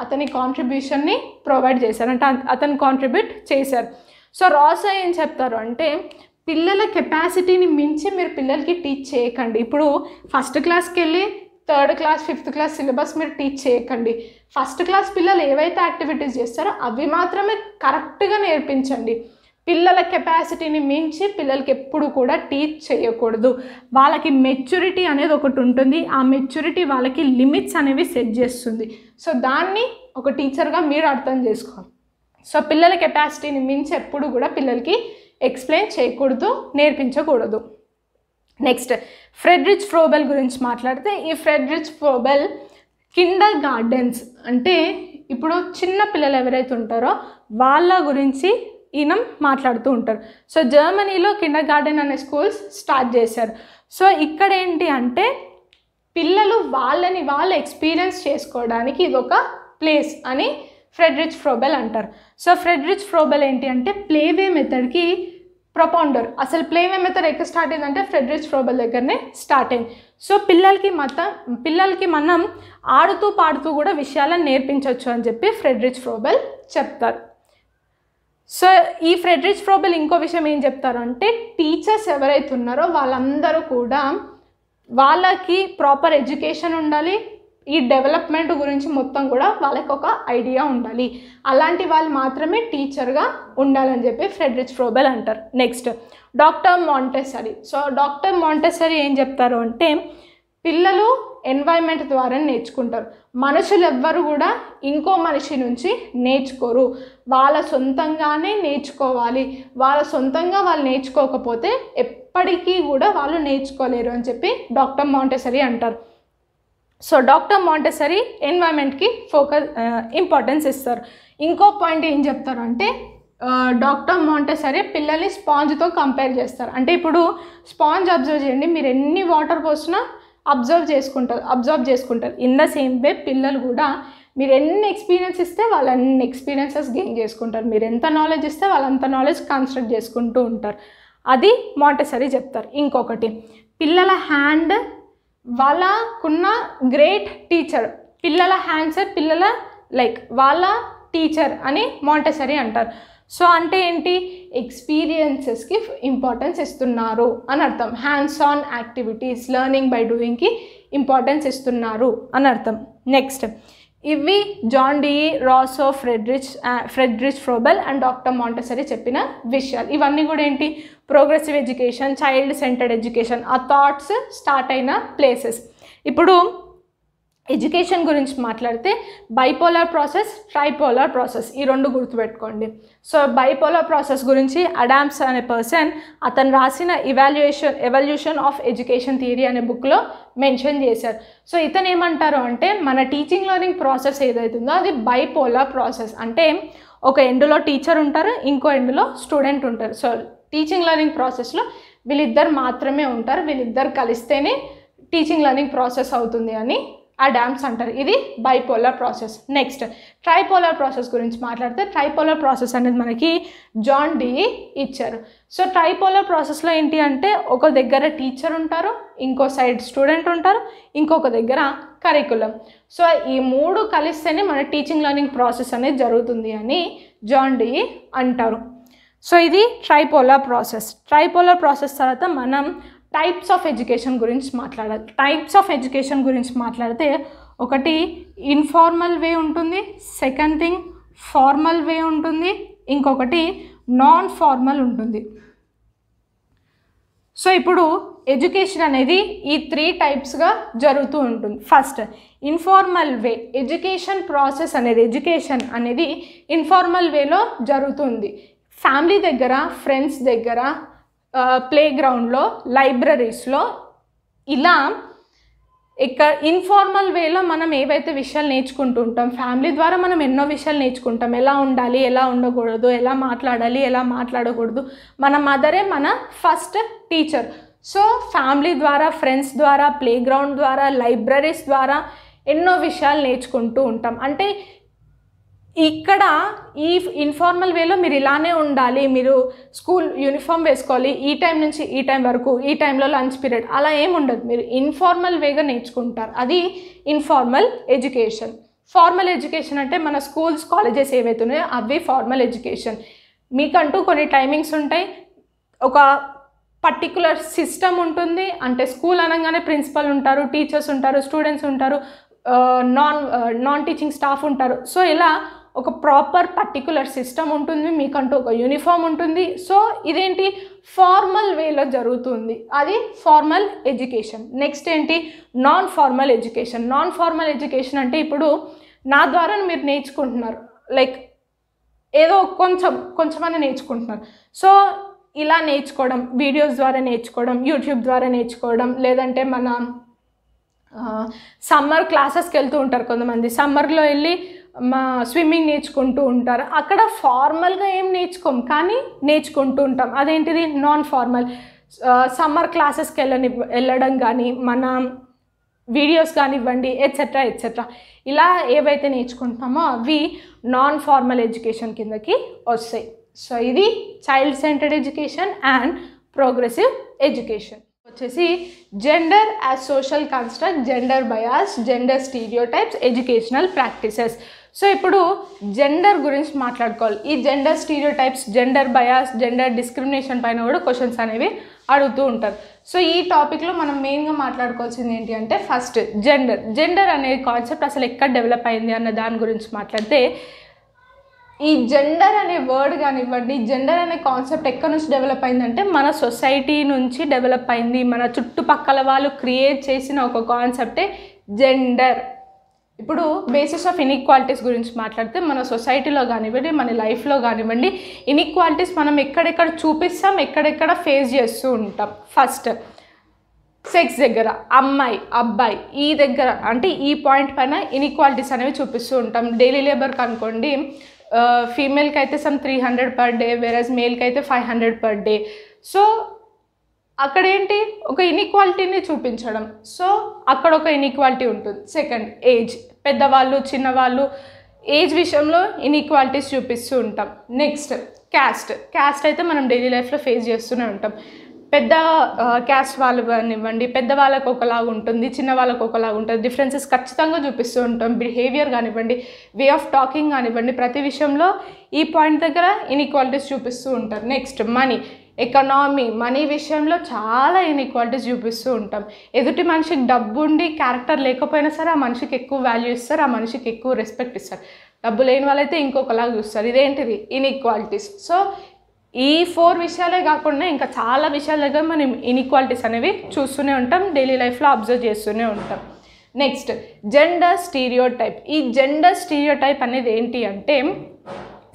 అతని కాంట్రిబ్యూషన్ని ప్రొవైడ్ చేశారు అంటే అతను కాంట్రిబ్యూట్ చేశారు సో రాసో ఏం చెప్తారు అంటే పిల్లల కెపాసిటీని మించి మీరు పిల్లలకి టీచ్ చేయకండి ఇప్పుడు ఫస్ట్ క్లాస్కి వెళ్ళి third class fifth class syllabus మీరు టీచ్ చేయకండి ఫస్ట్ క్లాస్ పిల్లలు ఏవైతే యాక్టివిటీస్ చేస్తారో అవి మాత్రమే కరెక్ట్గా నేర్పించండి పిల్లల కెపాసిటీని మించి పిల్లలకి ఎప్పుడు కూడా టీచ్ చేయకూడదు వాళ్ళకి మెచ్యూరిటీ అనేది ఒకటి ఉంటుంది ఆ మెచ్యూరిటీ వాళ్ళకి లిమిట్స్ అనేవి సెట్ చేస్తుంది సో దాన్ని ఒక టీచర్గా మీరు అర్థం చేసుకోవాలి సో పిల్లల కెపాసిటీని మించి ఎప్పుడు కూడా పిల్లలకి ఎక్స్ప్లెయిన్ చేయకూడదు నేర్పించకూడదు నెక్స్ట్ ఫ్రెడ్రిచ్ ఫ్రోబెల్ గురించి మాట్లాడితే ఈ ఫ్రెడ్రిచ్ ఫ్రోబెల్ కిండర్ గార్డెన్స్ అంటే ఇప్పుడు చిన్న పిల్లలు ఎవరైతే ఉంటారో వాళ్ళ గురించి ఈయన మాట్లాడుతూ ఉంటారు సో జర్మనీలో కిండర్ గార్డెన్ అనే స్కూల్స్ స్టార్ట్ చేశారు సో ఇక్కడ ఏంటి అంటే పిల్లలు వాళ్ళని వాళ్ళు ఎక్స్పీరియన్స్ చేసుకోవడానికి ఇది ఒక ప్లేస్ అని ఫ్రెడ్రిచ్ ఫ్రోబెల్ అంటారు సో ఫ్రెడ్రిచ్ ఫ్రోబెల్ ఏంటి అంటే ప్లేవే మెథడ్కి ప్రొపౌండర్ అసలు ప్లేవే ఏమైతే ఎక్కడ స్టార్ట్ అయిందంటే ఫ్రెడ్రిచ్ ఫ్రోబల్ దగ్గరనే స్టార్ట్ అయింది సో పిల్లలకి మత పిల్లలకి మనం ఆడుతూ పాడుతూ కూడా విషయాలను నేర్పించవచ్చు అని చెప్పి ఫ్రెడరిచ్ ఫ్రోబెల్ చెప్తారు సో ఈ ఫ్రెడరిచ్ ఫ్రోబెల్ ఇంకో విషయం ఏం చెప్తారు అంటే టీచర్స్ ఎవరైతే ఉన్నారో వాళ్ళందరూ కూడా వాళ్ళకి ప్రాపర్ ఎడ్యుకేషన్ ఉండాలి ఈ డెవలప్మెంట్ గురించి మొత్తం కూడా వాళ్ళకి ఒక ఐడియా ఉండాలి అలాంటి వాళ్ళు మాత్రమే టీచర్గా ఉండాలని చెప్పి ఫ్రెడ్రిచ్ ఫ్రోబెల్ అంటారు next doctor Montessori so doctor Montessori ఏం చెప్తారు అంటే పిల్లలు ఎన్వైర్న్మెంట్ ద్వారా నేర్చుకుంటారు మనుషులు ఎవ్వరు కూడా ఇంకో మనిషి నుంచి నేర్చుకోరు వాళ్ళ సొంతంగానే నేర్చుకోవాలి వాళ్ళ సొంతంగా వాళ్ళు నేర్చుకోకపోతే ఎప్పటికీ కూడా వాళ్ళు నేర్చుకోలేరు అని చెప్పి డాక్టర్ మాంటెసరీ అంటారు సో డాక్టర్ మాంటెసరీ ఎన్వైర్న్మెంట్కి ఫోకస్ ఇంపార్టెన్స్ ఇస్తారు ఇంకో పాయింట్ ఏం చెప్తారు అంటే డాక్టర్ uh, మాంటెసరీ పిల్లల్ని స్పాంజ్తో కంపేర్ చేస్తారు అంటే ఇప్పుడు స్పాంజ్ అబ్జర్వ్ చేయండి మీరు ఎన్ని వాటర్ పోసినా అబ్జర్వ్ చేసుకుంటారు అబ్జర్వ్ చేసుకుంటారు ఇన్ ద సేమ్ వే పిల్లలు కూడా మీరు ఎన్ని ఎక్స్పీరియన్స్ ఇస్తే వాళ్ళు అన్ని ఎక్స్పీరియన్సెస్ గెయిన్ చేసుకుంటారు మీరు ఎంత నాలెడ్జ్ ఇస్తే వాళ్ళంత నాలెడ్జ్ కన్స్ట్రక్ట్ చేసుకుంటూ ఉంటారు అది మాంటెసరీ చెప్తారు ఇంకొకటి పిల్లల హ్యాండ్ వాళ్ళకున్న గ్రేట్ టీచర్ పిల్లల హ్యాండ్సర్ పిల్లల లైక్ వాళ్ళ టీచర్ అని మాంటెసరీ అంటారు సో అంటే ఏంటి ఎక్స్పీరియన్సెస్కి ఇంపార్టెన్స్ ఇస్తున్నారు అని అర్థం hands on activities learning by డూయింగ్కి ఇంపార్టెన్స్ ఇస్తున్నారు అని అర్థం నెక్స్ట్ ఇవి John Dewey Rousseau Friedrich Friedrich Froebel and doctor Montessori చెప్పిన విషయాలు ఇవన్నీ కూడా ఏంటి progressive education child centred education ఆ థాట్స్ స్టార్ట్ అయిన ప్లేసెస్ ఇప్పుడు ఎడ్యుకేషన్ గురించి మాట్లాడితే బైపోలార్ ప్రాసెస్ ట్రైపోలార్ ప్రాసెస్ ఈ రెండు గుర్తుపెట్టుకోండి సో బైపోలార్ ప్రాసెస్ గురించి అడామ్స్ అనే పర్సన్ అతను రాసిన evaluation evolution of education theory అనే బుక్లో మెన్షన్ చేశారు సో ఇతను ఏమంటారు అంటే మన టీచింగ్ లెర్నింగ్ ప్రాసెస్ ఏదైతుందో అది బైపోలార్ ప్రాసెస్ అంటే ఒక ఎండులో టీచర్ ఉంటారు ఇంకో ఎండులో స్టూడెంట్ ఉంటారు సో టీచింగ్ లెర్నింగ్ ప్రాసెస్లో వీళ్ళిద్దరు మాత్రమే ఉంటారు వీళ్ళిద్దరు కలిస్తేనే టీచింగ్ లెర్నింగ్ ప్రాసెస్ అవుతుంది అని ఆ డ్యామ్స్ అంటారు ఇది bipolar process next tripolar process గురించి మాట్లాడితే ట్రైపోలర్ ప్రాసెస్ అనేది మనకి జాన్ డి ఇచ్చారు సో ట్రైపోలర్ ప్రాసెస్లో ఏంటి అంటే ఒక దగ్గర టీచర్ ఉంటారు ఇంకో సైడ్ స్టూడెంట్ ఉంటారు ఇంకొక దగ్గర కరికులం సో ఈ మూడు కలిస్తేనే మన టీచింగ్ లెర్నింగ్ ప్రాసెస్ అనేది జరుగుతుంది అని జాన్ డి అంటారు సో ఇది ట్రైపోలర్ ప్రాసెస్ ట్రైపోలర్ ప్రాసెస్ తర్వాత మనం టైప్స్ ఆఫ్ ఎడ్యుకేషన్ గురించి మాట్లాడాలి టైప్స్ ఆఫ్ ఎడ్యుకేషన్ గురించి మాట్లాడితే ఒకటి ఇన్ఫార్మల్ వే ఉంటుంది సెకండ్ థింగ్ ఫార్మల్ వే ఉంటుంది ఇంకొకటి నాన్ ఫార్మల్ ఉంటుంది సో ఇప్పుడు ఎడ్యుకేషన్ అనేది ఈ త్రీ టైప్స్గా జరుగుతూ ఉంటుంది first informal way education process అనేది ఎడ్యుకేషన్ అనేది ఇన్ఫార్మల్ వేలో జరుగుతుంది ఫ్యామిలీ దగ్గర ఫ్రెండ్స్ దగ్గర ప్లే గ్రౌండ్లో లైబ్రరీస్లో ఇలా ఇక్కడ ఇన్ఫార్మల్ వేలో మనం ఏవైతే విషయాలు నేర్చుకుంటుంటాం ఫ్యామిలీ ద్వారా మనం ఎన్నో విషయాలు నేర్చుకుంటాం ఎలా ఉండాలి ఎలా ఉండకూడదు ఎలా మాట్లాడాలి ఎలా మాట్లాడకూడదు మన మదరే మన ఫస్ట్ టీచర్ సో ఫ్యామిలీ ద్వారా ఫ్రెండ్స్ ద్వారా ప్లేగ్రౌండ్ ద్వారా లైబ్రరీస్ ద్వారా ఎన్నో విషయాలు నేర్చుకుంటూ ఉంటాం అంటే ఇక్కడ ఈ ఇన్ఫార్మల్ వేలో మీరు ఇలానే ఉండాలి మీరు స్కూల్ యూనిఫామ్ వేసుకోవాలి ఈ టైం నుంచి ఈ టైం వరకు ఈ టైంలో లంచ్ పీరియడ్ అలా ఏమి ఉండదు మీరు ఇన్ఫార్మల్ వేగా నేర్చుకుంటారు అది ఇన్ఫార్మల్ ఎడ్యుకేషన్ ఫార్మల్ ఎడ్యుకేషన్ అంటే మన స్కూల్స్ కాలేజెస్ ఏవైతున్నాయో అవి ఫార్మల్ ఎడ్యుకేషన్ మీకంటూ కొన్ని టైమింగ్స్ ఉంటాయి ఒక పర్టికులర్ సిస్టమ్ ఉంటుంది అంటే స్కూల్ అనగానే ప్రిన్సిపల్ ఉంటారు టీచర్స్ ఉంటారు స్టూడెంట్స్ ఉంటారు నాన్ నాన్ టీచింగ్ స్టాఫ్ ఉంటారు సో ఇలా ఒక ప్రాపర్ పర్టికులర్ సిస్టమ్ ఉంటుంది మీకంటూ ఒక యూనిఫామ్ ఉంటుంది సో ఇదేంటి ఫార్మల్ వేలో జరుగుతుంది అది ఫార్మల్ ఎడ్యుకేషన్ నెక్స్ట్ ఏంటి non formal education non formal education అంటే ఇప్పుడు నా ద్వారా మీరు నేర్చుకుంటున్నారు లైక్ ఏదో కొంచెం కొంచెమైనా నేర్చుకుంటున్నారు సో ఇలా నేర్చుకోవడం వీడియోస్ ద్వారా నేర్చుకోవడం యూట్యూబ్ ద్వారా నేర్చుకోవడం లేదంటే మన సమ్మర్ క్లాసెస్కి వెళ్తూ ఉంటారు కొంతమంది సమ్మర్లో వెళ్ళి మా స్విమ్మింగ్ నేర్చుకుంటూ ఉంటారు అక్కడ ఫార్మల్గా ఏం నేర్చుకోం కానీ నేర్చుకుంటూ ఉంటాం అదేంటిది నాన్ ఫార్మల్ సమ్మర్ క్లాసెస్కి వెళ్ళని వెళ్ళడం కానీ మన వీడియోస్ కానివ్వండి ఎట్సెట్రా ఎట్సెట్రా ఇలా ఏవైతే నేర్చుకుంటున్నామో అవి నాన్ ఫార్మల్ ఎడ్యుకేషన్ కిందకి వస్తాయి సో ఇది child centred education and progressive education వచ్చేసి gender as social construct gender bias gender stereotypes educational practices so ఇప్పుడు జెండర్ గురించి మాట్లాడుకోవాలి ఈ gender stereotypes gender bias gender discrimination పైన కూడా క్వశ్చన్స్ అనేవి అడుగుతూ ఉంటారు సో ఈ టాపిక్లో మనం మెయిన్గా మాట్లాడుకోవాల్సింది ఏంటి అంటే ఫస్ట్ జెండర్ జెండర్ అనే కాన్సెప్ట్ అసలు ఎక్కడ డెవలప్ అయింది అన్న దాని గురించి మాట్లాడితే ఈ జెండర్ అనే వర్డ్ కానివ్వండి జెండర్ అనే కాన్సెప్ట్ ఎక్కడి నుంచి డెవలప్ అయిందంటే మన సొసైటీ నుంచి డెవలప్ అయింది మన చుట్టుపక్కల వాళ్ళు క్రియేట్ చేసిన ఒక కాన్సెప్టే జెండర్ ఇప్పుడు బేసిస్ ఆఫ్ ఇన్ఈక్వాలిటీస్ గురించి మాట్లాడితే మన సొసైటీలో కానివ్వండి మన లైఫ్లో కానివ్వండి ఇన్ఈక్వాలిటీస్ మనం ఎక్కడెక్కడ చూపిస్తాం ఎక్కడెక్కడ ఫేస్ చేస్తూ ఉంటాం ఫస్ట్ సెక్స్ దగ్గర అమ్మాయి అబ్బాయి ఈ దగ్గర అంటే ఈ పాయింట్ పైన ఇన్ఈక్వాలిటీస్ అనేవి చూపిస్తూ ఉంటాం డైలీ లేబర్కి అనుకోండి ఫీమేల్కి అయితే some three hundred per day వేరే మేల్కి అయితే five hundred per day so అక్కడ ఏంటి ఒక ఇన్ఈక్వాలిటీని చూపించడం సో అక్కడ ఒక ఇన్ఈక్వాలిటీ ఉంటుంది సెకండ్ ఏజ్ పెద్దవాళ్ళు చిన్నవాళ్ళు ఏజ్ విషయంలో ఇన్ఈక్వాలిటీస్ చూపిస్తూ ఉంటాం నెక్స్ట్ క్యాస్ట్ క్యాస్ట్ అయితే మనం డైలీ లైఫ్లో ఫేస్ చేస్తూనే ఉంటాం పెద్ద క్యాస్ట్ వాళ్ళు కానివ్వండి పెద్ద వాళ్ళకు ఒకలాగా ఉంటుంది చిన్న వాళ్ళకు ఒకలాగా ఉంటుంది డిఫరెన్సెస్ ఖచ్చితంగా చూపిస్తూ ఉంటాం బిహేవియర్ కానివ్వండి వే ఆఫ్ టాకింగ్ కానివ్వండి ప్రతి విషయంలో ఈ పాయింట్ దగ్గర ఇన్ఈక్వాలిటీస్ చూపిస్తూ ఉంటారు నెక్స్ట్ మనీ ఎకనామీ మనీ విషయంలో చాలా ఇన్ఈక్వాలిటీస్ చూపిస్తూ ఉంటాం ఎదుటి మనిషికి డబ్బు ఉండి క్యారెక్టర్ లేకపోయినా సరే ఆ మనిషికి ఎక్కువ వాల్యూ ఇస్తారు ఆ మనిషికి ఎక్కువ రెస్పెక్ట్ ఇస్తారు డబ్బు లేని వాళ్ళైతే ఇంకొకలాగా చూస్తారు ఇదేంటిది ఇన్ఈక్వాలిటీస్ సో ఈ ఫోర్ విషయాలే కాకుండా ఇంకా చాలా విషయాల దగ్గర మనం ఇన్ఈక్వాలిటీస్ అనేవి చూస్తూనే ఉంటాం డైలీ లైఫ్లో అబ్జర్వ్ చేస్తూనే ఉంటాం నెక్స్ట్ జెండర్ స్టీరియో టైప్ ఈ జెండర్ స్టీరియో టైప్ అనేది ఏంటి అంటే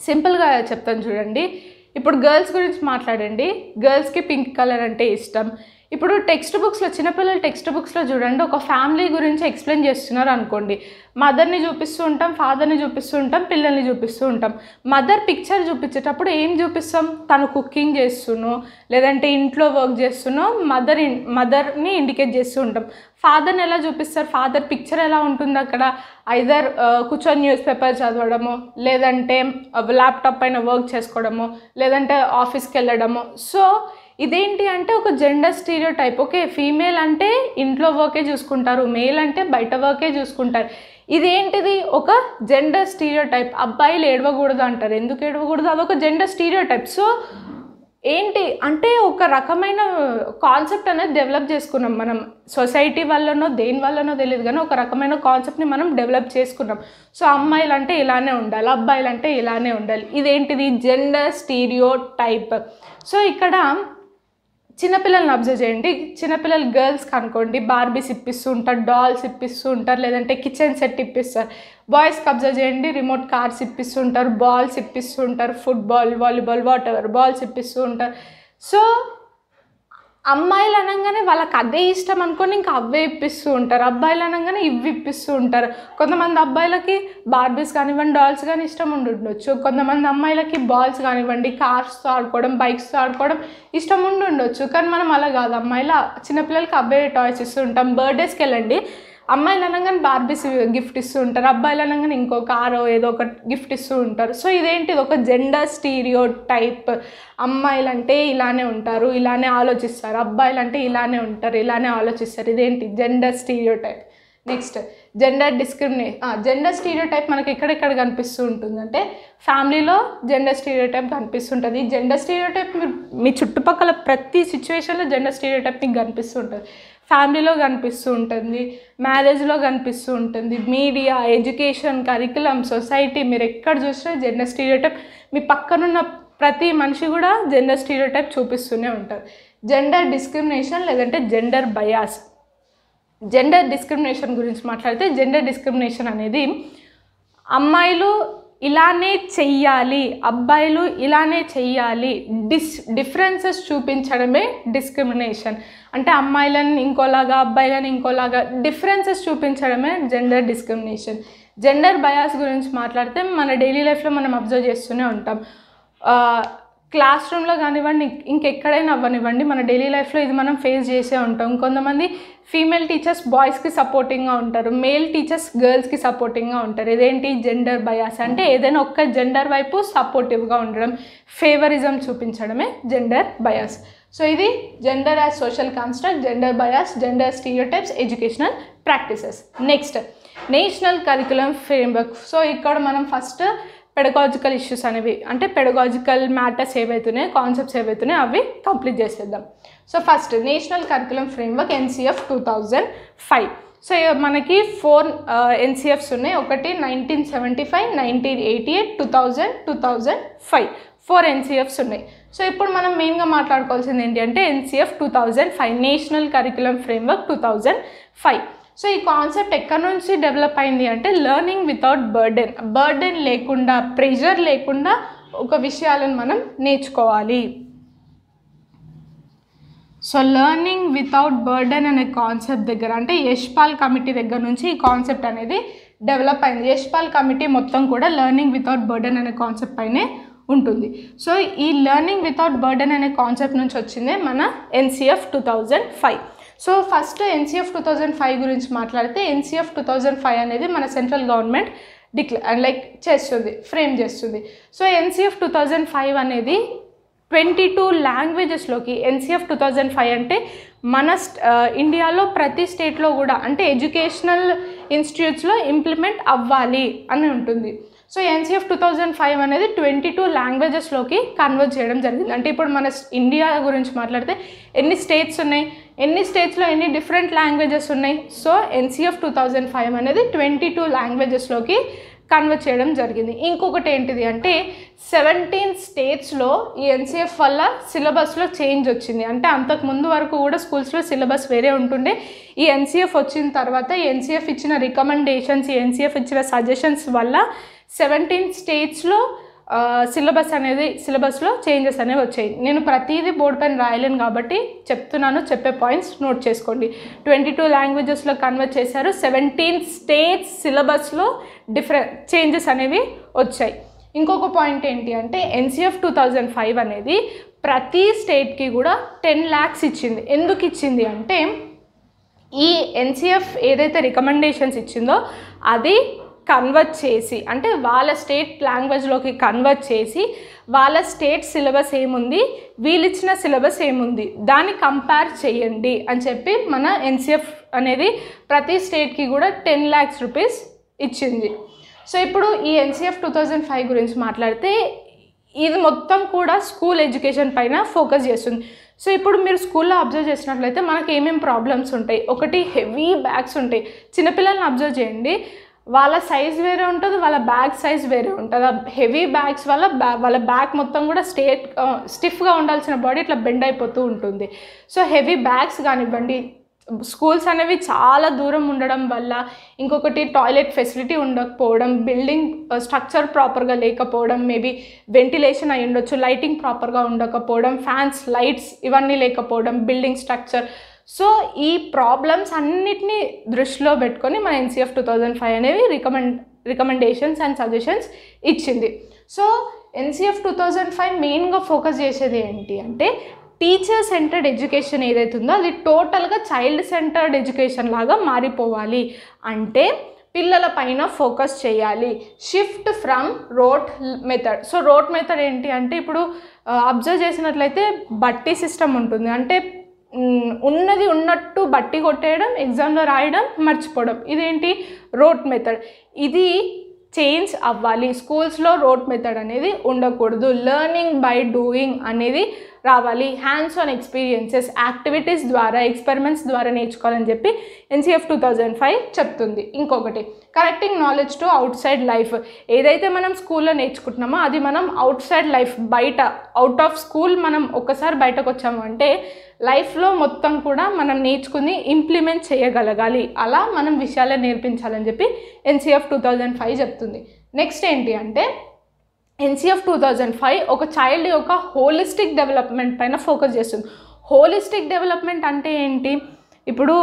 సింపుల్గా చెప్తాను చూడండి ఇప్పుడు గర్ల్స్ గురించి మాట్లాడండి గర్ల్స్కి పింక్ కలర్ అంటే ఇష్టం ఇప్పుడు టెక్స్ట్ బుక్స్లో చిన్నపిల్లల టెక్స్ట్ బుక్స్లో చూడండి ఒక ఫ్యామిలీ గురించి ఎక్స్ప్లెయిన్ చేస్తున్నారు అనుకోండి మదర్ని చూపిస్తూ ఉంటాం ఫాదర్ని చూపిస్తూ ఉంటాం పిల్లల్ని చూపిస్తూ ఉంటాం మదర్ పిక్చర్ చూపించేటప్పుడు ఏం చూపిస్తాం తను కుకింగ్ చేస్తును లేదంటే ఇంట్లో వర్క్ చేస్తును మదర్ మదర్ని ఇండికేట్ చేస్తూ ఉంటాం ఫాదర్ని ఎలా చూపిస్తారు ఫాదర్ పిక్చర్ ఎలా ఉంటుంది అక్కడ ఐదర్ uh, కూర్చొని న్యూస్ పేపర్ చదవడము లేదంటే ల్యాప్టాప్ uh, పైన వర్క్ చేసుకోవడము లేదంటే ఆఫీస్కి వెళ్ళడము సో ఇదేంటి అంటే ఒక gender stereo type okay female అంటే ఇంట్లో వర్కే చూసుకుంటారు మేల్ అంటే బయట వర్కే చూసుకుంటారు ఇదేంటిది ఒక జెండర్ స్టీరియో టైప్ అబ్బాయిలు ఏడవకూడదు అంటారు ఎందుకు ఏడవకూడదు అదొక జెండర్ స్టీరియో టైప్ సో ఏంటి అంటే ఒక రకమైన కాన్సెప్ట్ అనేది డెవలప్ చేసుకున్నాం మనం సొసైటీ వల్లనో దేని వల్లనో తెలియదు కానీ ఒక రకమైన కాన్సెప్ట్ని మనం డెవలప్ చేసుకున్నాం సో అమ్మాయిలు అంటే ఇలానే ఉండాలి అబ్బాయిలు అంటే ఇలానే ఉండాలి ఇదేంటిది జెండర్ స్టీరియో టైప్ సో ఇక్కడ చిన్నపిల్లల్ని అబ్జర్వ్ చేయండి చిన్నపిల్లలు గర్ల్స్కి అనుకోండి బార్బీస్ ఇప్పిస్తూ ఉంటారు డాల్స్ ఇప్పిస్తూ ఉంటారు లేదంటే కిచెన్ సెట్ ఇప్పిస్తారు బాయ్స్కి అబ్జర్వ్ చేయండి రిమోట్ కార్స్ ఇప్పిస్తూ ఉంటారు బాల్స్ ఇప్పిస్తూ ఉంటారు football volleyball whatever balls ఇప్పిస్తూ ఉంటారు సో అమ్మాయిలు అనగానే వాళ్ళకి అదే ఇష్టం అనుకొని ఇంకా అవే ఇప్పిస్తూ ఉంటారు అబ్బాయిలు అనగానే ఇవి ఇప్పిస్తూ ఉంటారు కొంతమంది అబ్బాయిలకి బార్బీస్ కానివ్వండి డాల్స్ కానీ ఇష్టం ఉండొచ్చు కొంతమంది అమ్మాయిలకి బాల్స్ కానివ్వండి కార్స్తో ఆడుకోవడం బైక్స్తో ఆడుకోవడం ఇష్టం ఉండొచ్చు కానీ మనం అలా కాదు అమ్మాయిల చిన్నపిల్లలకి అవే టాయ్స్ ఇస్తూ ఉంటాం బర్త్డేస్కి వెళ్ళండి అమ్మాయిలు అనగానే బార్బీస్ గిఫ్ట్ ఇస్తూ ఉంటారు అబ్బాయిలు అనగానే ఇంకో కారో ఏదో ఒక గిఫ్ట్ ఇస్తూ ఉంటారు సో ఇదేంటి ఒక జెండర్ స్టీరియో టైప్ అమ్మాయిలు అంటే ఇలానే ఉంటారు ఇలానే ఆలోచిస్తారు అబ్బాయిలు అంటే ఇలానే ఉంటారు ఇలానే ఆలోచిస్తారు ఇదేంటి gender stereo type next gender discrimine gender stereo type మనకి ఎక్కడెక్కడ కనిపిస్తూ ఉంటుందంటే ఫ్యామిలీలో జెండర్ స్టీరియో టైప్ కనిపిస్తుంటుంది జెండర్ స్టీరియో టైప్ మీ చుట్టుపక్కల ప్రతి సిచ్యువేషన్లో జెండర్ స్టీరియో టైప్ మీకు కనిపిస్తుంటుంది ఫ్యామిలీలో కనిపిస్తూ ఉంటుంది మ్యారేజ్లో కనిపిస్తూ ఉంటుంది మీడియా ఎడ్యుకేషన్ కరికులం సొసైటీ మీరు ఎక్కడ చూసినా జెండర్ స్టీరియోటైప్ మీ పక్కనున్న ప్రతి మనిషి కూడా జెండర్ స్టీరియోటైప్ చూపిస్తూనే ఉంటారు జెండర్ డిస్క్రిమినేషన్ లేదంటే జెండర్ బయాస్ జెండర్ డిస్క్రిమినేషన్ గురించి మాట్లాడితే జెండర్ డిస్క్రిమినేషన్ అనేది అమ్మాయిలు ఇలానే చెయ్యాలి అబ్బాయిలు ఇలానే చెయ్యాలి డిస్ డిఫరెన్సెస్ చూపించడమే డిస్క్రిమినేషన్ అంటే అమ్మాయిలను ఇంకోలాగా అబ్బాయిలను ఇంకోలాగా డిఫరెన్సెస్ చూపించడమే జెండర్ డిస్క్రిమినేషన్ జెండర్ బయాస్ గురించి మాట్లాడితే మన డైలీ లైఫ్లో మనం అబ్జర్వ్ చేస్తూనే ఉంటాం క్లాస్ రూమ్లో కానివ్వండి ఇంకెక్కడైనా అవ్వనివ్వండి మన డైలీ లైఫ్లో ఇది మనం ఫేస్ చేసే ఉంటాం కొంతమంది ఫీమేల్ టీచర్స్ బాయ్స్కి సపోర్టింగ్గా ఉంటారు మేల్ టీచర్స్ గర్ల్స్కి సపోర్టింగ్గా ఉంటారు ఇదేంటి జెండర్ బయాస్ అంటే ఏదైనా ఒక్క జెండర్ వైపు సపోర్టివ్గా ఉండడం ఫేవరిజం చూపించడమే జెండర్ బయాస్ సో ఇది gender as social construct gender bias gender stereotypes educational practices next national curriculum framework so ఇక్కడ మనం ఫస్ట్ పెడగాజికల్ ఇష్యూస్ అనేవి అంటే పెడగాజికల్ మ్యాటర్స్ ఏవైతున్నాయి కాన్సెప్ట్స్ ఏవైతున్నాయి అవి కంప్లీట్ చేసేద్దాం so first national curriculum framework NCF two thousand five so మనకి four NCFs ఉన్నాయి ఒకటి nineteen seventy five nineteen eighty eight two thousand two thousand five four NCFs ఉన్నాయి సో ఇప్పుడు మనం మెయిన్గా మాట్లాడుకోవాల్సింది ఏంటి అంటే NCF two thousand five national curriculum framework two thousand five so ఈ కాన్సెప్ట్ ఎక్కడి నుంచి డెవలప్ అయింది అంటే లర్నింగ్ వితౌట్ బర్డెన్ బర్డెన్ లేకుండా ప్రెషర్ లేకుండా ఒక విషయాలను మనం నేర్చుకోవాలి సో లర్నింగ్ వితౌట్ బర్డెన్ అనే కాన్సెప్ట్ దగ్గర అంటే యశ్పాల్ కమిటీ దగ్గర నుంచి ఈ కాన్సెప్ట్ అనేది డెవలప్ అయింది యశ్పాల్ కమిటీ మొత్తం కూడా లర్నింగ్ వితౌట్ బర్డెన్ అనే కాన్సెప్ట్ పైనే ఉంటుంది సో ఈ లర్నింగ్ వితౌట్ బర్డెన్ అనే కాన్సెప్ట్ నుంచి వచ్చిందే మన NCF two thousand five so first NCF two thousand five గురించి మాట్లాడితే ఎన్సీఎఫ్ టూ థౌజండ్ ఫైవ్ అనేది మన సెంట్రల్ గవర్నమెంట్ డిక్లేర్ లైక్ చేస్తుంది ఫ్రేమ్ చేస్తుంది so NCF two thousand five అనేది ట్వంటీ టూ లాంగ్వేజెస్లోకి ఎన్సీఎఫ్ టూ థౌజండ్ ఫైవ్ అంటే మన ఇండియాలో ప్రతి స్టేట్లో కూడా అంటే ఎడ్యుకేషనల్ ఇన్స్టిట్యూట్స్లో ఇంప్లిమెంట్ అవ్వాలి అని ఉంటుంది so NCF two thousand five అనేది ట్వంటీ టూ లాంగ్వేజెస్లోకి కన్వర్ట్ చేయడం జరిగింది అంటే ఇప్పుడు మన ఇండియా గురించి మాట్లాడితే ఎన్ని స్టేట్స్ ఉన్నాయి ఎన్ని స్టేట్స్లో ఎన్ని డిఫరెంట్ లాంగ్వేజెస్ ఉన్నాయి so NCF two thousand five అనేది ట్వంటీ టూ లాంగ్వేజెస్లోకి కన్వర్ట్ చేయడం జరిగింది ఇంకొకటి ఏంటిది అంటే సెవెంటీన్ స్టేట్స్లో ఈ ఎన్సీఎఫ్ వల్ల సిలబస్లో చేంజ్ వచ్చింది అంటే అంతకు ముందు వరకు కూడా స్కూల్స్లో సిలబస్ వేరే ఉంటుండే ఈ ఎన్సీఎఫ్ వచ్చిన తర్వాత ఎన్సీఎఫ్ ఇచ్చిన రికమెండేషన్స్ ఎన్సీఎఫ్ ఇచ్చిన సజెషన్స్ వల్ల సెవెంటీన్ స్టేట్స్లో సిలబస్ అనేది సిలబస్లో చేంజెస్ అనేవి వచ్చాయి నేను ప్రతిదీ బోర్డు పైన రాయలేను కాబట్టి చెప్తున్నాను చెప్పే పాయింట్స్ నోట్ చేసుకోండి ట్వంటీ టూ లాంగ్వేజెస్లో కన్వర్ట్ చేశారు సెవెంటీన్ స్టేట్స్ సిలబస్లో డిఫరెంట్ చేంజెస్ అనేవి వచ్చాయి ఇంకొక పాయింట్ ఏంటి అంటే ఎన్సీఎఫ్ టూ థౌజండ్ ఫైవ్ అనేది ప్రతి స్టేట్కి కూడా టెన్ ల్యాక్స్ ఇచ్చింది ఎందుకు ఇచ్చింది అంటే ఈ ఎన్సీఎఫ్ ఏదైతే రికమెండేషన్స్ ఇచ్చిందో అది కన్వర్ట్ చేసి అంటే వాళ్ళ స్టేట్ లాంగ్వేజ్లోకి కన్వర్ట్ చేసి వాళ్ళ స్టేట్ సిలబస్ ఏముంది వీళ్ళిచ్చిన సిలబస్ ఏముంది దాన్ని కంపేర్ చేయండి అని చెప్పి మన ఎన్సిఎఫ్ అనేది ప్రతి స్టేట్కి కూడా టెన్ ల్యాక్స్ రూపీస్ ఇచ్చింది సో ఇప్పుడు ఈ ఎన్సిఎఫ్ టూ థౌజండ్ ఫైవ్ గురించి మాట్లాడితే ఇది మొత్తం కూడా స్కూల్ ఎడ్యుకేషన్ పైన ఫోకస్ చేస్తుంది సో ఇప్పుడు మీరు స్కూల్లో అబ్జర్వ్ చేసినట్లయితే మనకి ఏమేమి ప్రాబ్లమ్స్ ఉంటాయి ఒకటి హెవీ బ్యాగ్స్ ఉంటాయి చిన్నపిల్లల్ని అబ్జర్వ్ చేయండి వాళ్ళ సైజ్ వేరే ఉంటుంది వాళ్ళ బ్యాగ్ సైజ్ వేరే ఉంటుంది ఆ హెవీ బ్యాగ్స్ వల్ల వాళ్ళ బ్యాగ్ మొత్తం కూడా స్టేట్ స్టిఫ్గా ఉండాల్సిన బాడీ ఇట్లా బెండ్ అయిపోతూ ఉంటుంది సో హెవీ బ్యాగ్స్ కానివ్వండి స్కూల్స్ అనేవి చాలా దూరం ఉండడం వల్ల ఇంకొకటి టాయిలెట్ ఫెసిలిటీ ఉండకపోవడం బిల్డింగ్ స్ట్రక్చర్ ప్రాపర్గా లేకపోవడం మేబీ వెంటిలేషన్ అయి ఉండొచ్చు లైటింగ్ ప్రాపర్గా ఉండకపోవడం ఫ్యాన్స్ లైట్స్ ఇవన్నీ లేకపోవడం బిల్డింగ్ స్ట్రక్చర్ సో ఈ ప్రాబ్లమ్స్ అన్నిటినీ దృష్టిలో పెట్టుకొని మన ఎన్సీఎఫ్ టూ థౌజండ్ ఫైవ్ అనేవి రికమెండ్ రికమెండేషన్స్ అండ్ సజెషన్స్ ఇచ్చింది so NCF two thousand five మెయిన్గా ఫోకస్ చేసేది ఏంటి అంటే టీచర్ సెంటర్డ్ ఎడ్యుకేషన్ ఏదైతే ఉందో అది టోటల్గా చైల్డ్ సెంటర్డ్ ఎడ్యుకేషన్ లాగా మారిపోవాలి అంటే పిల్లల పైన ఫోకస్ చేయాలి shift from rote method so rote method ఏంటి అంటే ఇప్పుడు అబ్జర్వ్ చేసినట్లయితే బట్టి సిస్టమ్ ఉంటుంది అంటే ఉన్నది ఉన్నట్టు బట్టి కొట్టేయడం ఎగ్జామ్లో రాయడం మర్చిపోవడం ఇదేంటి రోట్ మెథడ్ ఇది చేంజ్ అవ్వాలి స్కూల్స్లో రోట్ మెథడ్ అనేది ఉండకూడదు లర్నింగ్ బై డూయింగ్ అనేది రావాలి హ్యాండ్స్ ఆన్ ఎక్స్పీరియన్సెస్ యాక్టివిటీస్ ద్వారా ఎక్స్పెరిమెంట్స్ ద్వారా నేర్చుకోవాలని చెప్పి ఎన్సీఎఫ్ టూ థౌజండ్ ఫైవ్ చెప్తుంది ఇంకొకటి correcting knowledge to outside life ఏదైతే మనం స్కూల్లో నేర్చుకుంటున్నామో అది మనం అవుట్ సైడ్ లైఫ్ బయట అవుట్ ఆఫ్ స్కూల్ మనం ఒక్కసారి బయటకు వచ్చాము అంటే లైఫ్లో మొత్తం కూడా మనం నేర్చుకుని ఇంప్లిమెంట్ చేయగలగాలి అలా మనం విషయాలే నేర్పించాలని చెప్పి ఎన్సీఎఫ్ టూ థౌజండ్ ఫైవ్ చెప్తుంది నెక్స్ట్ ఏంటి అంటే ఎన్సిఎఫ్ టూ థౌజండ్ ఫైవ్ ఒక చైల్డ్ యొక్క హోలిస్టిక్ డెవలప్మెంట్ పైన ఫోకస్ చేస్తుంది హోలిస్టిక్ డెవలప్మెంట్ అంటే ఏంటి ఇప్పుడు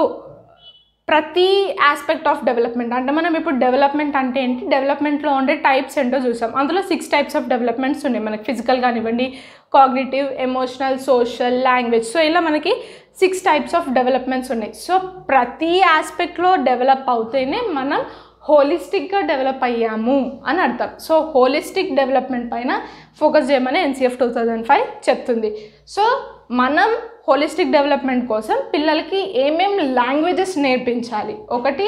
ప్రతి ఆస్పెక్ట్ ఆఫ్ డెవలప్మెంట్ అంటే మనం ఇప్పుడు డెవలప్మెంట్ అంటే ఏంటి డెవలప్మెంట్లో ఉండే టైప్స్ ఏంటో చూసాం అందులో సిక్స్ టైప్స్ ఆఫ్ డెవలప్మెంట్స్ ఉన్నాయి మనకి ఫిజికల్ కానివ్వండి cognitive emotional social language so ఇలా మనకి సిక్స్ టైప్స్ ఆఫ్ డెవలప్మెంట్స్ ఉన్నాయి సో ప్రతి ఆస్పెక్ట్లో డెవలప్ అవుతేనే మనం హోలిస్టిక్గా డెవలప్ అయ్యాము అని అర్థం సో హోలిస్టిక్ డెవలప్మెంట్ పైన ఫోకస్ చేయమని ఎన్సీఎఫ్ టూ థౌజండ్ ఫైవ్ చెప్తుంది సో మనం హోలిస్టిక్ డెవలప్మెంట్ కోసం పిల్లలకి ఏమేం లాంగ్వేజెస్ నేర్పించాలి ఒకటి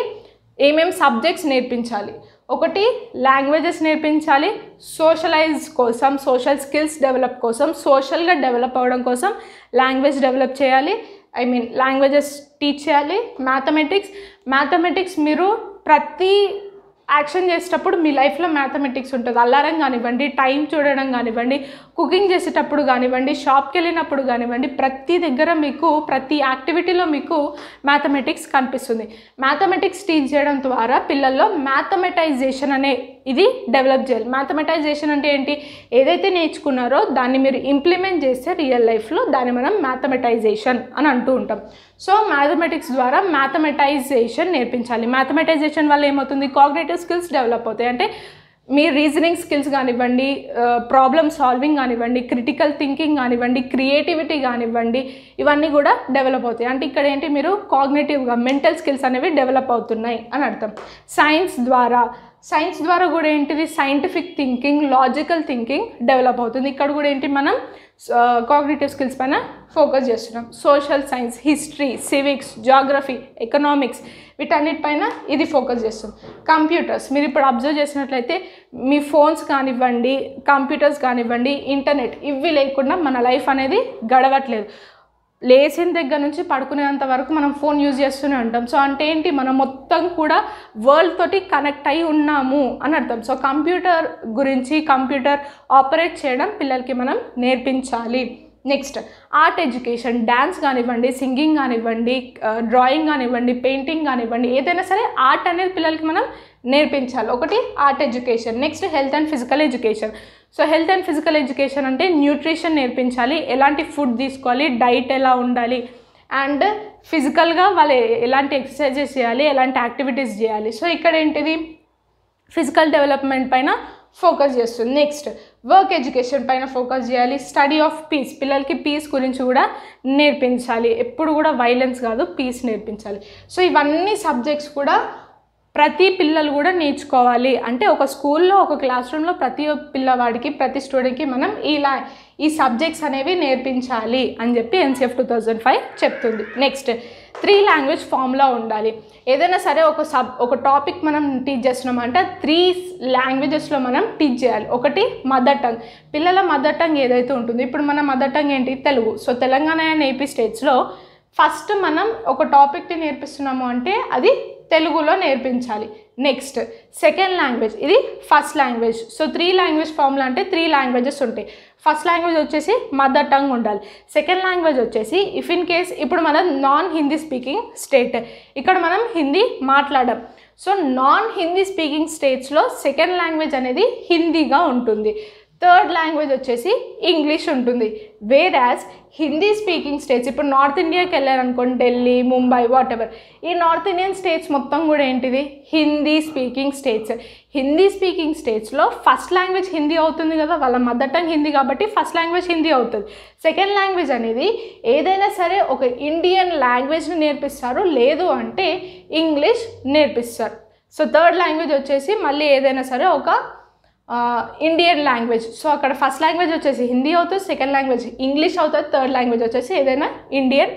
ఏమేం సబ్జెక్ట్స్ నేర్పించాలి ఒకటి లాంగ్వేజెస్ నేర్పించాలి సోషలైజ్ కోసం సోషల్ స్కిల్స్ డెవలప్ కోసం సోషల్గా డెవలప్ అవ్వడం కోసం లాంగ్వేజ్ డెవలప్ చేయాలి ఐ మీన్ లాంగ్వేజెస్ టీచ్ చేయాలి మ్యాథమెటిక్స్ మ్యాథమెటిక్స్ మీరు ప్రతి యాక్షన్ చేసేటప్పుడు మీ లైఫ్లో మ్యాథమెటిక్స్ ఉంటుంది అల్లారం కానివ్వండి టైం చూడడం కానివ్వండి కుకింగ్ చేసేటప్పుడు కానివ్వండి షాప్కి వెళ్ళినప్పుడు కానివ్వండి ప్రతి దగ్గర మీకు ప్రతి యాక్టివిటీలో మీకు మ్యాథమెటిక్స్ కనిపిస్తుంది మ్యాథమెటిక్స్ టీచ్ చేయడం ద్వారా పిల్లల్లో మ్యాథమెటైజేషన్ అనే ఇది డెవలప్ చేయాలి మ్యాథమెటైజేషన్ అంటే ఏంటి ఏదైతే నేర్చుకున్నారో దాన్ని మీరు ఇంప్లిమెంట్ చేస్తే రియల్ లైఫ్లో దాన్ని మనం మ్యాథమెటైజేషన్ అని అంటూ ఉంటాం సో మ్యాథమెటిక్స్ ద్వారా మ్యాథమెటైజేషన్ నేర్పించాలి మ్యాథమెటైజేషన్ వల్ల ఏమవుతుంది కాగ్నేటివ్ స్కిల్స్ డెవలప్ అవుతాయి అంటే మీ రీజనింగ్ స్కిల్స్ కానివ్వండి ప్రాబ్లమ్ సాల్వింగ్ కానివ్వండి క్రిటికల్ థింకింగ్ కానివ్వండి క్రియేటివిటీ కానివ్వండి ఇవన్నీ కూడా డెవలప్ అవుతాయి అంటే ఇక్కడ ఏంటి మీరు కాగ్నేటివ్గా మెంటల్ స్కిల్స్ అనేవి డెవలప్ అవుతున్నాయి అని అర్థం సైన్స్ ద్వారా సైన్స్ ద్వారా కూడా ఏంటిది scientific thinking logical thinking develop అవుతుంది ఇక్కడ కూడా ఏంటి మనం కాగ్నిటివ్ స్కిల్స్ పైన ఫోకస్ చేస్తున్నాం social science history civics geography economics వీటన్నిటిపైన ఇది ఫోకస్ చేస్తాం కంప్యూటర్స్ మీరు ఇప్పుడు అబ్జర్వ్ చేసినట్లయితే మీ ఫోన్స్ కానివ్వండి కంప్యూటర్స్ కానివ్వండి ఇంటర్నెట్ ఇవి లేకుండా మన లైఫ్ అనేది గడవట్లేదు లేచిన దగ్గర నుంచి పడుకునేంత వరకు మనం ఫోన్ యూజ్ చేస్తూనే ఉంటాం సో అంటే ఏంటి మనం మొత్తం కూడా వరల్డ్ తోటి కనెక్ట్ అయి ఉన్నాము అని అర్థం సో కంప్యూటర్ గురించి కంప్యూటర్ ఆపరేట్ చేయడం పిల్లలకి మనం నేర్పించాలి నెక్స్ట్ ఆర్ట్ ఎడ్యుకేషన్ డ్యాన్స్ కానివ్వండి సింగింగ్ కానివ్వండి డ్రాయింగ్ కానివ్వండి పెయింటింగ్ కానివ్వండి ఏదైనా సరే ఆర్ట్ అనేది పిల్లలకి మనం నేర్పించాలి ఒకటి art education next health and physical education so health and physical education అంటే న్యూట్రిషన్ నేర్పించాలి ఎలాంటి ఫుడ్ తీసుకోవాలి డైట్ ఎలా ఉండాలి అండ్ ఫిజికల్గా వాళ్ళు ఎలాంటి ఎక్సర్సైజెస్ చేయాలి ఎలాంటి యాక్టివిటీస్ చేయాలి సో ఇక్కడ ఏంటిది ఫిజికల్ డెవలప్మెంట్ పైన ఫోకస్ చేస్తుంది నెక్స్ట్ వర్క్ ఎడ్యుకేషన్ పైన ఫోకస్ చేయాలి స్టడీ ఆఫ్ పీస్ పిల్లలకి పీస్ గురించి కూడా నేర్పించాలి ఎప్పుడు కూడా వైలెన్స్ కాదు పీస్ నేర్పించాలి సో ఇవన్నీ సబ్జెక్ట్స్ కూడా ప్రతి పిల్లలు కూడా నేర్చుకోవాలి అంటే ఒక స్కూల్లో ఒక క్లాస్ రూమ్లో ప్రతి పిల్లవాడికి ప్రతి స్టూడెంట్కి మనం ఇలా ఈ సబ్జెక్ట్స్ అనేవి నేర్పించాలి అని చెప్పి ఎన్సీఎఫ్ టూ థౌజండ్ ఫైవ్ చెప్తుంది నెక్స్ట్ త్రీ లాంగ్వేజ్ ఫామ్లో ఉండాలి ఏదైనా సరే ఒక సబ్ ఒక టాపిక్ మనం టీచ్ చేస్తున్నామంటే త్రీ లాంగ్వేజెస్లో మనం టీచ్ చేయాలి ఒకటి మదర్ టంగ్ పిల్లల మదర్ టంగ్ ఏదైతే ఉంటుందో ఇప్పుడు మన మదర్ టంగ్ ఏంటి Telugu so Telangana and AP స్టేట్స్లో ఫస్ట్ మనం ఒక టాపిక్ని నేర్పిస్తున్నాము అంటే అది తెలుగులో నేర్పించాలి నెక్స్ట్ సెకండ్ లాంగ్వేజ్ ఇది first language so three language ఫామ్లో అంటే త్రీ లాంగ్వేజెస్ ఉంటాయి ఫస్ట్ లాంగ్వేజ్ వచ్చేసి మదర్ టంగ్ ఉండాలి సెకండ్ లాంగ్వేజ్ వచ్చేసి ఇఫ్ ఇన్ కేస్ ఇప్పుడు మనం నాన్ హిందీ స్పీకింగ్ స్టేట్ ఇక్కడ మనం హిందీ మాట్లాడడం సో నాన్ హిందీ స్పీకింగ్ స్టేట్స్లో సెకండ్ లాంగ్వేజ్ అనేది హిందీగా ఉంటుంది థర్డ్ లాంగ్వేజ్ వచ్చేసి ఇంగ్లీష్ ఉంటుంది వేరాజ్ హిందీ స్పీకింగ్ స్టేట్స్ ఇప్పుడు నార్త్ ఇండియాకి వెళ్ళారనుకోండి ఢిల్లీ ముంబై వాటెవర్ ఈ నార్త్ ఇండియన్ స్టేట్స్ మొత్తం కూడా ఏంటిది Hindi speaking states Hindi speaking స్టేట్స్లో ఫస్ట్ లాంగ్వేజ్ హిందీ అవుతుంది కదా వాళ్ళ మదర్ టంగ్ హిందీ కాబట్టి ఫస్ట్ లాంగ్వేజ్ హిందీ అవుతుంది సెకండ్ లాంగ్వేజ్ అనేది ఏదైనా సరే ఒక ఇండియన్ లాంగ్వేజ్ని నేర్పిస్తారు లేదు అంటే ఇంగ్లీష్ నేర్పిస్తారు సో థర్డ్ లాంగ్వేజ్ వచ్చేసి మళ్ళీ ఏదైనా సరే ఒక ఇండియన్ లాంగ్వేజ్ సో అక్కడ ఫస్ట్ లాంగ్వేజ్ వచ్చేసి హిందీ అవుతుంది సెకండ్ లాంగ్వేజ్ ఇంగ్లీష్ అవుతుంది థర్డ్ లాంగ్వేజ్ వచ్చేసి ఏదైనా ఇండియన్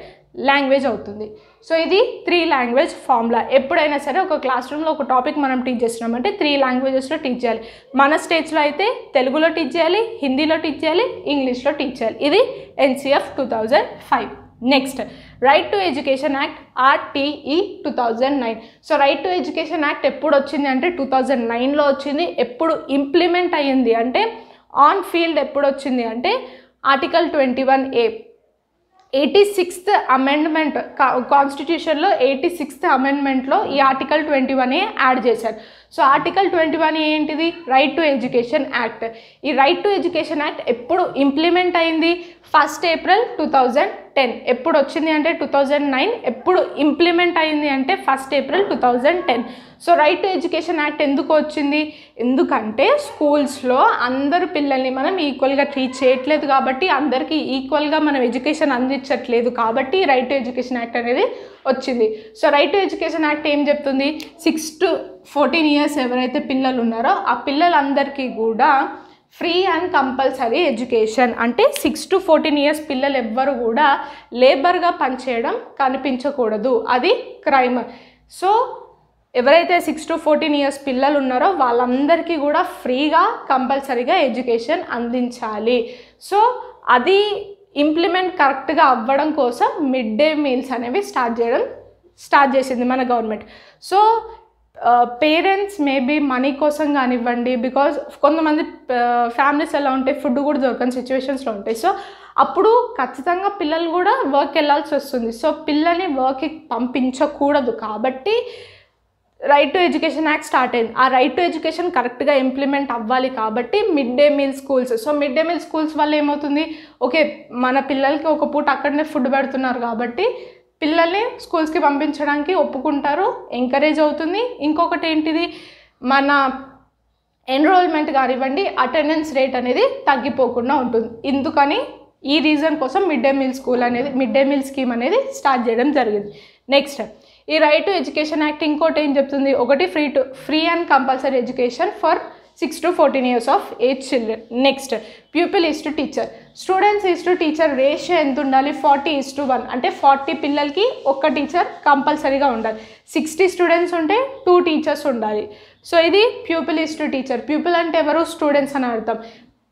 లాంగ్వేజ్ అవుతుంది సో ఇది త్రీ లాంగ్వేజ్ ఫార్ములా ఎప్పుడైనా సరే ఒక క్లాస్ రూమ్లో ఒక టాపిక్ మనం టీచ్ చేస్తున్నామంటే త్రీ లాంగ్వేజెస్లో టీచ్ చేయాలి మన స్టేజ్లో అయితే తెలుగులో టీచ్ చేయాలి హిందీలో టీచ్ చేయాలి ఇంగ్లీష్లో టీచ్ చేయాలి ఇది NCF two thousand five next right to education act RTE two thousand nine so right to education act ఎప్పుడు వచ్చింది అంటే టూ థౌజండ్ నైన్లో వచ్చింది ఎప్పుడు ఇంప్లిమెంట్ అయ్యింది అంటే ఆన్ ఫీల్డ్ ఎప్పుడు వచ్చింది అంటే article twenty one A eighty sixth amendment కాన్స్టిట్యూషన్లో ఎయిటీ సిక్స్త్ అమెండ్మెంట్లో ఈ article twenty one A add చేశారు సో ఆర్టికల్ ట్వంటీ వన్ ఏంటిది రైట్ టు ఎడ్యుకేషన్ యాక్ట్ ఈ రైట్ టు ఎడ్యుకేషన్ యాక్ట్ ఎప్పుడు ఇంప్లిమెంట్ అయింది first April two thousand ten ఎప్పుడు వచ్చింది అంటే టూ థౌజండ్ నైన్ ఎప్పుడు ఇంప్లిమెంట్ అయింది అంటే first April two thousand ten so right to education act ఎందుకు వచ్చింది ఎందుకంటే స్కూల్స్లో అందరు పిల్లల్ని మనం ఈక్వల్గా ట్రీట్ చేయట్లేదు కాబట్టి అందరికీ ఈక్వల్గా మనం ఎడ్యుకేషన్ అందించట్లేదు కాబట్టి రైట్ టు ఎడ్యుకేషన్ యాక్ట్ అనేది వచ్చింది so right to education act ఏం చెప్తుంది సిక్స్ టు ఫోర్టీన్ ఇయర్స్ ఎవరైతే పిల్లలు ఉన్నారో ఆ పిల్లలందరికీ కూడా ఫ్రీ అండ్ కంపల్సరీ ఎడ్యుకేషన్ అంటే సిక్స్ టు ఫోర్టీన్ ఇయర్స్ పిల్లలు ఎవ్వరు కూడా లేబర్గా పనిచేయడం కనిపించకూడదు అది క్రైమ్ సో ఎవరైతే సిక్స్ టు ఫోర్టీన్ ఇయర్స్ పిల్లలు ఉన్నారో వాళ్ళందరికీ కూడా ఫ్రీగా కంపల్సరీగా ఎడ్యుకేషన్ అందించాలి సో అది ఇంప్లిమెంట్ కరెక్ట్గా అవ్వడం కోసం మిడ్ డే మీల్స్ అనేవి స్టార్ట్ చేయడం స్టార్ట్ చేసింది మన government so parents maybe money కోసం కానివ్వండి బికాజ్ కొంతమంది ఫ్యామిలీస్ uh, ఎలా ఉంటాయి ఫుడ్ కూడా దొరకని సిచ్యువేషన్స్లో ఉంటాయి సో అప్పుడు ఖచ్చితంగా పిల్లలు కూడా వర్క్ వెళ్ళాల్సి వస్తుంది సో పిల్లల్ని వర్క్కి పంపించకూడదు కాబట్టి right to education act start అయింది ఆ రైట్ టు ఎడ్యుకేషన్ కరెక్ట్గా ఇంప్లిమెంట్ అవ్వాలి కాబట్టి mid day meal schools so mid day meal schools వల్ల ఏమవుతుంది ఓకే మన పిల్లలకి ఒక పూట అక్కడనే ఫుడ్ పెడుతున్నారు కాబట్టి పిల్లల్ని స్కూల్స్కి పంపించడానికి ఒప్పుకుంటారు ఎంకరేజ్ అవుతుంది ఇంకొకటి ఏంటిది మన ఎన్రోల్మెంట్ కానివ్వండి అటెండెన్స్ రేట్ అనేది తగ్గిపోకుండా ఉంటుంది ఇందుకని ఈ రీజన్ కోసం మిడ్ డే మీల్ స్కూల్ అనేది మిడ్ డే మీల్ స్కీమ్ అనేది స్టార్ట్ చేయడం జరిగింది నెక్స్ట్ ఈ రైట్ టు ఎడ్యుకేషన్ యాక్ట్ ఇంకోటి ఏం చెప్తుంది ఒకటి free to free and compulsory education for six to fourteen years of age children next pupil is to teacher students is to teacher ratio ఎంత ఉండాలి ఫార్టీ ఈజ్ టు వన్ అంటే forty పిల్లలకి ఒక్క teacher కంపల్సరీగా ఉండాలి సిక్స్టీ స్టూడెంట్స్ ఉంటే two teachers ఉండాలి so ఇది pupil is to teacher pupil అంటే ఎవరు స్టూడెంట్స్ అని అర్థం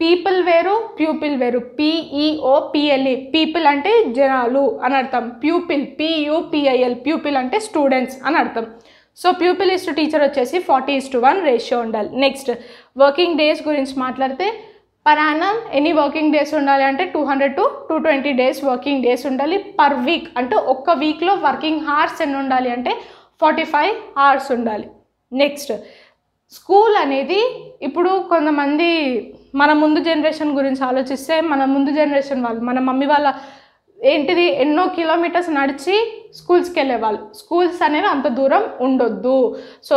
పీపుల్ వేరు ప్యూపిల్ వేరు పీఈఓ పిఎల్ఈ పీపుల్ అంటే జనాలు అని అర్థం ప్యూపిల్ పియుపిఐఎల్ ప్యూపిల్ అంటే స్టూడెంట్స్ అని అర్థం so pupil is to teacher వచ్చేసి forty is to one ratio ఉండాలి నెక్స్ట్ వర్కింగ్ డేస్ గురించి మాట్లాడితే యానం ఎన్ని వర్కింగ్ డేస్ ఉండాలి అంటే two hundred to two twenty days working days ఉండాలి పర్ వీక్ అంటే ఒక్క వీక్లో వర్కింగ్ హార్స్ ఎన్ని ఉండాలి అంటే ఫార్టీ ఫైవ్ అవర్స్ ఉండాలి నెక్స్ట్ స్కూల్ అనేది ఇప్పుడు కొంతమంది మన ముందు జనరేషన్ గురించి ఆలోచిస్తే మన ముందు జనరేషన్ వాళ్ళు మన మమ్మీ వాళ్ళ ఏంటిది ఎన్నో కిలోమీటర్స్ నడిచి స్కూల్స్కి వెళ్ళేవాళ్ళు స్కూల్స్ అనేవి అంత దూరం ఉండొద్దు సో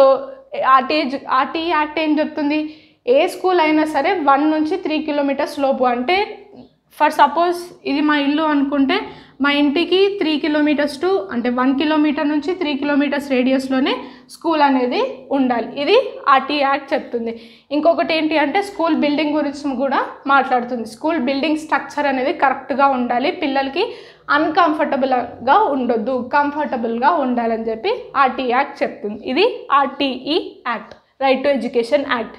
ఆర్టీజ్ ఆర్టీ యాక్ట్ ఏం చెప్తుంది ఏ స్కూల్ అయినా సరే వన్ నుంచి త్రీ కిలోమీటర్స్ లోపు అంటే ఫర్ సపోజ్ ఇది మా ఇల్లు అనుకుంటే మా ఇంటికి త్రీ కిలోమీటర్స్ టు అంటే వన్ కిలోమీటర్ నుంచి త్రీ కిలోమీటర్స్ రేడియస్లోనే స్కూల్ అనేది ఉండాలి ఇది ఆర్టీ యాక్ట్ చెప్తుంది ఇంకొకటి ఏంటి అంటే స్కూల్ బిల్డింగ్ గురించి కూడా మాట్లాడుతుంది స్కూల్ బిల్డింగ్ స్ట్రక్చర్ అనేది కరెక్ట్గా ఉండాలి పిల్లలకి అన్కంఫర్టబుల్గా ఉండొద్దు కంఫర్టబుల్గా ఉండాలని చెప్పి ఆర్టీ యాక్ట్ చెప్తుంది ఇది R T E act right to education act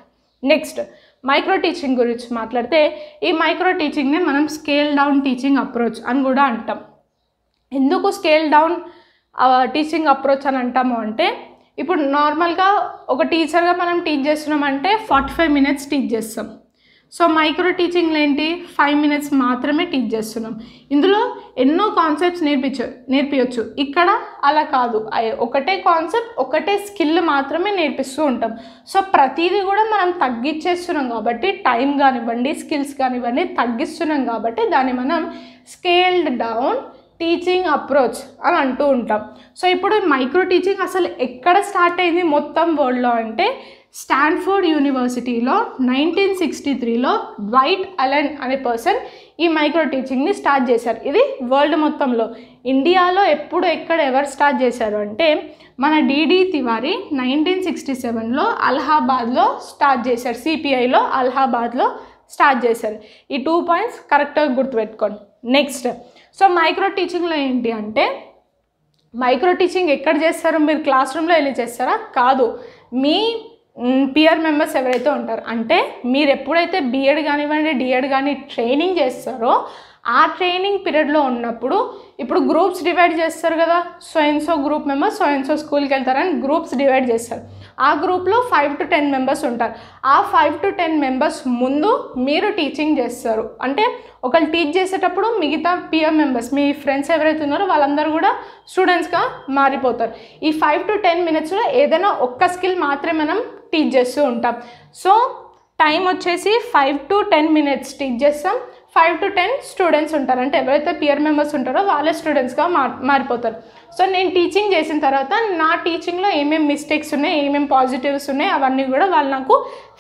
next micro teaching గురించి మాట్లాడితే ఈ మైక్రో టీచింగ్ని మనం స్కేల్ డౌన్ టీచింగ్ అప్రోచ్ అని కూడా అంటాం ఎందుకు స్కేల్ డౌన్ టీచింగ్ అప్రోచ్ అని అంటాము అంటే ఇప్పుడు నార్మల్గా ఒక టీచర్గా మనం టీచ్ చేస్తున్నామంటే ఫార్టీ ఫైవ్ మినిట్స్ టీచ్ చేస్తాం సో మైక్రో టీచింగ్లు ఏంటి ఫైవ్ మినిట్స్ మాత్రమే టీచ్ చేస్తున్నాం ఇందులో ఎన్నో కాన్సెప్ట్స్ నేర్పించ నేర్పించవచ్చు ఇక్కడ అలా కాదు ఒకటే కాన్సెప్ట్ ఒకటే స్కిల్ మాత్రమే నేర్పిస్తూ ఉంటాం సో ప్రతిదీ కూడా మనం తగ్గించేస్తున్నాం కాబట్టి టైం కానివ్వండి స్కిల్స్ కానివ్వండి తగ్గిస్తున్నాం కాబట్టి దాన్ని మనం స్కేల్డ్ డౌన్ టీచింగ్ అప్రోచ్ అని అంటూ ఉంటాం సో ఇప్పుడు మైక్రో టీచింగ్ అసలు ఎక్కడ స్టార్ట్ అయింది మొత్తం వరల్డ్లో అంటే స్టాన్ఫోర్డ్ యూనివర్సిటీలో నైన్టీన్ సిక్స్టీ త్రీలో డ్వైట్ అలెన్ అనే పర్సన్ ఈ మైక్రో టీచింగ్ని స్టార్ట్ చేశారు ఇది వరల్డ్ మొత్తంలో ఇండియాలో ఎప్పుడు ఎక్కడ ఎవరు స్టార్ట్ చేశారు అంటే మన డిడి తివారీ నైన్టీన్ సిక్స్టీ సెవెన్లో అలహాబాద్లో స్టార్ట్ చేశారు సిపిఐలో అలహాబాద్లో స్టార్ట్ చేశారు ఈ టూ పాయింట్స్ కరెక్ట్గా గుర్తుపెట్టుకోండి నెక్స్ట్ సో మైక్రో టీచింగ్లో ఏంటి అంటే మైక్రో టీచింగ్ ఎక్కడ చేస్తారు మీరు క్లాస్ రూమ్లో వెళ్ళి చేస్తారా కాదు మీ పియర్ మెంబర్స్ ఎవరైతే ఉంటారు అంటే మీరు ఎప్పుడైతే బీఎడ్ కానివ్వండి డిఎడ్ కానీ ట్రైనింగ్ చేస్తారో ఆ ట్రైనింగ్ పీరియడ్లో ఉన్నప్పుడు ఇప్పుడు గ్రూప్స్ డివైడ్ చేస్తారు కదా సో గ్రూప్ మెంబర్స్ సో స్కూల్కి వెళ్తారని గ్రూప్స్ డివైడ్ చేస్తారు ఆ గ్రూప్లో ఫైవ్ టు టెన్ మెంబర్స్ ఉంటారు ఆ ఫైవ్ టు టెన్ మెంబర్స్ ముందు మీరు టీచింగ్ చేస్తారు అంటే ఒకళ్ళు టీచ్ చేసేటప్పుడు మిగతా పిఎం మెంబర్స్ మీ ఫ్రెండ్స్ ఎవరైతే ఉన్నారో వాళ్ళందరూ కూడా స్టూడెంట్స్గా మారిపోతారు ఈ ఫైవ్ టు టెన్ మినిట్స్లో ఏదైనా ఒక్క స్కిల్ మాత్రమే మనం టీచ్ చేస్తూ ఉంటాం సో టైం వచ్చేసి five to ten minutes teach చేస్తాం ఫైవ్ టు టెన్ స్టూడెంట్స్ ఉంటారు అంటే ఎవరైతే పియర్ మెంబర్స్ ఉంటారో వాళ్ళే స్టూడెంట్స్గా మారిపోతారు సో నేను టీచింగ్ చేసిన తర్వాత నా టీచింగ్లో ఏమేమి మిస్టేక్స్ ఉన్నాయి ఏమేమి పాజిటివ్స్ ఉన్నాయి అవన్నీ కూడా వాళ్ళు నాకు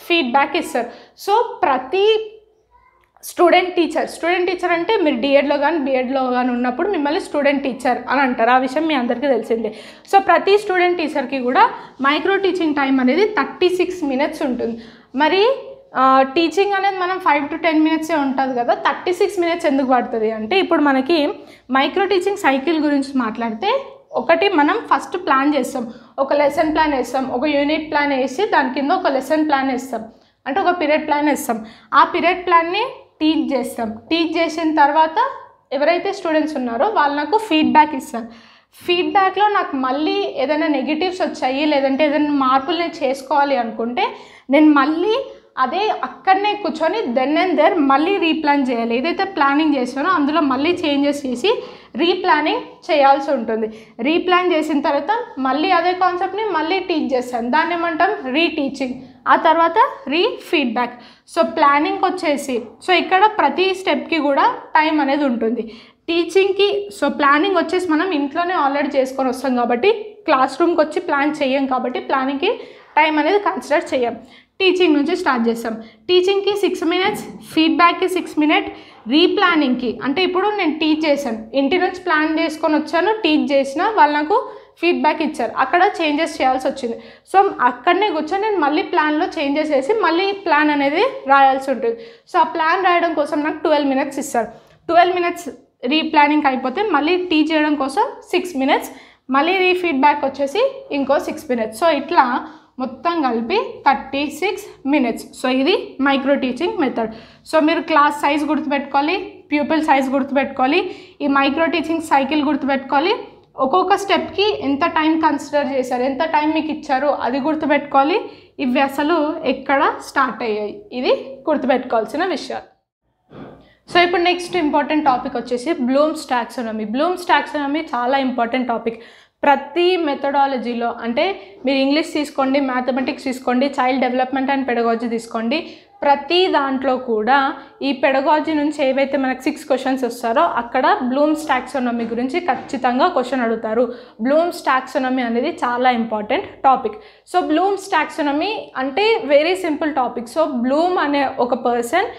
ఫీడ్బ్యాక్ ఇస్తారు సో ప్రతి స్టూడెంట్ టీచర్ స్టూడెంట్ టీచర్ అంటే మీరు డిఎడ్లో కానీ బిఎడ్లో కానీ ఉన్నప్పుడు మిమ్మల్ని స్టూడెంట్ టీచర్ అని అంటారు ఆ విషయం మీ అందరికీ తెలిసిందే సో ప్రతి స్టూడెంట్ టీచర్కి కూడా మైక్రో టీచింగ్ టైం అనేది థర్టీ సిక్స్ మినిట్స్ ఉంటుంది మరి టీచింగ్ అనేది మనం ఫైవ్ టు టెన్ మినిట్సే ఉంటుంది కదా థర్టీ సిక్స్ మినిట్స్ ఎందుకు పడుతుంది అంటే ఇప్పుడు మనకి మైక్రో టీచింగ్ సైకిల్ గురించి మాట్లాడితే ఒకటి మనం ఫస్ట్ ప్లాన్ చేస్తాం ఒక లెసన్ ప్లాన్ వేస్తాం ఒక యూనిట్ ప్లాన్ వేసి దాని కింద ఒక లెసన్ ప్లాన్ వేస్తాం అంటే ఒక పీరియడ్ ప్లాన్ వేస్తాం ఆ పీరియడ్ ప్లాన్ని టీచ్ చేస్తాం టీచ్ చేసిన తర్వాత ఎవరైతే స్టూడెంట్స్ ఉన్నారో వాళ్ళు నాకు ఫీడ్బ్యాక్ ఇస్తారు ఫీడ్బ్యాక్లో నాకు మళ్ళీ ఏదైనా నెగిటివ్స్ వచ్చాయి లేదంటే ఏదైనా మార్పులు నేను చేసుకోవాలి అనుకుంటే నేను మళ్ళీ అదే అక్కడనే కూర్చొని దెన్ అండ్ దేర్ మళ్ళీ రీప్లాన్ చేయాలి ఏదైతే ప్లానింగ్ చేసానో అందులో మళ్ళీ చేంజెస్ చేసి రీప్లానింగ్ చేయాల్సి ఉంటుంది రీప్లాన్ చేసిన తర్వాత మళ్ళీ అదే కాన్సెప్ట్ని మళ్ళీ టీచ్ చేస్తాను దాన్ని ఏమంటాం రీటీచింగ్ ఆ తర్వాత రీ ఫీడ్బ్యాక్ సో ప్లానింగ్ వచ్చేసి సో ఇక్కడ ప్రతి స్టెప్కి కూడా టైం అనేది ఉంటుంది టీచింగ్కి సో ప్లానింగ్ వచ్చేసి మనం ఇంట్లోనే ఆల్రెడీ చేసుకొని వస్తాం కాబట్టి క్లాస్ రూమ్కి వచ్చి ప్లాన్ చేయం కాబట్టి ప్లానింగ్కి టైం అనేది కన్సిడర్ చేయం టీచింగ్ నుంచి స్టార్ట్ చేస్తాం టీచింగ్కి సిక్స్ మినిట్స్ ఫీడ్బ్యాక్కి సిక్స్ మినిట్ రీప్లానింగ్కి అంటే ఇప్పుడు నేను టీచ్ చేశాను ఇంటి నుంచి ప్లాన్ చేసుకొని వచ్చాను టీచ్ చేసిన వాళ్ళు నాకు ఫీడ్బ్యాక్ ఇచ్చారు అక్కడ చేంజెస్ చేయాల్సి వచ్చింది సో అక్కడనే కూర్చొని నేను మళ్ళీ ప్లాన్లో చేంజెస్ చేసి మళ్ళీ ప్లాన్ అనేది రాయాల్సి ఉంటుంది సో ఆ ప్లాన్ రాయడం కోసం నాకు ట్వెల్వ్ మినిట్స్ ఇస్తారు ట్వెల్వ్ మినిట్స్ రీప్లానింగ్ అయిపోతే మళ్ళీ టీచ్ చేయడం కోసం సిక్స్ మినిట్స్ మళ్ళీ రీఫీడ్బ్యాక్ వచ్చేసి ఇంకో సిక్స్ మినిట్స్ సో ఇట్లా మొత్తం కలిపి థర్టీ సిక్స్ మినిట్స్ సో ఇది మైక్రో టీచింగ్ మెథడ్ సో మీరు క్లాస్ సైజ్ గుర్తుపెట్టుకోవాలి ప్యూపిల్ సైజ్ గుర్తుపెట్టుకోవాలి ఈ మైక్రో టీచింగ్ సైకిల్ గుర్తుపెట్టుకోవాలి ఒక్కొక్క స్టెప్కి ఎంత టైం కన్సిడర్ చేశారు ఎంత టైం మీకు ఇచ్చారు అది గుర్తుపెట్టుకోవాలి ఇవి అసలు ఎక్కడ స్టార్ట్ అయ్యాయి ఇది గుర్తుపెట్టుకోవాల్సిన విషయాలు సో ఇప్పుడు నెక్స్ట్ ఇంపార్టెంట్ టాపిక్ వచ్చేసి బ్లూమ్స్ టాక్సోనమీ బ్లూమ్స్ టాక్సోనమీ చాలా ఇంపార్టెంట్ టాపిక్ ప్రతి మెథడాలజీలో అంటే మీరు ఇంగ్లీష్ తీసుకోండి మ్యాథమెటిక్స్ తీసుకోండి చైల్డ్ డెవలప్మెంట్ అండ్ పెడగాలజీ తీసుకోండి ప్రతి దాంట్లో కూడా ఈ పెడగాలజీ నుంచి ఏవైతే మనకు సిక్స్ క్వశ్చన్స్ వస్తారో అక్కడ బ్లూమ్ స్టాక్సోనమీ గురించి ఖచ్చితంగా క్వశ్చన్ అడుగుతారు బ్లూమ్ స్టాక్సోనమీ అనేది చాలా important topic so Bloom taxonomy అంటే very simple topic so Bloom అనే ఒక పర్సన్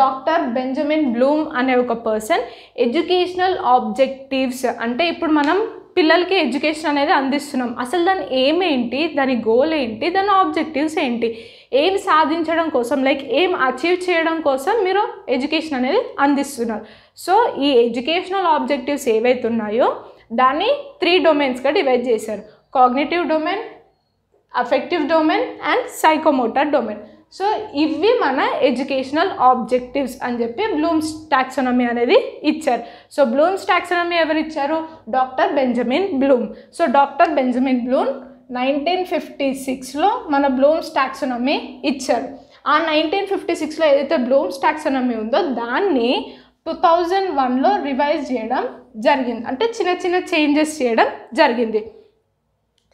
డాక్టర్ బెంజమిన్ బ్లూమ్ అనే ఒక పర్సన్ ఎడ్యుకేషనల్ ఆబ్జెక్టివ్స్ అంటే ఇప్పుడు మనం పిల్లలకి ఎడ్యుకేషన్ అనేది అందిస్తున్నాం అసలు దాని ఏమేంటి దాని గోల్ ఏంటి దాని ఆబ్జెక్టివ్స్ ఏంటి ఏం సాధించడం కోసం లైక్ ఏం అచీవ్ చేయడం కోసం మీరు ఎడ్యుకేషన్ అనేది అందిస్తున్నారు సో ఈ ఎడ్యుకేషనల్ ఆబ్జెక్టివ్స్ ఏవైతే ఉన్నాయో దాన్ని త్రీ డొమైన్స్గా డివైడ్ చేశారు cognitive domain affective domain and psychomotor domain so ఇవి మన ఎడ్యుకేషనల్ ఆబ్జెక్టివ్స్ అని చెప్పి బ్లూమ్స్ టాక్సనమీ అనేది ఇచ్చారు సో బ్లూమ్స్ టాక్సనమీ ఎవరు ఇచ్చారు doctor Benjamin Bloom so doctor Benjamin Bloom nineteen fifty సిక్స్లో మన బ్లూమ్స్ టాక్సనమీ ఇచ్చారు ఆ నైన్టీన్ ఫిఫ్టీ సిక్స్లో ఏదైతే బ్లూమ్స్ టాక్సనమీ ఉందో దాన్ని టూ థౌజండ్ వన్లో రివైజ్ చేయడం జరిగింది అంటే చిన్న చిన్న చేంజెస్ చేయడం జరిగింది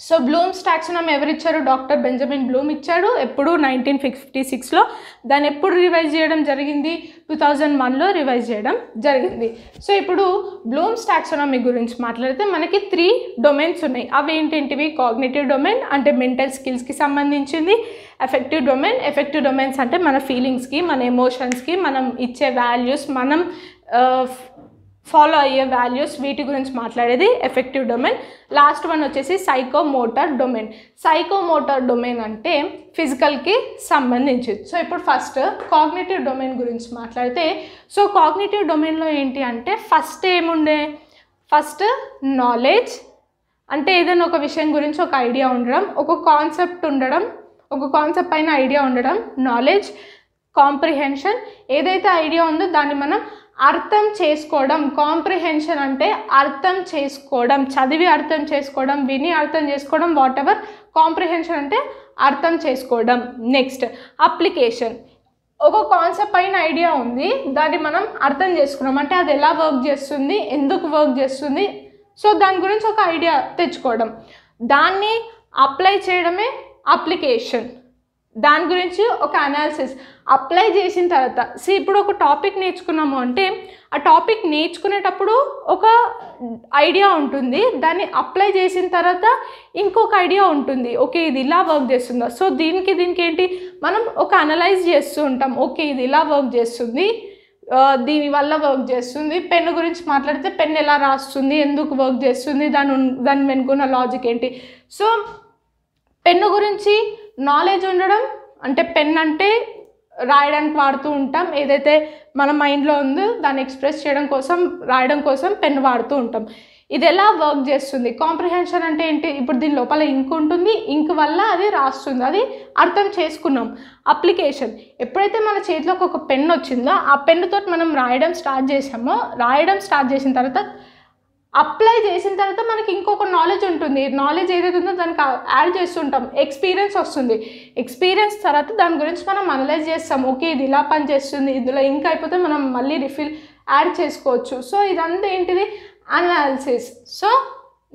సో బ్లూమ్స్ ఎవరు ఎవరిచ్చారు డాక్టర్ బెంజమిన్ బ్లూమ్ ఇచ్చాడు ఎప్పుడు నైన్టీన్ ఫిఫ్టీ సిక్స్లో దాన్ని ఎప్పుడు రివైజ్ చేయడం జరిగింది టూ థౌజండ్ వన్లో రివైజ్ చేయడం జరిగింది సో ఇప్పుడు బ్లూమ్స్ టాక్సోనమీ గురించి మాట్లాడితే మనకి త్రీ డొమైన్స్ ఉన్నాయి అవి ఏంటేంటివి కాగ్నేటివ్ డొమైన్ అంటే మెంటల్ స్కిల్స్కి సంబంధించింది ఎఫెక్టివ్ డొమైన్ ఎఫెక్టివ్ డొమైన్స్ అంటే మన ఫీలింగ్స్కి మన ఎమోషన్స్కి మనం ఇచ్చే వాల్యూస్ మనం ఫాలో అయ్యే వాల్యూస్ వీటి గురించి మాట్లాడేది ఎఫెక్టివ్ డొమైన్ లాస్ట్ వన్ వచ్చేసి సైకోమోటార్ డొమైన్ మోటార్ డొమైన్ అంటే ఫిజికల్కి సంబంధించి సో ఇప్పుడు ఫస్ట్ కాగ్నేటివ్ డొమైన్ గురించి మాట్లాడితే సో కాగ్నేటివ్ డొమైన్లో ఏంటి అంటే ఫస్ట్ ఏముండే ఫస్ట్ నాలెడ్జ్ అంటే ఏదైనా ఒక విషయం గురించి ఒక ఐడియా ఉండడం ఒక కాన్సెప్ట్ ఉండడం ఒక కాన్సెప్ట్ పైన ఐడియా ఉండడం నాలెడ్జ్ కాంప్రిహెన్షన్ ఏదైతే ఐడియా ఉందో దాన్ని మనం అర్థం చేసుకోవడం కాంప్రిహెన్షన్ అంటే అర్థం చేసుకోవడం చదివి అర్థం చేసుకోవడం విని అర్థం చేసుకోవడం వాట్ ఎవర్ కాంప్రిహెన్షన్ అంటే అర్థం చేసుకోవడం నెక్స్ట్ అప్లికేషన్ ఒక కాన్సెప్ట్ పైన ఐడియా ఉంది దాన్ని మనం అర్థం చేసుకున్నాం అంటే అది ఎలా వర్క్ చేస్తుంది ఎందుకు వర్క్ చేస్తుంది సో దాని గురించి ఒక ఐడియా తెచ్చుకోవడం దాన్ని అప్లై చేయడమే అప్లికేషన్ దాని గురించి ఒక అనాలిసిస్ అప్లై చేసిన తర్వాత సో ఇప్పుడు ఒక టాపిక్ నేర్చుకున్నాము అంటే ఆ టాపిక్ నేర్చుకునేటప్పుడు ఒక ఐడియా ఉంటుంది దాన్ని అప్లై చేసిన తర్వాత ఇంకొక ఐడియా ఉంటుంది ఓకే ఇది ఇలా వర్క్ చేస్తుందా సో దీనికి దీనికి ఏంటి మనం ఒక అనలైజ్ చేస్తూ ఉంటాం ఓకే ఇది ఇలా వర్క్ చేస్తుంది దీనివల్ల వర్క్ చేస్తుంది పెన్ను గురించి మాట్లాడితే పెన్ ఎలా రాస్తుంది ఎందుకు వర్క్ చేస్తుంది దాని దాని వెనుకున్న లాజిక్ ఏంటి సో పెన్ను గురించి నాలెడ్జ్ ఉండడం అంటే పెన్ అంటే రాయడానికి వాడుతూ ఉంటాం ఏదైతే మన మైండ్లో ఉందో దాన్ని ఎక్స్ప్రెస్ చేయడం కోసం రాయడం కోసం పెన్ వాడుతూ ఉంటాం ఇది ఎలా వర్క్ చేస్తుంది కాంప్రిహెన్షన్ అంటే ఏంటి ఇప్పుడు దీని లోపల ఇంక్ ఉంటుంది ఇంక్ వల్ల అది రాస్తుంది అది అర్థం చేసుకున్నాం అప్లికేషన్ ఎప్పుడైతే మన చేతిలోకి ఒక పెన్ వచ్చిందో ఆ పెన్నుతో మనం రాయడం స్టార్ట్ చేసామో రాయడం స్టార్ట్ చేసిన తర్వాత అప్లై చేసిన తర్వాత మనకి ఇంకొక నాలెడ్జ్ ఉంటుంది నాలెడ్జ్ ఏదైతే ఉందో దానికి యాడ్ చేస్తుంటాం ఎక్స్పీరియన్స్ వస్తుంది ఎక్స్పీరియన్స్ తర్వాత దాని గురించి మనం అనలైజ్ చేస్తాం ఓకే ఇది ఇలా పనిచేస్తుంది ఇందులో ఇంకా అయిపోతే మనం మళ్ళీ రిఫిల్ యాడ్ చేసుకోవచ్చు సో ఇదంతా ఏంటిది అనాలిసిస్ సో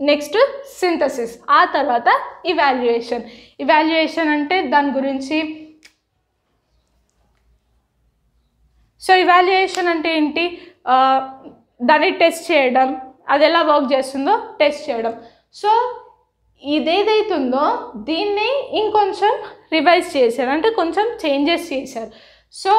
నెక్స్ట్ సింథసిస్ ఆ తర్వాత ఇవాల్యుయేషన్ ఇవాల్యుయేషన్ అంటే దాని గురించి సో ఇవాల్యుయేషన్ అంటే ఏంటి దాన్ని టెస్ట్ చేయడం అది ఎలా వర్క్ చేస్తుందో టెస్ట్ చేయడం సో ఇదేదైతుందో దీన్ని ఇంకొంచెం రివైజ్ చేశారు అంటే కొంచెం చేంజెస్ చేశారు సో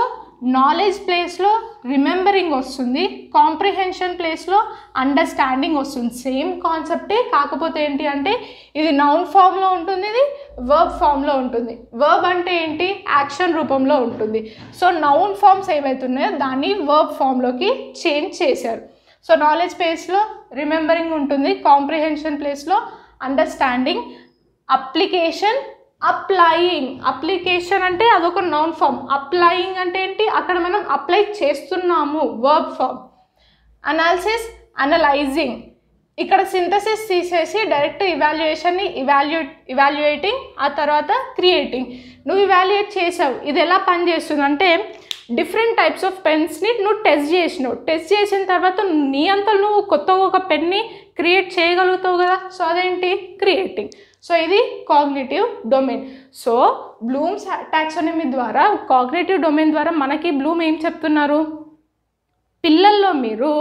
నాలెడ్జ్ ప్లేస్లో రిమెంబరింగ్ వస్తుంది కాంప్రిహెన్షన్ ప్లేస్లో అండర్స్టాండింగ్ వస్తుంది సేమ్ కాన్సెప్టే కాకపోతే ఏంటి అంటే ఇది నౌన్ ఫామ్లో ఉంటుంది ఇది వర్బ్ ఫామ్లో ఉంటుంది వర్బ్ అంటే ఏంటి యాక్షన్ రూపంలో ఉంటుంది సో నౌన్ ఫామ్స్ ఏవైతున్నాయో దాన్ని వర్బ్ ఫామ్లోకి చేంజ్ చేశారు సో నాలెడ్జ్ ప్లేస్లో రిమెంబరింగ్ ఉంటుంది కాంప్రిహెన్షన్ ప్లేస్లో అండర్స్టాండింగ్ అప్లికేషన్ అప్లయింగ్ అప్లికేషన్ అంటే అదొక నౌన్ ఫామ్ అప్లయింగ్ అంటే ఏంటి అక్కడ మనం అప్లై చేస్తున్నాము వర్బ్ ఫామ్ అనాలిసిస్ అనలైజింగ్ ఇక్కడ సింథసిస్ తీసేసి డైరెక్ట్ ఇవాల్యుయేషన్ని ఇవాల్యూ ఇవాల్యుయేటింగ్ ఆ తర్వాత క్రియేటింగ్ నువ్వు ఇవాల్యుయేట్ చేసావు ఇది ఎలా పనిచేస్తుంది అంటే డిఫరెంట్ టైప్స్ ఆఫ్ పెన్స్ని నువ్వు టెస్ట్ చేసినావు టెస్ట్ చేసిన తర్వాత నీ అంతా నువ్వు కొత్త ఒక పెన్ని క్రియేట్ చేయగలుగుతావు కదా సో అదేంటి క్రియేటింగ్ సో ఇది cognitive domain so Bloom's taxonomy ద్వారా కాగ్నేటివ్ డొమైన్ ద్వారా మనకి బ్లూమ్ ఏం చెప్తున్నారు పిల్లల్లో మీరు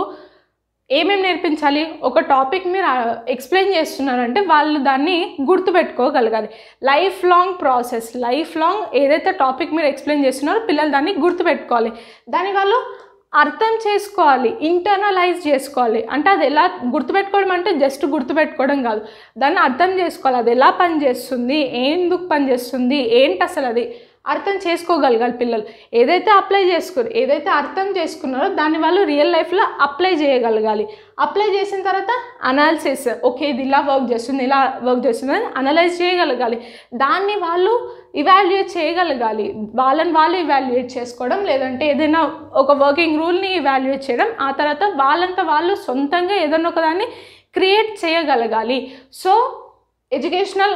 ఏమేమి నేర్పించాలి ఒక టాపిక్ మీరు ఎక్స్ప్లెయిన్ చేస్తున్నారంటే వాళ్ళు దాన్ని గుర్తుపెట్టుకోగలగాలి life long process life long ఏదైతే టాపిక్ మీరు ఎక్స్ప్లెయిన్ చేస్తున్నారో పిల్లలు దాన్ని గుర్తుపెట్టుకోవాలి దాని వాళ్ళు అర్థం చేసుకోవాలి ఇంటర్నలైజ్ చేసుకోవాలి అంటే అది ఎలా గుర్తుపెట్టుకోవడం అంటే జస్ట్ గుర్తుపెట్టుకోవడం కాదు దాన్ని అర్థం చేసుకోవాలి అది ఎలా పనిచేస్తుంది ఎందుకు పనిచేస్తుంది ఏంటి అసలు అది అర్థం చేసుకోగలగాలి పిల్లలు ఏదైతే అప్లై చేసుకుని ఏదైతే అర్థం చేసుకున్నారో దాన్ని వాళ్ళు రియల్ లైఫ్లో అప్లై చేయగలగాలి అప్లై చేసిన తర్వాత అనాలిసిస్ ఓకే ఇది ఇలా వర్క్ చేస్తుంది ఇలా వర్క్ చేస్తుంది అని అనలైజ్ చేయగలగాలి దాన్ని వాళ్ళు ఇవాల్యుయేట్ చేయగలగాలి వాళ్ళని వాళ్ళు ఇవాల్యుయేట్ చేసుకోవడం లేదంటే ఏదైనా ఒక వర్కింగ్ రూల్ని ఇవాల్యుయేట్ చేయడం ఆ తర్వాత వాళ్ళంతా వాళ్ళు సొంతంగా ఏదైనా ఒకదాన్ని క్రియేట్ చేయగలగాలి సో ఎడ్యుకేషనల్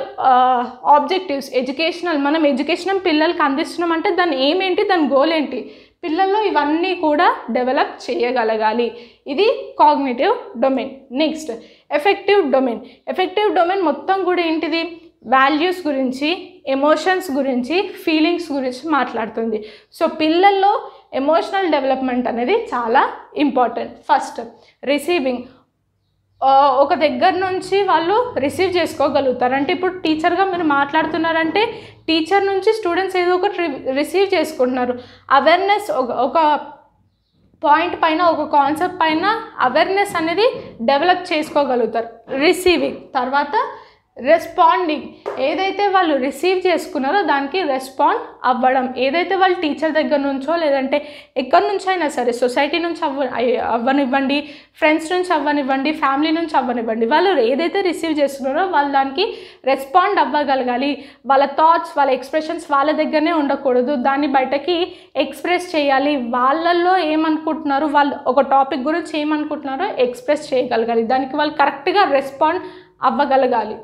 ఆబ్జెక్టివ్స్ ఎడ్యుకేషనల్ మనం ఎడ్యుకేషన్ పిల్లలకి అందిస్తున్నాం అంటే దాని ఏమేంటి దాని గోల్ ఏంటి పిల్లల్లో ఇవన్నీ కూడా డెవలప్ చేయగలగాలి ఇది cognitive domain next effective domain effective domain మొత్తం కూడా ఏంటిది వాల్యూస్ గురించి ఎమోషన్స్ గురించి ఫీలింగ్స్ గురించి మాట్లాడుతుంది సో పిల్లల్లో ఎమోషనల్ డెవలప్మెంట్ అనేది చాలా ఇంపార్టెంట్ ఫస్ట్ రిసీవింగ్ ఒక దగ్గర నుంచి వాళ్ళు రిసీవ్ చేసుకోగలుగుతారు అంటే ఇప్పుడు టీచర్గా మీరు మాట్లాడుతున్నారంటే టీచర్ నుంచి స్టూడెంట్స్ ఏదో ఒకటి రిసీవ్ చేసుకుంటున్నారు అవేర్నెస్ ఒక పాయింట్ పైన ఒక కాన్సెప్ట్ పైన అవేర్నెస్ అనేది డెవలప్ చేసుకోగలుగుతారు రిసీవింగ్ తర్వాత రెస్పాండింగ్ ఏదైతే వాళ్ళు రిసీవ్ చేసుకున్నారో దానికి రెస్పాండ్ అవ్వడం ఏదైతే వాళ్ళు టీచర్ దగ్గర నుంచో లేదంటే ఎక్కడి నుంచైనా అయినా సరే సొసైటీ నుంచి అవ్వ అవ్వనివ్వండి ఫ్రెండ్స్ నుంచి అవ్వనివ్వండి ఫ్యామిలీ నుంచి అవ్వనివ్వండి వాళ్ళు ఏదైతే రిసీవ్ చేస్తున్నారో వాళ్ళు దానికి రెస్పాండ్ అవ్వగలగాలి వాళ్ళ థాట్స్ వాళ్ళ ఎక్స్ప్రెషన్స్ వాళ్ళ దగ్గరనే ఉండకూడదు దాన్ని బయటకి ఎక్స్ప్రెస్ చేయాలి వాళ్ళల్లో ఏమనుకుంటున్నారో వాళ్ళు ఒక టాపిక్ గురించి ఏమనుకుంటున్నారో ఎక్స్ప్రెస్ చేయగలగాలి దానికి వాళ్ళు కరెక్ట్గా రెస్పాండ్ అవ్వగలగాలి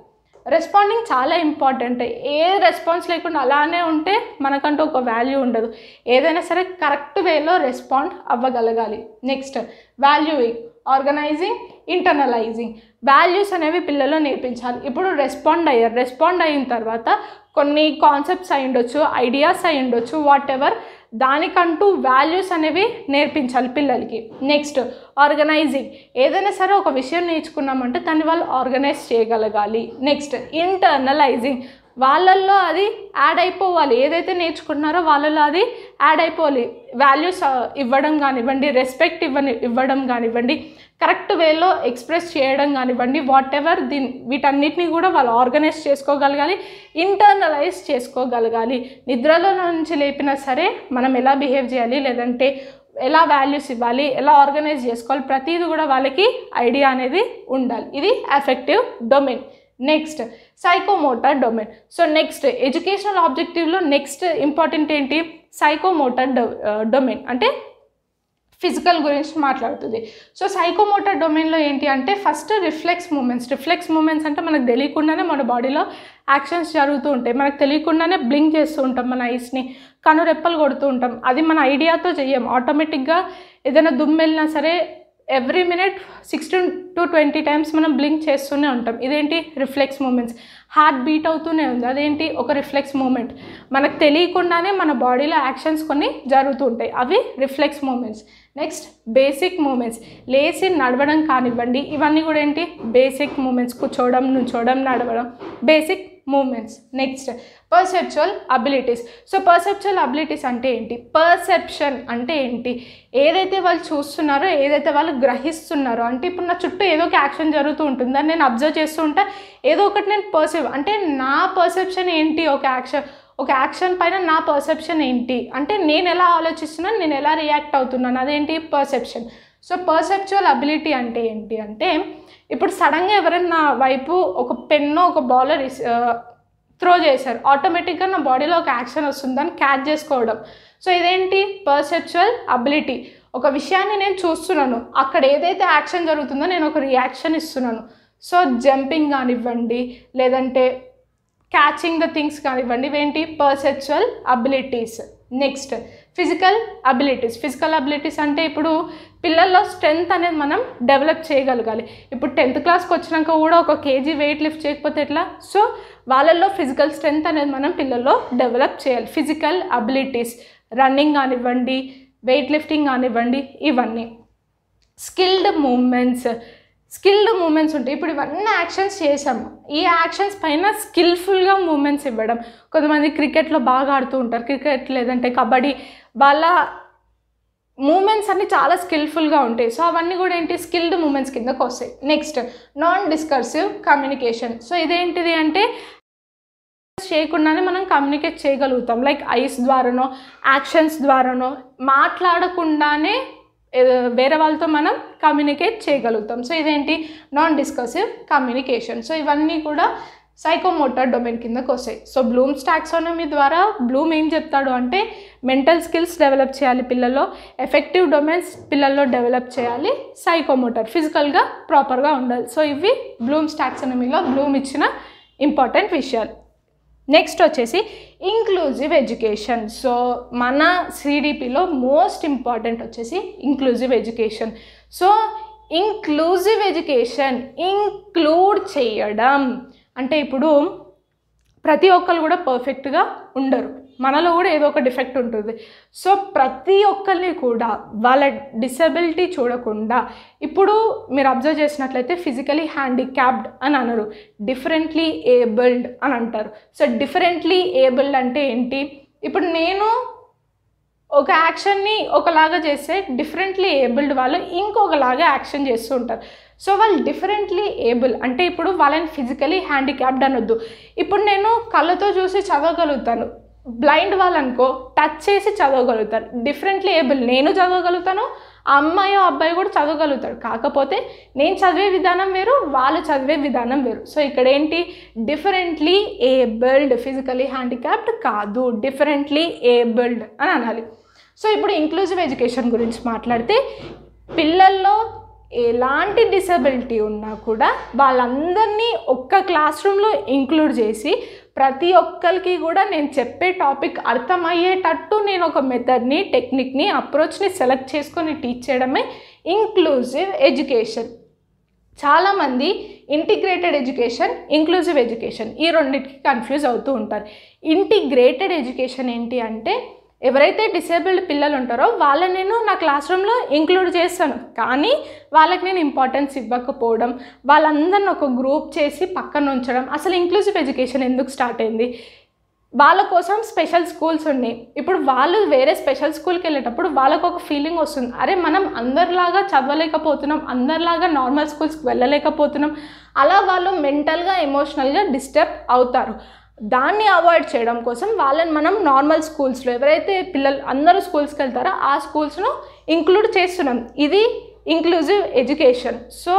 రెస్పాండింగ్ చాలా ఇంపార్టెంట్ ఏ రెస్పాన్స్ లేకుండా అలానే ఉంటే మనకంటూ ఒక వాల్యూ ఉండదు ఏదైనా సరే కరెక్ట్ వేలో రెస్పాండ్ అవ్వగలగాలి next valuing organising internalising values అనేవి పిల్లలు నేర్పించాలి ఇప్పుడు రెస్పాండ్ అయ్యారు రెస్పాండ్ అయిన తర్వాత కొన్ని కాన్సెప్ట్స్ అయి ఉండొచ్చు ఐడియాస్ అయి ఉండొచ్చు వాట్ ఎవర్ దానికంటూ వాల్యూస్ అనేవి నేర్పించాలి పిల్లలకి నెక్స్ట్ ఆర్గనైజింగ్ ఏదైనా సరే ఒక విషయం నేర్చుకున్నామంటే దాన్ని వాళ్ళు ఆర్గనైజ్ చేయగలగాలి నెక్స్ట్ ఇంటర్నలైజింగ్ వాళ్ళల్లో అది యాడ్ అయిపోవాలి ఏదైతే నేర్చుకుంటున్నారో వాళ్ళలో అది యాడ్ అయిపోవాలి వాల్యూస్ ఇవ్వడం కానివ్వండి రెస్పెక్ట్ ఇవ్వని ఇవ్వడం కానివ్వండి కరెక్ట్ వేలో ఎక్స్ప్రెస్ చేయడం కానివ్వండి వాట్ ఎవర్ దీని వీటన్నిటిని కూడా వాళ్ళు ఆర్గనైజ్ చేసుకోగలగాలి ఇంటర్నలైజ్ చేసుకోగలగాలి నిద్రలో నుంచి లేపినా సరే మనం ఎలా బిహేవ్ చేయాలి లేదంటే ఎలా వాల్యూస్ ఇవ్వాలి ఎలా ఆర్గనైజ్ చేసుకోవాలి ప్రతిదీ కూడా వాళ్ళకి ఐడియా అనేది ఉండాలి ఇది effective domain next psychomotor domain so next educational ఆబ్జెక్టివ్లో నెక్స్ట్ ఇంపార్టెంట్ ఏంటి సైకోమోటర్ డొమైన్ అంటే ఫిజికల్ గురించి మాట్లాడుతుంది సో సైకోమోటర్ డొమైన్లో ఏంటి అంటే first reflex movements reflex movements అంటే మనకు తెలియకుండానే మన బాడీలో యాక్షన్స్ జరుగుతూ ఉంటాయి మనకు తెలియకుండానే బ్లింక్ చేస్తూ ఉంటాం మన ఐస్ని కనురెప్పలు కొడుతూ ఉంటాం అది మన ఐడియాతో చెయ్యం ఆటోమేటిక్గా ఏదైనా దుమ్మెళ్ళినా సరే every minute sixteen to twenty times మనం బ్లింక్ చేస్తూనే ఉంటాం ఇదేంటి రిఫ్లెక్స్ మూమెంట్స్ హార్ట్ బీట్ అవుతూనే ఉంది అదేంటి ఒక రిఫ్లెక్స్ మూమెంట్ మనకు తెలియకుండానే మన బాడీలో యాక్షన్స్ కొన్ని జరుగుతూ ఉంటాయి అవి reflex movements next basic movements లేచి నడవడం కానివ్వండి ఇవన్నీ కూడా ఏంటి బేసిక్ మూమెంట్స్ కూర్చోవడం నుంచోవడం నడవడం basic movements next perceptual abilities so perceptual abilities అంటే ఏంటి పర్సెప్షన్ అంటే ఏంటి ఏదైతే వాళ్ళు చూస్తున్నారో ఏదైతే వాళ్ళు గ్రహిస్తున్నారో అంటే ఇప్పుడు నా చుట్టూ ఏదో ఒక యాక్షన్ జరుగుతూ ఉంటుంది నేను అబ్జర్వ్ చేస్తూ ఉంటా ఏదో ఒకటి నేను పర్సెప్ అంటే నా పర్సెప్షన్ ఏంటి ఒక యాక్షన్ ఒక యాక్షన్ పైన నా పర్సెప్షన్ ఏంటి అంటే నేను ఎలా ఆలోచిస్తున్నాను నేను ఎలా రియాక్ట్ అవుతున్నాను అదేంటి పర్సెప్షన్ సో పర్సెప్చువల్ అబిలిటీ అంటే ఏంటి అంటే ఇప్పుడు సడన్గా ఎవరైనా వైపు ఒక పెన్నో ఒక రిస్ త్రో చేశారు ఆటోమేటిక్గా నా బాడీలో ఒక యాక్షన్ వస్తుందని క్యాచ్ చేసుకోవడం సో ఇదేంటి పర్సెప్చువల్ అబిలిటీ ఒక విషయాన్ని నేను చూస్తున్నాను అక్కడ ఏదైతే యాక్షన్ జరుగుతుందో నేను ఒక రియాక్షన్ ఇస్తున్నాను సో జంపింగ్ కానివ్వండి లేదంటే క్యాచింగ్ ద థింగ్స్ కానివ్వండి ఇవేంటి perceptual abilities next physical abilities physical abilities అంటే ఇప్పుడు పిల్లల్లో స్ట్రెంత్ అనేది మనం డెవలప్ చేయగలగాలి ఇప్పుడు టెన్త్ క్లాస్కి వచ్చినాక కూడా ఒక కేజీ వెయిట్ లిఫ్ట్ చేయకపోతే ఎట్లా సో వాళ్ళల్లో ఫిజికల్ స్ట్రెంత్ అనేది మనం పిల్లల్లో డెవలప్ చేయాలి ఫిజికల్ అబిలిటీస్ రన్నింగ్ కానివ్వండి వెయిట్ లిఫ్టింగ్ కానివ్వండి ఇవన్నీ స్కిల్డ్ మూమెంట్స్ స్కిల్డ్ మూమెంట్స్ ఉంటాయి ఇప్పుడు ఇవన్నీ యాక్షన్స్ చేసాము ఈ యాక్షన్స్ పైన స్కిల్ఫుల్గా మూమెంట్స్ ఇవ్వడం కొంతమంది క్రికెట్లో బాగా ఆడుతూ ఉంటారు క్రికెట్ లేదంటే కబడ్డీ వాళ్ళ మూమెంట్స్ అన్నీ చాలా స్కిల్ఫుల్గా ఉంటాయి సో అవన్నీ కూడా ఏంటి స్కిల్డ్ మూమెంట్స్ కిందకు వస్తాయి next non discursive communication so ఇదేంటిది అంటే చేయకుండానే మనం కమ్యూనికేట్ చేయగలుగుతాం లైక్ ఐస్ ద్వారానో యాక్షన్స్ ద్వారానో మాట్లాడకుండానే వేరే వాళ్ళతో మనం కమ్యూనికేట్ చేయగలుగుతాం సో ఇదేంటి నాన్ డిస్కసివ్ కమ్యూనికేషన్ సో ఇవన్నీ కూడా సైకోమోటర్ డొమైన్ కిందకు వస్తాయి సో బ్లూమ్స్ టాక్సానమీ ద్వారా బ్లూమ్ ఏం చెప్తాడు అంటే మెంటల్ స్కిల్స్ డెవలప్ చేయాలి పిల్లల్లో ఎఫెక్టివ్ డొమైన్స్ పిల్లల్లో డెవలప్ చేయాలి సైకోమోటర్ ఫిజికల్గా ప్రాపర్గా ఉండాలి సో ఇవి బ్లూమ్స్ టాక్సానమీలో బ్లూమ్ ఇచ్చిన ఇంపార్టెంట్ విషయాలు నెక్స్ట్ వచ్చేసి ఇంక్లూజివ్ ఎడ్యుకేషన్ సో మన సిడిపిలో మోస్ట్ ఇంపార్టెంట్ వచ్చేసి inclusive education so inclusive education include చేయడం అంటే ఇప్పుడు ప్రతి ఒక్కరు కూడా పర్ఫెక్ట్గా ఉండరు మనలో కూడా ఏదో ఒక డిఫెక్ట్ ఉంటుంది సో ప్రతి ఒక్కరిని కూడా వాళ్ళ డిసబిలిటీ చూడకుండా ఇప్పుడు మీరు అబ్జర్వ్ చేసినట్లయితే ఫిజికలీ హ్యాండిక్యాప్డ్ అని అనరు డిఫరెంట్లీ ఏబుల్డ్ అని అంటారు సో డిఫరెంట్లీ ఏబుల్డ్ అంటే ఏంటి ఇప్పుడు నేను ఒక యాక్షన్ని ఒకలాగా చేస్తే డిఫరెంట్లీ ఏబుల్డ్ వాళ్ళు ఇంకొకలాగా యాక్షన్ చేస్తూ ఉంటారు సో వాళ్ళు డిఫరెంట్లీ ఏబుల్ అంటే ఇప్పుడు వాళ్ళని ఫిజికలీ హ్యాండిక్యాప్డ్ అనొద్దు ఇప్పుడు నేను కళ్ళతో చూసి చదవగలుగుతాను బ్లైండ్ వాళ్ళనుకో టచ్ చేసి చదవగలుగుతారు డిఫరెంట్లీ ఏబుల్ నేను చదవగలుగుతాను అమ్మాయి అబ్బాయి కూడా చదవగలుగుతాడు కాకపోతే నేను చదివే విధానం వేరు వాళ్ళు చదివే విధానం వేరు సో ఇక్కడ ఏంటి డిఫరెంట్లీ ఏబుల్డ్ ఫిజికలీ హ్యాండిక్యాప్డ్ కాదు డిఫరెంట్లీ ఏబుల్డ్ అని అనాలి సో ఇప్పుడు ఇంక్లూజివ్ ఎడ్యుకేషన్ గురించి మాట్లాడితే పిల్లల్లో ఎలాంటి డిసబిలిటీ ఉన్నా కూడా వాళ్ళందరినీ ఒక్క క్లాస్ రూమ్లో ఇంక్లూడ్ చేసి ప్రతి ఒక్కరికి కూడా నేను చెప్పే టాపిక్ అర్థమయ్యేటట్టు నేను ఒక మెథడ్ని టెక్నిక్ని అప్రోచ్ని సెలెక్ట్ చేసుకొని టీచ్ చేయడమే ఇంక్లూజివ్ ఎడ్యుకేషన్ చాలామంది ఇంటిగ్రేటెడ్ ఎడ్యుకేషన్ ఇంక్లూజివ్ ఎడ్యుకేషన్ ఈ రెండింటికి కన్ఫ్యూజ్ అవుతూ ఉంటారు ఇంటిగ్రేటెడ్ ఎడ్యుకేషన్ ఏంటి అంటే ఎవరైతే డిసేబుల్డ్ పిల్లలు ఉంటారో వాళ్ళని నేను నా క్లాస్ రూమ్లో ఇంక్లూడ్ చేస్తాను కానీ వాళ్ళకి నేను ఇంపార్టెన్స్ ఇవ్వకపోవడం వాళ్ళందరిని ఒక గ్రూప్ చేసి పక్కన ఉంచడం అసలు ఇంక్లూజివ్ ఎడ్యుకేషన్ ఎందుకు స్టార్ట్ అయింది వాళ్ళ కోసం స్పెషల్ స్కూల్స్ ఉన్నాయి ఇప్పుడు వాళ్ళు వేరే స్పెషల్ స్కూల్కి వెళ్ళేటప్పుడు వాళ్ళకు ఒక ఫీలింగ్ వస్తుంది అరే మనం అందరిలాగా చదవలేకపోతున్నాం అందరిలాగా నార్మల్ స్కూల్స్కి వెళ్ళలేకపోతున్నాం అలా వాళ్ళు మెంటల్గా ఎమోషనల్గా డిస్టర్బ్ అవుతారు దాన్ని అవాయిడ్ చేయడం కోసం వాళ్ళని మనం నార్మల్ స్కూల్స్లో ఎవరైతే పిల్లలు అందరూ స్కూల్స్కి వెళ్తారో ఆ స్కూల్స్ను ఇంక్లూడ్ చేస్తున్నాం ఇది ఇంక్లూజివ్ ఎడ్యుకేషన్ సో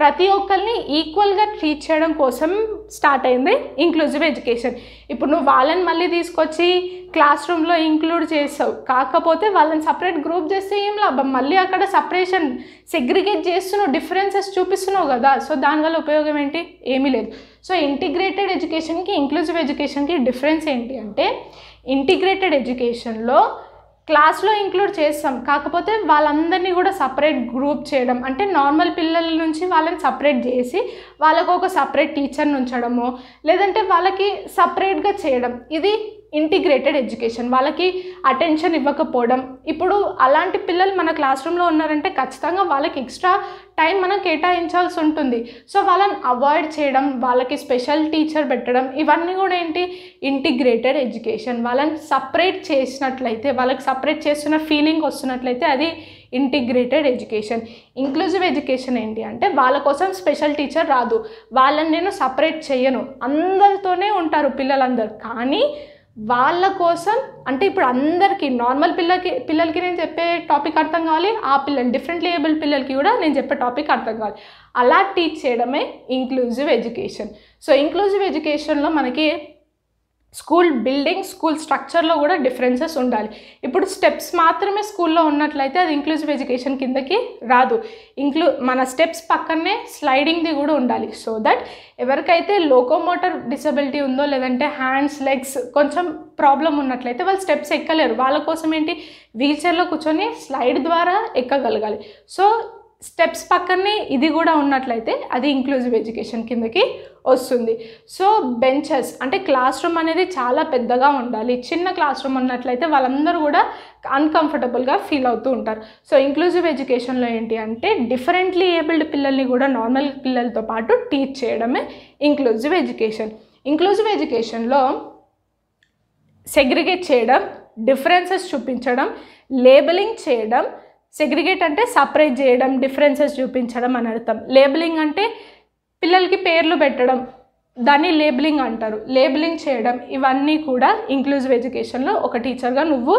ప్రతి ఒక్కరిని ఈక్వల్గా ట్రీట్ చేయడం కోసం స్టార్ట్ అయింది ఇంక్లూజివ్ ఎడ్యుకేషన్ ఇప్పుడు నువ్వు వాళ్ళని మళ్ళీ తీసుకొచ్చి క్లాస్ రూమ్లో ఇంక్లూడ్ చేస్తావు కాకపోతే వాళ్ళని సపరేట్ గ్రూప్ చేస్తే ఏం లాభం మళ్ళీ అక్కడ సపరేషన్ సెగ్రిగేట్ చేస్తున్నావు డిఫరెన్సెస్ చూపిస్తున్నావు కదా సో దానివల్ల ఉపయోగం ఏంటి ఏమీ లేదు సో ఇంటిగ్రేటెడ్ ఎడ్యుకేషన్కి ఇంక్లూజివ్ ఎడ్యుకేషన్కి డిఫరెన్స్ ఏంటి అంటే ఇంటిగ్రేటెడ్ ఎడ్యుకేషన్లో క్లాస్లో ఇంక్లూడ్ చేస్తాం కాకపోతే వాళ్ళందరినీ కూడా సపరేట్ గ్రూప్ చేయడం అంటే నార్మల్ పిల్లల నుంచి వాళ్ళని సపరేట్ చేసి వాళ్ళకు ఒక సపరేట్ టీచర్ని ఉంచడము లేదంటే వాళ్ళకి సపరేట్గా చేయడం ఇది ఇంటిగ్రేటెడ్ ఎడ్యుకేషన్ వాళ్ళకి అటెన్షన్ ఇవ్వకపోవడం ఇప్పుడు అలాంటి పిల్లలు మన క్లాస్ రూమ్లో ఉన్నారంటే ఖచ్చితంగా వాళ్ళకి ఎక్స్ట్రా టైం మనం కేటాయించాల్సి ఉంటుంది సో వాళ్ళని అవాయిడ్ చేయడం వాళ్ళకి స్పెషల్ టీచర్ పెట్టడం ఇవన్నీ కూడా ఏంటి ఇంటిగ్రేటెడ్ ఎడ్యుకేషన్ వాళ్ళని సపరేట్ చేసినట్లయితే వాళ్ళకి సపరేట్ చేస్తున్న ఫీలింగ్ వస్తున్నట్లయితే అది ఇంటిగ్రేటెడ్ ఎడ్యుకేషన్ ఇంక్లూజివ్ ఎడ్యుకేషన్ ఏంటి అంటే వాళ్ళ కోసం స్పెషల్ టీచర్ రాదు వాళ్ళని నేను సపరేట్ చేయను అందరితోనే ఉంటారు పిల్లలందరూ కానీ వాళ్ళ కోసం అంటే ఇప్పుడు అందరికీ నార్మల్ పిల్లకి పిల్లలకి నేను చెప్పే టాపిక్ అర్థం కావాలి ఆ పిల్లలు డిఫరెంట్లీ ఏబుల్ పిల్లలకి కూడా నేను చెప్పే టాపిక్ అర్థం కావాలి అలా టీచ్ చేయడమే ఇంక్లూజివ్ ఎడ్యుకేషన్ సో ఇంక్లూజివ్ ఎడ్యుకేషన్లో మనకి స్కూల్ బిల్డింగ్ స్కూల్ స్ట్రక్చర్లో కూడా డిఫరెన్సెస్ ఉండాలి ఇప్పుడు స్టెప్స్ మాత్రమే స్కూల్లో ఉన్నట్లయితే అది ఇంక్లూజివ్ ఎడ్యుకేషన్ కిందకి రాదు ఇంక్లూ మన స్టెప్స్ పక్కనే స్లైడింగ్ది కూడా ఉండాలి సో దట్ ఎవరికైతే లోకోమోటర్ డిసబిలిటీ ఉందో లేదంటే హ్యాండ్స్ లెగ్స్ కొంచెం ప్రాబ్లం ఉన్నట్లయితే వాళ్ళు స్టెప్స్ ఎక్కలేరు వాళ్ళ కోసం ఏంటి వీల్చైర్లో కూర్చొని స్లైడ్ ద్వారా ఎక్కగలగాలి సో స్టెప్స్ పక్కనే ఇది కూడా ఉన్నట్లయితే అది ఇంక్లూజివ్ ఎడ్యుకేషన్ కిందకి వస్తుంది సో బెంచెస్ అంటే క్లాస్ రూమ్ అనేది చాలా పెద్దగా ఉండాలి చిన్న క్లాస్ రూమ్ ఉన్నట్లయితే వాళ్ళందరూ కూడా అన్కంఫర్టబుల్గా ఫీల్ అవుతూ ఉంటారు సో ఇంక్లూజివ్ ఎడ్యుకేషన్లో ఏంటి అంటే డిఫరెంట్లీ ఏబుల్డ్ పిల్లల్ని కూడా నార్మల్ పిల్లలతో పాటు టీచ్ చేయడమే ఇంక్లూజివ్ ఎడ్యుకేషన్ ఇంక్లూజివ్ ఎడ్యుకేషన్లో సెగ్రిగేట్ చేయడం డిఫరెన్సెస్ చూపించడం లేబలింగ్ చేయడం సెగ్రిగేట్ అంటే సపరేట్ చేయడం డిఫరెన్సెస్ చూపించడం అని అర్థం లేబులింగ్ అంటే పిల్లలకి పేర్లు పెట్టడం దాన్ని లేబులింగ్ అంటారు లేబులింగ్ చేయడం ఇవన్నీ కూడా ఇంక్లూజివ్ ఎడ్యుకేషన్లో ఒక టీచర్గా నువ్వు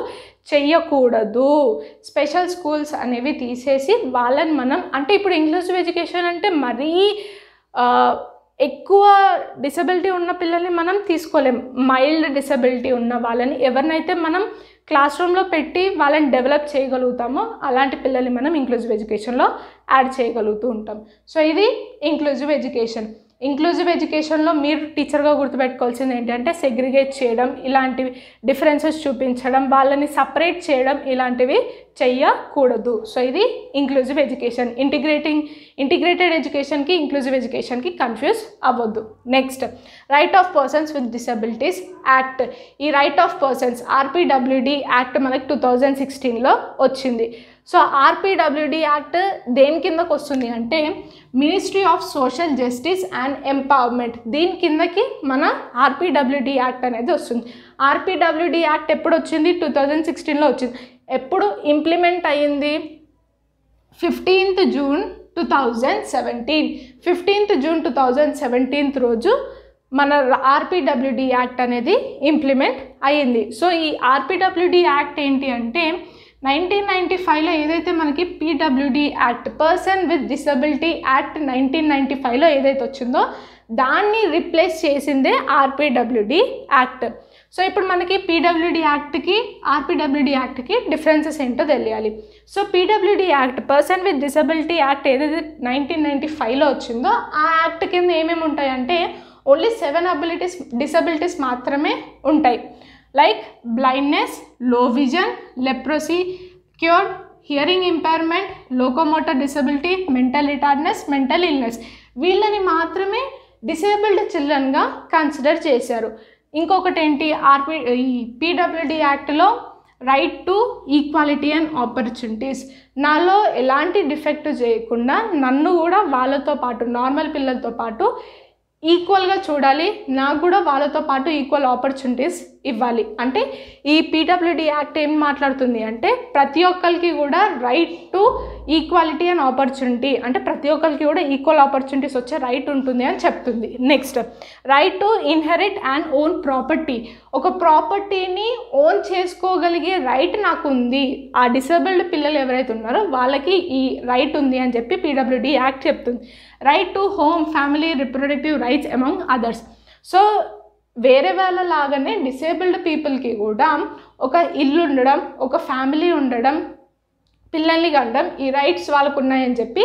చెయ్యకూడదు స్పెషల్ స్కూల్స్ అనేవి తీసేసి వాళ్ళని మనం అంటే ఇప్పుడు ఇంక్లూజివ్ ఎడ్యుకేషన్ అంటే మరీ ఎక్కువ డిసబిలిటీ ఉన్న పిల్లల్ని మనం తీసుకోలేం మైల్డ్ డిసబిలిటీ ఉన్న వాళ్ళని ఎవరినైతే మనం క్లాస్ రూమ్లో పెట్టి వాళ్ళని డెవలప్ చేయగలుగుతామో అలాంటి పిల్లల్ని మనం ఇంక్లూజివ్ ఎడ్యుకేషన్లో యాడ్ చేయగలుగుతూ ఉంటాం సో ఇది ఇంక్లూజివ్ ఎడ్యుకేషన్ ఇంక్లూజివ్ ఎడ్యుకేషన్లో మీరు టీచర్గా గుర్తుపెట్టుకోవాల్సింది ఏంటంటే సెగ్రిగేట్ చేయడం ఇలాంటివి డిఫరెన్సెస్ చూపించడం వాళ్ళని సపరేట్ చేయడం ఇలాంటివి చెయ్యకూడదు సో ఇది ఇంక్లూజివ్ ఎడ్యుకేషన్ ఇంటిగ్రేటింగ్ ఇంటిగ్రేటెడ్ ఎడ్యుకేషన్కి ఇంక్లూజివ్ ఎడ్యుకేషన్కి కన్ఫ్యూజ్ అవ్వద్దు next right of persons with disabilities act ఈ right of persons R P W D act మనకి టూ థౌజండ్ సిక్స్టీన్లో వచ్చింది సో ఆర్పీడబ్ల్యూడి యాక్ట్ దేని కిందకు వస్తుంది అంటే ministry of social justice and empowerment దీని కిందకి మన ఆర్పిడబ్ల్యూడి యాక్ట్ అనేది వస్తుంది ఆర్పిడబ్ల్యూడి యాక్ట్ ఎప్పుడు వచ్చింది టూ థౌజండ్ సిక్స్టీన్లో వచ్చింది ఎప్పుడు ఇంప్లిమెంట్ అయ్యింది fifteenth June two thousand seventeen fifteenth June two thousand seventeenth రోజు మన ఆర్పిడబ్ల్యూడి యాక్ట్ అనేది ఇంప్లిమెంట్ అయ్యింది సో ఈ ఆర్పిడబ్ల్యూడి యాక్ట్ ఏంటి అంటే నైన్టీన్ నైంటీ ఫైవ్లో ఏదైతే మనకి P W D act person with disability act nineteen ninety ఫైవ్లో ఏదైతే వచ్చిందో దాన్ని రిప్లేస్ చేసిందే ఆర్పీడబ్ల్యూడి యాక్ట్ సో ఇప్పుడు మనకి పీడబ్ల్యూడి యాక్ట్కి ఆర్పీడబ్ల్యూడి యాక్ట్కి డిఫరెన్సెస్ ఏంటో తెలియాలి so P W D act person with disability act ఏదైతే నైన్టీన్ నైంటీ ఫైవ్లో వచ్చిందో ఆ యాక్ట్ కింద ఏమేమి ఉంటాయంటే ఓన్లీ సెవెన్ అబిలిటీస్ డిసబిలిటీస్ మాత్రమే ఉంటాయి like blindness, low vision, leprosy, cure hearing impairment locomotor disability mental retardness mental illness వీళ్ళని మాత్రమే డిసేబుల్డ్ చిల్డ్రన్గా కన్సిడర్ చేశారు ఇంకొకటి ఏంటి ఆర్పి ఈ పీడబ్ల్యూడి యాక్ట్లో right to equality and opportunities నాలో ఎలాంటి డిఫెక్ట్ చేయకుండా నన్ను కూడా వాళ్ళతో పాటు నార్మల్ పిల్లలతో పాటు ఈక్వల్గా చూడాలి నాకు కూడా వాళ్ళతో పాటు ఈక్వల్ ఆపర్చునిటీస్ ఇవ్వాలి అంటే ఈ పీడబ్ల్యూడి యాక్ట్ ఏం మాట్లాడుతుంది అంటే ప్రతి ఒక్కరికి కూడా right to equality and opportunity అంటే ప్రతి ఒక్కరికి కూడా ఈక్వల్ ఆపర్చునిటీస్ వచ్చే రైట్ ఉంటుంది అని చెప్తుంది next right to inherit and own property ఒక ప్రాపర్టీని ఓన్ చేసుకోగలిగే రైట్ నాకు ఉంది ఆ డిసేబుల్డ్ పిల్లలు ఎవరైతే ఉన్నారో వాళ్ళకి ఈ రైట్ ఉంది అని చెప్పి పీడబ్ల్యూడి యాక్ట్ చెప్తుంది right to home family reproductive rights among others so వేరే వాళ్ళ లాగానే డిసేబుల్డ్ పీపుల్కి కూడా ఒక ఇల్లు ఉండడం ఒక ఫ్యామిలీ ఉండడం పిల్లల్ని కలడం ఈ రైట్స్ వాళ్ళకు ఉన్నాయని చెప్పి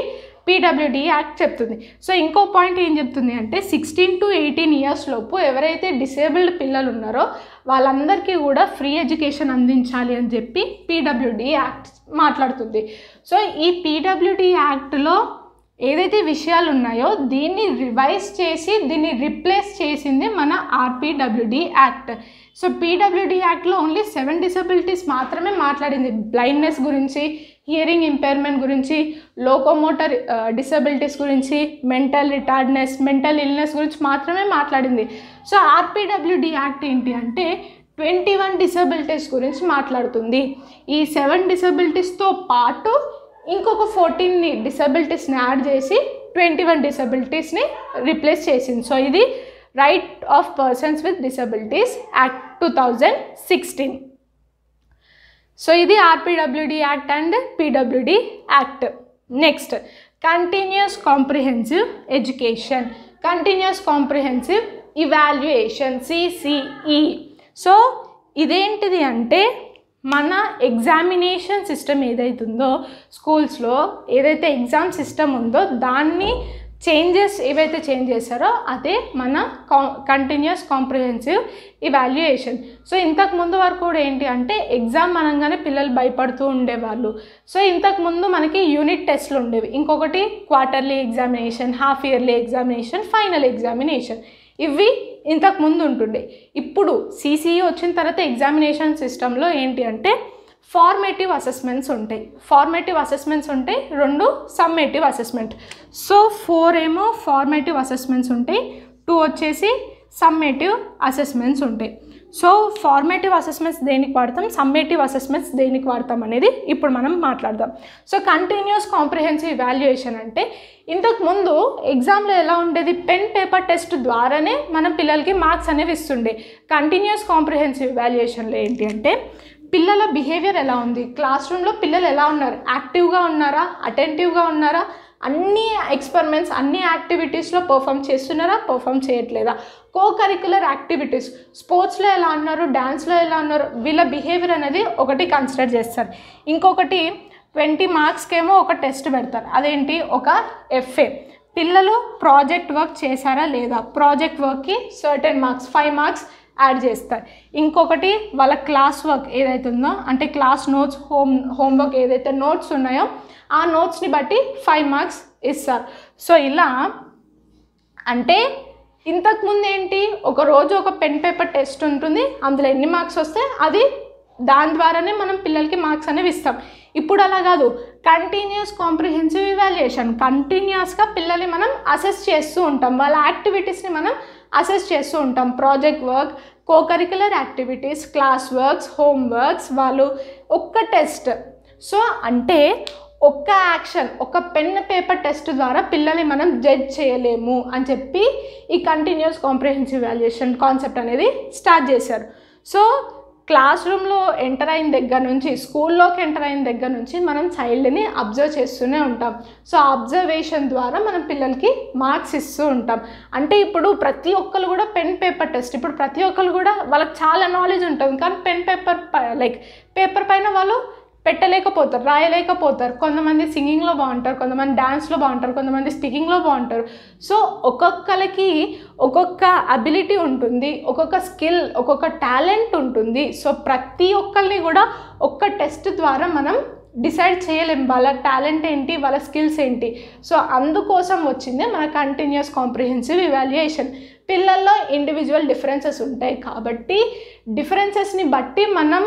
పీడబ్ల్యూడి యాక్ట్ చెప్తుంది సో ఇంకో పాయింట్ ఏం చెప్తుంది అంటే సిక్స్టీన్ టు ఎయిటీన్ ఇయర్స్ లోపు ఎవరైతే డిసేబుల్డ్ పిల్లలు ఉన్నారో వాళ్ళందరికీ కూడా ఫ్రీ ఎడ్యుకేషన్ అందించాలి అని చెప్పి పీడబ్ల్యూడి యాక్ట్ మాట్లాడుతుంది సో ఈ పీడబ్ల్యూడి యాక్ట్లో ఏదైతే విషయాలు ఉన్నాయో దీన్ని రివైజ్ చేసి దీన్ని రిప్లేస్ చేసింది మన ఆర్పిడబ్ల్యూడి యాక్ట్ సో పీడబ్ల్యూడి యాక్ట్లో ఓన్లీ సెవెన్ డిసబిలిటీస్ మాత్రమే మాట్లాడింది బ్లైండ్నెస్ గురించి హియరింగ్ ఇంపైర్మెంట్ గురించి లోకోమోటర్ డిసబిలిటీస్ గురించి మెంటల్ రిటార్డ్నెస్ మెంటల్ ఇల్నెస్ గురించి మాత్రమే మాట్లాడింది సో ఆర్పిడబ్ల్యూడి యాక్ట్ ఏంటి అంటే ట్వంటీ వన్ డిసబిలిటీస్ గురించి మాట్లాడుతుంది ఈ సెవెన్ డిసబిలిటీస్తో పాటు ఇంకొక ఫోర్టీన్ని డిసబిలిటీస్ని యాడ్ చేసి ట్వంటీ వన్ డిసబిలిటీస్ని రిప్లేస్ చేసింది సో ఇది right of persons with disabilities act two thousand sixteen so ఇది R P W D act and P W D act next continuous comprehensive education continuous comprehensive evaluation C C E so ఇదేంటిది అంటే మన ఎగ్జామినేషన్ సిస్టమ్ ఏదైతుందో స్కూల్స్లో ఏదైతే ఎగ్జామ్ సిస్టమ్ ఉందో దాన్ని చేంజెస్ ఏవైతే చేంజ్ చేశారో అదే మన కా కంటిన్యూస్ కాంప్రహెన్సివ్ ఇవాల్యుయేషన్ సో ఇంతకుముందు వరకు కూడా ఏంటి అంటే ఎగ్జామ్ అనగానే పిల్లలు భయపడుతూ ఉండేవాళ్ళు సో ఇంతకుముందు మనకి యూనిట్ టెస్ట్లు ఉండేవి ఇంకొకటి quarterly examination half yearly examination final examination ఇవి ఇంతకు ముందు ఉంటుండే ఇప్పుడు సిసిఈ e వచ్చిన తర్వాత ఎగ్జామినేషన్ సిస్టంలో ఏంటి అంటే ఫార్మేటివ్ అసెస్మెంట్స్ ఉంటాయి ఫార్మేటివ్ అసెస్మెంట్స్ ఉంటాయి రెండు సమ్మేటివ్ అసెస్మెంట్ సో ఫోర్ ఏమో ఫార్మేటివ్ అసెస్మెంట్స్ ఉంటాయి టూ వచ్చేసి సమ్మేటివ్ అసెస్మెంట్స్ ఉంటాయి సో ఫార్మేటివ్ అసెస్మెంట్స్ దేనికి వాడతాం సమ్మేటివ్ అసెస్మెంట్స్ దేనికి వాడతాం అనేది ఇప్పుడు మనం మాట్లాడదాం సో కంటిన్యూస్ కాంప్రిహెన్సివ్ వాల్యుయేషన్ అంటే ఇంతకుముందు ఎగ్జామ్లో ఎలా ఉండేది పెన్ పేపర్ టెస్ట్ ద్వారానే మనం పిల్లలకి మార్క్స్ అనేవి ఇస్తుండే కంటిన్యూస్ కాంప్రిహెన్సివ్ వాల్యుయేషన్లో ఏంటి అంటే పిల్లల బిహేవియర్ ఎలా ఉంది క్లాస్ రూమ్లో పిల్లలు ఎలా ఉన్నారు యాక్టివ్గా ఉన్నారా అటెంటివ్గా ఉన్నారా అన్ని ఎక్స్పెరిమెంట్స్ అన్ని యాక్టివిటీస్లో పర్ఫామ్ చేస్తున్నారా పర్ఫామ్ చేయట్లేదా కో కరికులర్ యాక్టివిటీస్ స్పోర్ట్స్లో ఎలా ఉన్నారు డ్యాన్స్లో ఎలా ఉన్నారు వీళ్ళ బిహేవియర్ అనేది ఒకటి కన్సిడర్ చేస్తారు ఇంకొకటి ట్వంటీ మార్క్స్కేమో ఒక టెస్ట్ పెడతారు అదేంటి ఒక ఎఫ్ఏ పిల్లలు ప్రాజెక్ట్ వర్క్ చేశారా లేదా ప్రాజెక్ట్ వర్క్కి certain marks five marks add చేస్తారు ఇంకొకటి వాళ్ళ క్లాస్ వర్క్ ఏదైతే ఉందో అంటే క్లాస్ నోట్స్ హోమ్ హోంవర్క్ ఏదైతే నోట్స్ ఉన్నాయో ఆ నోట్స్ని బట్టి ఫైవ్ మార్క్స్ ఇస్తారు సో ఇలా అంటే ఇంతకుముందు ఏంటి ఒక రోజు ఒక పెన్ పేపర్ టెస్ట్ ఉంటుంది అందులో ఎన్ని మార్క్స్ వస్తే అది దాని ద్వారానే మనం పిల్లలకి మార్క్స్ అనేవి ఇస్తాం ఇప్పుడు అలా కాదు కంటిన్యూస్ కాంప్రిహెన్సివ్ ఇవాల్యుయేషన్ కంటిన్యూస్గా పిల్లల్ని మనం అసెస్ చేస్తూ ఉంటాం వాళ్ళ యాక్టివిటీస్ని మనం అసెస్ చేస్తూ ఉంటాం project work co-curricular activities class works home works వాళ్ళు ఒక్క టెస్ట్ సో అంటే ఒక్క యాక్షన్ ఒక పెన్ పేపర్ టెస్ట్ ద్వారా పిల్లల్ని మనం జడ్జ్ చేయలేము అని చెప్పి ఈ కంటిన్యూస్ కాంప్రిహెన్సివ్ వాల్యుయేషన్ కాన్సెప్ట్ అనేది స్టార్ట్ చేశారు సో క్లాస్ రూమ్లో ఎంటర్ అయిన దగ్గర నుంచి స్కూల్లోకి ఎంటర్ అయిన దగ్గర నుంచి మనం చైల్డ్ని అబ్జర్వ్ చేస్తూనే ఉంటాం సో అబ్జర్వేషన్ ద్వారా మనం పిల్లలకి మార్క్స్ ఇస్తూ ఉంటాం అంటే ఇప్పుడు ప్రతి ఒక్కరు కూడా పెన్ పేపర్ టెస్ట్ ఇప్పుడు ప్రతి ఒక్కరు కూడా వాళ్ళకి చాలా నాలెడ్జ్ ఉంటుంది కానీ పెన్ పేపర్ లైక్ పేపర్ పైన వాళ్ళు పెట్టలేకపోతారు రాయలేకపోతారు కొంతమంది సింగింగ్లో బాగుంటారు కొంతమంది డ్యాన్స్లో బాగుంటారు కొంతమంది స్పీకింగ్లో బాగుంటారు సో ఒక్కొక్కరికి ఒక్కొక్క అబిలిటీ ఉంటుంది ఒక్కొక్క స్కిల్ ఒక్కొక్క టాలెంట్ ఉంటుంది సో ప్రతి ఒక్కరిని కూడా ఒక్క టెస్ట్ ద్వారా మనం డిసైడ్ చేయలేం వాళ్ళ టాలెంట్ ఏంటి వాళ్ళ స్కిల్స్ ఏంటి సో అందుకోసం వచ్చిందే మన కంటిన్యూస్ కాంప్రిహెన్సివ్ ఇవాల్యుయేషన్ పిల్లల్లో ఇండివిజువల్ డిఫరెన్సెస్ ఉంటాయి కాబట్టి డిఫరెన్సెస్ని బట్టి మనం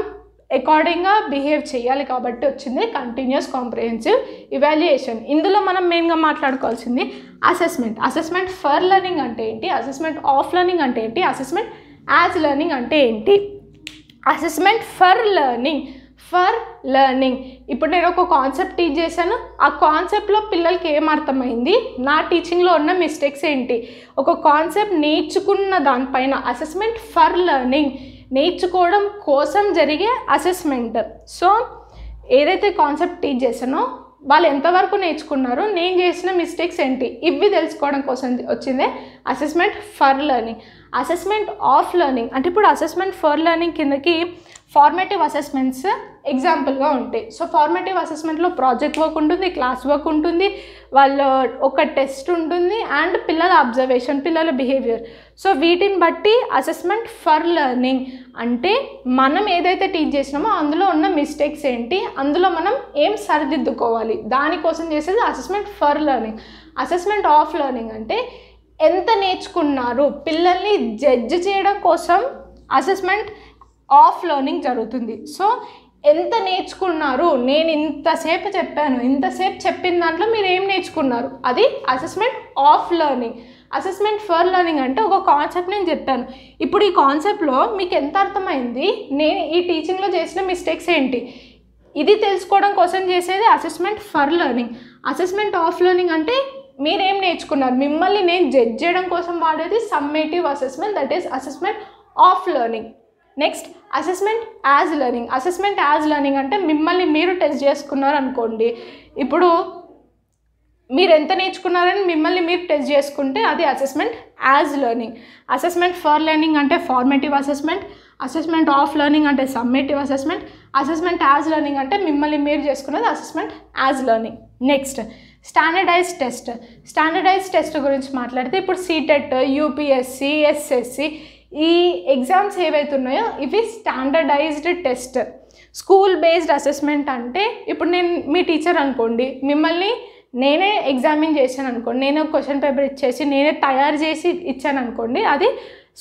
అకార్డింగ్గా బిహేవ్ చేయాలి కాబట్టి వచ్చింది కంటిన్యూస్ కాంప్రిహెన్సివ్ ఇవాల్యుయేషన్ ఇందులో మనం మెయిన్గా మాట్లాడుకోవాల్సింది అసెస్మెంట్ అసెస్మెంట్ ఫర్ లెర్నింగ్ అంటే ఏంటి అసెస్మెంట్ ఆఫ్ లెర్నింగ్ అంటే ఏంటి అసెస్మెంట్ యాజ్ లెర్నింగ్ అంటే ఏంటి assessment for learning for learning ఇప్పుడు నేను ఒక కాన్సెప్ట్ టీచ్ చేశాను ఆ కాన్సెప్ట్లో పిల్లలకి ఏం అర్థమైంది నా టీచింగ్లో ఉన్న మిస్టేక్స్ ఏంటి ఒక కాన్సెప్ట్ నేర్చుకున్న దానిపైన అసెస్మెంట్ ఫర్ లెర్నింగ్ నేర్చుకోవడం కోసం జరిగే అసెస్మెంట్ సో ఏదైతే కాన్సెప్ట్ టీచ్ చేశానో వాళ్ళు ఎంతవరకు నేర్చుకున్నారు నేను చేసిన మిస్టేక్స్ ఏంటి ఇవి తెలుసుకోవడం కోసం వచ్చిందే assessment for learning assessment of learning అంటే ఇప్పుడు అసెస్మెంట్ ఫర్ లెర్నింగ్ కిందకి ఫార్మేటివ్ అసెస్మెంట్స్ ఎగ్జాంపుల్గా ఉంటాయి సో ఫార్మేటివ్ అసెస్మెంట్లో ప్రాజెక్ట్ వర్క్ ఉంటుంది క్లాస్ వర్క్ ఉంటుంది వాళ్ళ ఒక టెస్ట్ ఉంటుంది అండ్ పిల్లల అబ్జర్వేషన్ పిల్లల బిహేవియర్ సో వీటిని బట్టి అసెస్మెంట్ ఫర్ లెర్నింగ్ అంటే మనం ఏదైతే టీచ్ చేసినామో అందులో ఉన్న మిస్టేక్స్ ఏంటి అందులో మనం ఏం సరిదిద్దుకోవాలి దానికోసం చేసేది assessment for learning assessment of learning అంటే ఎంత నేర్చుకున్నారు పిల్లల్ని జడ్జ్ చేయడం కోసం అసెస్మెంట్ ఆఫ్ లెర్నింగ్ జరుగుతుంది సో ఎంత నేర్చుకున్నారు నేను ఇంతసేపు చెప్పాను ఇంతసేపు చెప్పిన దాంట్లో మీరు ఏం నేర్చుకున్నారు అది assessment of learning assessment for learning అంటే ఒక కాన్సెప్ట్ నేను చెప్పాను ఇప్పుడు ఈ కాన్సెప్ట్లో మీకు ఎంత అర్థమైంది నేను ఈ టీచింగ్లో చేసిన మిస్టేక్స్ ఏంటి ఇది తెలుసుకోవడం కోసం చేసేది assessment for learning assessment of learning అంటే మీరేం నేర్చుకున్నారు మిమ్మల్ని నేను జడ్జ్ చేయడం కోసం వాడేది summative assessment that is assessment of learning next assessment as learning assessment as learning అంటే మిమ్మల్ని మీరు టెస్ట్ చేసుకున్నారు అనుకోండి ఇప్పుడు మీరు ఎంత నేర్చుకున్నారని మిమ్మల్ని మీరు టెస్ట్ చేసుకుంటే అది assessment as learning assessment for learning అంటే formative assessment assessment of learning అంటే summative assessment assessment as learning అంటే మిమ్మల్ని మీరు చేసుకున్నది assessment as learning next standardise test standardise test గురించి మాట్లాడితే ఇప్పుడు సీటెట్ యూపీఎస్సి ఎస్ఎస్సి ఈ ఎగ్జామ్స్ ఏవైతున్నాయో ఇవి standardised test school based assessment అంటే ఇప్పుడు నేను మీ టీచర్ అనుకోండి మిమ్మల్ని నేనే ఎగ్జామిన్ చేశాను అనుకోండి నేనే క్వశ్చన్ పేపర్ ఇచ్చేసి నేనే తయారు చేసి ఇచ్చాను అనుకోండి అది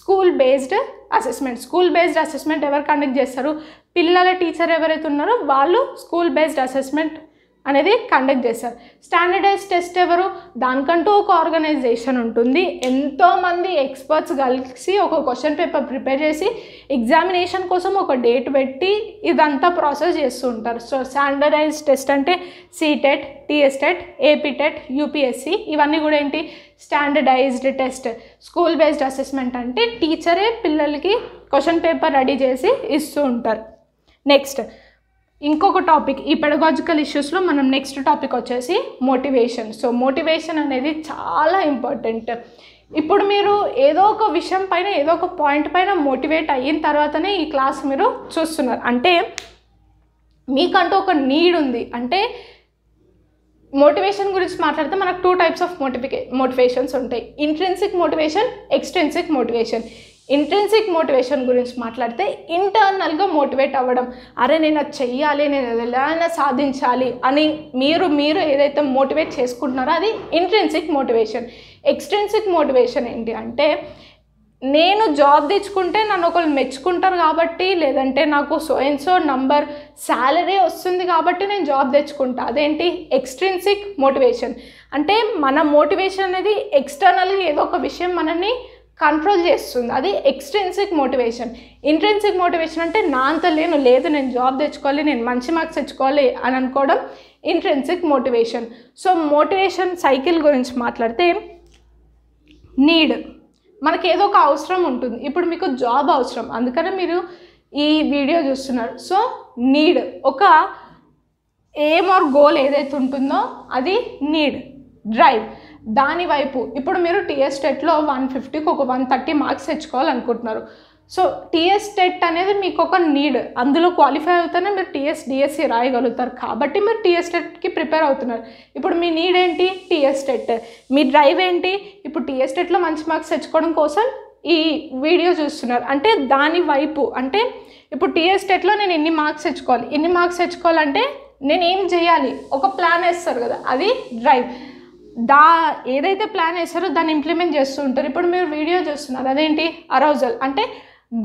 school based assessment school based assessment ఎవరు కండక్ట్ చేస్తారు పిల్లల టీచర్ ఎవరైతే ఉన్నారో వాళ్ళు స్కూల్ బేస్డ్ అసెస్మెంట్ అనేది కండక్ట్ చేస్తారు స్టాండర్డైజ్ టెస్ట్ ఎవరు దానికంటూ ఒక ఆర్గనైజేషన్ ఉంటుంది ఎంతోమంది ఎక్స్పర్ట్స్ కలిసి ఒక క్వశ్చన్ పేపర్ ప్రిపేర్ చేసి ఎగ్జామినేషన్ కోసం ఒక డేట్ పెట్టి ఇదంతా ప్రాసెస్ చేస్తూ ఉంటారు సో స్టాండర్డైజ్ టెస్ట్ అంటే సీటెట్ టీఎస్టెట్ ఏపీటెట్ యూపీఎస్సి ఇవన్నీ కూడా ఏంటి standardised test school based assessment అంటే టీచరే పిల్లలకి క్వశ్చన్ పేపర్ రెడీ చేసి ఇస్తూ ఉంటారు నెక్స్ట్ ఇంకొక టాపిక్ ఈ పెడగాజికల్ ఇష్యూస్లో మనం నెక్స్ట్ టాపిక్ వచ్చేసి మోటివేషన్ సో మోటివేషన్ అనేది చాలా ఇంపార్టెంట్ ఇప్పుడు మీరు ఏదో ఒక విషయం పైన ఏదో ఒక పాయింట్ పైన మోటివేట్ అయిన తర్వాతనే ఈ క్లాస్ మీరు చూస్తున్నారు అంటే మీకంటూ ఒక నీడ్ ఉంది అంటే మోటివేషన్ గురించి మాట్లాడితే మనకు టూ టైప్స్ ఆఫ్ మోటిఫికే మోటివేషన్స్ ఉంటాయి intrinsic motivation extrinsic motivation intrinsic motivation గురించి మాట్లాడితే ఇంటర్నల్గా మోటివేట్ అవ్వడం అరే నేను అది చెయ్యాలి నేను ఎలా అయినా సాధించాలి అని మీరు మీరు ఏదైతే మోటివేట్ చేసుకుంటున్నారో అది ఇంట్రెన్సిక్ మోటివేషన్ ఎక్స్ట్రెన్సిక్ మోటివేషన్ ఏంటి అంటే నేను జాబ్ తెచ్చుకుంటే నన్ను ఒకళ్ళు మెచ్చుకుంటారు కాబట్టి లేదంటే నాకు so and so number salary వస్తుంది కాబట్టి నేను జాబ్ తెచ్చుకుంటా అదేంటి ఎక్స్ట్రెన్సిక్ మోటివేషన్ అంటే మన మోటివేషన్ అనేది ఎక్స్టర్నల్గా ఏదో ఒక విషయం మనల్ని కంట్రోల్ చేస్తుంది అది ఎక్స్ట్రెన్సిక్ మోటివేషన్ ఇంట్రెన్సిక్ మోటివేషన్ అంటే నా అంత లేను లేదు నేను జాబ్ తెచ్చుకోవాలి నేను మంచి మార్క్స్ తెచ్చుకోవాలి అని అనుకోవడం intrinsic motivation so motivation cycle గురించి మాట్లాడితే నీడ్ మనకి ఏదో ఒక అవసరం ఉంటుంది ఇప్పుడు మీకు జాబ్ అవసరం అందుకనే మీరు ఈ వీడియో చూస్తున్నారు సో నీడ్ ఒక ఎయిమ్ ఆర్ గోల్ ఏదైతే ఉంటుందో అది నీడ్ డ్రైవ్ దాని వైపు ఇప్పుడు మీరు టీఎస్ టెట్లో వన్ ఫిఫ్టీకి ఒక వన్ థర్టీ మార్క్స్ తెచ్చుకోవాలనుకుంటున్నారు సో టీఎస్ టెట్ అనేది మీకు ఒక నీడ్ అందులో క్వాలిఫై అవుతానే మీరు టీఎస్ డిఎస్సి రాయగలుగుతారు కాబట్టి మీరు టీఎస్ టెట్కి ప్రిపేర్ అవుతున్నారు ఇప్పుడు మీ నీడ్ ఏంటి టీఎస్ టెట్ మీ డ్రైవ్ ఏంటి ఇప్పుడు టీఎస్ టెట్లో మంచి మార్క్స్ తెచ్చుకోవడం కోసం ఈ వీడియో చూస్తున్నారు అంటే దాని వైపు అంటే ఇప్పుడు టీఎస్ టెట్లో నేను ఎన్ని మార్క్స్ తెచ్చుకోవాలి ఎన్ని మార్క్స్ తెచ్చుకోవాలంటే నేను ఏం చేయాలి ఒక ప్లాన్ వేస్తారు కదా అది డ్రైవ్ దా ఏదైతే ప్లాన్ వేస్తారో దాన్ని ఇంప్లిమెంట్ చేస్తూ ఉంటారు ఇప్పుడు మీరు వీడియో చూస్తున్నారు అదేంటి అరౌజల్ అంటే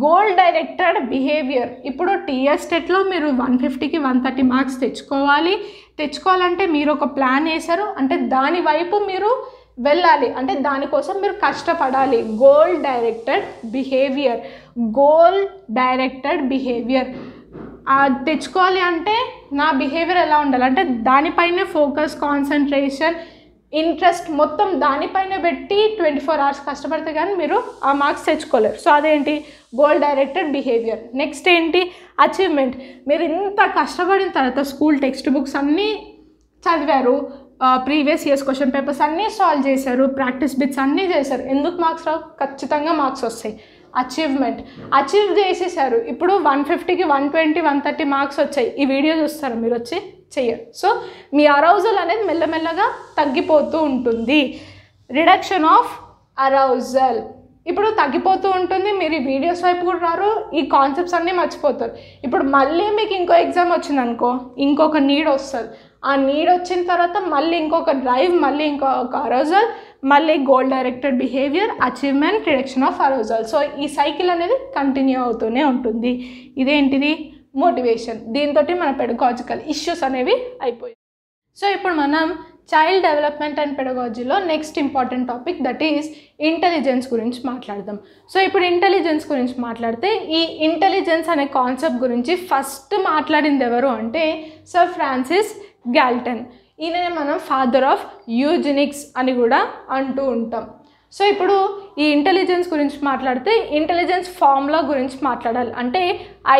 గోల్ డైరెక్టెడ్ బిహేవియర్ ఇప్పుడు టీఎస్టెట్లో మీరు వన్ ఫిఫ్టీకి వన్ థర్టీ మార్క్స్ తెచ్చుకోవాలి తెచ్చుకోవాలంటే మీరు ఒక ప్లాన్ వేశారు అంటే దాని వైపు మీరు వెళ్ళాలి అంటే దానికోసం మీరు కష్టపడాలి goal directed behaviour goal directed behaviour తెచ్చుకోవాలి అంటే నా బిహేవియర్ ఎలా ఉండాలి అంటే దానిపైనే ఫోకస్ కాన్సన్ట్రేషన్ ఇంట్రెస్ట్ మొత్తం దానిపైన పెట్టి ట్వంటీ ఫోర్ అవర్స్ కష్టపడితే కానీ మీరు ఆ మార్క్స్ తెచ్చుకోలేరు సో అదేంటి గోల్ డైరెక్టెడ్ బిహేవియర్ నెక్స్ట్ ఏంటి అచీవ్మెంట్ మీరు ఇంత కష్టపడిన తర్వాత స్కూల్ టెక్స్ట్ బుక్స్ అన్నీ చదివారు ప్రీవియస్ ఇయర్స్ క్వశ్చన్ పేపర్స్ అన్నీ సాల్వ్ చేశారు ప్రాక్టీస్ బిట్స్ అన్నీ చేశారు ఎందుకు మార్క్స్ రావు ఖచ్చితంగా మార్క్స్ వస్తాయి అచీవ్మెంట్ అచీవ్ చేసేసారు ఇప్పుడు వన్ ఫిఫ్టీకి one twenty one thirty marks వచ్చాయి ఈ వీడియో చూస్తారు మీరు వచ్చి చెయ్యరు సో మీ అరౌజల్ అనేది మెల్లమెల్లగా తగ్గిపోతూ ఉంటుంది రిడక్షన్ ఆఫ్ అరౌజల్ ఇప్పుడు తగ్గిపోతూ ఉంటుంది మీరు ఈ వీడియోస్ వైపు కూడా రారు ఈ కాన్సెప్ట్స్ అన్నీ మర్చిపోతారు ఇప్పుడు మళ్ళీ మీకు ఇంకో ఎగ్జామ్ వచ్చిందనుకో ఇంకొక నీడ్ వస్తుంది ఆ నీడ్ వచ్చిన తర్వాత మళ్ళీ ఇంకొక డ్రైవ్ మళ్ళీ ఇంకొక అరోజల్ మళ్ళీ goal directed behaviour achievement reduction of arousal so ఈ సైకిల్ అనేది కంటిన్యూ అవుతూనే ఉంటుంది ఇదేంటిది మోటివేషన్ దీంతో మన పెడగాజికల్ ఇష్యూస్ అనేవి అయిపోయాయి సో ఇప్పుడు మనం చైల్డ్ డెవలప్మెంట్ అండ్ పెడగాజీలో next important topic that is intelligence గురించి మాట్లాడదాం సో ఇప్పుడు ఇంటెలిజెన్స్ గురించి మాట్లాడితే ఈ ఇంటెలిజెన్స్ అనే కాన్సెప్ట్ గురించి ఫస్ట్ మాట్లాడింది ఎవరు అంటే సర్ ఫ్రాన్సిస్ గ్యాల్టన్ ఈయననే మనం ఫాదర్ ఆఫ్ యూజినిక్స్ అని కూడా అంటూ ఉంటాం సో ఇప్పుడు ఈ ఇంటెలిజెన్స్ గురించి మాట్లాడితే ఇంటెలిజెన్స్ ఫార్ములా గురించి మాట్లాడాలి అంటే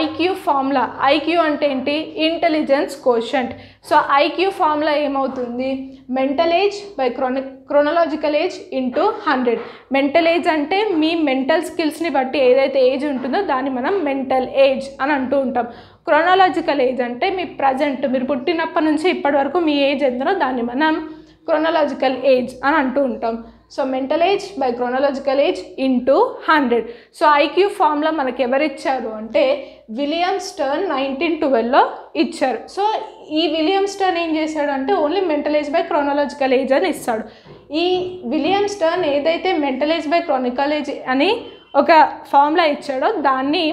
ఐక్యూ ఫార్ములా ఐక్యూ అంటే ఏంటి intelligence quotient so IQ formula ఏమవుతుంది mental age by chrono chronological age into hundred mental age అంటే మీ మెంటల్ స్కిల్స్ని బట్టి ఏదైతే ఏజ్ ఉంటుందో దాన్ని మనం మెంటల్ ఏజ్ అని అంటూ ఉంటాం క్రోనలాజికల్ ఏజ్ అంటే మీ ప్రజెంట్ మీరు పుట్టినప్పటి నుంచి ఇప్పటి వరకు మీ ఏజ్ ఎందునో దాన్ని మనం క్రోనలాజికల్ ఏజ్ అని అంటూ ఉంటాం so mental age by chronological age into hundred so IQ ఫామ్లో మనకి ఎవరు ఇచ్చారు అంటే విలియం స్టర్న్ నైన్టీన్ ట్వెల్వ్లో ఇచ్చారు సో ఈ విలియం స్టర్న్ ఏం చేశాడు అంటే only mental age by chronological age అని ఇస్తాడు ఈ విలియం స్టర్న్ ఏదైతే mental age by chronicle age అని ఒక ఫామ్లా ఇచ్చాడో దాన్ని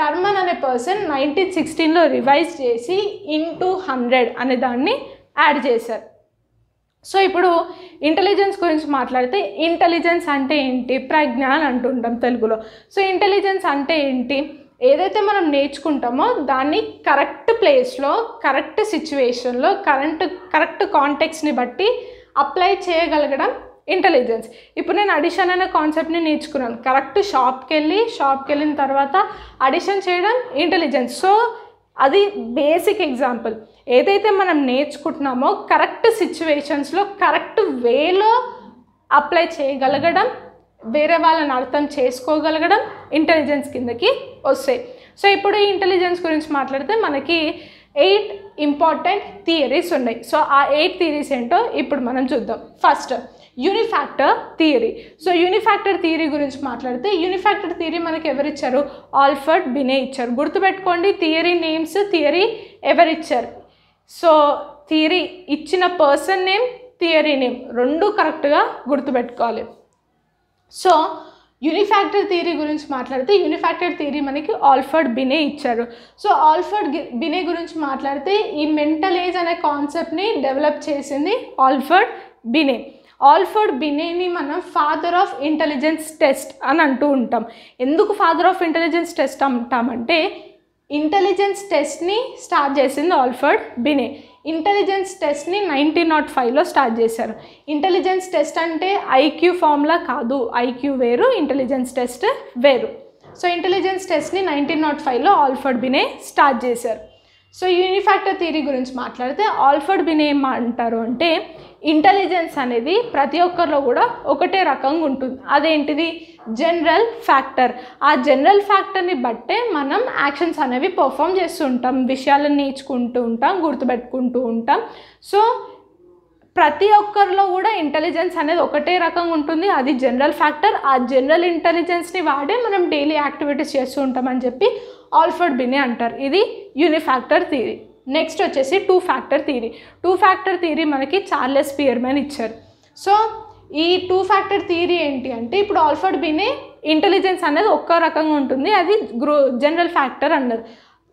టర్మన్ అనే పర్సన్ నైన్టీన్ సిక్స్టీన్లో రివైజ్ చేసి ఇంటూ హండ్రెడ్ అనే దాన్ని యాడ్ చేశారు సో ఇప్పుడు ఇంటెలిజెన్స్ గురించి మాట్లాడితే ఇంటెలిజెన్స్ అంటే ఏంటి ప్రజ్ఞ అని అంటుంటాం తెలుగులో సో ఇంటెలిజెన్స్ అంటే ఏంటి ఏదైతే మనం నేర్చుకుంటామో దాన్ని కరెక్ట్ ప్లేస్లో కరెక్ట్ సిచ్యువేషన్లో కరెంట్ కరెక్ట్ కాంటెక్స్ని బట్టి అప్లై చేయగలగడం ఇంటెలిజెన్స్ ఇప్పుడు నేను అడిషన్ అనే కాన్సెప్ట్ని నేర్చుకున్నాను కరెక్ట్ షాప్కి వెళ్ళి షాప్కి వెళ్ళిన తర్వాత అడిషన్ చేయడం ఇంటెలిజెన్స్ సో అది బేసిక్ ఎగ్జాంపుల్ ఏదైతే మనం నేర్చుకుంటున్నామో కరెక్ట్ సిచ్యువేషన్స్లో కరెక్ట్ వేలో అప్లై చేయగలగడం వేరే వాళ్ళని అర్థం చేసుకోగలగడం ఇంటెలిజెన్స్ కిందకి వస్తాయి సో ఇప్పుడు ఈ ఇంటెలిజెన్స్ గురించి మాట్లాడితే మనకి ఎయిట్ ఇంపార్టెంట్ థియరీస్ ఉన్నాయి సో ఆ ఎయిట్ థియరీస్ ఏంటో ఇప్పుడు మనం చూద్దాం first unifactor theory so unifactor theory గురించి మాట్లాడితే యూనిఫాక్టర్ థియరీ మనకి ఎవరిచ్చారు ఆల్ఫర్డ్ బినే ఇచ్చారు గుర్తుపెట్టుకోండి థియరీ నేమ్స్ థియరీ ఎవరిచ్చారు సో థియరీ ఇచ్చిన పర్సన్ నేమ్ థియరీ నేమ్ రెండు కరెక్ట్గా గుర్తుపెట్టుకోవాలి సో యూనిఫాక్టర్ థియరీ గురించి మాట్లాడితే యూనిఫాక్టర్ థియరీ మనకి ఆల్ఫర్డ్ బినే ఇచ్చారు సో ఆల్ఫర్డ్ బినే గురించి మాట్లాడితే ఈ మెంటల్ ఏజ్ అనే కాన్సెప్ట్ని డెవలప్ చేసింది ఆల్ఫర్డ్ బినే ఆల్ఫర్డ్ బినేని మనం ఫాదర్ ఆఫ్ ఇంటెలిజెన్స్ టెస్ట్ అని అంటూ ఉంటాం ఎందుకు ఫాదర్ ఆఫ్ ఇంటెలిజెన్స్ టెస్ట్ అంటామంటే ఇంటెలిజెన్స్ టెస్ట్ని స్టార్ట్ చేసింది ఆల్ఫర్డ్ బినే ఇంటెలిజెన్స్ టెస్ట్ని నైన్టీన్ నాట్ ఫైవ్లో స్టార్ట్ చేశారు ఇంటెలిజెన్స్ టెస్ట్ అంటే ఐక్యూ ఫామ్లా కాదు ఐక్యూ వేరు ఇంటెలిజెన్స్ టెస్ట్ వేరు సో ఇంటెలిజెన్స్ టెస్ట్ని నైన్టీన్ నాట్ ఫైవ్లో ఆల్ఫర్డ్ బినే స్టార్ట్ చేశారు సో యూనిఫాక్టర్ థియరీ గురించి మాట్లాడితే ఆల్ఫర్డ్ బినే ఏమంటారు అంటే ఇంటెలిజెన్స్ అనేది ప్రతి ఒక్కరిలో కూడా ఒకటే రకంగా ఉంటుంది అదేంటిది జనరల్ ఫ్యాక్టర్ ఆ జనరల్ ఫ్యాక్టర్ని బట్టే మనం యాక్షన్స్ అనేవి పర్ఫామ్ చేస్తూ ఉంటాం విషయాలను నేర్చుకుంటూ ఉంటాం గుర్తుపెట్టుకుంటూ ఉంటాం సో ప్రతి ఒక్కరిలో కూడా ఇంటెలిజెన్స్ అనేది ఒకటే రకంగా ఉంటుంది అది జనరల్ ఫ్యాక్టర్ ఆ జనరల్ ఇంటెలిజెన్స్ని వాడే మనం డైలీ యాక్టివిటీస్ చేస్తూ ఉంటామని చెప్పి ఆల్ఫర్డ్ బిని అంటారు ఇది యూనిఫాక్టర్ థీరీ నెక్స్ట్ వచ్చేసి two factor theory two factor theory మనకి చార్లెస్ పియర్మెన్ ఇచ్చారు సో ఈ టూ ఫ్యాక్టర్ థియరీ ఏంటి అంటే ఇప్పుడు ఆల్ఫర్డ్ బీని ఇంటెలిజెన్స్ అనేది ఒక్క రకంగా ఉంటుంది అది గ్రో జనరల్ ఫ్యాక్టర్ అన్నది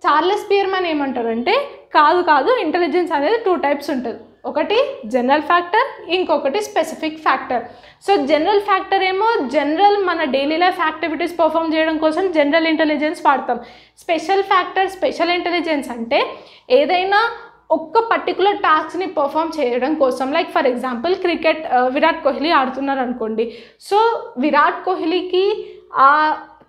చార్లెస్ ఏమంటారు ఏమంటారంటే కాదు కాదు ఇంటెలిజెన్స్ అనేది టూ టైప్స్ ఉంటుంది ఒకటి జనరల్ ఫ్యాక్టర్ ఇంకొకటి specific factor so general factor ఏమో జనరల్ మన డైలీ లైఫ్ యాక్టివిటీస్ పర్ఫామ్ చేయడం కోసం జనరల్ ఇంటెలిజెన్స్ వాడతాం స్పెషల్ ఫ్యాక్టర్ స్పెషల్ ఇంటెలిజెన్స్ అంటే ఏదైనా ఒక్క పర్టికులర్ టాస్క్ని పర్ఫామ్ చేయడం కోసం like for example cricket Virat Kohli ఆడుతున్నారు అనుకోండి సో విరాట్ కోహ్లీకి ఆ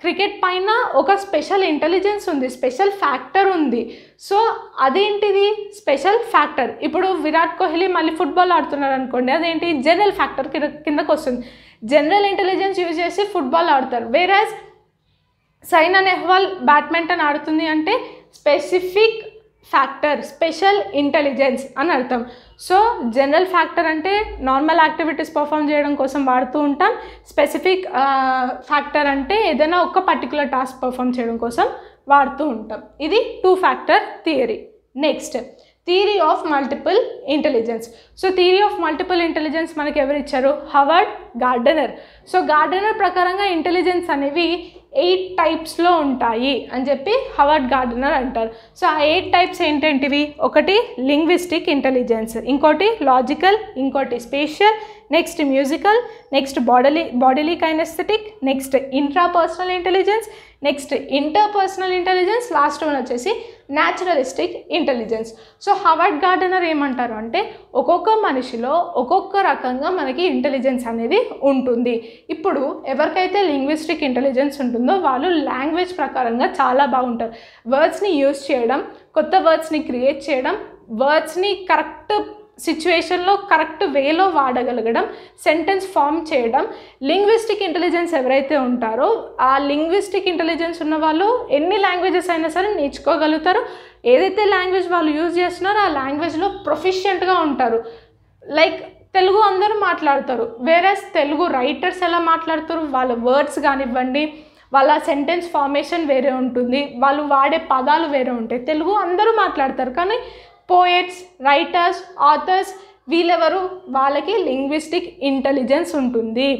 క్రికెట్ పైన ఒక స్పెషల్ ఇంటెలిజెన్స్ ఉంది స్పెషల్ ఫ్యాక్టర్ ఉంది సో అదేంటిది స్పెషల్ ఫ్యాక్టర్ ఇప్పుడు విరాట్ కోహ్లీ మళ్ళీ ఫుట్బాల్ ఆడుతున్నారు అనుకోండి అదేంటి జనరల్ ఫ్యాక్టర్ కిందకు వస్తుంది జనరల్ ఇంటెలిజెన్స్ యూజ్ చేసి ఫుట్బాల్ ఆడతారు వేరే సైనా నెహ్వాల్ బ్యాడ్మింటన్ ఆడుతుంది అంటే స్పెసిఫిక్ ఫ్యాక్టర్ స్పెషల్ ఇంటెలిజెన్స్ అని అర్థం సో జనరల్ ఫ్యాక్టర్ అంటే నార్మల్ యాక్టివిటీస్ పర్ఫామ్ చేయడం కోసం వాడుతూ ఉంటాం స్పెసిఫిక్ ఫ్యాక్టర్ అంటే ఏదైనా ఒక పర్టికులర్ టాస్క్ పర్ఫామ్ చేయడం కోసం వాడుతూ ఉంటాం ఇది two factor theory next theory of multiple intelligence so theory of multiple intelligence మనకి ఎవరు ఇచ్చారు హవర్డ్ గార్డెనర్ సో గార్డెనర్ ప్రకారంగా ఇంటెలిజెన్స్ అనేవి ఎయిట్ టైప్స్లో ఉంటాయి అని చెప్పి హవర్డ్ గార్డనర్ అంటారు సో ఆ ఎయిట్ టైప్స్ ఏంటంటివి ఒకటి లింగ్విస్టిక్ ఇంటెలిజెన్స్ ఇంకోటి లాజికల్ ఇంకోటి spatial next musical next bodily bodily kinaesthetic next intra personal intelligence next inter personal intelligence last one వచ్చేసి naturalistic intelligence so Howard Gardner ఏమంటారు అంటే ఒక్కొక్క మనిషిలో ఒక్కొక్క రకంగా మనకి ఇంటెలిజెన్స్ అనేది ఉంటుంది ఇప్పుడు ఎవరికైతే లింగ్విస్టిక్ ఇంటెలిజెన్స్ ఉంటుందో వాళ్ళు లాంగ్వేజ్ ప్రకారంగా చాలా బాగుంటారు వర్డ్స్ని యూజ్ చేయడం కొత్త వర్డ్స్ని క్రియేట్ చేయడం వర్డ్స్ని కరెక్ట్ సిచ్యువేషన్లో కరెక్ట్ వేలో వాడగలగడం సెంటెన్స్ ఫామ్ చేయడం లింగ్విస్టిక్ ఇంటెలిజెన్స్ ఎవరైతే ఉంటారో ఆ లింగ్విస్టిక్ ఇంటెలిజెన్స్ ఉన్న వాళ్ళు ఎన్ని లాంగ్వేజెస్ అయినా సరే నేర్చుకోగలుగుతారు ఏదైతే లాంగ్వేజ్ వాళ్ళు యూజ్ చేస్తున్నారో ఆ లాంగ్వేజ్లో ప్రొఫిషియెంట్గా ఉంటారు లైక్ తెలుగు అందరూ మాట్లాడతారు వేరే తెలుగు రైటర్స్ ఎలా మాట్లాడతారు వాళ్ళ వర్డ్స్ కానివ్వండి వాళ్ళ సెంటెన్స్ ఫార్మేషన్ వేరే ఉంటుంది వాళ్ళు వాడే పదాలు వేరే ఉంటాయి తెలుగు అందరూ మాట్లాడతారు కానీ పోయెట్స్ రైటర్స్ ఆథర్స్ వీళ్ళెవరు వాళ్ళకి లింగ్విస్టిక్ ఇంటెలిజెన్స్ ఉంటుంది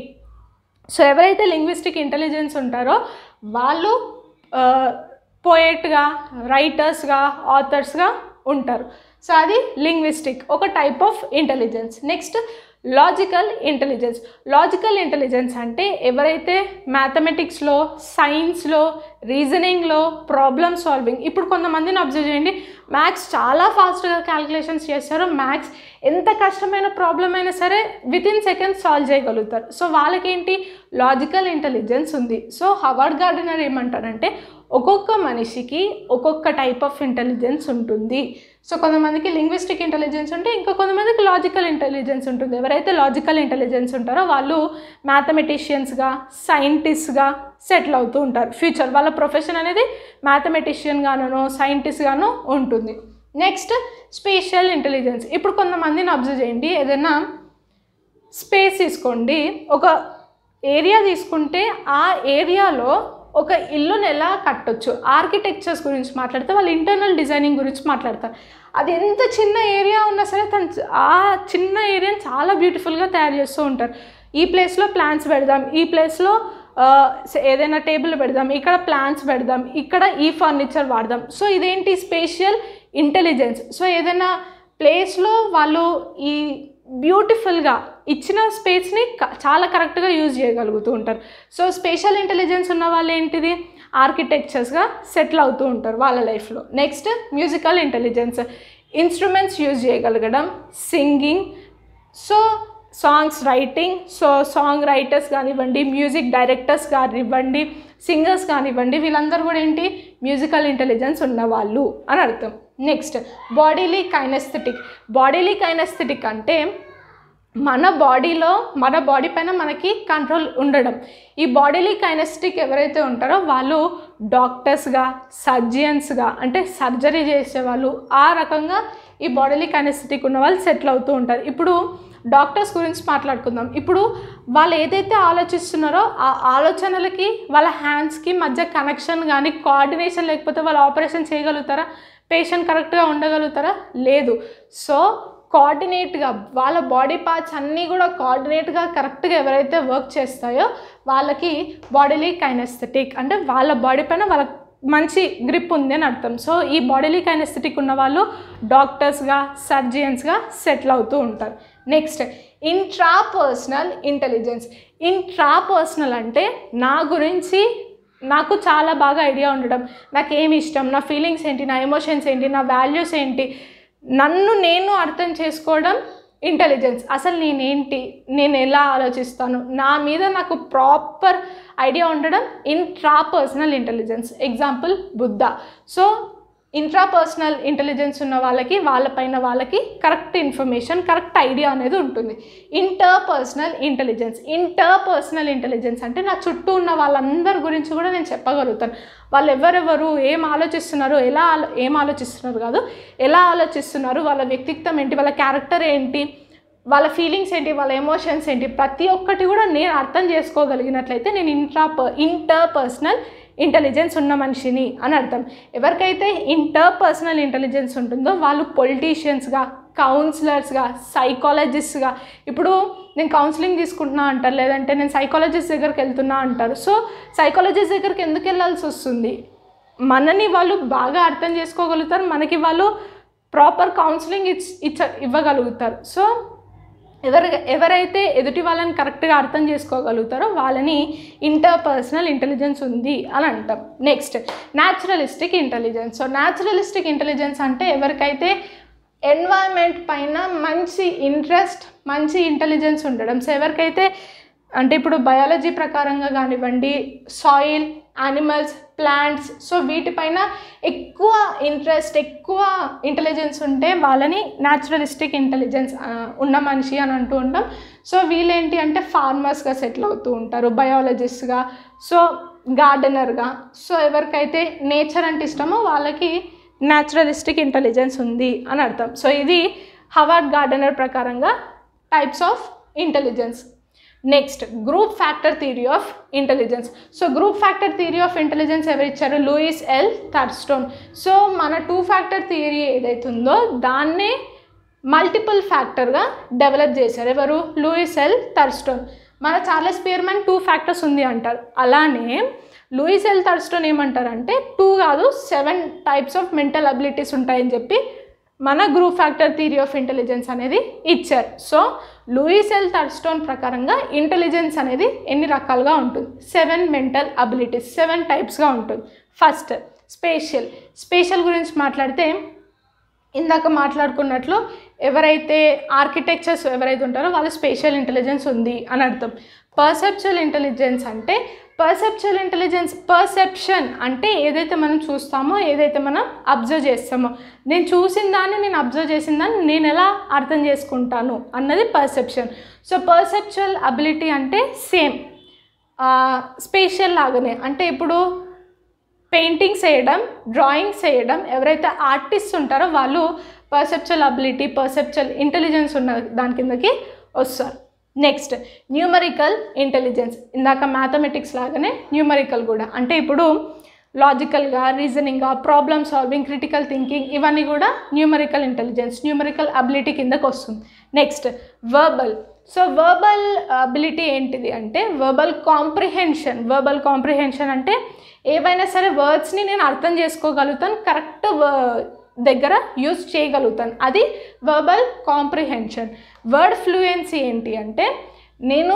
సో ఎవరైతే లింగ్విస్టిక్ ఇంటెలిజెన్స్ ఉంటారో వాళ్ళు పోయెట్గా రైటర్స్గా ఆథర్స్గా ఉంటారు సో అది లింగ్విస్టిక్ ఒక type of intelligence next logical intelligence logical intelligence అంటే ఎవరైతే మ్యాథమెటిక్స్లో సైన్స్లో రీజనింగ్లో ప్రాబ్లమ్ సాల్వింగ్ ఇప్పుడు కొంతమందిని అబ్జర్వ్ చేయండి మ్యాథ్స్ చాలా ఫాస్ట్గా క్యాలిక్యులేషన్స్ చేస్తారు మ్యాథ్స్ ఎంత కష్టమైన ప్రాబ్లం అయినా సరే విత్ ఇన్ సెకండ్స్ సాల్వ్ చేయగలుగుతారు సో వాళ్ళకేంటి లాజికల్ ఇంటెలిజెన్స్ ఉంది సో హవర్డ్ గార్డెనర్ ఏమంటారంటే ఒక్కొక్క మనిషికి ఒక్కొక్క టైప్ ఆఫ్ ఇంటెలిజెన్స్ ఉంటుంది సో కొంతమందికి లింగ్విస్టిక్ ఇంటెలిజెన్స్ ఉంటే ఇంకా కొంతమందికి లాజికల్ ఇంటెలిజెన్స్ ఉంటుంది ఎవరైతే లాజికల్ ఇంటెలిజెన్స్ ఉంటారో వాళ్ళు మ్యాథమెటిషియన్స్గా సైంటిస్ట్గా సెటిల్ అవుతూ ఉంటారు ఫ్యూచర్ వాళ్ళ ప్రొఫెషన్ అనేది మ్యాథమెటిషియన్గానో సైంటిస్ట్గానో ఉంటుంది నెక్స్ట్ స్పేషియల్ ఇంటెలిజెన్స్ ఇప్పుడు కొంతమందిని అబ్జర్వ్ చేయండి ఏదైనా స్పేస్ తీసుకోండి ఒక ఏరియా తీసుకుంటే ఆ ఏరియాలో ఒక ఇల్లుని ఎలా కట్టొచ్చు ఆర్కిటెక్చర్స్ గురించి మాట్లాడితే వాళ్ళు ఇంటర్నల్ డిజైనింగ్ గురించి మాట్లాడతారు అది ఎంత చిన్న ఏరియా ఉన్నా సరే తను ఆ చిన్న ఏరియాని చాలా బ్యూటిఫుల్గా తయారు చేస్తూ ఉంటారు ఈ ప్లేస్లో ప్లాన్స్ పెడదాం ఈ ప్లేస్లో ఏదైనా టేబుల్ పెడదాం ఇక్కడ ప్లాన్స్ పెడదాం ఇక్కడ ఈ ఫర్నిచర్ వాడదాం సో ఇదేంటి స్పేషియల్ ఇంటెలిజెన్స్ సో ఏదైనా ప్లేస్లో వాళ్ళు ఈ బ్యూటిఫుల్గా ఇచ్చిన స్పేస్ని చాలా కరెక్ట్గా యూజ్ చేయగలుగుతూ ఉంటారు సో స్పెషల్ ఇంటెలిజెన్స్ ఉన్న వాళ్ళు ఏంటిది ఆర్కిటెక్చర్స్గా సెటిల్ అవుతూ ఉంటారు వాళ్ళ లైఫ్లో next musical intelligence instruments use చేయగలగడం singing so songs writing so song writers కానివ్వండి మ్యూజిక్ డైరెక్టర్స్ కానివ్వండి సింగర్స్ కానివ్వండి వీళ్ళందరూ కూడా ఏంటి మ్యూజికల్ ఇంటెలిజెన్స్ ఉన్నవాళ్ళు అని అర్థం next bodily kinaesthetic bodily kinaesthetic అంటే మన బాడీలో మన బాడీ పైన మనకి కంట్రోల్ ఉండడం ఈ బాడీలీ కైనస్టిక్ ఎవరైతే ఉంటారో వాళ్ళు డాక్టర్స్గా సర్జియన్స్గా అంటే సర్జరీ చేసేవాళ్ళు ఆ రకంగా ఈ బాడీలీ కైనెస్టిక్ ఉన్న వాళ్ళు సెటిల్ అవుతూ ఉంటారు ఇప్పుడు డాక్టర్స్ గురించి మాట్లాడుకుందాం ఇప్పుడు వాళ్ళు ఏదైతే ఆలోచిస్తున్నారో ఆ ఆలోచనలకి వాళ్ళ హ్యాండ్స్కి మధ్య కనెక్షన్ కానీ కోఆర్డినేషన్ లేకపోతే వాళ్ళు ఆపరేషన్ చేయగలుగుతారా పేషెంట్ కరెక్ట్గా ఉండగలుగుతారా లేదు సో కోఆర్డినేట్గా వాళ్ళ బాడీ పార్ట్స్ అన్నీ కూడా కోఆర్డినేట్గా కరెక్ట్గా ఎవరైతే వర్క్ చేస్తాయో వాళ్ళకి బాడీలీ కైనెస్థెటిక్ అంటే వాళ్ళ బాడీ పైన వాళ్ళ మంచి గ్రిప్ ఉంది అని అర్థం సో ఈ బాడీలీ కైనస్థెటిక్ ఉన్న వాళ్ళు డాక్టర్స్గా సర్జియన్స్గా సెటిల్ అవుతూ ఉంటారు next intra personal intelligence intra personal అంటే నా గురించి నాకు చాలా బాగా ఐడియా ఉండడం నాకు ఏమి ఇష్టం నా ఫీలింగ్స్ ఏంటి నా ఎమోషన్స్ ఏంటి నా వాల్యూస్ ఏంటి నన్ను నేను అర్థం చేసుకోవడం ఇంటెలిజెన్స్ అసలు నేనేంటి నేను ఎలా ఆలోచిస్తాను నా మీద నాకు ప్రాపర్ ఐడియా ఉండడం intra personal intelligence example Buddha so intrapersonal intelligence ఉన్న వాళ్ళకి వాళ్ళపైన వాళ్ళకి కరెక్ట్ ఇన్ఫర్మేషన్ కరెక్ట్ ఐడియా అనేది ఉంటుంది ఇంటర్పర్సనల్ ఇంటెలిజెన్స్ ఇంటర్పర్సనల్ ఇంటెలిజెన్స్ అంటే నా చుట్టూ ఉన్న వాళ్ళందరి గురించి కూడా నేను చెప్పగలుగుతాను వాళ్ళు ఎవరెవరు ఏం ఆలోచిస్తున్నారు ఎలా ఏం ఆలోచిస్తున్నారు కాదు ఎలా ఆలోచిస్తున్నారు వాళ్ళ వ్యక్తిత్వం ఏంటి వాళ్ళ క్యారెక్టర్ ఏంటి వాళ్ళ ఫీలింగ్స్ ఏంటి వాళ్ళ ఎమోషన్స్ ఏంటి ప్రతి ఒక్కటి కూడా నేను అర్థం చేసుకోగలిగినట్లయితే నేను ఇంట్రా ఇంటర్పర్సనల్ ఇంటెలిజెన్స్ ఉన్న మనిషిని అని అర్థం ఎవరికైతే ఇంటర్ పర్సనల్ ఇంటెలిజెన్స్ ఉంటుందో వాళ్ళు పొలిటీషియన్స్గా కౌన్సిలర్స్గా సైకాలజిస్ట్గా ఇప్పుడు నేను కౌన్సిలింగ్ తీసుకుంటున్నా అంటారు లేదంటే నేను సైకాలజిస్ట్ దగ్గరికి వెళ్తున్నా అంటారు సో సైకాలజిస్ట్ దగ్గరికి ఎందుకు వెళ్ళాల్సి వస్తుంది మనని వాళ్ళు బాగా అర్థం చేసుకోగలుగుతారు మనకి వాళ్ళు ప్రాపర్ కౌన్సిలింగ్ ఇచ్చ ఇవ్వగలుగుతారు సో ఎవరు ఎవరైతే ఎదుటి వాళ్ళని కరెక్ట్గా అర్థం చేసుకోగలుగుతారో వాళ్ళని ఇంటర్పర్సనల్ ఇంటెలిజెన్స్ ఉంది అని అంటాం next naturalistic intelligence so naturalistic intelligence అంటే ఎవరికైతే ఎన్వైర్న్మెంట్ పైన మంచి ఇంట్రెస్ట్ మంచి ఇంటెలిజెన్స్ ఉండడం సో ఎవరికైతే అంటే ఇప్పుడు బయాలజీ ప్రకారంగా కానివ్వండి సాయిల్ యానిమల్స్ ప్లాంట్స్ సో వీటిపైన ఎక్కువ ఇంట్రెస్ట్ ఎక్కువ ఇంటెలిజెన్స్ ఉంటే వాళ్ళని న్యాచురలిస్టిక్ ఇంటెలిజెన్స్ ఉన్న మనిషి అని అంటూ ఉంటాం సో వీళ్ళేంటి అంటే ఫార్మర్స్గా సెటిల్ అవుతూ ఉంటారు బయాలజిస్ట్గా సో గార్డెనర్గా సో ఎవరికైతే నేచర్ అంటే ఇష్టమో వాళ్ళకి న్యాచురలిస్టిక్ ఇంటెలిజెన్స్ ఉంది అని అర్థం సో ఇది హవార్డ్ గార్డెనర్ ప్రకారంగా types of intelligence next group factor theory of intelligence so group factor theory of intelligence ఎవరు ఇచ్చారు లూయిస్ ఎల్ థర్స్టోన్ సో మన టూ ఫ్యాక్టర్ థియరీ ఏదైతుందో దాన్నే మల్టిపుల్ ఫ్యాక్టర్గా డెవలప్ చేశారు ఎవరు లూయిస్ ఎల్ థర్స్టోన్ మన చార్లెస్ పియర్మన్ టూ ఫ్యాక్టర్స్ ఉంది అంటారు అలానే లూయిస్ ఎల్ థర్స్టోన్ ఏమంటారంటే టూ కాదు seven types of mental abilities ఉంటాయని చెప్పి మన group factor theory of intelligence అనేది ఇచ్చారు సో లూయిస్ ఎల్ థర్స్టోన్ ప్రకారంగా ఇంటెలిజెన్స్ అనేది ఎన్ని రకాలుగా ఉంటుంది సెవెన్ మెంటల్ అబిలిటీస్ సెవెన్ టైప్స్గా ఉంటుంది ఫస్ట్ స్పేషల్ స్పేషల్ గురించి మాట్లాడితే ఇందాక మాట్లాడుకున్నట్లు ఎవరైతే ఆర్కిటెక్చర్స్ ఎవరైతే ఉంటారో వాళ్ళు స్పేషల్ ఇంటెలిజెన్స్ ఉంది అని అర్థం పర్సెప్చువల్ ఇంటెలిజెన్స్ అంటే పర్సెప్చువల్ ఇంటెలిజెన్స్ పర్సెప్షన్ అంటే ఏదైతే మనం చూస్తామో ఏదైతే మనం అబ్జర్వ్ చేస్తామో నేను చూసిన దాన్ని నేను అబ్జర్వ్ చేసిన దాన్ని నేను ఎలా అర్థం చేసుకుంటాను అన్నది పర్సెప్షన్ సో పర్సెప్చువల్ అబిలిటీ అంటే సేమ్ స్పేషియల్ లాగానే అంటే ఇప్పుడు పెయింటింగ్స్ వేయడం డ్రాయింగ్స్ వేయడం ఎవరైతే ఆర్టిస్ట్ ఉంటారో వాళ్ళు పర్సెప్చువల్ అబిలిటీ పర్సెప్చువల్ ఇంటెలిజెన్స్ ఉన్న దాని కిందకి వస్తారు నెక్స్ట్ న్యూమరికల్ ఇంటెలిజెన్స్ ఇందాక మ్యాథమెటిక్స్ లాగానే న్యూమరికల్ కూడా అంటే ఇప్పుడు లాజికల్గా రీజనింగ్గా ప్రాబ్లమ్ సాల్వింగ్ క్రిటికల్ థింకింగ్ ఇవన్నీ కూడా న్యూమరికల్ ఇంటెలిజెన్స్ న్యూమరికల్ అబిలిటీ కిందకు వస్తుంది next verbal so verbal ability ఏంటిది అంటే వర్బల్ కాంప్రిహెన్షన్ వర్బల్ కాంప్రిహెన్షన్ అంటే ఏవైనా సరే వర్డ్స్ని నేను అర్థం చేసుకోగలుగుతాను కరెక్ట్ దగ్గర యూజ్ చేయగలుగుతాను అది వర్బల్ కాంప్రిహెన్షన్ వర్డ్ ఫ్లూయెన్సీ ఏంటి అంటే నేను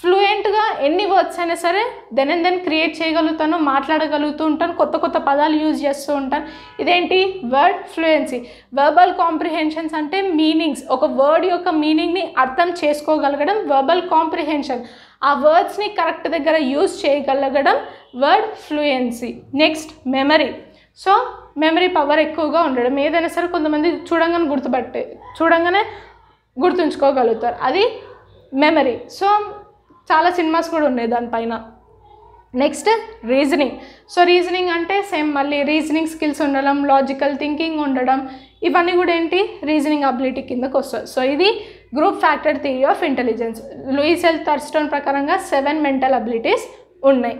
ఫ్లూయెంట్గా ఎన్ని వర్డ్స్ అయినా సరే దెన్ అండ్ దెన్ క్రియేట్ చేయగలుగుతాను మాట్లాడగలుగుతూ ఉంటాను కొత్త కొత్త పదాలు యూజ్ చేస్తూ ఉంటాను ఇదేంటి వర్డ్ ఫ్లూయెన్సీ వర్బల్ కాంప్రిహెన్షన్స్ అంటే మీనింగ్స్ ఒక వర్డ్ యొక్క మీనింగ్ని అర్థం చేసుకోగలగడం వర్బల్ కాంప్రిహెన్షన్ ఆ వర్డ్స్ని కరెక్ట్ దగ్గర యూజ్ చేయగలగడం word fluency next memory so memory power ఎక్కువగా ఉండడం ఏదైనా సరే కొంతమంది చూడంగానే గుర్తుపట్టే చూడంగానే గుర్తుంచుకోగలుగుతారు అది మెమరీ సో చాలా సినిమాస్ కూడా ఉన్నాయి దానిపైన నెక్స్ట్ రీజనింగ్ సో రీజనింగ్ అంటే సేమ్ మళ్ళీ రీజనింగ్ స్కిల్స్ ఉండడం లాజికల్ థింకింగ్ ఉండడం ఇవన్నీ కూడా ఏంటి రీజనింగ్ అబిలిటీ కిందకు వస్తుంది సో ఇది group factor theory of intelligence Louis L Thurstone ప్రకారంగా సెవెన్ మెంటల్ అబిలిటీస్ ఉన్నాయి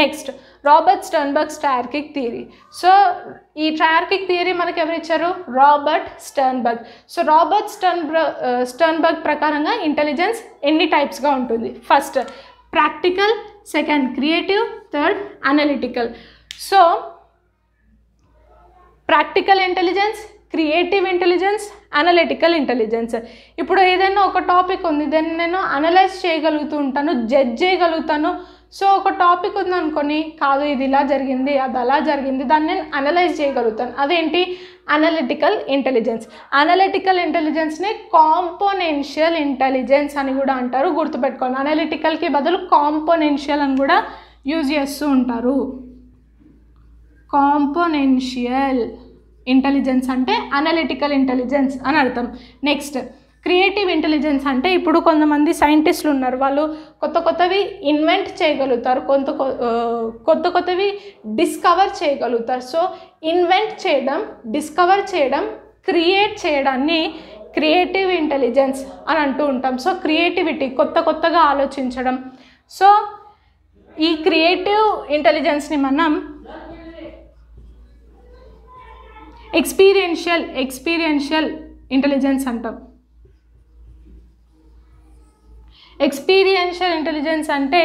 next Robert Sternberg's triarchic theory so ఈ ట్రయార్కిక్ థియరీ మనకి ఎవరు ఇచ్చారు Robert Sternberg so Robert Sternberg Sternberg ప్రకారంగా ఇంటెలిజెన్స్ ఎన్ని టైప్స్గా ఉంటుంది first practical second creative third analytical so practical intelligence creative intelligence analytical intelligence ఇప్పుడు ఏదైనా ఒక టాపిక్ ఉంది దాన్ని నేను అనలైజ్ చేయగలుగుతూ ఉంటాను జడ్జ్ చేయగలుగుతాను సో ఒక టాపిక్ ఉందనుకొని కాదు ఇది ఇలా జరిగింది అది అలా జరిగింది దాన్ని నేను అనలైజ్ చేయగలుగుతాను అదేంటి అనలిటికల్ ఇంటెలిజెన్స్ అనలిటికల్ ఇంటెలిజెన్స్ని కాంపోనెన్షియల్ ఇంటెలిజెన్స్ అని కూడా అంటారు గుర్తుపెట్టుకోండి అనలిటికల్కి బదులు కాంపోనెన్షియల్ అని కూడా యూజ్ చేస్తూ ఉంటారు కాంపోనెన్షియల్ ఇంటెలిజెన్స్ అంటే అనలిటికల్ ఇంటెలిజెన్స్ అని అర్థం నెక్స్ట్ క్రియేటివ్ ఇంటెలిజెన్స్ అంటే ఇప్పుడు కొంతమంది సైంటిస్టులు ఉన్నారు వాళ్ళు కొత్త కొత్తవి ఇన్వెంట్ చేయగలుగుతారు కొంత కొత్త కొత్తవి డిస్కవర్ చేయగలుగుతారు సో ఇన్వెంట్ చేయడం డిస్కవర్ చేయడం క్రియేట్ చేయడాన్ని క్రియేటివ్ ఇంటెలిజెన్స్ అని అంటూ ఉంటాం సో క్రియేటివిటీ కొత్త కొత్తగా ఆలోచించడం సో ఈ క్రియేటివ్ ఇంటెలిజెన్స్ని మనం ఎక్స్పీరియన్షియల్ ఎక్స్పీరియన్షియల్ ఇంటెలిజెన్స్ అంటాం ఎక్స్పీరియన్షియల్ ఇంటెలిజెన్స్ అంటే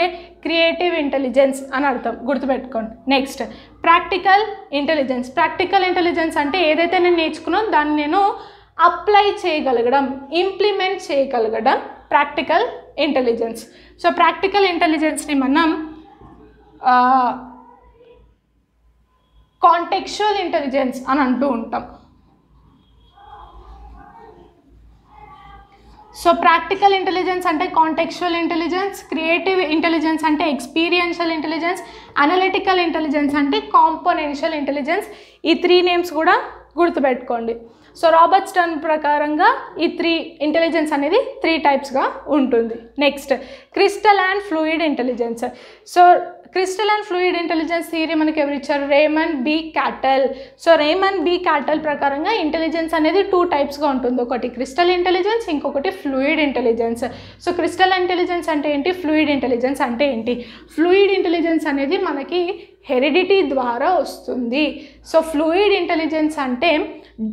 క్రియేటివ్ ఇంటెలిజెన్స్ అని అర్థం గుర్తుపెట్టుకోండి next practical intelligence practical intelligence అంటే ఏదైతే నేను నేర్చుకున్నో దాన్ని నేను అప్లై చేయగలగడం ఇంప్లిమెంట్ చేయగలగడం ప్రాక్టికల్ ఇంటెలిజెన్స్ సో ప్రాక్టికల్ ఇంటెలిజెన్స్ని మనం కాంటెక్చువల్ ఇంటెలిజెన్స్ అని అంటూ ఉంటాం సో ప్రాక్టికల్ ఇంటెలిజెన్స్ అంటే కాంటెక్చువల్ ఇంటెలిజెన్స్ క్రియేటివ్ ఇంటెలిజెన్స్ అంటే ఎక్స్పీరియన్షియల్ ఇంటెలిజెన్స్ అనలిటికల్ ఇంటెలిజెన్స్ అంటే కాంపోనెన్షియల్ ఇంటెలిజెన్స్ ఈ త్రీ నేమ్స్ కూడా గుర్తుపెట్టుకోండి సో రాబర్ట్ స్టర్న్ ప్రకారంగా ఈ త్రీ ఇంటెలిజెన్స్ అనేది త్రీ టైప్స్గా ఉంటుంది next crystal and fluid intelligence so crystal and fluid intelligence theory మనకి ఎవరు ఇచ్చారు Raymond B Cattell so Raymond B Cattell ప్రకారంగా ఇంటెలిజెన్స్ అనేది టూ టైప్స్గా ఉంటుంది ఒకటి క్రిస్టల్ ఇంటెలిజెన్స్ ఇంకొకటి fluid intelligence so crystal intelligence అంటే ఏంటి ఫ్లూయిడ్ ఇంటెలిజెన్స్ అంటే ఏంటి ఫ్లూయిడ్ ఇంటెలిజెన్స్ అనేది మనకి హెరిడిటీ ద్వారా వస్తుంది సో ఫ్లూయిడ్ ఇంటెలిజెన్స్ అంటే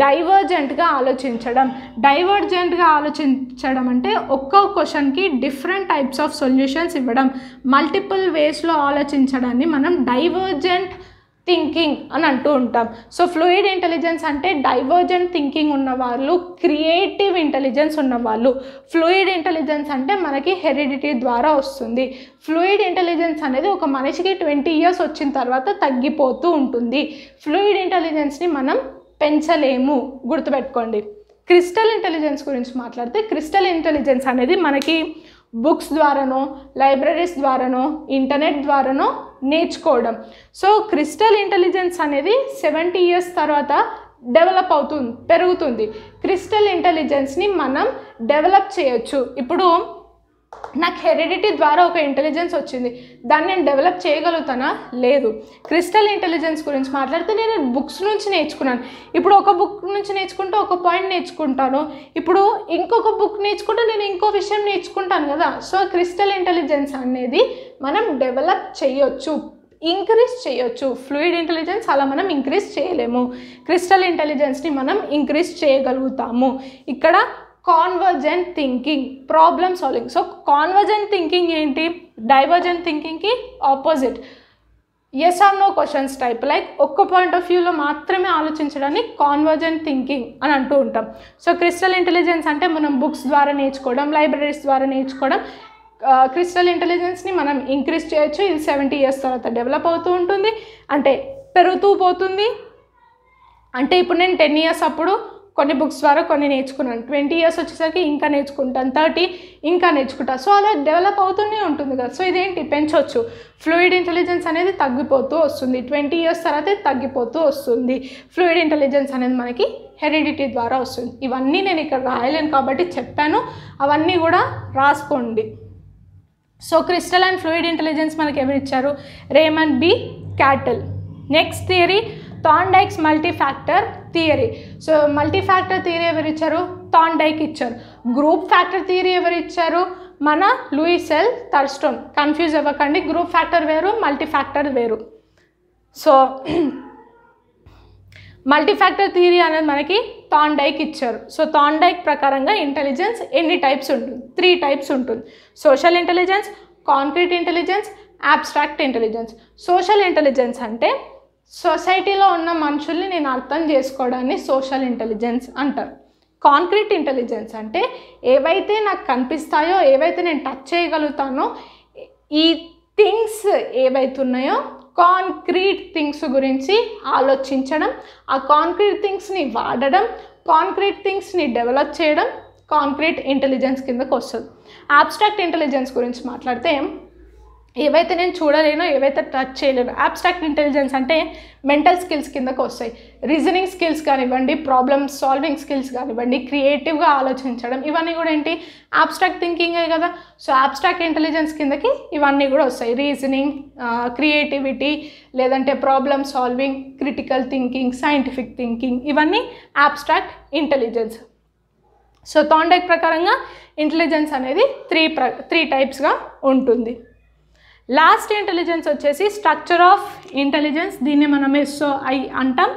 డైవర్జెంట్గా ఆలోచించడం డైవర్జెంట్గా ఆలోచించడం అంటే ఒక్కో క్వశ్చన్కి డిఫరెంట్ టైప్స్ ఆఫ్ సొల్యూషన్స్ ఇవ్వడం మల్టిపుల్ వేస్లో ఆలోచించడాన్ని మనం డైవర్జెంట్ థింకింగ్ అని అంటూ ఉంటాం సో ఫ్లూయిడ్ ఇంటెలిజెన్స్ అంటే డైవర్జెంట్ థింకింగ్ ఉన్నవాళ్ళు క్రియేటివ్ ఇంటెలిజెన్స్ ఉన్నవాళ్ళు ఫ్లూయిడ్ ఇంటెలిజెన్స్ అంటే మనకి హెరిడిటీ ద్వారా వస్తుంది ఫ్లూయిడ్ ఇంటెలిజెన్స్ అనేది ఒక మనిషికి ట్వంటీ ఇయర్స్ వచ్చిన తర్వాత తగ్గిపోతూ ఉంటుంది ఫ్లూయిడ్ ఇంటెలిజెన్స్ని మనం పెంచలేము గుర్తుపెట్టుకోండి క్రిస్టల్ ఇంటెలిజెన్స్ గురించి మాట్లాడితే క్రిస్టల్ ఇంటెలిజెన్స్ అనేది మనకి బుక్స్ ద్వారానో లైబ్రరీస్ ద్వారానో ఇంటర్నెట్ ద్వారానో నేర్చుకోవడం సో క్రిస్టల్ ఇంటెలిజెన్స్ అనేది సెవెంటీ ఇయర్స్ తర్వాత డెవలప్ అవుతుంది పెరుగుతుంది క్రిస్టల్ ఇంటెలిజెన్స్ని మనం డెవలప్ చేయొచ్చు ఇప్పుడు నాకు హెరిడిటీ ద్వారా ఒక ఇంటెలిజెన్స్ వచ్చింది దాన్ని నేను డెవలప్ చేయగలుగుతానా లేదు క్రిస్టల్ ఇంటెలిజెన్స్ గురించి మాట్లాడితే నేను బుక్స్ నుంచి నేర్చుకున్నాను ఇప్పుడు ఒక బుక్ నుంచి నేర్చుకుంటే ఒక పాయింట్ నేర్చుకుంటాను ఇప్పుడు ఇంకొక బుక్ నేర్చుకుంటే నేను ఇంకో విషయం నేర్చుకుంటాను కదా సో క్రిస్టల్ ఇంటెలిజెన్స్ అనేది మనం డెవలప్ చేయొచ్చు ఇంక్రీజ్ చేయొచ్చు ఫ్లూయిడ్ ఇంటెలిజెన్స్ అలా మనం ఇంక్రీజ్ చేయలేము క్రిస్టల్ ఇంటెలిజెన్స్ని మనం ఇంక్రీజ్ చేయగలుగుతాము ఇక్కడ convergent thinking problem solving so convergent thinking ఏంటి డైవర్జెంట్ థింకింగ్కి opposite yes or no questions type like ఒక్క పాయింట్ ఆఫ్ వ్యూలో మాత్రమే ఆలోచించడాన్ని కాన్వర్జెంట్ థింకింగ్ అని అంటూ ఉంటాం సో క్రిస్టల్ ఇంటెలిజెన్స్ అంటే మనం బుక్స్ ద్వారా నేర్చుకోవడం లైబ్రరీస్ ద్వారా నేర్చుకోవడం క్రిస్టల్ ఇంటెలిజెన్స్ని మనం ఇంక్రీజ్ చేయొచ్చు ఇది సెవెంటీ ఇయర్స్ తర్వాత డెవలప్ అవుతూ ఉంటుంది అంటే పెరుగుతూ పోతుంది అంటే ఇప్పుడు నేను టెన్ ఇయర్స్ అప్పుడు కొన్ని బుక్స్ ద్వారా కొన్ని నేర్చుకున్నాను ట్వంటీ ఇయర్స్ వచ్చేసరికి ఇంకా నేర్చుకుంటాను థర్టీ ఇంకా నేర్చుకుంటాను సో అలా డెవలప్ అవుతూనే ఉంటుంది కదా సో ఇదేంటి పెంచవచ్చు ఫ్లూయిడ్ ఇంటెలిజెన్స్ అనేది తగ్గిపోతూ వస్తుంది ట్వంటీ ఇయర్స్ తర్వాత తగ్గిపోతూ వస్తుంది ఫ్లూయిడ్ ఇంటెలిజెన్స్ అనేది మనకి హెరిడిటీ ద్వారా వస్తుంది ఇవన్నీ నేను ఇక్కడ రాయలేను కాబట్టి చెప్పాను అవన్నీ కూడా రాసుకోండి so crystal and fluid intelligence మనకి ఎవరు ఇచ్చారు Raymond B Cattell next theory Thorndike's multi factor theory so multi factor theory ఎవరు ఇచ్చారు డైక్ ఇచ్చారు గ్రూప్ ఫ్యాక్టర్ థియరీ ఎవరు ఇచ్చారు మన లూయిసెల్ థర్స్టోన్ కన్ఫ్యూజ్ అవ్వకండి గ్రూప్ ఫ్యాక్టర్ వేరు మల్టీ ఫ్యాక్టర్ వేరు సో మల్టీ ఫ్యాక్టర్ థియరీ అనేది మనకి డైక్ ఇచ్చారు సో డైక్ ప్రకారంగా ఇంటెలిజెన్స్ ఎన్ని టైప్స్ ఉంటుంది త్రీ టైప్స్ ఉంటుంది social intelligence concrete intelligence abstract intelligence social intelligence అంటే సొసైటీలో ఉన్న మనుషుల్ని నేను అర్థం చేసుకోవడాన్ని సోషల్ ఇంటెలిజెన్స్ అంటారు కాంక్రీట్ ఇంటెలిజెన్స్ అంటే ఏవైతే నాకు కనిపిస్తాయో ఏవైతే నేను టచ్ చేయగలుగుతానో ఈ థింగ్స్ ఏవైతున్నాయో కాంక్రీట్ థింగ్స్ గురించి ఆలోచించడం ఆ కాంక్రీట్ థింగ్స్ని వాడడం కాంక్రీట్ థింగ్స్ని డెవలప్ చేయడం కాంక్రీట్ ఇంటెలిజెన్స్ కిందకు వస్తుంది ఆబ్స్ట్రాక్ట్ ఇంటెలిజెన్స్ గురించి మాట్లాడితే ఏవైతే నేను చూడలేనో ఏవైతే టచ్ చేయలేను అబ్స్ట్రాక్ట్ ఇంటెలిజెన్స్ అంటే మెంటల్ స్కిల్స్ కిందకు వస్తాయి రీజనింగ్ స్కిల్స్ కానివ్వండి ప్రాబ్లమ్ సాల్వింగ్ స్కిల్స్ కానివ్వండి క్రియేటివ్గా ఆలోచించడం ఇవన్నీ కూడా ఏంటి అబ్స్ట్రాక్ట్ థింకింగే కదా సో అబ్స్ట్రాక్ట్ ఇంటెలిజెన్స్ కిందకి ఇవన్నీ కూడా వస్తాయి రీజనింగ్ క్రియేటివిటీ లేదంటే problem solving critical thinking scientific thinking ఇవన్నీ అబ్స్ట్రాక్ట్ ఇంటెలిజెన్స్ సో థాండైక్ ప్రకారంగా ఇంటెలిజెన్స్ అనేది త్రీ ప్ర త్రీ టైప్స్గా ఉంటుంది లాస్ట్ ఇంటెలిజెన్స్ వచ్చేసి స్ట్రక్చర్ ఆఫ్ ఇంటెలిజెన్స్ దీన్ని మనం ఎస్సో ఐ అంటాం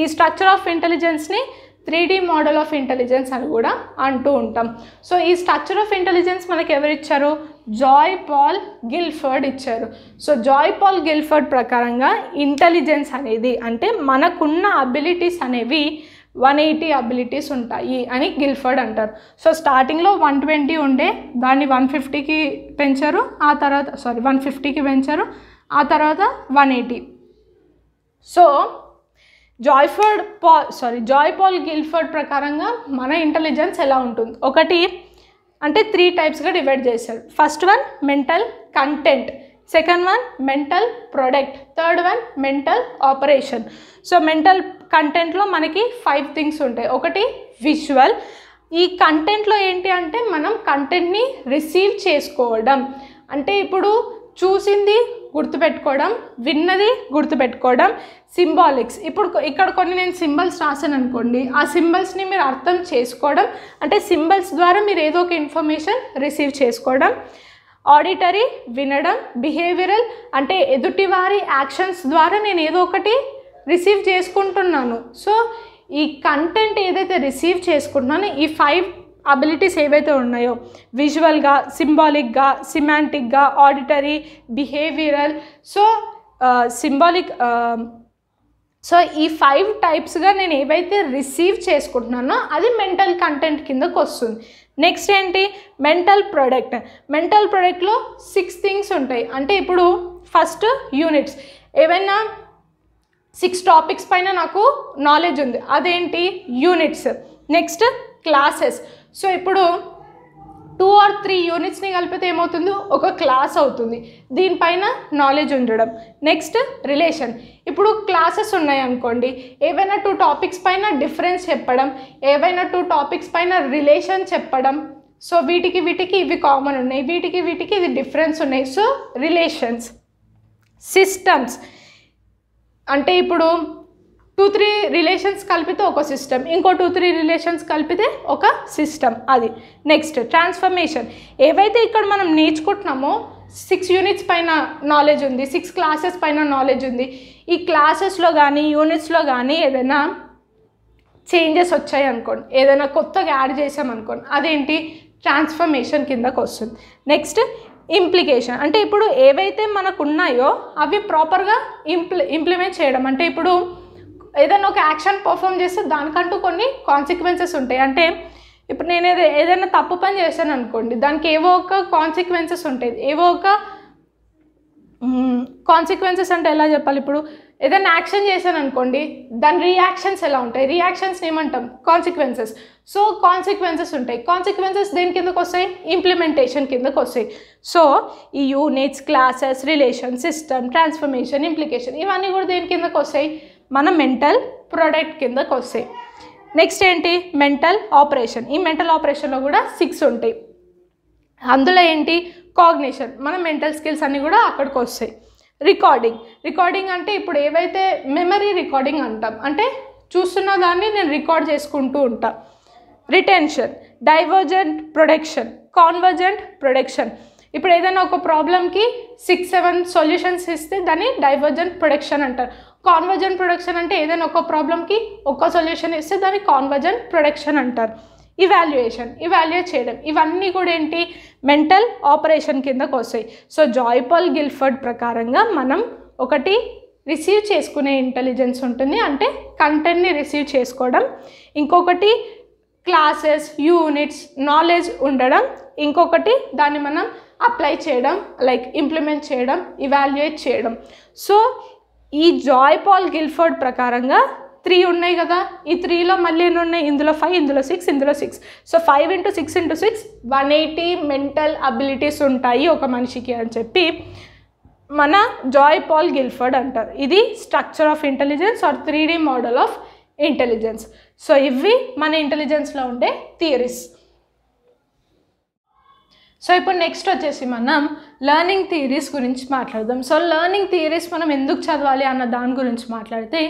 ఈ స్ట్రక్చర్ ఆఫ్ ఇంటెలిజెన్స్ని త్రీ మోడల్ ఆఫ్ ఇంటెలిజెన్స్ అని కూడా అంటూ ఉంటాం సో ఈ స్ట్రక్చర్ ఆఫ్ ఇంటెలిజెన్స్ మనకు ఎవరిచ్చారు జాయ్ పాల్ గిల్ఫర్డ్ ఇచ్చారు సో జాయ్ పాల్ గిల్ఫర్డ్ ప్రకారంగా ఇంటెలిజెన్స్ అనేది అంటే మనకున్న అబిలిటీస్ అనేవి వన్ ఎయిటీ అబిలిటీస్ ఉంటాయి అని గిల్ఫర్డ్ అంటారు సో స్టార్టింగ్లో వన్ ట్వంటీ ఉండే దాన్ని వన్ ఫిఫ్టీకి పెంచారు ఆ తర్వాత సారీ వన్ ఫిఫ్టీకి పెంచారు ఆ తర్వాత one eighty so Joyford Paul sorry Joy Paul Guilford ప్రకారంగా మన ఇంటెలిజెన్స్ ఎలా ఉంటుంది ఒకటి అంటే త్రీ టైప్స్గా డివైడ్ చేశారు first one mental content second one mental product third one mental operation so mental కంటెంట్లో మనకి ఫైవ్ థింగ్స్ ఉంటాయి ఒకటి విజువల్ ఈ కంటెంట్లో ఏంటి అంటే మనం కంటెంట్ని రిసీవ్ చేసుకోవడం అంటే ఇప్పుడు చూసింది గుర్తుపెట్టుకోవడం విన్నది గుర్తుపెట్టుకోవడం సింబాలిక్స్ ఇప్పుడు ఇక్కడ కొన్ని నేను సింబల్స్ రాశాను అనుకోండి ఆ సింబల్స్ని మీరు అర్థం చేసుకోవడం అంటే సింబల్స్ ద్వారా మీరు ఏదో ఒక ఇన్ఫర్మేషన్ రిసీవ్ చేసుకోవడం ఆడిటరీ వినడం బిహేవియరల్ అంటే ఎదుటివారి యాక్షన్స్ ద్వారా నేను ఏదో ఒకటి రిసీవ్ చేసుకుంటున్నాను సో ఈ కంటెంట్ ఏదైతే రిసీవ్ చేసుకుంటున్నానో ఈ ఫైవ్ అబిలిటీస్ ఏవైతే ఉన్నాయో విజువల్గా సింబాలిక్గా సిమాంటిక్గా auditory behavioural so symbolic so ఈ ఫైవ్ టైప్స్గా నేను ఏవైతే రిసీవ్ చేసుకుంటున్నానో అది మెంటల్ కంటెంట్ కిందకు వస్తుంది నెక్స్ట్ ఏంటి మెంటల్ ప్రొడక్ట్ మెంటల్ ప్రొడక్ట్లో సిక్స్ థింగ్స్ ఉంటాయి అంటే ఇప్పుడు ఫస్ట్ యూనిట్స్ ఏవైనా సిక్స్ టాపిక్స్ పైన నాకు నాలెడ్జ్ ఉంది అదేంటి యూనిట్స్ నెక్స్ట్ క్లాసెస్ సో ఇప్పుడు టూ ఆర్ త్రీ యూనిట్స్ని కలిపితే ఏమవుతుంది ఒక క్లాస్ అవుతుంది దీనిపైన నాలెడ్జ్ ఉండడం నెక్స్ట్ రిలేషన్ ఇప్పుడు క్లాసెస్ ఉన్నాయి అనుకోండి ఏవైనా టూ టాపిక్స్ పైన డిఫరెన్స్ చెప్పడం ఏవైనా టూ టాపిక్స్ పైన రిలేషన్ చెప్పడం సో వీటికి వీటికి ఇవి కామన్ ఉన్నాయి వీటికి వీటికి ఇది డిఫరెన్స్ ఉన్నాయి సో రిలేషన్స్ సిస్టమ్స్ అంటే ఇప్పుడు టూ త్రీ రిలేషన్స్ కలిపితే ఒక సిస్టమ్ ఇంకో టూ త్రీ రిలేషన్స్ కలిపితే ఒక సిస్టమ్ అది నెక్స్ట్ ట్రాన్స్ఫర్మేషన్ ఏవైతే ఇక్కడ మనం నేర్చుకుంటున్నామో సిక్స్ యూనిట్స్ పైన నాలెడ్జ్ ఉంది సిక్స్ క్లాసెస్ పైన నాలెడ్జ్ ఉంది ఈ క్లాసెస్లో కానీ యూనిట్స్లో కానీ ఏదైనా చేంజెస్ వచ్చాయి అనుకోండి ఏదైనా కొత్తగా యాడ్ చేసామనుకోండి అదేంటి ట్రాన్స్ఫర్మేషన్ కిందకు వస్తుంది నెక్స్ట్ ఇంప్లికేషన్ అంటే ఇప్పుడు ఏవైతే మనకు ఉన్నాయో అవి ప్రాపర్గా ఇంప్లి ఇంప్లిమెంట్ చేయడం అంటే ఇప్పుడు ఏదైనా ఒక యాక్షన్ పర్ఫామ్ చేస్తే దానికంటూ కొన్ని కాన్సిక్వెన్సెస్ ఉంటాయి అంటే ఇప్పుడు నేను ఏదో ఏదైనా తప్పు పని చేశాను అనుకోండి దానికి ఏవో ఒక కాన్సిక్వెన్సెస్ ఉంటాయి ఏవో ఒక కాన్సిక్వెన్సెస్ అంటే ఎలా చెప్పాలి ఇప్పుడు ఏదైనా యాక్షన్ చేశాను అనుకోండి దాని రియాక్షన్స్ ఎలా ఉంటాయి రియాక్షన్స్ ఏమంటాం కాన్సిక్వెన్సెస్ సో కాన్సిక్వెన్సెస్ ఉంటాయి కాన్సిక్వెన్సెస్ దేని కిందకు వస్తాయి ఇంప్లిమెంటేషన్ కిందకు వస్తాయి సో ఈ units classes relation system transformation implication ఇవన్నీ కూడా దేని కిందకు వస్తాయి మన మెంటల్ ప్రోడక్ట్ కిందకు వస్తాయి నెక్స్ట్ ఏంటి మెంటల్ ఆపరేషన్ ఈ మెంటల్ ఆపరేషన్లో కూడా సిక్స్ ఉంటాయి అందులో ఏంటి కాగ్నేషన్ మన మెంటల్ స్కిల్స్ అన్నీ కూడా అక్కడికి వస్తాయి రికార్డింగ్ రికార్డింగ్ అంటే ఇప్పుడు ఏవైతే మెమరీ రికార్డింగ్ అంటాం అంటే చూస్తున్న దాన్ని నేను రికార్డ్ చేసుకుంటూ ఉంటా retention divergent production convergent production ఇప్పుడు ఏదైనా ఒక ప్రాబ్లమ్కి సిక్స్ సెవెన్ సొల్యూషన్స్ ఇస్తే దాన్ని డైవర్జెంట్ ప్రొడక్షన్ అంటారు కాన్వర్జెంట్ ప్రొడక్షన్ అంటే ఏదైనా ఒక ప్రాబ్లమ్కి ఒక సొల్యూషన్ ఇస్తే దాన్ని కాన్వర్జెంట్ ప్రొడక్షన్ అంటారు ఇవాల్యుయేషన్ ఇవాల్యుయేట్ చేయడం ఇవన్నీ కూడా ఏంటి మెంటల్ ఆపరేషన్ కిందకు వస్తాయి సో జాయ్పాల్ గిల్ఫర్డ్ ప్రకారంగా మనం ఒకటి రిసీవ్ చేసుకునే ఇంటెలిజెన్స్ ఉంటుంది అంటే కంటెంట్ని రిసీవ్ చేసుకోవడం ఇంకొకటి క్లాసెస్ యూనిట్స్ నాలెడ్జ్ ఉండడం ఇంకొకటి దాన్ని మనం అప్లై చేయడం లైక్ ఇంప్లిమెంట్ చేయడం ఇవాల్యుయేట్ చేయడం సో ఈ జాయ్ పాల్ గిల్ఫర్డ్ ప్రకారంగా త్రీ ఉన్నాయి కదా ఈ త్రీలో మళ్ళీ ఎన్ని ఉన్నాయి ఇందులో ఫైవ్ ఇందులో సిక్స్ ఇందులో six so five into six into six one eighty mental abilities ఉంటాయి ఒక మనిషికి అని చెప్పి మన జాయ్ పాల్ గిల్ఫర్డ్ అంటారు ఇది structure of intelligence or three model of intelligence so ఇవి మన ఇంటెలిజెన్స్లో ఉండే థియరీస్ సో ఇప్పుడు నెక్స్ట్ వచ్చేసి మనం లర్నింగ్ థియరీస్ గురించి మాట్లాడదాం సో లెర్నింగ్ థియరీస్ మనం ఎందుకు చదవాలి అన్న దాని గురించి మాట్లాడితే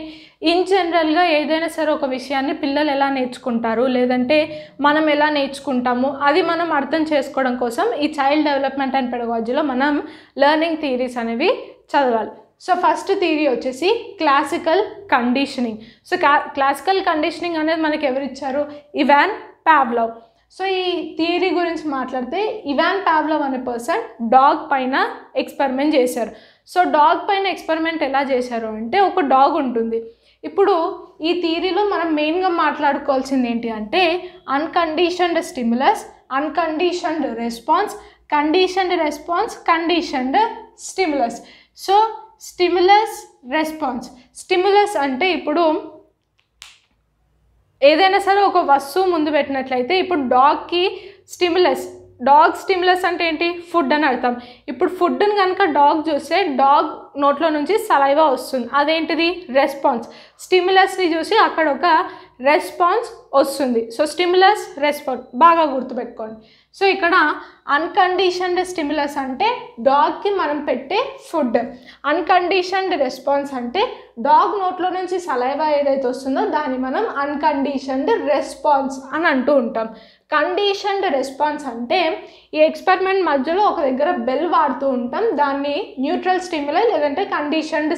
ఇన్ జనరల్గా ఏదైనా సరే ఒక విషయాన్ని పిల్లలు ఎలా నేర్చుకుంటారు లేదంటే మనం ఎలా నేర్చుకుంటాము అది మనం అర్థం చేసుకోవడం కోసం ఈ చైల్డ్ డెవలప్మెంట్ అండ్ పెడగాజీలో మనం లర్నింగ్ థియరీస్ అనేవి చదవాలి సో ఫస్ట్ థియరీ వచ్చేసి classical conditioning so classical conditioning అనేది మనకి ఎవరిచ్చారు ఇవాన్ ప్యాబ్లవ్ సో ఈ థియరీ గురించి మాట్లాడితే ఇవాన్ పావ్లవ్ అనే పర్సన్ డాగ్ పైన ఎక్స్పెరిమెంట్ చేశారు సో డాగ్ పైన ఎక్స్పెరిమెంట్ ఎలా చేశారు అంటే ఒక డాగ్ ఉంటుంది ఇప్పుడు ఈ థియరీలో మనం మెయిన్గా మాట్లాడుకోవాల్సింది ఏంటి అంటే unconditioned stimulus unconditioned response conditioned response conditioned stimulus so stimulus response stimulus అంటే ఇప్పుడు ఏదైనా సరే ఒక వస్తువు ముందు పెట్టినట్లయితే ఇప్పుడు డాగ్కి స్టిమ్యులస్ డాగ్ స్టిమ్యులస్ అంటే ఏంటి ఫుడ్ అని అర్థం ఇప్పుడు ఫుడ్ని కనుక డాగ్ చూస్తే డాగ్ నోట్లో నుంచి సలైవా వస్తుంది అదేంటిది రెస్పాన్స్ స్టిమ్యులస్ని చూసి అక్కడ ఒక రెస్పాన్స్ వస్తుంది సో స్టిమ్యులస్ రెస్పాన్స్ బాగా గుర్తుపెట్టుకోండి సో ఇక్కడ అన్కండిషన్డ్ స్టిమ్యులస్ అంటే డాగ్కి మనం పెట్టే ఫుడ్ అన్కండిషన్డ్ రెస్పాన్స్ అంటే డాగ్ నోట్లో నుంచి సలైవా ఏదైతే వస్తుందో దాన్ని మనం అన్కండిషన్డ్ రెస్పాన్స్ అని అంటూ ఉంటాం కండిషన్డ్ రెస్పాన్స్ అంటే ఈ ఎక్స్పెరిమెంట్ మధ్యలో ఒక దగ్గర బెల్ వాడుతూ ఉంటాం దాన్ని న్యూట్రల్ స్టిమ్యులై లేదంటే కండిషన్డ్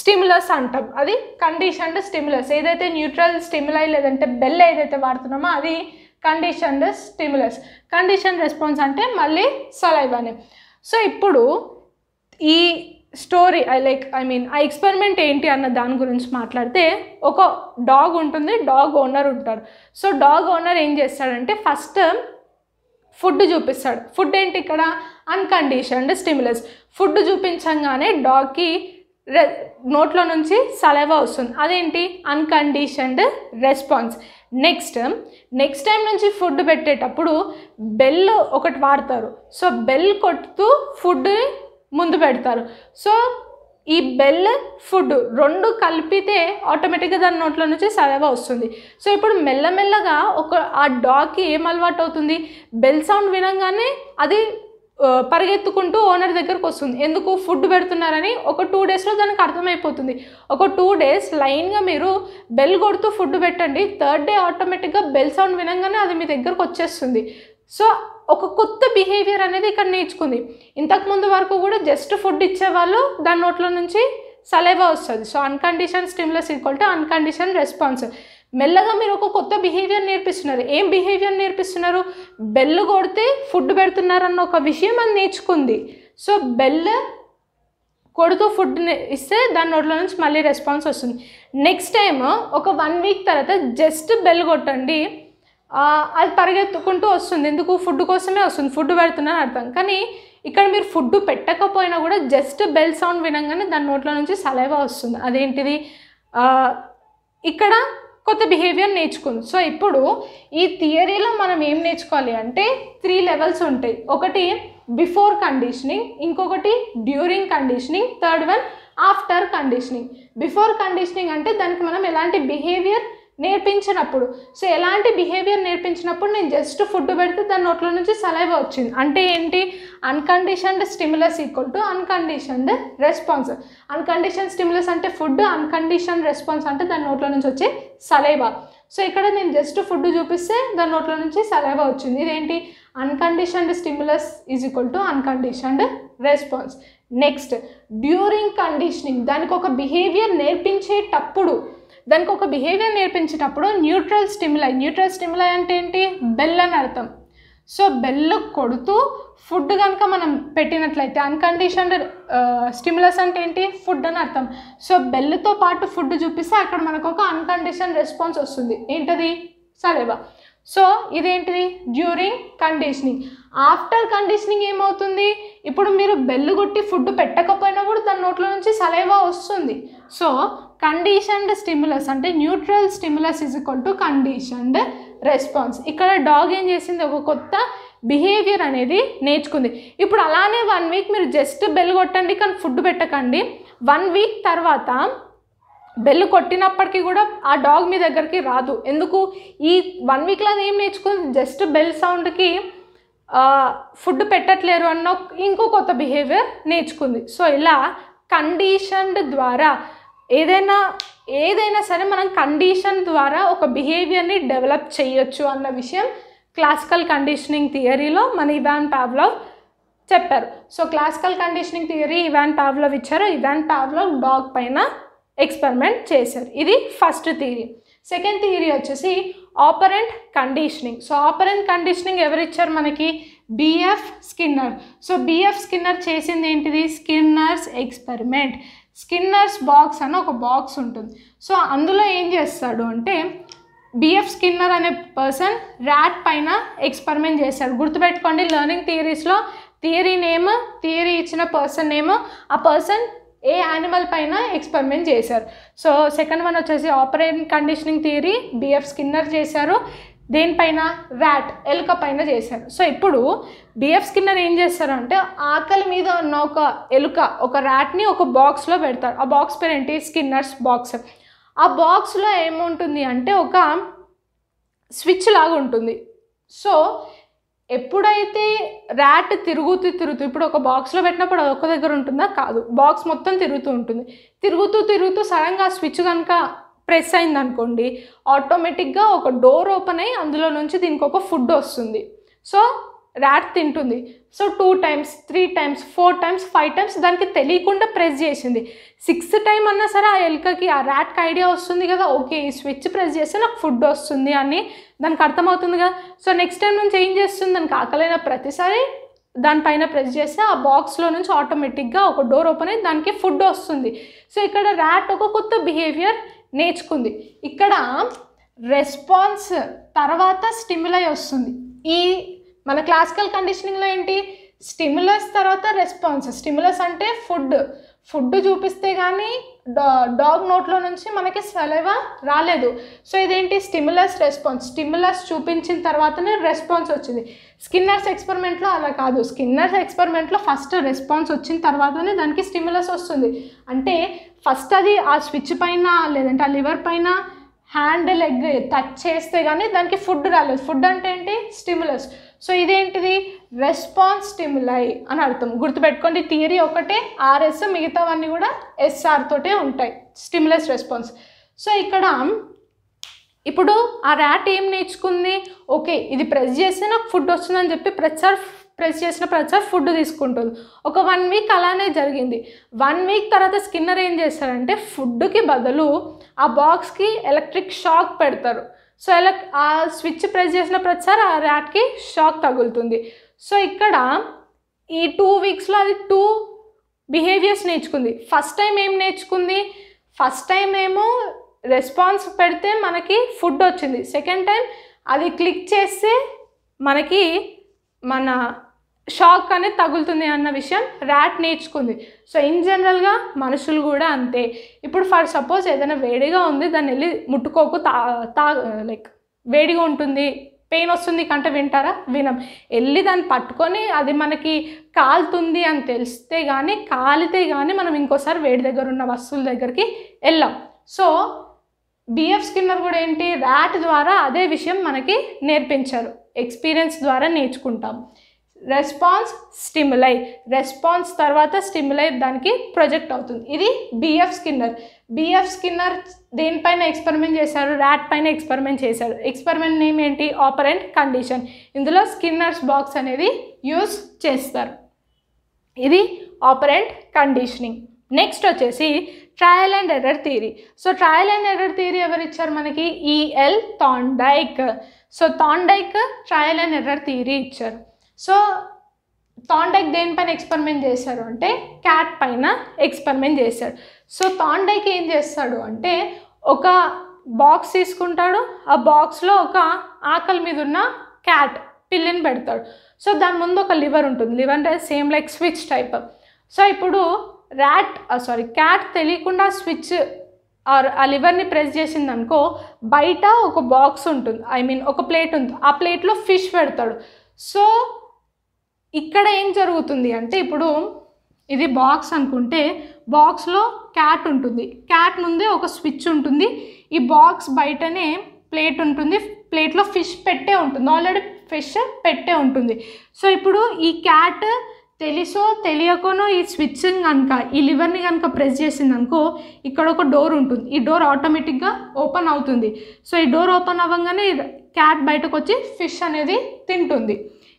స్టిమ్యులస్ అంటాం అది కండిషన్డ్ స్టిమ్యులస్ ఏదైతే న్యూట్రల్ స్టిమ్యులై లేదంటే బెల్ ఏదైతే వాడుతున్నామో అది కండిషన్డ్ స్టిములస్ కండిషన్ రెస్పాన్స్ అంటే మళ్ళీ సలైవానే సో ఇప్పుడు ఈ story I like I mean ఆ ఎక్స్పెరిమెంట్ ఏంటి అన్న దాని గురించి మాట్లాడితే ఒక డాగ్ ఉంటుంది డాగ్ ఓనర్ ఉంటారు సో డాగ్ ఓనర్ ఏం చేస్తాడంటే ఫస్ట్ ఫుడ్ చూపిస్తాడు ఫుడ్ ఏంటి ఇక్కడ అన్కండిషన్డ్ స్టిమ్యులస్ ఫుడ్ చూపించంగానే డాగ్కి రె నోట్లో నుంచి సలైవా వస్తుంది అదేంటి unconditioned response next next time నుంచి ఫుడ్ పెట్టేటప్పుడు బెల్ ఒకటి వాడతారు సో బెల్ కొట్టుతూ ఫుడ్ని ముందు పెడతారు సో ఈ బెల్ ఫుడ్ రెండు కలిపితే ఆటోమేటిక్గా దాని నోట్లో నుంచి సదవ వస్తుంది సో ఇప్పుడు మెల్లమెల్లగా ఒక ఆ డాగ్కి ఏం అలవాటు అవుతుంది బెల్ సౌండ్ వినంగానే అది పరిగెత్తుకుంటూ ఓనర్ దగ్గరకు వస్తుంది ఎందుకు ఫుడ్ పెడుతున్నారని ఒక టూ డేస్లో దానికి అర్థమైపోతుంది ఒక టూ డేస్ లైన్గా మీరు బెల్ కొడుతూ ఫుడ్ పెట్టండి థర్డ్ డే ఆటోమేటిక్గా బెల్ సౌండ్ వినంగానే అది మీ దగ్గరకు వచ్చేస్తుంది సో ఒక కొత్త బిహేవియర్ అనేది ఇక్కడ నేర్చుకుంది ఇంతకుముందు వరకు కూడా జస్ట్ ఫుడ్ ఇచ్చేవాళ్ళు దాని నోట్లో నుంచి సలైవా వస్తుంది so uncondition stimulus equal to uncondition response మెల్లగా మీరు ఒక కొత్త బిహేవియర్ నేర్పిస్తున్నారు ఏం బిహేవియర్ నేర్పిస్తున్నారు బెల్ కొడితే ఫుడ్ పెడుతున్నారన్న ఒక విషయం అది నేర్చుకుంది సో బెల్ కొడుతూ ఫుడ్ ఇస్తే దాని నోట్లో నుంచి మళ్ళీ రెస్పాన్స్ వస్తుంది నెక్స్ట్ టైం ఒక వన్ వీక్ తర్వాత జస్ట్ బెల్ కొట్టండి అది పరిగెత్తుకుంటూ వస్తుంది ఎందుకు ఫుడ్ కోసమే వస్తుంది ఫుడ్ పెడుతున్నాను అర్థం కానీ ఇక్కడ మీరు ఫుడ్ పెట్టకపోయినా కూడా జస్ట్ బెల్ సౌండ్ వినంగానే దాని నోట్లో నుంచి సలైవా వస్తుంది అదేంటిది ఇక్కడ కొత్త బిహేవియర్ నేర్చుకుంది సో ఇప్పుడు ఈ థియరీలో మనం ఏం నేర్చుకోవాలి అంటే త్రీ లెవెల్స్ ఉంటాయి ఒకటి బిఫోర్ కండిషనింగ్ ఇంకొకటి during conditioning third one after conditioning before conditioning అంటే దానికి మనం ఎలాంటి బిహేవియర్ నేర్పించినప్పుడు సో ఎలాంటి బిహేవియర్ నేర్పించినప్పుడు నేను జస్ట్ ఫుడ్ పెడితే దాని నోట్లో నుంచి సలైవ్ వచ్చింది అంటే ఏంటి unconditioned stimulus equal to unconditioned response uncondition stimulus అంటే ఫుడ్ అన్కండిషన్ రెస్పాన్స్ అంటే దాని నోట్లో నుంచి వచ్చే సలైవ సో ఇక్కడ నేను జస్ట్ ఫుడ్ చూపిస్తే దాని నోట్లో నుంచి సలైవా వచ్చింది ఇదేంటి unconditioned stimulus is equal to unconditioned response next during conditioning దానికి ఒక బిహేవియర్ నేర్పించేటప్పుడు దానికి ఒక బిహేవియర్ నేర్పించేటప్పుడు న్యూట్రల్ స్టిమ్యులై న్యూట్రల్ స్టిమ్యులై అంటే ఏంటి బెల్ అని అర్థం సో బెల్ కొడుతూ ఫుడ్ కనుక మనం పెట్టినట్లయితే అన్కండిషన్డ్ స్టిమ్యులస్ అంటే ఏంటి ఫుడ్ అని అర్థం సో బెల్తో పాటు ఫుడ్ చూపిస్తే అక్కడ మనకు ఒక అన్కండిషన్ రెస్పాన్స్ వస్తుంది ఏంటది సరేవా సో ఇదేంటిది డ్యూరింగ్ కండిషనింగ్ ఆఫ్టర్ కండిషనింగ్ ఏమవుతుంది ఇప్పుడు మీరు బెల్లు కొట్టి ఫుడ్ పెట్టకపోయినా కూడా దాని నోట్లో నుంచి సలైవా వస్తుంది సో కండిషన్డ్ స్టిమ్యులస్ అంటే neutral stimulus is equal to conditioned response ఇక్కడ డాగ్ ఏం చేసింది ఒక కొత్త బిహేవియర్ అనేది నేర్చుకుంది ఇప్పుడు అలానే వన్ వీక్ మీరు జస్ట్ బెల్ కొట్టండి కానీ ఫుడ్ పెట్టకండి వన్ వీక్ తర్వాత బెల్ కొట్టినప్పటికీ కూడా ఆ డాగ్ మీ దగ్గరికి రాదు ఎందుకు ఈ వన్ వీక్లో ఏం నేర్చుకుంది జస్ట్ బెల్ సౌండ్కి ఫుడ్ పెట్టట్లేరు అన్న ఇంకో కొత్త బిహేవియర్ నేర్చుకుంది సో ఇలా కండిషన్డ్ ద్వారా ఏదైనా ఏదైనా సరే మనం కండిషన్ ద్వారా ఒక బిహేవియర్ని డెవలప్ చేయొచ్చు అన్న విషయం క్లాసికల్ కండిషనింగ్ థియరీలో మన ఇవాన్ పావ్లవ్ చెప్పారు so classical conditioning theory Ivan Pavlov ఇచ్చారు ఇవాన్ పావ్లవ్ డాగ్ పైన ఎక్స్పెరిమెంట్ చేశారు ఇది ఫస్ట్ థియరీ సెకండ్ థియరీ వచ్చేసి operant conditioning so operant conditioning ఎవరిచ్చారు మనకి B F Skinner so B F Skinner చేసింది ఏంటిది స్కిన్నర్స్ ఎక్స్పెరిమెంట్ స్కిన్నర్స్ బాక్స్ అని ఒక బాక్స్ ఉంటుంది సో అందులో ఏం చేస్తాడు అంటే బిఎఫ్ స్కిన్నర్ అనే పర్సన్ ర్యాట్ పైన ఎక్స్పెరిమెంట్ చేస్తాడు గుర్తుపెట్టుకోండి లెర్నింగ్ థియరీస్లో థియరీ నేమ్ థియరీ ఇచ్చిన పర్సన్ నేమ్ ఆ పర్సన్ ఏ యానిమల్ పైన ఎక్స్పెరిమెంట్ చేశారు సో సెకండ్ వన్ వచ్చేసి operating conditioning theory B F Skinner చేశారు దేనిపైన వ్యాట్ ఎలుక పైన చేశారు సో ఇప్పుడు బిఎఫ్ స్కిన్నర్ ఏం చేస్తారంటే ఆకలి మీద ఉన్న ఒక ఎలుక ఒక ర్యాట్ని ఒక బాక్స్లో పెడతారు ఆ బాక్స్ పేరు ఏంటి స్కిన్నర్స్ బాక్స్ ఆ బాక్స్లో ఏముంటుంది అంటే ఒక స్విచ్ లాగా ఉంటుంది సో ఎప్పుడైతే ర్యాట్ తిరుగుతూ తిరుగుతూ ఇప్పుడు ఒక బాక్స్లో పెట్టినప్పుడు అది ఒక్క దగ్గర ఉంటుందా కాదు బాక్స్ మొత్తం తిరుగుతూ ఉంటుంది తిరుగుతూ తిరుగుతూ సడన్గా స్విచ్ కనుక ప్రెస్ అయిందనుకోండి ఆటోమేటిక్గా ఒక డోర్ ఓపెన్ అయ్యి అందులో నుంచి దీనికి ఒక ఫుడ్ వస్తుంది సో ర్యాట్ తింటుంది so two times three times four times five times దానికి తెలియకుండా ప్రెస్ చేసింది సిక్స్త్ టైం అన్నా సరే ఆ ఎలుకకి ఆ ర్యాట్కి ఐడియా వస్తుంది కదా ఓకే ఈ స్విచ్ ప్రెస్ చేస్తే నాకు ఫుడ్ వస్తుంది అని దానికి అర్థమవుతుంది కదా సో నెక్స్ట్ టైం నుంచి ఏం చేస్తుంది దానికి ఆకలైన ప్రతిసారి దానిపైన ప్రెస్ చేస్తే ఆ బాక్స్లో నుంచి ఆటోమేటిక్గా ఒక డోర్ ఓపెన్ అయ్యి దానికి ఫుడ్ వస్తుంది సో ఇక్కడ ర్యాట్ ఒక కొత్త బిహేవియర్ నేర్చుకుంది ఇక్కడ రెస్పాన్స్ తర్వాత స్టిమ్యులై వస్తుంది ఈ మన క్లాసికల్ కండిషనింగ్లో ఏంటి స్టిమ్యులస్ తర్వాత రెస్పాన్స్ స్టిమ్యులస్ అంటే ఫుడ్ ఫుడ్ చూపిస్తే కానీ డా డాగ్ నోట్లో నుంచి మనకి సెలవ రాలేదు సో ఇదేంటి స్టిమ్యులస్ రెస్పాన్స్ స్టిమ్యులస్ చూపించిన తర్వాతనే రెస్పాన్స్ వచ్చింది స్కిన్నర్స్ ఎక్స్పెరిమెంట్లో అలా కాదు స్కిన్నర్స్ ఎక్స్పెరిమెంట్లో ఫస్ట్ రెస్పాన్స్ వచ్చిన తర్వాతనే దానికి స్టిమ్యులస్ వస్తుంది అంటే ఫస్ట్ అది ఆ స్విచ్ పైన లేదంటే ఆ లివర్ పైన హ్యాండ్ లెగ్ టచ్ చేస్తే కానీ దానికి ఫుడ్ రాలేదు ఫుడ్ అంటే ఏంటి స్టిములస్ సో ఇదేంటిది రెస్పాన్స్ స్టిములై అని అర్థం గుర్తుపెట్టుకోండి థియరీ ఒకటే ఆర్ఎస్ మిగతావన్నీ కూడా ఎస్ఆర్ తోటే ఉంటాయి స్టిములస్ రెస్పాన్స్ సో ఇక్కడ ఇప్పుడు ఆ ర్యాట్ ఏం నేర్చుకుంది ఓకే ఇది ప్రెస్ చేస్తే నాకు ఫుడ్ వస్తుందని చెప్పి ఆర్ ప్రెస్ చేసిన ప్రతిసారి ఫుడ్ తీసుకుంటుంది ఒక వన్ వీక్ అలానే జరిగింది వన్ వీక్ తర్వాత స్కిన్నర్ ఏం చేస్తారంటే ఫుడ్కి బదులు ఆ బాక్స్కి ఎలక్ట్రిక్ షాక్ పెడతారు సో ఎలక్ ఆ స్విచ్ ప్రెస్ చేసిన ప్రతిసారి ఆ ర్యాట్కి షాక్ తగులుతుంది సో ఇక్కడ ఈ టూ వీక్స్లో అది టూ బిహేవియర్స్ నేర్చుకుంది ఫస్ట్ టైం ఏం నేర్చుకుంది ఫస్ట్ టైం ఏమో రెస్పాన్స్ పెడితే మనకి ఫుడ్ వచ్చింది సెకండ్ టైం అది క్లిక్ చేస్తే మనకి మన షాక్ అనేది తగులుతుంది అన్న విషయం ర్యాట్ నేర్చుకుంది సో ఇన్ జనరల్గా మనుషులు కూడా అంతే ఇప్పుడు ఫర్ సపోజ్ ఏదైనా వేడిగా ఉంది దాన్ని వెళ్ళి ముట్టుకోకు తా తా లైక్ వేడిగా ఉంటుంది పెయిన్ వస్తుంది కంటే వింటారా వినం వెళ్ళి దాన్ని పట్టుకొని అది మనకి కాలుతుంది అని తెలిస్తే కానీ కాలితే కానీ మనం ఇంకోసారి వేడి దగ్గర ఉన్న వస్తువుల దగ్గరికి వెళ్ళాం సో బిఎఫ్ స్కిన్నర్ కూడా ఏంటి ర్యాట్ ద్వారా అదే విషయం మనకి నేర్పించారు ఎక్స్పీరియన్స్ ద్వారా నేర్చుకుంటాం రెస్పాన్స్ స్టిములై రెస్పాన్స్ తర్వాత స్టిములై దానికి ప్రొజెక్ట్ అవుతుంది ఇది బిఎఫ్ స్కిన్నర్ బిఎఫ్ స్కిన్నర్ దేనిపైన ఎక్స్పెరిమెంట్ చేశారు ర్యాట్ పైన ఎక్స్పెరిమెంట్ చేశారు ఎక్స్పెరిమెంట్ నేమ్ ఏంటి ఆపరెంట్ కండిషన్ ఇందులో స్కిన్నర్స్ బాక్స్ అనేది యూస్ చేస్తారు ఇది ఆపరెంట్ కండిషనింగ్ నెక్స్ట్ వచ్చేసి trial and error theory so trial and error theory ఎవరు ఇచ్చారు మనకి EL Thorndike so Thorndike trial and error theory ఇచ్చారు సో థాండైక్ దేనిపైన ఎక్స్పెరిమెంట్ చేశారు అంటే క్యాట్ పైన ఎక్స్పెరిమెంట్ చేశాడు సో థాండైక్ ఏం చేస్తాడు అంటే ఒక బాక్స్ తీసుకుంటాడు ఆ బాక్స్లో ఒక ఆకలి మీద ఉన్న క్యాట్ పిల్లిని పెడతాడు సో దాని ముందు ఒక లివర్ ఉంటుంది లివర్ అంటే same like switch type so ఇప్పుడు ర్యాట్ సారీ క్యాట్ తెలియకుండా స్విచ్ ఆర్ ఆ లివర్ని ప్రెస్ చేసింది అనుకో బయట ఒక బాక్స్ ఉంటుంది ఐ మీన్ ఒక ప్లేట్ ఉంది ఆ ప్లేట్లో ఫిష్ పెడతాడు సో ఇక్కడ ఏం జరుగుతుంది అంటే ఇప్పుడు ఇది బాక్స్ అనుకుంటే బాక్స్లో క్యాట్ ఉంటుంది క్యాట్ ముందే ఒక స్విచ్ ఉంటుంది ఈ బాక్స్ బయటనే ప్లేట్ ఉంటుంది ప్లేట్లో ఫిష్ పెట్టే ఉంటుంది ఆల్రెడీ ఫిష్ పెట్టే ఉంటుంది సో ఇప్పుడు ఈ క్యాట్ తెలిసో తెలియకనో ఈ స్విచ్చింగ్ కనుక ఈ లివర్ని కనుక ప్రెస్ చేసింది అనుకో ఇక్కడ ఒక డోర్ ఉంటుంది ఈ డోర్ ఆటోమేటిక్గా ఓపెన్ అవుతుంది సో ఈ డోర్ ఓపెన్ అవ్వగానే క్యాట్ బయటకు వచ్చి ఫిష్ అనేది తింటుంది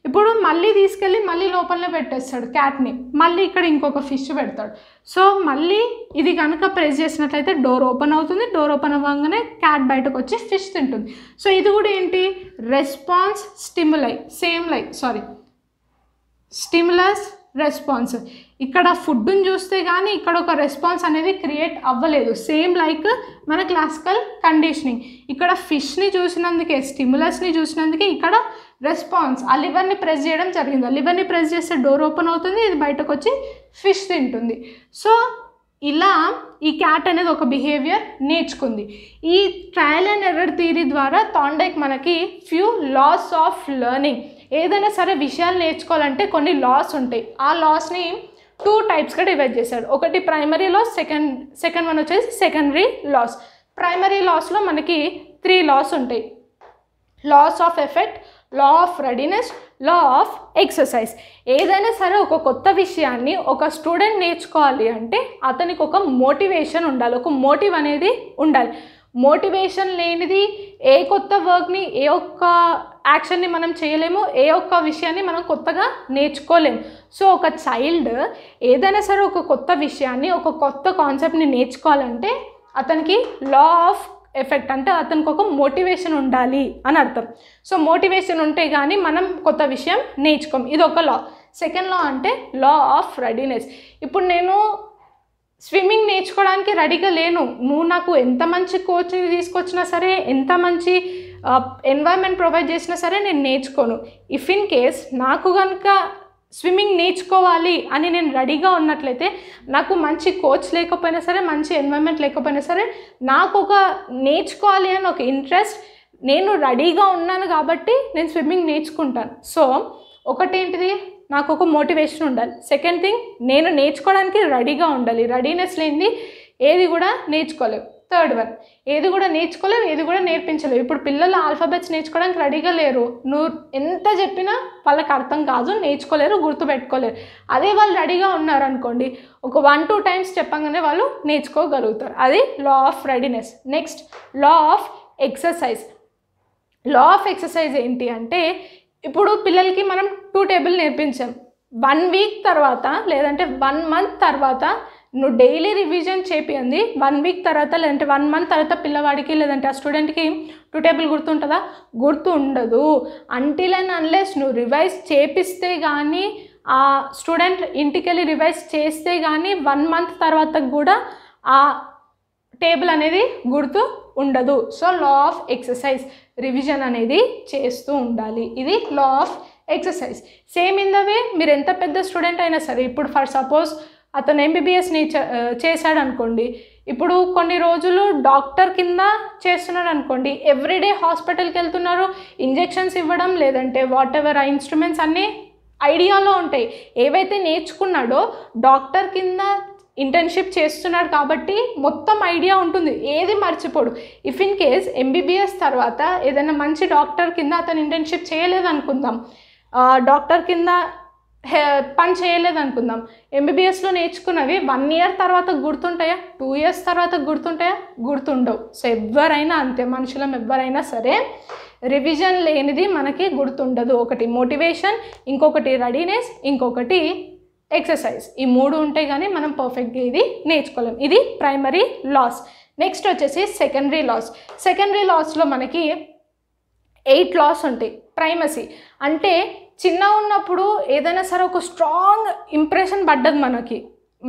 ఇప్పుడు మళ్ళీ తీసుకెళ్ళి మళ్ళీ లోపలనే పెట్టేస్తాడు క్యాట్ని మళ్ళీ ఇక్కడ ఇంకొక ఫిష్ పెడతాడు సో మళ్ళీ ఇది కనుక ప్రెస్ చేసినట్లయితే డోర్ ఓపెన్ అవుతుంది డోర్ ఓపెన్ అవ్వగానే క్యాట్ బయటకు వచ్చి ఫిష్ తింటుంది సో ఇది కూడా ఏంటి రెస్పాన్స్ స్టిములై సేమ్ లై సారీ స్టిములస్ రెస్పాన్స్ ఇక్కడ ఫుడ్ని చూస్తే కానీ ఇక్కడ ఒక రెస్పాన్స్ అనేది క్రియేట్ అవ్వలేదు సేమ్ లైక్ మన క్లాసికల్ కండిషనింగ్ ఇక్కడ ఫిష్ని చూసినందుకే స్టిములస్ని చూసినందుకే ఇక్కడ రెస్పాన్స్ ఆ లివర్ని ప్రెస్ చేయడం జరిగింది ఆ లివర్ని ప్రెస్ చేస్తే డోర్ ఓపెన్ అవుతుంది ఇది బయటకు వచ్చి ఫిష్ తింటుంది సో ఇలా ఈ క్యాట్ అనేది ఒక బిహేవియర్ నేర్చుకుంది ఈ ట్రయల్ అండ్ ఎర్రర్ థియరీ ద్వారా థాండైక్ మనకి ఫ్యూ లాస్ ఆఫ్ లెర్నింగ్ ఏదైనా సరే విషయాలు నేర్చుకోవాలంటే కొన్ని లాస్ ఉంటాయి ఆ లాస్ని టూ టైప్స్గా డివైడ్ చేశాడు ఒకటి primary laws second second one వచ్చేసి సెకండరీ లాస్ ప్రైమరీ లాస్లో మనకి త్రీ లాస్ ఉంటాయి laws of effect law of readiness law of exercise ఏదైనా సరే ఒక కొత్త విషయాన్ని ఒక స్టూడెంట్ నేర్చుకోవాలి అంటే అతనికి ఒక మోటివేషన్ ఉండాలి ఒక మోటివ్ అనేది ఉండాలి మోటివేషన్ లేనిది ఏ కొత్త వర్క్ని ఏ ఒక్క యాక్షన్ని మనం చేయలేము ఏ ఒక్క విషయాన్ని మనం కొత్తగా నేర్చుకోలేము సో ఒక చైల్డ్ ఏదైనా సరే ఒక కొత్త విషయాన్ని ఒక కొత్త కాన్సెప్ట్ని నేర్చుకోవాలంటే అతనికి లా ఆఫ్ ఎఫెక్ట్ అంటే అతనికి ఒక మోటివేషన్ ఉండాలి అని అర్థం సో మోటివేషన్ ఉంటే కానీ మనం కొత్త విషయం నేర్చుకోం ఇది ఒక లా సెకండ్ లా అంటే లా ఆఫ్ రెడీనెస్ ఇప్పుడు నేను స్విమ్మింగ్ నేర్చుకోవడానికి రెడీగా లేను నువ్వు నాకు ఎంత మంచి కోచింగ్ తీసుకొచ్చినా సరే ఎంత మంచి ఎన్వైర్న్మెంట్ uh, ప్రొవైడ్ చేసినా సరే నేను నేర్చుకోను ఇఫ్ ఇన్ కేస్ నాకు కనుక స్విమ్మింగ్ నేర్చుకోవాలి అని నేను రెడీగా ఉన్నట్లయితే నాకు మంచి కోచ్ లేకపోయినా సరే మంచి ఎన్వైర్న్మెంట్ లేకపోయినా సరే నాకు ఒక నేర్చుకోవాలి అని ఒక ఇంట్రెస్ట్ నేను రెడీగా ఉన్నాను కాబట్టి నేను స్విమ్మింగ్ నేర్చుకుంటాను సో ఒకటేంటిది నాకు ఒక మోటివేషన్ ఉండాలి సెకండ్ థింగ్ నేను నేర్చుకోవడానికి రెడీగా ఉండాలి రెడీనెస్ లేనిది ఏది కూడా నేర్చుకోలేవు థర్డ్ వన్ ఏది కూడా నేర్చుకోలేవు ఏది కూడా నేర్పించలేవు ఇప్పుడు పిల్లలు ఆల్ఫాబెట్స్ నేర్చుకోవడానికి రెడీగా లేరు నువ్వు ఎంత చెప్పినా వాళ్ళకి అర్థం కాదు నేర్చుకోలేరు గుర్తుపెట్టుకోలేరు అదే వాళ్ళు రెడీగా ఉన్నారు అనుకోండి ఒక వన్ టూ టైమ్స్ చెప్పంగానే వాళ్ళు నేర్చుకోగలుగుతారు అది law of readiness next law of exercise law of exercise ఏంటి అంటే ఇప్పుడు పిల్లలకి మనం టూ టేబుల్ నేర్పించాం వన్ వీక్ తర్వాత లేదంటే వన్ మంత్ తర్వాత నువ్వు డైలీ రివిజన్ చేపియండి వన్ వీక్ తర్వాత లేదంటే వన్ మంత్ తర్వాత పిల్లవాడికి లేదంటే ఆ స్టూడెంట్కి టూ టేబుల్ గుర్తుంటుందా గుర్తు ఉండదు అంటిల్ అండ్ అన్లెస్ నువ్వు రివైజ్ చేపిస్తే కానీ ఆ స్టూడెంట్ ఇంటికి వెళ్ళి రివైజ్ చేస్తే కానీ వన్ మంత్ తర్వాత కూడా ఆ టేబుల్ అనేది గుర్తు ఉండదు so law of exercise revision అనేది చేస్తూ ఉండాలి ఇది law of exercise same in the way మీరు ఎంత పెద్ద స్టూడెంట్ అయినా సరే ఇప్పుడు ఫర్ సపోజ్ అతను ఎంబీబీఎస్ని చేశాడు అనుకోండి ఇప్పుడు కొన్ని రోజులు డాక్టర్ కింద చేస్తున్నాడు అనుకోండి ఎవ్రీడే హాస్పిటల్కి వెళ్తున్నారు ఇంజెక్షన్స్ ఇవ్వడం లేదంటే వాట్ ఎవర్ ఆ ఇన్స్ట్రుమెంట్స్ అన్నీ ఐడియాలో ఉంటాయి ఏవైతే నేర్చుకున్నాడో డాక్టర్ కింద ఇంటర్న్షిప్ చేస్తున్నాడు కాబట్టి మొత్తం ఐడియా ఉంటుంది ఏది మర్చిపోడు ఇఫ్ ఇన్ కేస్ ఎంబీబీఎస్ తర్వాత ఏదైనా మంచి డాక్టర్ కింద అతను ఇంటర్న్షిప్ చేయలేదనుకుందాం డాక్టర్ కింద పని చేయలేదు అనుకుందాం ఎంబీబీఎస్లో నేర్చుకున్నవి వన్ ఇయర్ తర్వాత గుర్తుంటాయా టూ ఇయర్స్ తర్వాత గుర్తుంటాయా గుర్తుండవు సో ఎవరైనా అంతే మనుషులం ఎవరైనా సరే రివిజన్ లేనిది మనకి గుర్తుండదు ఒకటి మోటివేషన్ ఇంకొకటి రెడీనెస్ ఇంకొకటి ఎక్సర్సైజ్ ఈ మూడు ఉంటే కానీ మనం పర్ఫెక్ట్గా ఇది నేర్చుకోలేం ఇది ప్రైమరీ లాస్ నెక్స్ట్ వచ్చేసి సెకండరీ లాస్ సెకండరీ లాస్లో మనకి ఎయిట్ లాస్ ఉంటాయి ప్రైమసీ అంటే చిన్న ఉన్నప్పుడు ఏదైనా సరే ఒక స్ట్రాంగ్ ఇంప్రెషన్ పడ్డది మనకి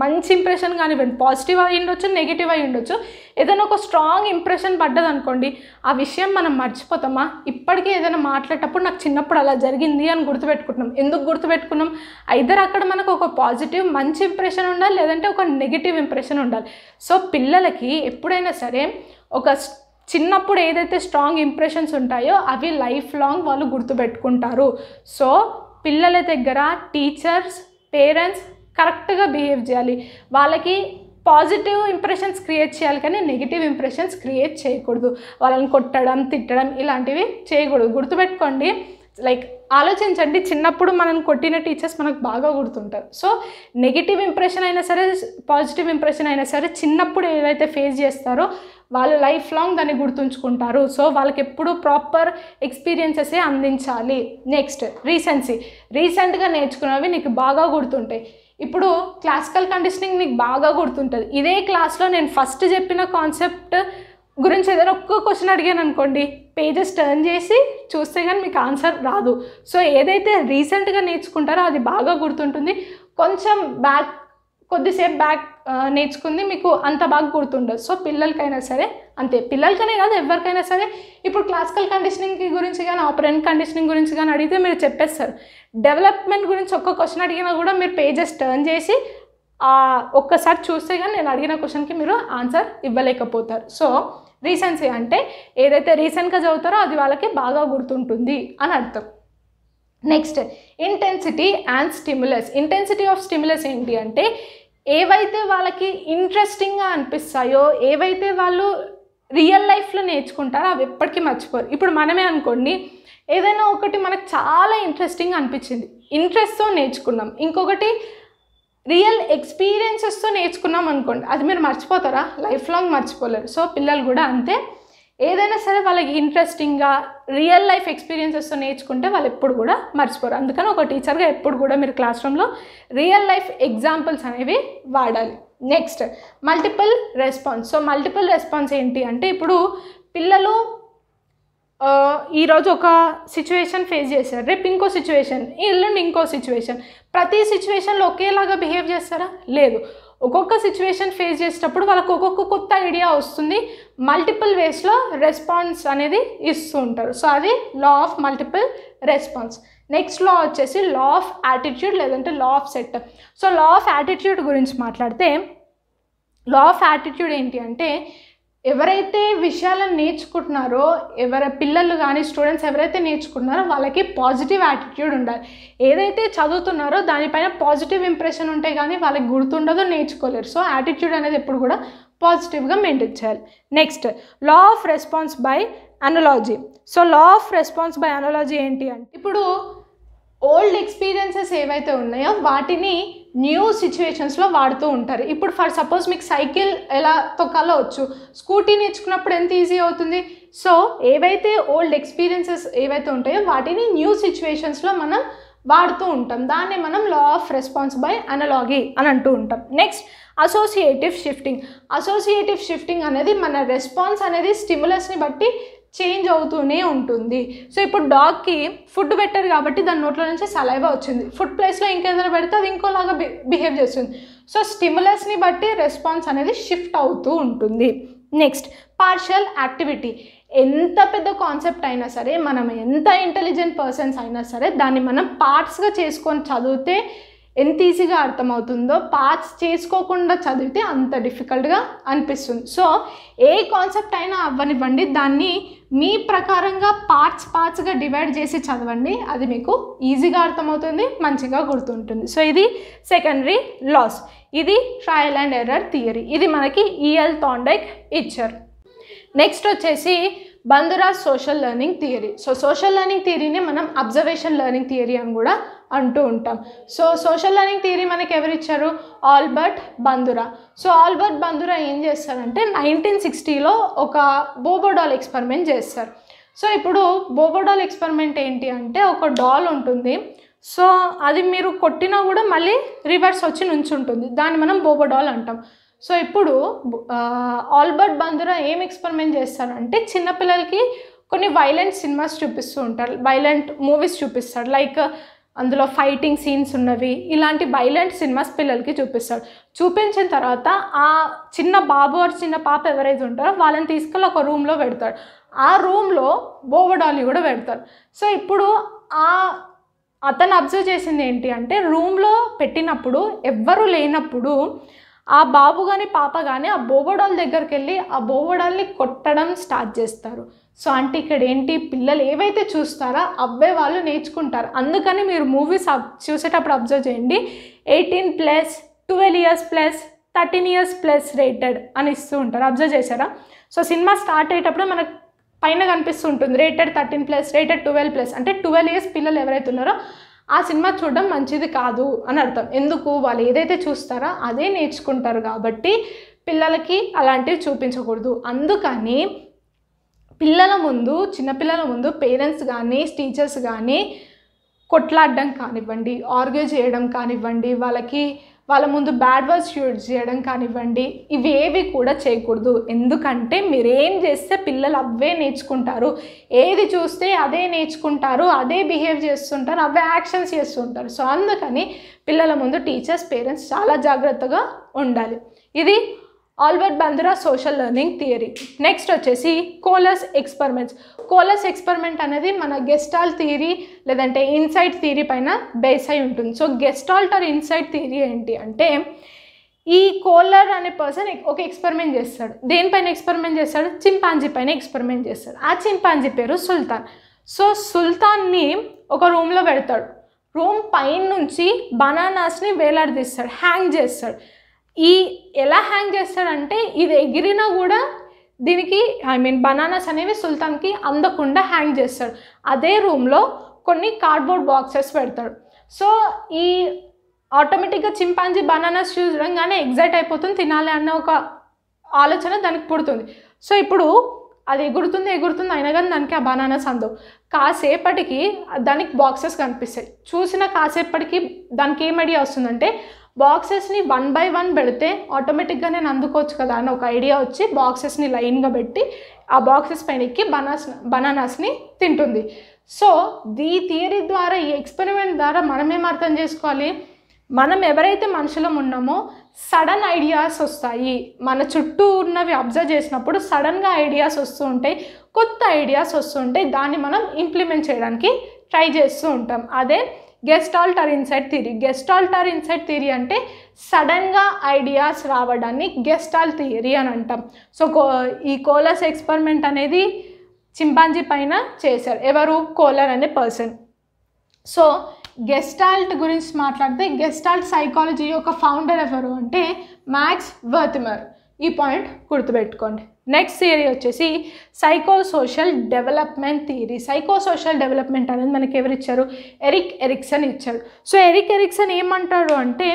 మంచి ఇంప్రెషన్ కానివ్వండి పాజిటివ్ అయ్యి ఉండొచ్చు నెగిటివ్ అయ్యి ఉండొచ్చు ఏదైనా ఒక స్ట్రాంగ్ ఇంప్రెషన్ పడ్డది అనుకోండి ఆ విషయం మనం మర్చిపోతామా ఇప్పటికీ ఏదైనా మాట్లాడేటప్పుడు నాకు చిన్నప్పుడు అలా జరిగింది అని గుర్తుపెట్టుకుంటున్నాం ఎందుకు గుర్తుపెట్టుకున్నాం ఐదర్ అక్కడ మనకు ఒక పాజిటివ్ మంచి ఇంప్రెషన్ ఉండాలి లేదంటే ఒక నెగిటివ్ ఇంప్రెషన్ ఉండాలి సో పిల్లలకి ఎప్పుడైనా సరే ఒక చిన్నప్పుడు ఏదైతే స్ట్రాంగ్ ఇంప్రెషన్స్ ఉంటాయో అవి లైఫ్ లాంగ్ వాళ్ళు గుర్తుపెట్టుకుంటారు సో పిల్లల దగ్గర టీచర్స్ పేరెంట్స్ కరెక్ట్గా బిహేవ్ చేయాలి వాళ్ళకి పాజిటివ్ ఇంప్రెషన్స్ క్రియేట్ చేయాలి కానీ నెగిటివ్ ఇంప్రెషన్స్ క్రియేట్ చేయకూడదు వాళ్ళని కొట్టడం తిట్టడం ఇలాంటివి చేయకూడదు గుర్తుపెట్టుకోండి లైక్ ఆలోచించండి చిన్నప్పుడు మనం కొట్టిన టీచర్స్ మనకు బాగా గుర్తుంటారు సో నెగిటివ్ ఇంప్రెషన్ అయినా సరే పాజిటివ్ ఇంప్రెషన్ అయినా సరే చిన్నప్పుడు ఏవైతే ఫేస్ చేస్తారో వాళ్ళు లైఫ్ లాంగ్ దాన్ని గుర్తుంచుకుంటారు సో వాళ్ళకి ఎప్పుడు ప్రాపర్ ఎక్స్పీరియన్సెసే అందించాలి నెక్స్ట్ రీసెన్సీ రీసెంట్గా నేర్చుకున్నవి నీకు బాగా గుర్తుంటాయి ఇప్పుడు క్లాసికల్ కండిషనింగ్ నీకు బాగా గుర్తుంటుంది ఇదే క్లాస్లో నేను ఫస్ట్ చెప్పిన కాన్సెప్ట్ గురించి ఏదైనా ఒక్క క్వశ్చన్ అడిగాను అనుకోండి పేజెస్ టర్న్ చేసి చూస్తే కానీ మీకు ఆన్సర్ రాదు సో ఏదైతే రీసెంట్గా నేర్చుకుంటారో అది బాగా గుర్తుంటుంది కొంచెం బ్యాక్ కొద్దిసేపు బ్యాక్ నేర్చుకుంది మీకు అంత బాగా గుర్తుండదు సో పిల్లలకైనా సరే అంతే పిల్లలకనే కాదు ఎవరికైనా సరే ఇప్పుడు క్లాసికల్ కండిషనింగ్ గురించి కానీ ఆపరెంట్ కండిషనింగ్ గురించి కానీ అడిగితే మీరు చెప్పేస్తారు డెవలప్మెంట్ గురించి ఒక్క క్వశ్చన్ అడిగినా కూడా మీరు పేజెస్ టర్న్ చేసి ఒక్కసారి చూస్తే కానీ నేను అడిగిన క్వశ్చన్కి మీరు ఆన్సర్ ఇవ్వలేకపోతారు సో రీసెన్సీ అంటే ఏదైతే రీసెంట్గా చదువుతారో అది వాళ్ళకి బాగా గుర్తుంటుంది అని అర్థం next intensity and stimulus intensity of stimulus ఏంటి అంటే ఏవైతే వాళ్ళకి ఇంట్రెస్టింగ్గా అనిపిస్తాయో ఏవైతే వాళ్ళు రియల్ లైఫ్లో నేర్చుకుంటారో అవి ఎప్పటికీ మర్చిపోరు ఇప్పుడు మనమే అనుకోండి ఏదైనా ఒకటి మనకు చాలా ఇంట్రెస్టింగ్ అనిపించింది ఇంట్రెస్ట్తో నేర్చుకున్నాం ఇంకొకటి రియల్ ఎక్స్పీరియన్సెస్తో నేర్చుకున్నాం అనుకోండి అది మీరు మర్చిపోతారా లైఫ్ లాంగ్ మర్చిపోలేరు సో పిల్లలు కూడా అంతే ఏదైనా సరే వాళ్ళకి ఇంట్రెస్టింగ్గా రియల్ లైఫ్ ఎక్స్పీరియన్సెస్తో నేర్చుకుంటే వాళ్ళు ఎప్పుడు కూడా మర్చిపోరు అందుకని ఒక టీచర్గా ఎప్పుడు కూడా మీరు క్లాస్ రూమ్లో రియల్ లైఫ్ ఎగ్జాంపుల్స్ అనేవి వాడాలి next multiple response so multiple response ఏంటి అంటే ఇప్పుడు పిల్లలు ఈరోజు ఒక సిచ్యువేషన్ ఫేస్ చేశారు రేపు ఇంకో సిచ్యువేషన్ ఎల్లుండి ఇంకో సిచ్యువేషన్ ప్రతి సిచ్యువేషన్లో ఒకేలాగా బిహేవ్ చేస్తారా లేదు ఒక్కొక్క సిచ్యువేషన్ ఫేస్ చేసేటప్పుడు వాళ్ళకు ఒక్కొక్క కొత్త ఐడియా వస్తుంది మల్టిపుల్ వేస్లో రెస్పాన్స్ అనేది ఇస్తూ ఉంటారు సో అది law of multiple response next law వచ్చేసి లా ఆఫ్ యాటిట్యూడ్ లేదంటే law of set so law of attitude గురించి మాట్లాడితే లా ఆఫ్ యాటిట్యూడ్ ఏంటి అంటే ఎవరైతే విషయాలను నేర్చుకుంటున్నారో ఎవర పిల్లలు కానీ స్టూడెంట్స్ ఎవరైతే నేర్చుకుంటున్నారో వాళ్ళకి పాజిటివ్ యాటిట్యూడ్ ఉండాలి ఏదైతే చదువుతున్నారో దానిపైన పాజిటివ్ ఇంప్రెషన్ ఉంటే కానీ వాళ్ళకి గుర్తుండదు నేర్చుకోలేరు సో యాటిట్యూడ్ అనేది ఎప్పుడు కూడా పాజిటివ్గా మెయింటైన్ చేయాలి next law of response by analogy so law of response by analogy ఏంటి అంటే ఇప్పుడు ఓల్డ్ ఎక్స్పీరియన్సెస్ ఏవైతే ఉన్నాయో వాటిని న్యూ సిచ్యువేషన్స్లో వాడుతూ ఉంటారు ఇప్పుడు ఫర్ సపోజ్ మీకు సైకిల్ ఎలా తొక్కాలో వచ్చు స్కూటీ నేర్చుకున్నప్పుడు ఎంత ఈజీ అవుతుంది సో ఏవైతే ఓల్డ్ ఎక్స్పీరియన్సెస్ ఏవైతే ఉంటాయో వాటిని న్యూ సిచ్యువేషన్స్లో మనం వాడుతూ ఉంటాం దాన్ని మనం law of response by analogy అని అంటూ ఉంటాం next associative shifting associative shifting అనేది మన రెస్పాన్స్ అనేది స్టిములస్ని బట్టి చేంజ్ అవుతూనే ఉంటుంది సో ఇప్పుడు డాగ్కి ఫుడ్ పెట్టారు కాబట్టి దాని నోట్లో నుంచి సలైవా వచ్చింది ఫుడ్ ప్లేస్లో ఇంకేదైనా పెడితే అది ఇంకోలాగా బిహేవ్ చేస్తుంది సో స్టిమ్యులస్ని బట్టి రెస్పాన్స్ అనేది షిఫ్ట్ అవుతూ ఉంటుంది నెక్స్ట్ పార్షియల్ యాక్టివిటీ ఎంత పెద్ద కాన్సెప్ట్ అయినా సరే మనం ఎంత ఇంటెలిజెంట్ పర్సన్స్ అయినా సరే దాన్ని మనం పార్ట్స్గా చేసుకొని చదివితే ఎంత ఈజీగా అర్థమవుతుందో పార్ట్స్ చేసుకోకుండా చదివితే అంత డిఫికల్ట్గా అనిపిస్తుంది సో ఏ కాన్సెప్ట్ అయినా అవ్వనివ్వండి దాన్ని మీ ప్రకారంగా పార్ట్స్ పార్ట్స్గా డివైడ్ చేసి చదవండి అది మీకు ఈజీగా అర్థమవుతుంది మంచిగా గుర్తుంటుంది సో ఇది సెకండరీ లాస్ ఇది ట్రయల్ అండ్ ఎర్రర్ థియరీ ఇది మనకి ఈఎల్ e థాండెక్ ఇచ్చారు నెక్స్ట్ వచ్చేసి బంధురాజ్ social learning theory so social learning థియరీని మనం అబ్జర్వేషన్ లెర్నింగ్ థియరీ అని కూడా అంటూ ఉంటాం సో సోషల్ లెర్నింగ్ థియరీ మనకి ఎవరిచ్చారు Albert Bandura so Albert Bandura ఏం చేస్తారంటే నైన్టీన్ సిక్స్టీలో ఒక బోబోడాల్ ఎక్స్పెరిమెంట్ చేస్తారు సో ఇప్పుడు బోబోడాల్ ఎక్స్పెరిమెంట్ ఏంటి అంటే ఒక డాల్ ఉంటుంది సో అది మీరు కొట్టినా కూడా మళ్ళీ రివర్స్ వచ్చి నుంచుంటుంది దాన్ని మనం బోబోడాల్ అంటాం సో ఇప్పుడు ఆల్బర్ట్ బందురా ఏం ఎక్స్పెరిమెంట్ చేస్తారంటే చిన్నపిల్లలకి కొన్ని వైలెంట్ సినిమాస్ చూపిస్తూ ఉంటారు వైలెంట్ మూవీస్ చూపిస్తారు లైక్ అందులో ఫైటింగ్ సీన్స్ ఉన్నవి ఇలాంటి వైలెంట్ సినిమాస్ పిల్లలకి చూపిస్తాడు చూపించిన తర్వాత ఆ చిన్న బాబు ఆర్ చిన్న పాప ఎవరైతే ఉంటారో వాళ్ళని తీసుకెళ్ళి ఒక రూమ్లో పెడతాడు ఆ రూమ్లో బోవడాలి కూడా పెడతాడు సో ఇప్పుడు ఆ అతను అబ్జర్వ్ చేసింది ఏంటి అంటే రూమ్లో పెట్టినప్పుడు ఎవ్వరు లేనప్పుడు ఆ బాబు కానీ పాప కానీ ఆ బోవడాల్ దగ్గరికి వెళ్ళి ఆ బోవడాల్ని కొట్టడం స్టార్ట్ చేస్తారు సో అంటే ఇక్కడ ఏంటి పిల్లలు ఏవైతే చూస్తారో అవే వాళ్ళు నేర్చుకుంటారు అందుకని మీరు మూవీస్ చూసేటప్పుడు అబ్జర్వ్ చేయండి eighteen plus twelve years plus thirteen years plus rated అని ఇస్తూ ఉంటారు అబ్జర్వ్ చేశారా సో సినిమా స్టార్ట్ అయ్యేటప్పుడు మనకు పైన కనిపిస్తుంటుంది rated thirteen plus rated twelve plus అంటే ట్వెల్వ్ ఇయర్స్ పిల్లలు ఎవరైతే ఉన్నారో ఆ సినిమా చూడడం మంచిది కాదు అని అర్థం ఎందుకు వాళ్ళు ఏదైతే చూస్తారో అదే నేర్చుకుంటారు కాబట్టి పిల్లలకి అలాంటివి చూపించకూడదు అందుకని పిల్లల ముందు చిన్నపిల్లల ముందు పేరెంట్స్ కానీ టీచర్స్ కానీ కొట్లాడడం కానివ్వండి ఆర్గ్యూ చేయడం కానివ్వండి వాళ్ళకి వాళ్ళ ముందు బ్యాడ్ వర్డ్స్ యూజ్ చేయడం కానివ్వండి ఇవేవి కూడా చేయకూడదు ఎందుకంటే మీరేం చేస్తే పిల్లలు అవే నేర్చుకుంటారు ఏది చూస్తే అదే నేర్చుకుంటారు అదే బిహేవ్ చేస్తుంటారు అవే యాక్షన్స్ చేస్తుంటారు సో అందుకని పిల్లల ముందు టీచర్స్ పేరెంట్స్ చాలా జాగ్రత్తగా ఉండాలి ఇది Albert Bandura social learning theory next వచ్చేసి కోలస్ ఎక్స్పెరిమెంట్స్ కోలస్ ఎక్స్పెరిమెంట్ అనేది మన గెస్టాల్ థియరీ లేదంటే ఇన్సైట్ థియరీ పైన బేస్ అయి ఉంటుంది so Gestalt or insight theory ఏంటి అంటే ఈ కోలర్ అనే పర్సన్ ఒక ఎక్స్పెరిమెంట్ చేస్తాడు దేనిపైన ఎక్స్పెరిమెంట్ చేస్తాడు చింపాంజీ పైన ఎక్స్పెరిమెంట్ చేస్తాడు ఆ చింపాంజీ పేరు సుల్తాన్ సో సుల్తాన్ని ఒక రూమ్లో పెడతాడు రూమ్ పైన నుంచి బనానాస్ని వేలాడదీస్తాడు హ్యాంగ్ చేస్తాడు ఈ ఎలా హ్యాంగ్ చేస్తాడంటే ఇది ఎగిరినా కూడా దీనికి ఐ మీన్ బనానాస్ అనేవి సుల్తాన్కి అందకుండా హ్యాంగ్ చేస్తాడు అదే రూమ్లో కొన్ని కార్డ్బోర్డ్ బాక్సెస్ పెడతాడు సో ఈ ఆటోమేటిక్గా చింపాంజీ బనానాస్ చూడంగానే ఎగ్జైట్ అయిపోతుంది తినాలి అన్న ఒక ఆలోచన దానికి పుడుతుంది సో ఇప్పుడు అది ఎగురుతుంది ఎగురుతుంది అయినా కానీ దానికి ఆ బనానాస్ అందవు కాసేపటికి దానికి బాక్సెస్ కనిపిస్తాయి చూసిన కాసేపటికి దానికి ఏం ఐడియా వస్తుందంటే బాక్సెస్ని వన్ బై వన్ పెడితే ఆటోమేటిక్గా నేను అందుకోవచ్చు కదా అని ఒక ఐడియా వచ్చి బాక్సెస్ని లైన్గా పెట్టి ఆ బాక్సెస్ పైన ఎక్కి బనాస్ బనానాస్ని తింటుంది సో ఈ థియరీ ద్వారా ఈ ఎక్స్పెరిమెంట్ ద్వారా మనం ఏం అర్థం చేసుకోవాలి మనం ఎవరైతే మనుషులం ఉన్నామో సడన్ ఐడియాస్ వస్తాయి మన చుట్టూ ఉన్నవి అబ్జర్వ్ చేసినప్పుడు సడన్గా ఐడియాస్ వస్తూ ఉంటాయి కొత్త ఐడియాస్ వస్తుంటాయి దాన్ని మనం ఇంప్లిమెంట్ చేయడానికి ట్రై చేస్తూ ఉంటాం అదే Gestalt or inside theory Gestalt or inside theory అంటే సడన్గా ఐడియాస్ రావడాన్ని గెస్టాల్ థియరీ అని అంటాం సో కో ఈ కోలస్ ఎక్స్పెరిమెంట్ అనేది చింపాంజీ పైన చేశారు ఎవరు కోలర్ అనే పర్సన్ సో గెస్టాల్ట్ గురించి మాట్లాడితే గెస్టాల్ట్ సైకాలజీ యొక్క ఫౌండర్ ఎవరు అంటే మ్యాక్స్ వర్తిమర్ ఈ పాయింట్ గుర్తుపెట్టుకోండి నెక్స్ట్ థియరీ వచ్చేసి psychosocial development theory psychosocial development అనేది మనకి ఎవరిచ్చారు ఎరిక్ ఎరిక్సన్ ఇచ్చాడు సో ఎరిక్ ఎరిక్సన్ ఏమంటాడు అంటే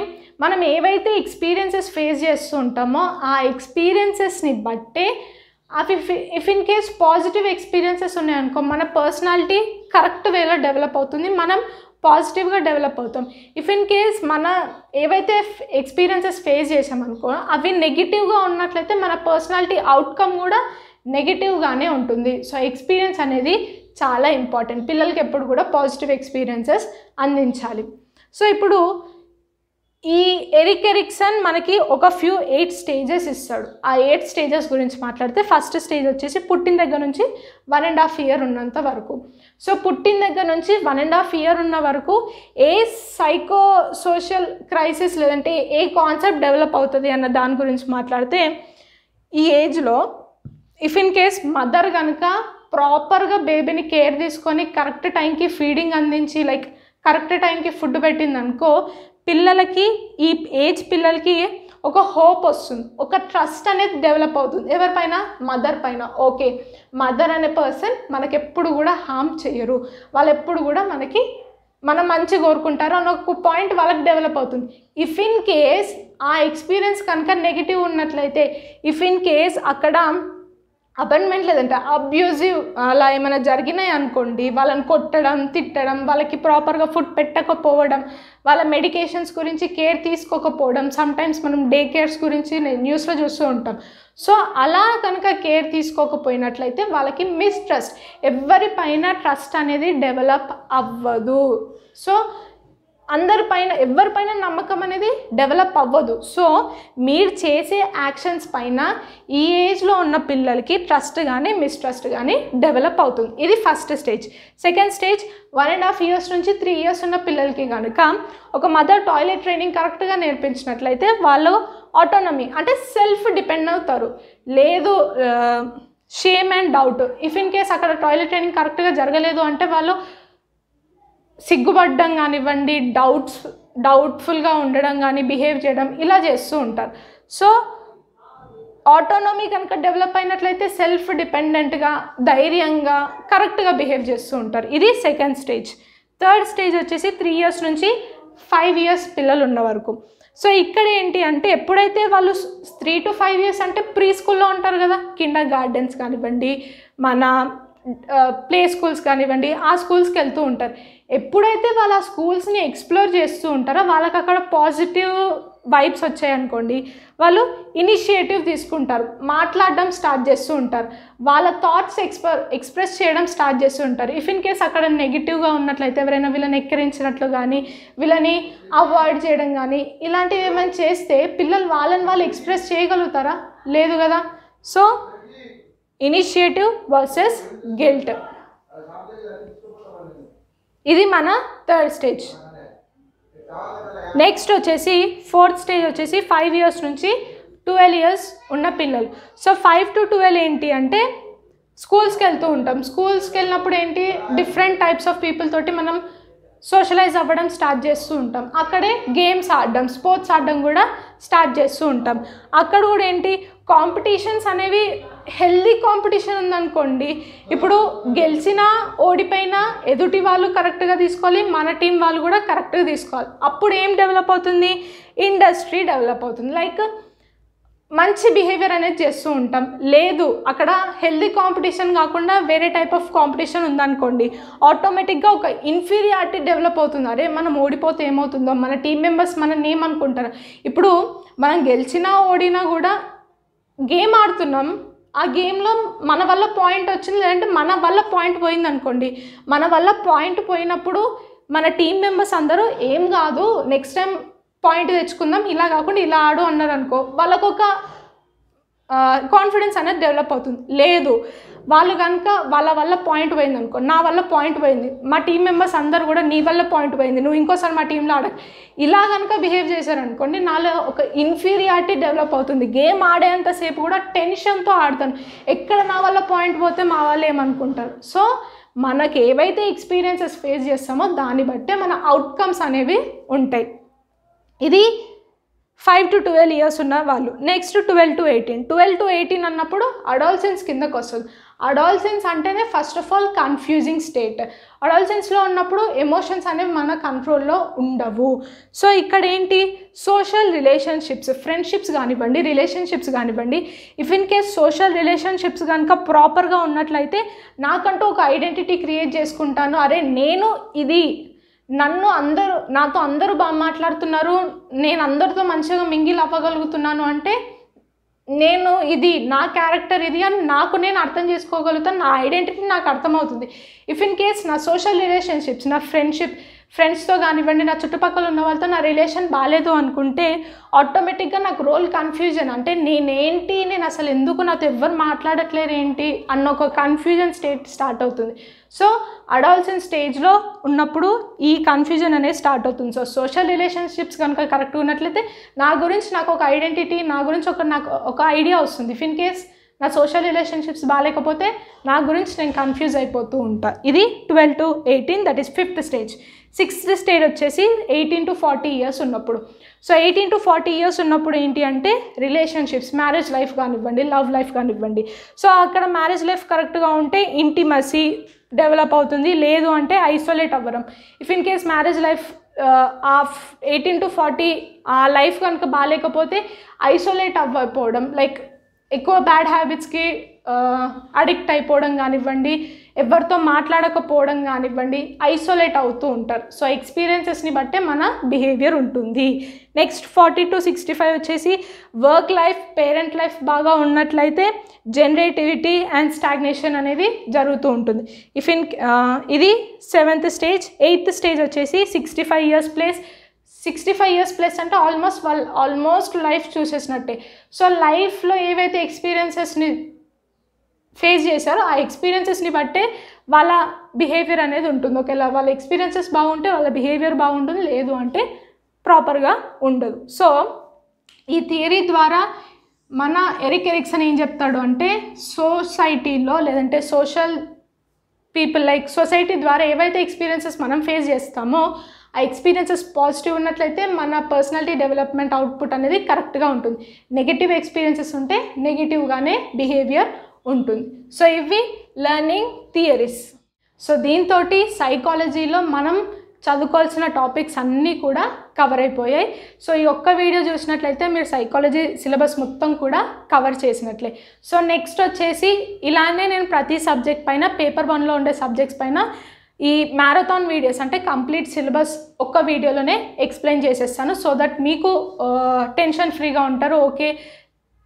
మనం ఏవైతే ఎక్స్పీరియన్సెస్ ఫేస్ చేస్తూ ఉంటామో ఆ ఎక్స్పీరియన్సెస్ని బట్టే అవి if in case positive experiences ఉన్నాయనుకో మన పర్సనాలిటీ కరెక్ట్ వేలో డెవలప్ అవుతుంది మనం పాజిటివ్గా డెవలప్ అవుతాం ఇఫ్ ఇన్ కేస్ మన ఏవైతే ఎక్స్పీరియన్సెస్ ఫేస్ చేసామనుకో అవి నెగిటివ్గా ఉన్నట్లయితే మన పర్సనాలిటీ అవుట్కమ్ కూడా నెగిటివ్గానే ఉంటుంది సో ఎక్స్పీరియన్స్ అనేది చాలా ఇంపార్టెంట్ పిల్లలకి ఎప్పుడు కూడా పాజిటివ్ ఎక్స్పీరియన్సెస్ అందించాలి సో ఇప్పుడు ఈ ఎరిక్ ఎరిక్సన్ మనకి ఒక ఫ్యూ ఎయిట్ స్టేజెస్ ఇస్తాడు ఆ ఎయిట్ స్టేజెస్ గురించి మాట్లాడితే ఫస్ట్ స్టేజ్ వచ్చేసి పుట్టిన దగ్గర నుంచి వన్ అండ్ హాఫ్ ఇయర్ ఉన్నంత వరకు సో పుట్టిన దగ్గర నుంచి వన్ అండ్ హాఫ్ ఇయర్ ఉన్న వరకు ఏ సైకో సోషల్ క్రైసిస్ లేదంటే ఏ కాన్సెప్ట్ డెవలప్ అవుతుంది అన్న దాని గురించి మాట్లాడితే ఈ ఏజ్లో ఇఫ్ ఇన్ కేస్ మదర్ కనుక ప్రాపర్గా బేబీని కేర్ తీసుకొని కరెక్ట్ టైంకి ఫీడింగ్ అందించి లైక్ కరెక్ట్ టైంకి ఫుడ్ పెట్టింది అనుకో పిల్లలకి ఈ ఏజ్ పిల్లలకి ఒక హోప్ వస్తుంది ఒక ట్రస్ట్ అనేది డెవలప్ అవుతుంది ఎవరిపైన మదర్ పైన ఓకే మదర్ అనే పర్సన్ మనకెప్పుడు కూడా హామ్ చేయరు వాళ్ళు ఎప్పుడు కూడా మనకి మనం మంచి కోరుకుంటారు అని ఒక పాయింట్ వాళ్ళకి డెవలప్ అవుతుంది ఇఫ్ ఇన్ కేస్ ఆ ఎక్స్పీరియన్స్ కనుక నెగిటివ్ ఉన్నట్లయితే ఇఫ్ ఇన్ కేస్ అక్కడ అపాయింట్మెంట్ లేదంటే అబ్యూజివ్ అలా ఏమైనా జరిగినాయి అనుకోండి వాళ్ళని కొట్టడం తిట్టడం వాళ్ళకి ప్రాపర్గా ఫుడ్ పెట్టకపోవడం వాళ్ళ మెడికేషన్స్ గురించి కేర్ తీసుకోకపోవడం సమ్టైమ్స్ మనం డే కేర్స్ గురించి న్యూస్లో చూస్తూ ఉంటాం సో అలా కనుక కేర్ తీసుకోకపోయినట్లయితే వాళ్ళకి మిస్ ట్రస్ట్ పైన ట్రస్ట్ అనేది డెవలప్ అవ్వదు సో అందరి పైన ఎవరిపైన నమ్మకం అనేది డెవలప్ అవ్వదు సో మీరు చేసే యాక్షన్స్ పైన ఈ ఏజ్లో ఉన్న పిల్లలకి ట్రస్ట్ కానీ మిస్ట్రస్ట్ కానీ డెవలప్ అవుతుంది ఇది first stage second stage one and half years నుంచి త్రీ ఇయర్స్ ఉన్న పిల్లలకి కనుక ఒక మదర్ టాయిలెట్ ట్రైనింగ్ కరెక్ట్గా నేర్పించినట్లయితే వాళ్ళు ఆటోనమీ అంటే సెల్ఫ్ డిపెండ్ అవుతారు లేదు shame and doubt if in case అక్కడ టాయిలెట్ ట్రైనింగ్ కరెక్ట్గా జరగలేదు అంటే వాళ్ళు సిగ్గుపడడం కానివ్వండి డౌట్స్ డౌట్ఫుల్గా ఉండడం కానీ బిహేవ్ చేయడం ఇలా చేస్తూ ఉంటారు సో ఆటోనమీ కనుక డెవలప్ అయినట్లయితే సెల్ఫ్ డిపెండెంట్గా ధైర్యంగా కరెక్ట్గా బిహేవ్ చేస్తూ ఉంటారు ఇది సెకండ్ స్టేజ్ థర్డ్ స్టేజ్ వచ్చేసి త్రీ ఇయర్స్ నుంచి ఫైవ్ ఇయర్స్ పిల్లలు ఉన్న వరకు సో ఇక్కడ ఏంటి అంటే ఎప్పుడైతే వాళ్ళు త్రీ టు ఫైవ్ ఇయర్స్ అంటే ప్రీ స్కూల్లో ఉంటారు కదా కిండర్ గార్డెన్స్ కానివ్వండి మన ప్లే uh, స్కూల్స్ కానివ్వండి ఆ స్కూల్స్కి వెళ్తూ ఉంటారు ఎప్పుడైతే వాళ్ళ స్కూల్స్ని ఎక్స్ప్లోర్ చేస్తూ ఉంటారో వాళ్ళకి అక్కడ పాజిటివ్ వైబ్స్ వచ్చాయనుకోండి వాళ్ళు ఇనిషియేటివ్ తీసుకుంటారు మాట్లాడడం స్టార్ట్ చేస్తూ ఉంటారు వాళ్ళ థాట్స్ ఎక్స్ప ఎక్స్ప్రెస్ చేయడం స్టార్ట్ చేస్తూ ఉంటారు ఇఫ్ ఇన్ కేస్ అక్కడ నెగిటివ్గా ఉన్నట్లయితే ఎవరైనా వీళ్ళని ఎక్కిరించినట్లు కానీ వీళ్ళని అవాయిడ్ చేయడం కానీ ఇలాంటివి ఏమైనా చేస్తే పిల్లలు వాళ్ళని వాళ్ళు ఎక్స్ప్రెస్ చేయగలుగుతారా లేదు కదా సో ఇనిషియేటివ్ వర్సెస్ గిల్ట్ ఇది మన థర్డ్ స్టేజ్ నెక్స్ట్ వచ్చేసి ఫోర్త్ స్టేజ్ వచ్చేసి ఫైవ్ ఇయర్స్ నుంచి ట్వెల్వ్ ఇయర్స్ ఉన్న పిల్లలు సో ఫైవ్ టు ట్వెల్వ్ ఏంటి అంటే స్కూల్స్కి వెళ్తూ ఉంటాం స్కూల్స్కి వెళ్ళినప్పుడు ఏంటి డిఫరెంట్ టైప్స్ ఆఫ్ పీపుల్ తోటి మనం సోషలైజ్ అవ్వడం స్టార్ట్ చేస్తూ ఉంటాం అక్కడే గేమ్స్ ఆడడం స్పోర్ట్స్ ఆడడం కూడా స్టార్ట్ చేస్తూ ఉంటాం అక్కడ కూడా ఏంటి కాంపిటీషన్స్ అనేవి హెల్దీ కాంపిటీషన్ ఉందనుకోండి ఇప్పుడు గెలిచినా ఓడిపోయినా ఎదుటి వాళ్ళు కరెక్ట్గా తీసుకోవాలి మన టీం వాళ్ళు కూడా కరెక్ట్గా తీసుకోవాలి అప్పుడు ఏం డెవలప్ అవుతుంది ఇండస్ట్రీ డెవలప్ అవుతుంది లైక్ మంచి బిహేవియర్ అనేది చేస్తూ ఉంటాం లేదు అక్కడ హెల్దీ కాంపిటీషన్ కాకుండా వేరే టైప్ ఆఫ్ కాంపిటీషన్ ఉందనుకోండి ఆటోమేటిక్గా ఒక ఇన్ఫీరియారిటీ డెవలప్ అవుతుంది అరే మనం ఓడిపోతే ఏమవుతుందో మన టీం మెంబర్స్ మనం ఏమనుకుంటారు ఇప్పుడు మనం గెలిచినా ఓడినా కూడా గేమ్ ఆడుతున్నాం ఆ గేమ్లో మన వల్ల పాయింట్ వచ్చింది లేదంటే మన వల్ల పాయింట్ పోయింది అనుకోండి మన వల్ల పాయింట్ పోయినప్పుడు మన టీం మెంబర్స్ అందరూ ఏం కాదు నెక్స్ట్ టైం పాయింట్ తెచ్చుకుందాం ఇలా కాకుండా ఇలా ఆడు అన్నారు అనుకో వాళ్ళకొక కాన్ఫిడెన్స్ అనేది డెవలప్ అవుతుంది లేదు వాళ్ళు కనుక వాళ్ళ వల్ల పాయింట్ పోయింది అనుకో నా వల్ల పాయింట్ పోయింది మా టీం మెంబర్స్ అందరు కూడా నీ వల్ల పాయింట్ పోయింది నువ్వు ఇంకోసారి మా టీంలో ఆడ ఇలా కనుక బిహేవ్ చేశారనుకోండి నాలో ఒక ఇన్ఫీరియారిటీ డెవలప్ అవుతుంది గేమ్ ఆడేంతసేపు కూడా టెన్షన్తో ఆడతాను ఎక్కడ నా వల్ల పాయింట్ పోతే మా వాళ్ళు ఏమనుకుంటారు సో మనకి ఏవైతే ఎక్స్పీరియన్సెస్ ఫేస్ చేస్తామో దాన్ని బట్టే మన అవుట్కమ్స్ అనేవి ఉంటాయి ఇది ఫైవ్ టు ట్వెల్వ్ ఇయర్స్ ఉన్న వాళ్ళు next twelve to eighteen twelve to eighteen అన్నప్పుడు అడాల్సెన్స్ కిందకు వస్తుంది అడాల్సెన్స్ అంటేనే first of all confusing state అడాల్సెన్స్లో ఉన్నప్పుడు ఎమోషన్స్ అనేవి మన కంట్రోల్లో ఉండవు సో ఇక్కడ ఏంటి సోషల్ రిలేషన్షిప్స్ ఫ్రెండ్షిప్స్ కానివ్వండి రిలేషన్షిప్స్ కానివ్వండి if in case social relationships కనుక ప్రాపర్గా ఉన్నట్లయితే నాకంటూ ఒక ఐడెంటిటీ క్రియేట్ చేసుకుంటాను అరే నేను ఇది నన్ను అందరూ నాతో అందరూ బాగా మాట్లాడుతున్నారు నేను అందరితో మంచిగా మింగిల్ అవ్వగలుగుతున్నాను అంటే నేను ఇది నా క్యారెక్టర్ ఇది అని నాకు నేను అర్థం చేసుకోగలుగుతాను నా ఐడెంటిటీ నాకు అర్థమవుతుంది ఇఫ్ ఇన్ కేస్ నా సోషల్ రిలేషన్షిప్స్ నా ఫ్రెండ్షిప్ ఫ్రెండ్స్తో కానివ్వండి నా చుట్టుపక్కల ఉన్న వాళ్ళతో నా రిలేషన్ బాగాలేదు అనుకుంటే ఆటోమేటిక్గా నాకు రోల్ కన్ఫ్యూజన్ అంటే నేనేంటి నేను అసలు ఎందుకు నాతో ఎవ్వరు మాట్లాడట్లేరు ఏంటి అన్న ఒక కన్ఫ్యూజన్ స్టేట్ స్టార్ట్ అవుతుంది సో అడాల్సిన్ స్టేజ్లో ఉన్నప్పుడు ఈ కన్ఫ్యూజన్ అనేది స్టార్ట్ అవుతుంది సో సోషల్ రిలేషన్షిప్స్ కనుక కరెక్ట్ ఉన్నట్లయితే నా గురించి నాకు ఒక ఐడెంటిటీ నా గురించి ఒక నాకు ఒక ఐడియా వస్తుంది ఇఫ్ ఇన్ కేస్ నా సోషల్ రిలేషన్షిప్స్ బాగాలేకపోతే నా గురించి నేను కన్ఫ్యూజ్ అయిపోతూ ఉంటా ఇది twelve to eighteen that is fifth stage sixth stage వచ్చేసి ఎయిటీన్ టు ఫార్టీ ఇయర్స్ ఉన్నప్పుడు so eighteen to forty years ఉన్నప్పుడు ఏంటి అంటే రిలేషన్షిప్స్ మ్యారేజ్ లైఫ్ కానివ్వండి లవ్ లైఫ్ కానివ్వండి సో అక్కడ మ్యారేజ్ లైఫ్ కరెక్ట్గా ఉంటే ఇంటిమసీ డెవలప్ అవుతుంది లేదు అంటే ఐసోలేట్ అవ్వడం if in case marriage life ఆ ఎయిటీన్ టు ఫార్టీ ఆ లైఫ్ కనుక బాగాలేకపోతే ఐసోలేట్ అవ్వకపోవడం లైక్ ఎక్కువ బ్యాడ్ హ్యాబిట్స్కి అడిక్ట్ అయిపోవడం కానివ్వండి ఎవరితో మాట్లాడకపోవడం కానివ్వండి ఐసోలేట్ అవుతూ ఉంటారు సో ఎక్స్పీరియన్సెస్ని బట్టే మన బిహేవియర్ ఉంటుంది next forty to sixty five వచ్చేసి వర్క్ లైఫ్ పేరెంట్ లైఫ్ బాగా ఉన్నట్లయితే జనరేటివిటీ అండ్ స్టాగ్నేషన్ అనేది జరుగుతూ ఉంటుంది ఇఫ్ ఇన్ ఇది సెవెంత్ స్టేజ్ ఎయిత్ స్టేజ్ వచ్చేసి sixty five years plus sixty five years plus అంటే ఆల్మోస్ట్ వాళ్ళు ఆల్మోస్ట్ లైఫ్ చూసేసినట్టే సో లైఫ్లో ఏవైతే ఎక్స్పీరియన్సెస్ని ఫేస్ చేశారో ఆ ఎక్స్పీరియన్సెస్ని బట్టే వాళ్ళ బిహేవియర్ అనేది ఉంటుంది ఒకవేళ వాళ్ళ ఎక్స్పీరియన్సెస్ బాగుంటే వాళ్ళ బిహేవియర్ బాగుంటుంది లేదు అంటే ప్రాపర్గా ఉండదు సో ఈ థియరీ ద్వారా మన ఎరిక్ ఎరిక్సన్ ఏం చెప్తాడు అంటే సొసైటీలో లేదంటే సోషల్ పీపుల్ లైక్ సొసైటీ ద్వారా ఏవైతే ఎక్స్పీరియన్సెస్ మనం ఫేస్ చేస్తామో ఆ ఎక్స్పీరియన్సెస్ పాజిటివ్ ఉన్నట్లయితే మన పర్సనాలిటీ డెవలప్మెంట్ అవుట్పుట్ అనేది కరెక్ట్గా ఉంటుంది నెగిటివ్ ఎక్స్పీరియన్సెస్ ఉంటే నెగిటివ్గానే బిహేవియర్ ఉంటుంది సో ఇవి లెర్నింగ్ థియరీస్ సో దీంతో సైకాలజీలో మనం చదువుకోవాల్సిన టాపిక్స్ అన్నీ కూడా కవర్ అయిపోయాయి సో ఈ ఒక్క వీడియో చూసినట్లయితే మీరు సైకాలజీ సిలబస్ మొత్తం కూడా కవర్ చేసినట్లే సో నెక్స్ట్ వచ్చేసి ఇలానే నేను ప్రతి సబ్జెక్ట్ పైన పేపర్ వన్లో ఉండే సబ్జెక్ట్స్ పైన ఈ మ్యారథాన్ వీడియోస్ అంటే కంప్లీట్ సిలబస్ ఒక్క వీడియోలోనే ఎక్స్ప్లెయిన్ చేసేస్తాను సో దట్ మీకు టెన్షన్ uh, ఫ్రీగా ఉంటారు ఓకే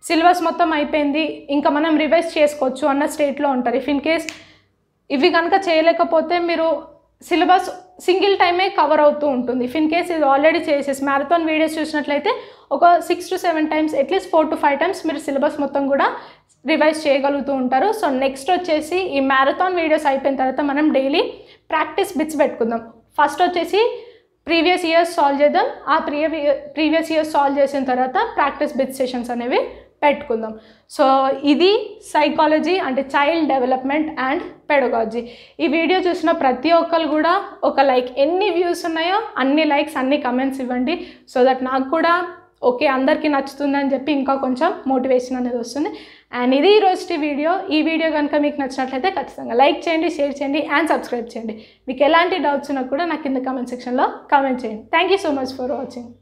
సిలబస్ మొత్తం అయిపోయింది ఇంకా మనం రివైజ్ చేసుకోవచ్చు అన్న స్టేట్లో ఉంటారు ఇఫ్ ఇన్ కేస్ ఇవి కనుక చేయలేకపోతే మీరు సిలబస్ సింగిల్ టైమే కవర్ అవుతూ ఉంటుంది ఇఫ్ ఇన్ కేస్ ఇది ఆల్రెడీ చేసేసి మ్యారథాన్ వీడియోస్ చూసినట్లయితే ఒక six to seven times at least four to five times మీరు సిలబస్ మొత్తం కూడా రివైజ్ చేయగలుగుతూ ఉంటారు సో నెక్స్ట్ వచ్చేసి ఈ మ్యారథాన్ వీడియోస్ అయిపోయిన తర్వాత మనం డైలీ ప్రాక్టీస్ బిట్స్ పెట్టుకుందాం ఫస్ట్ వచ్చేసి ప్రీవియస్ ఇయర్స్ సాల్వ్ చేద్దాం ఆ ప్రీవియస్ ఇయర్స్ సాల్వ్ చేసిన తర్వాత ప్రాక్టీస్ బిచ్ సెషన్స్ అనేవి పెట్టుకుందాం సో ఇది సైకాలజీ అంటే చైల్డ్ డెవలప్మెంట్ అండ్ పెడగాలజీ ఈ వీడియో చూసిన ప్రతి ఒక్కరు కూడా ఒక లైక్ ఎన్ని వ్యూస్ ఉన్నాయో అన్ని లైక్స్ అన్ని కమెంట్స్ ఇవ్వండి సో దట్ నాకు కూడా ఓకే అందరికీ నచ్చుతుందని చెప్పి ఇంకా కొంచెం మోటివేషన్ అనేది వస్తుంది అండ్ ఇది ఈరోజు వీడియో ఈ వీడియో కనుక మీకు నచ్చినట్లయితే ఖచ్చితంగా లైక్ చేయండి షేర్ చేయండి అండ్ సబ్స్క్రైబ్ చేయండి మీకు ఎలాంటి డౌట్స్ ఉన్నా కూడా నాకు కింద కమెంట్ సెక్షన్లో కామెంట్ చేయండి thank you so much for watching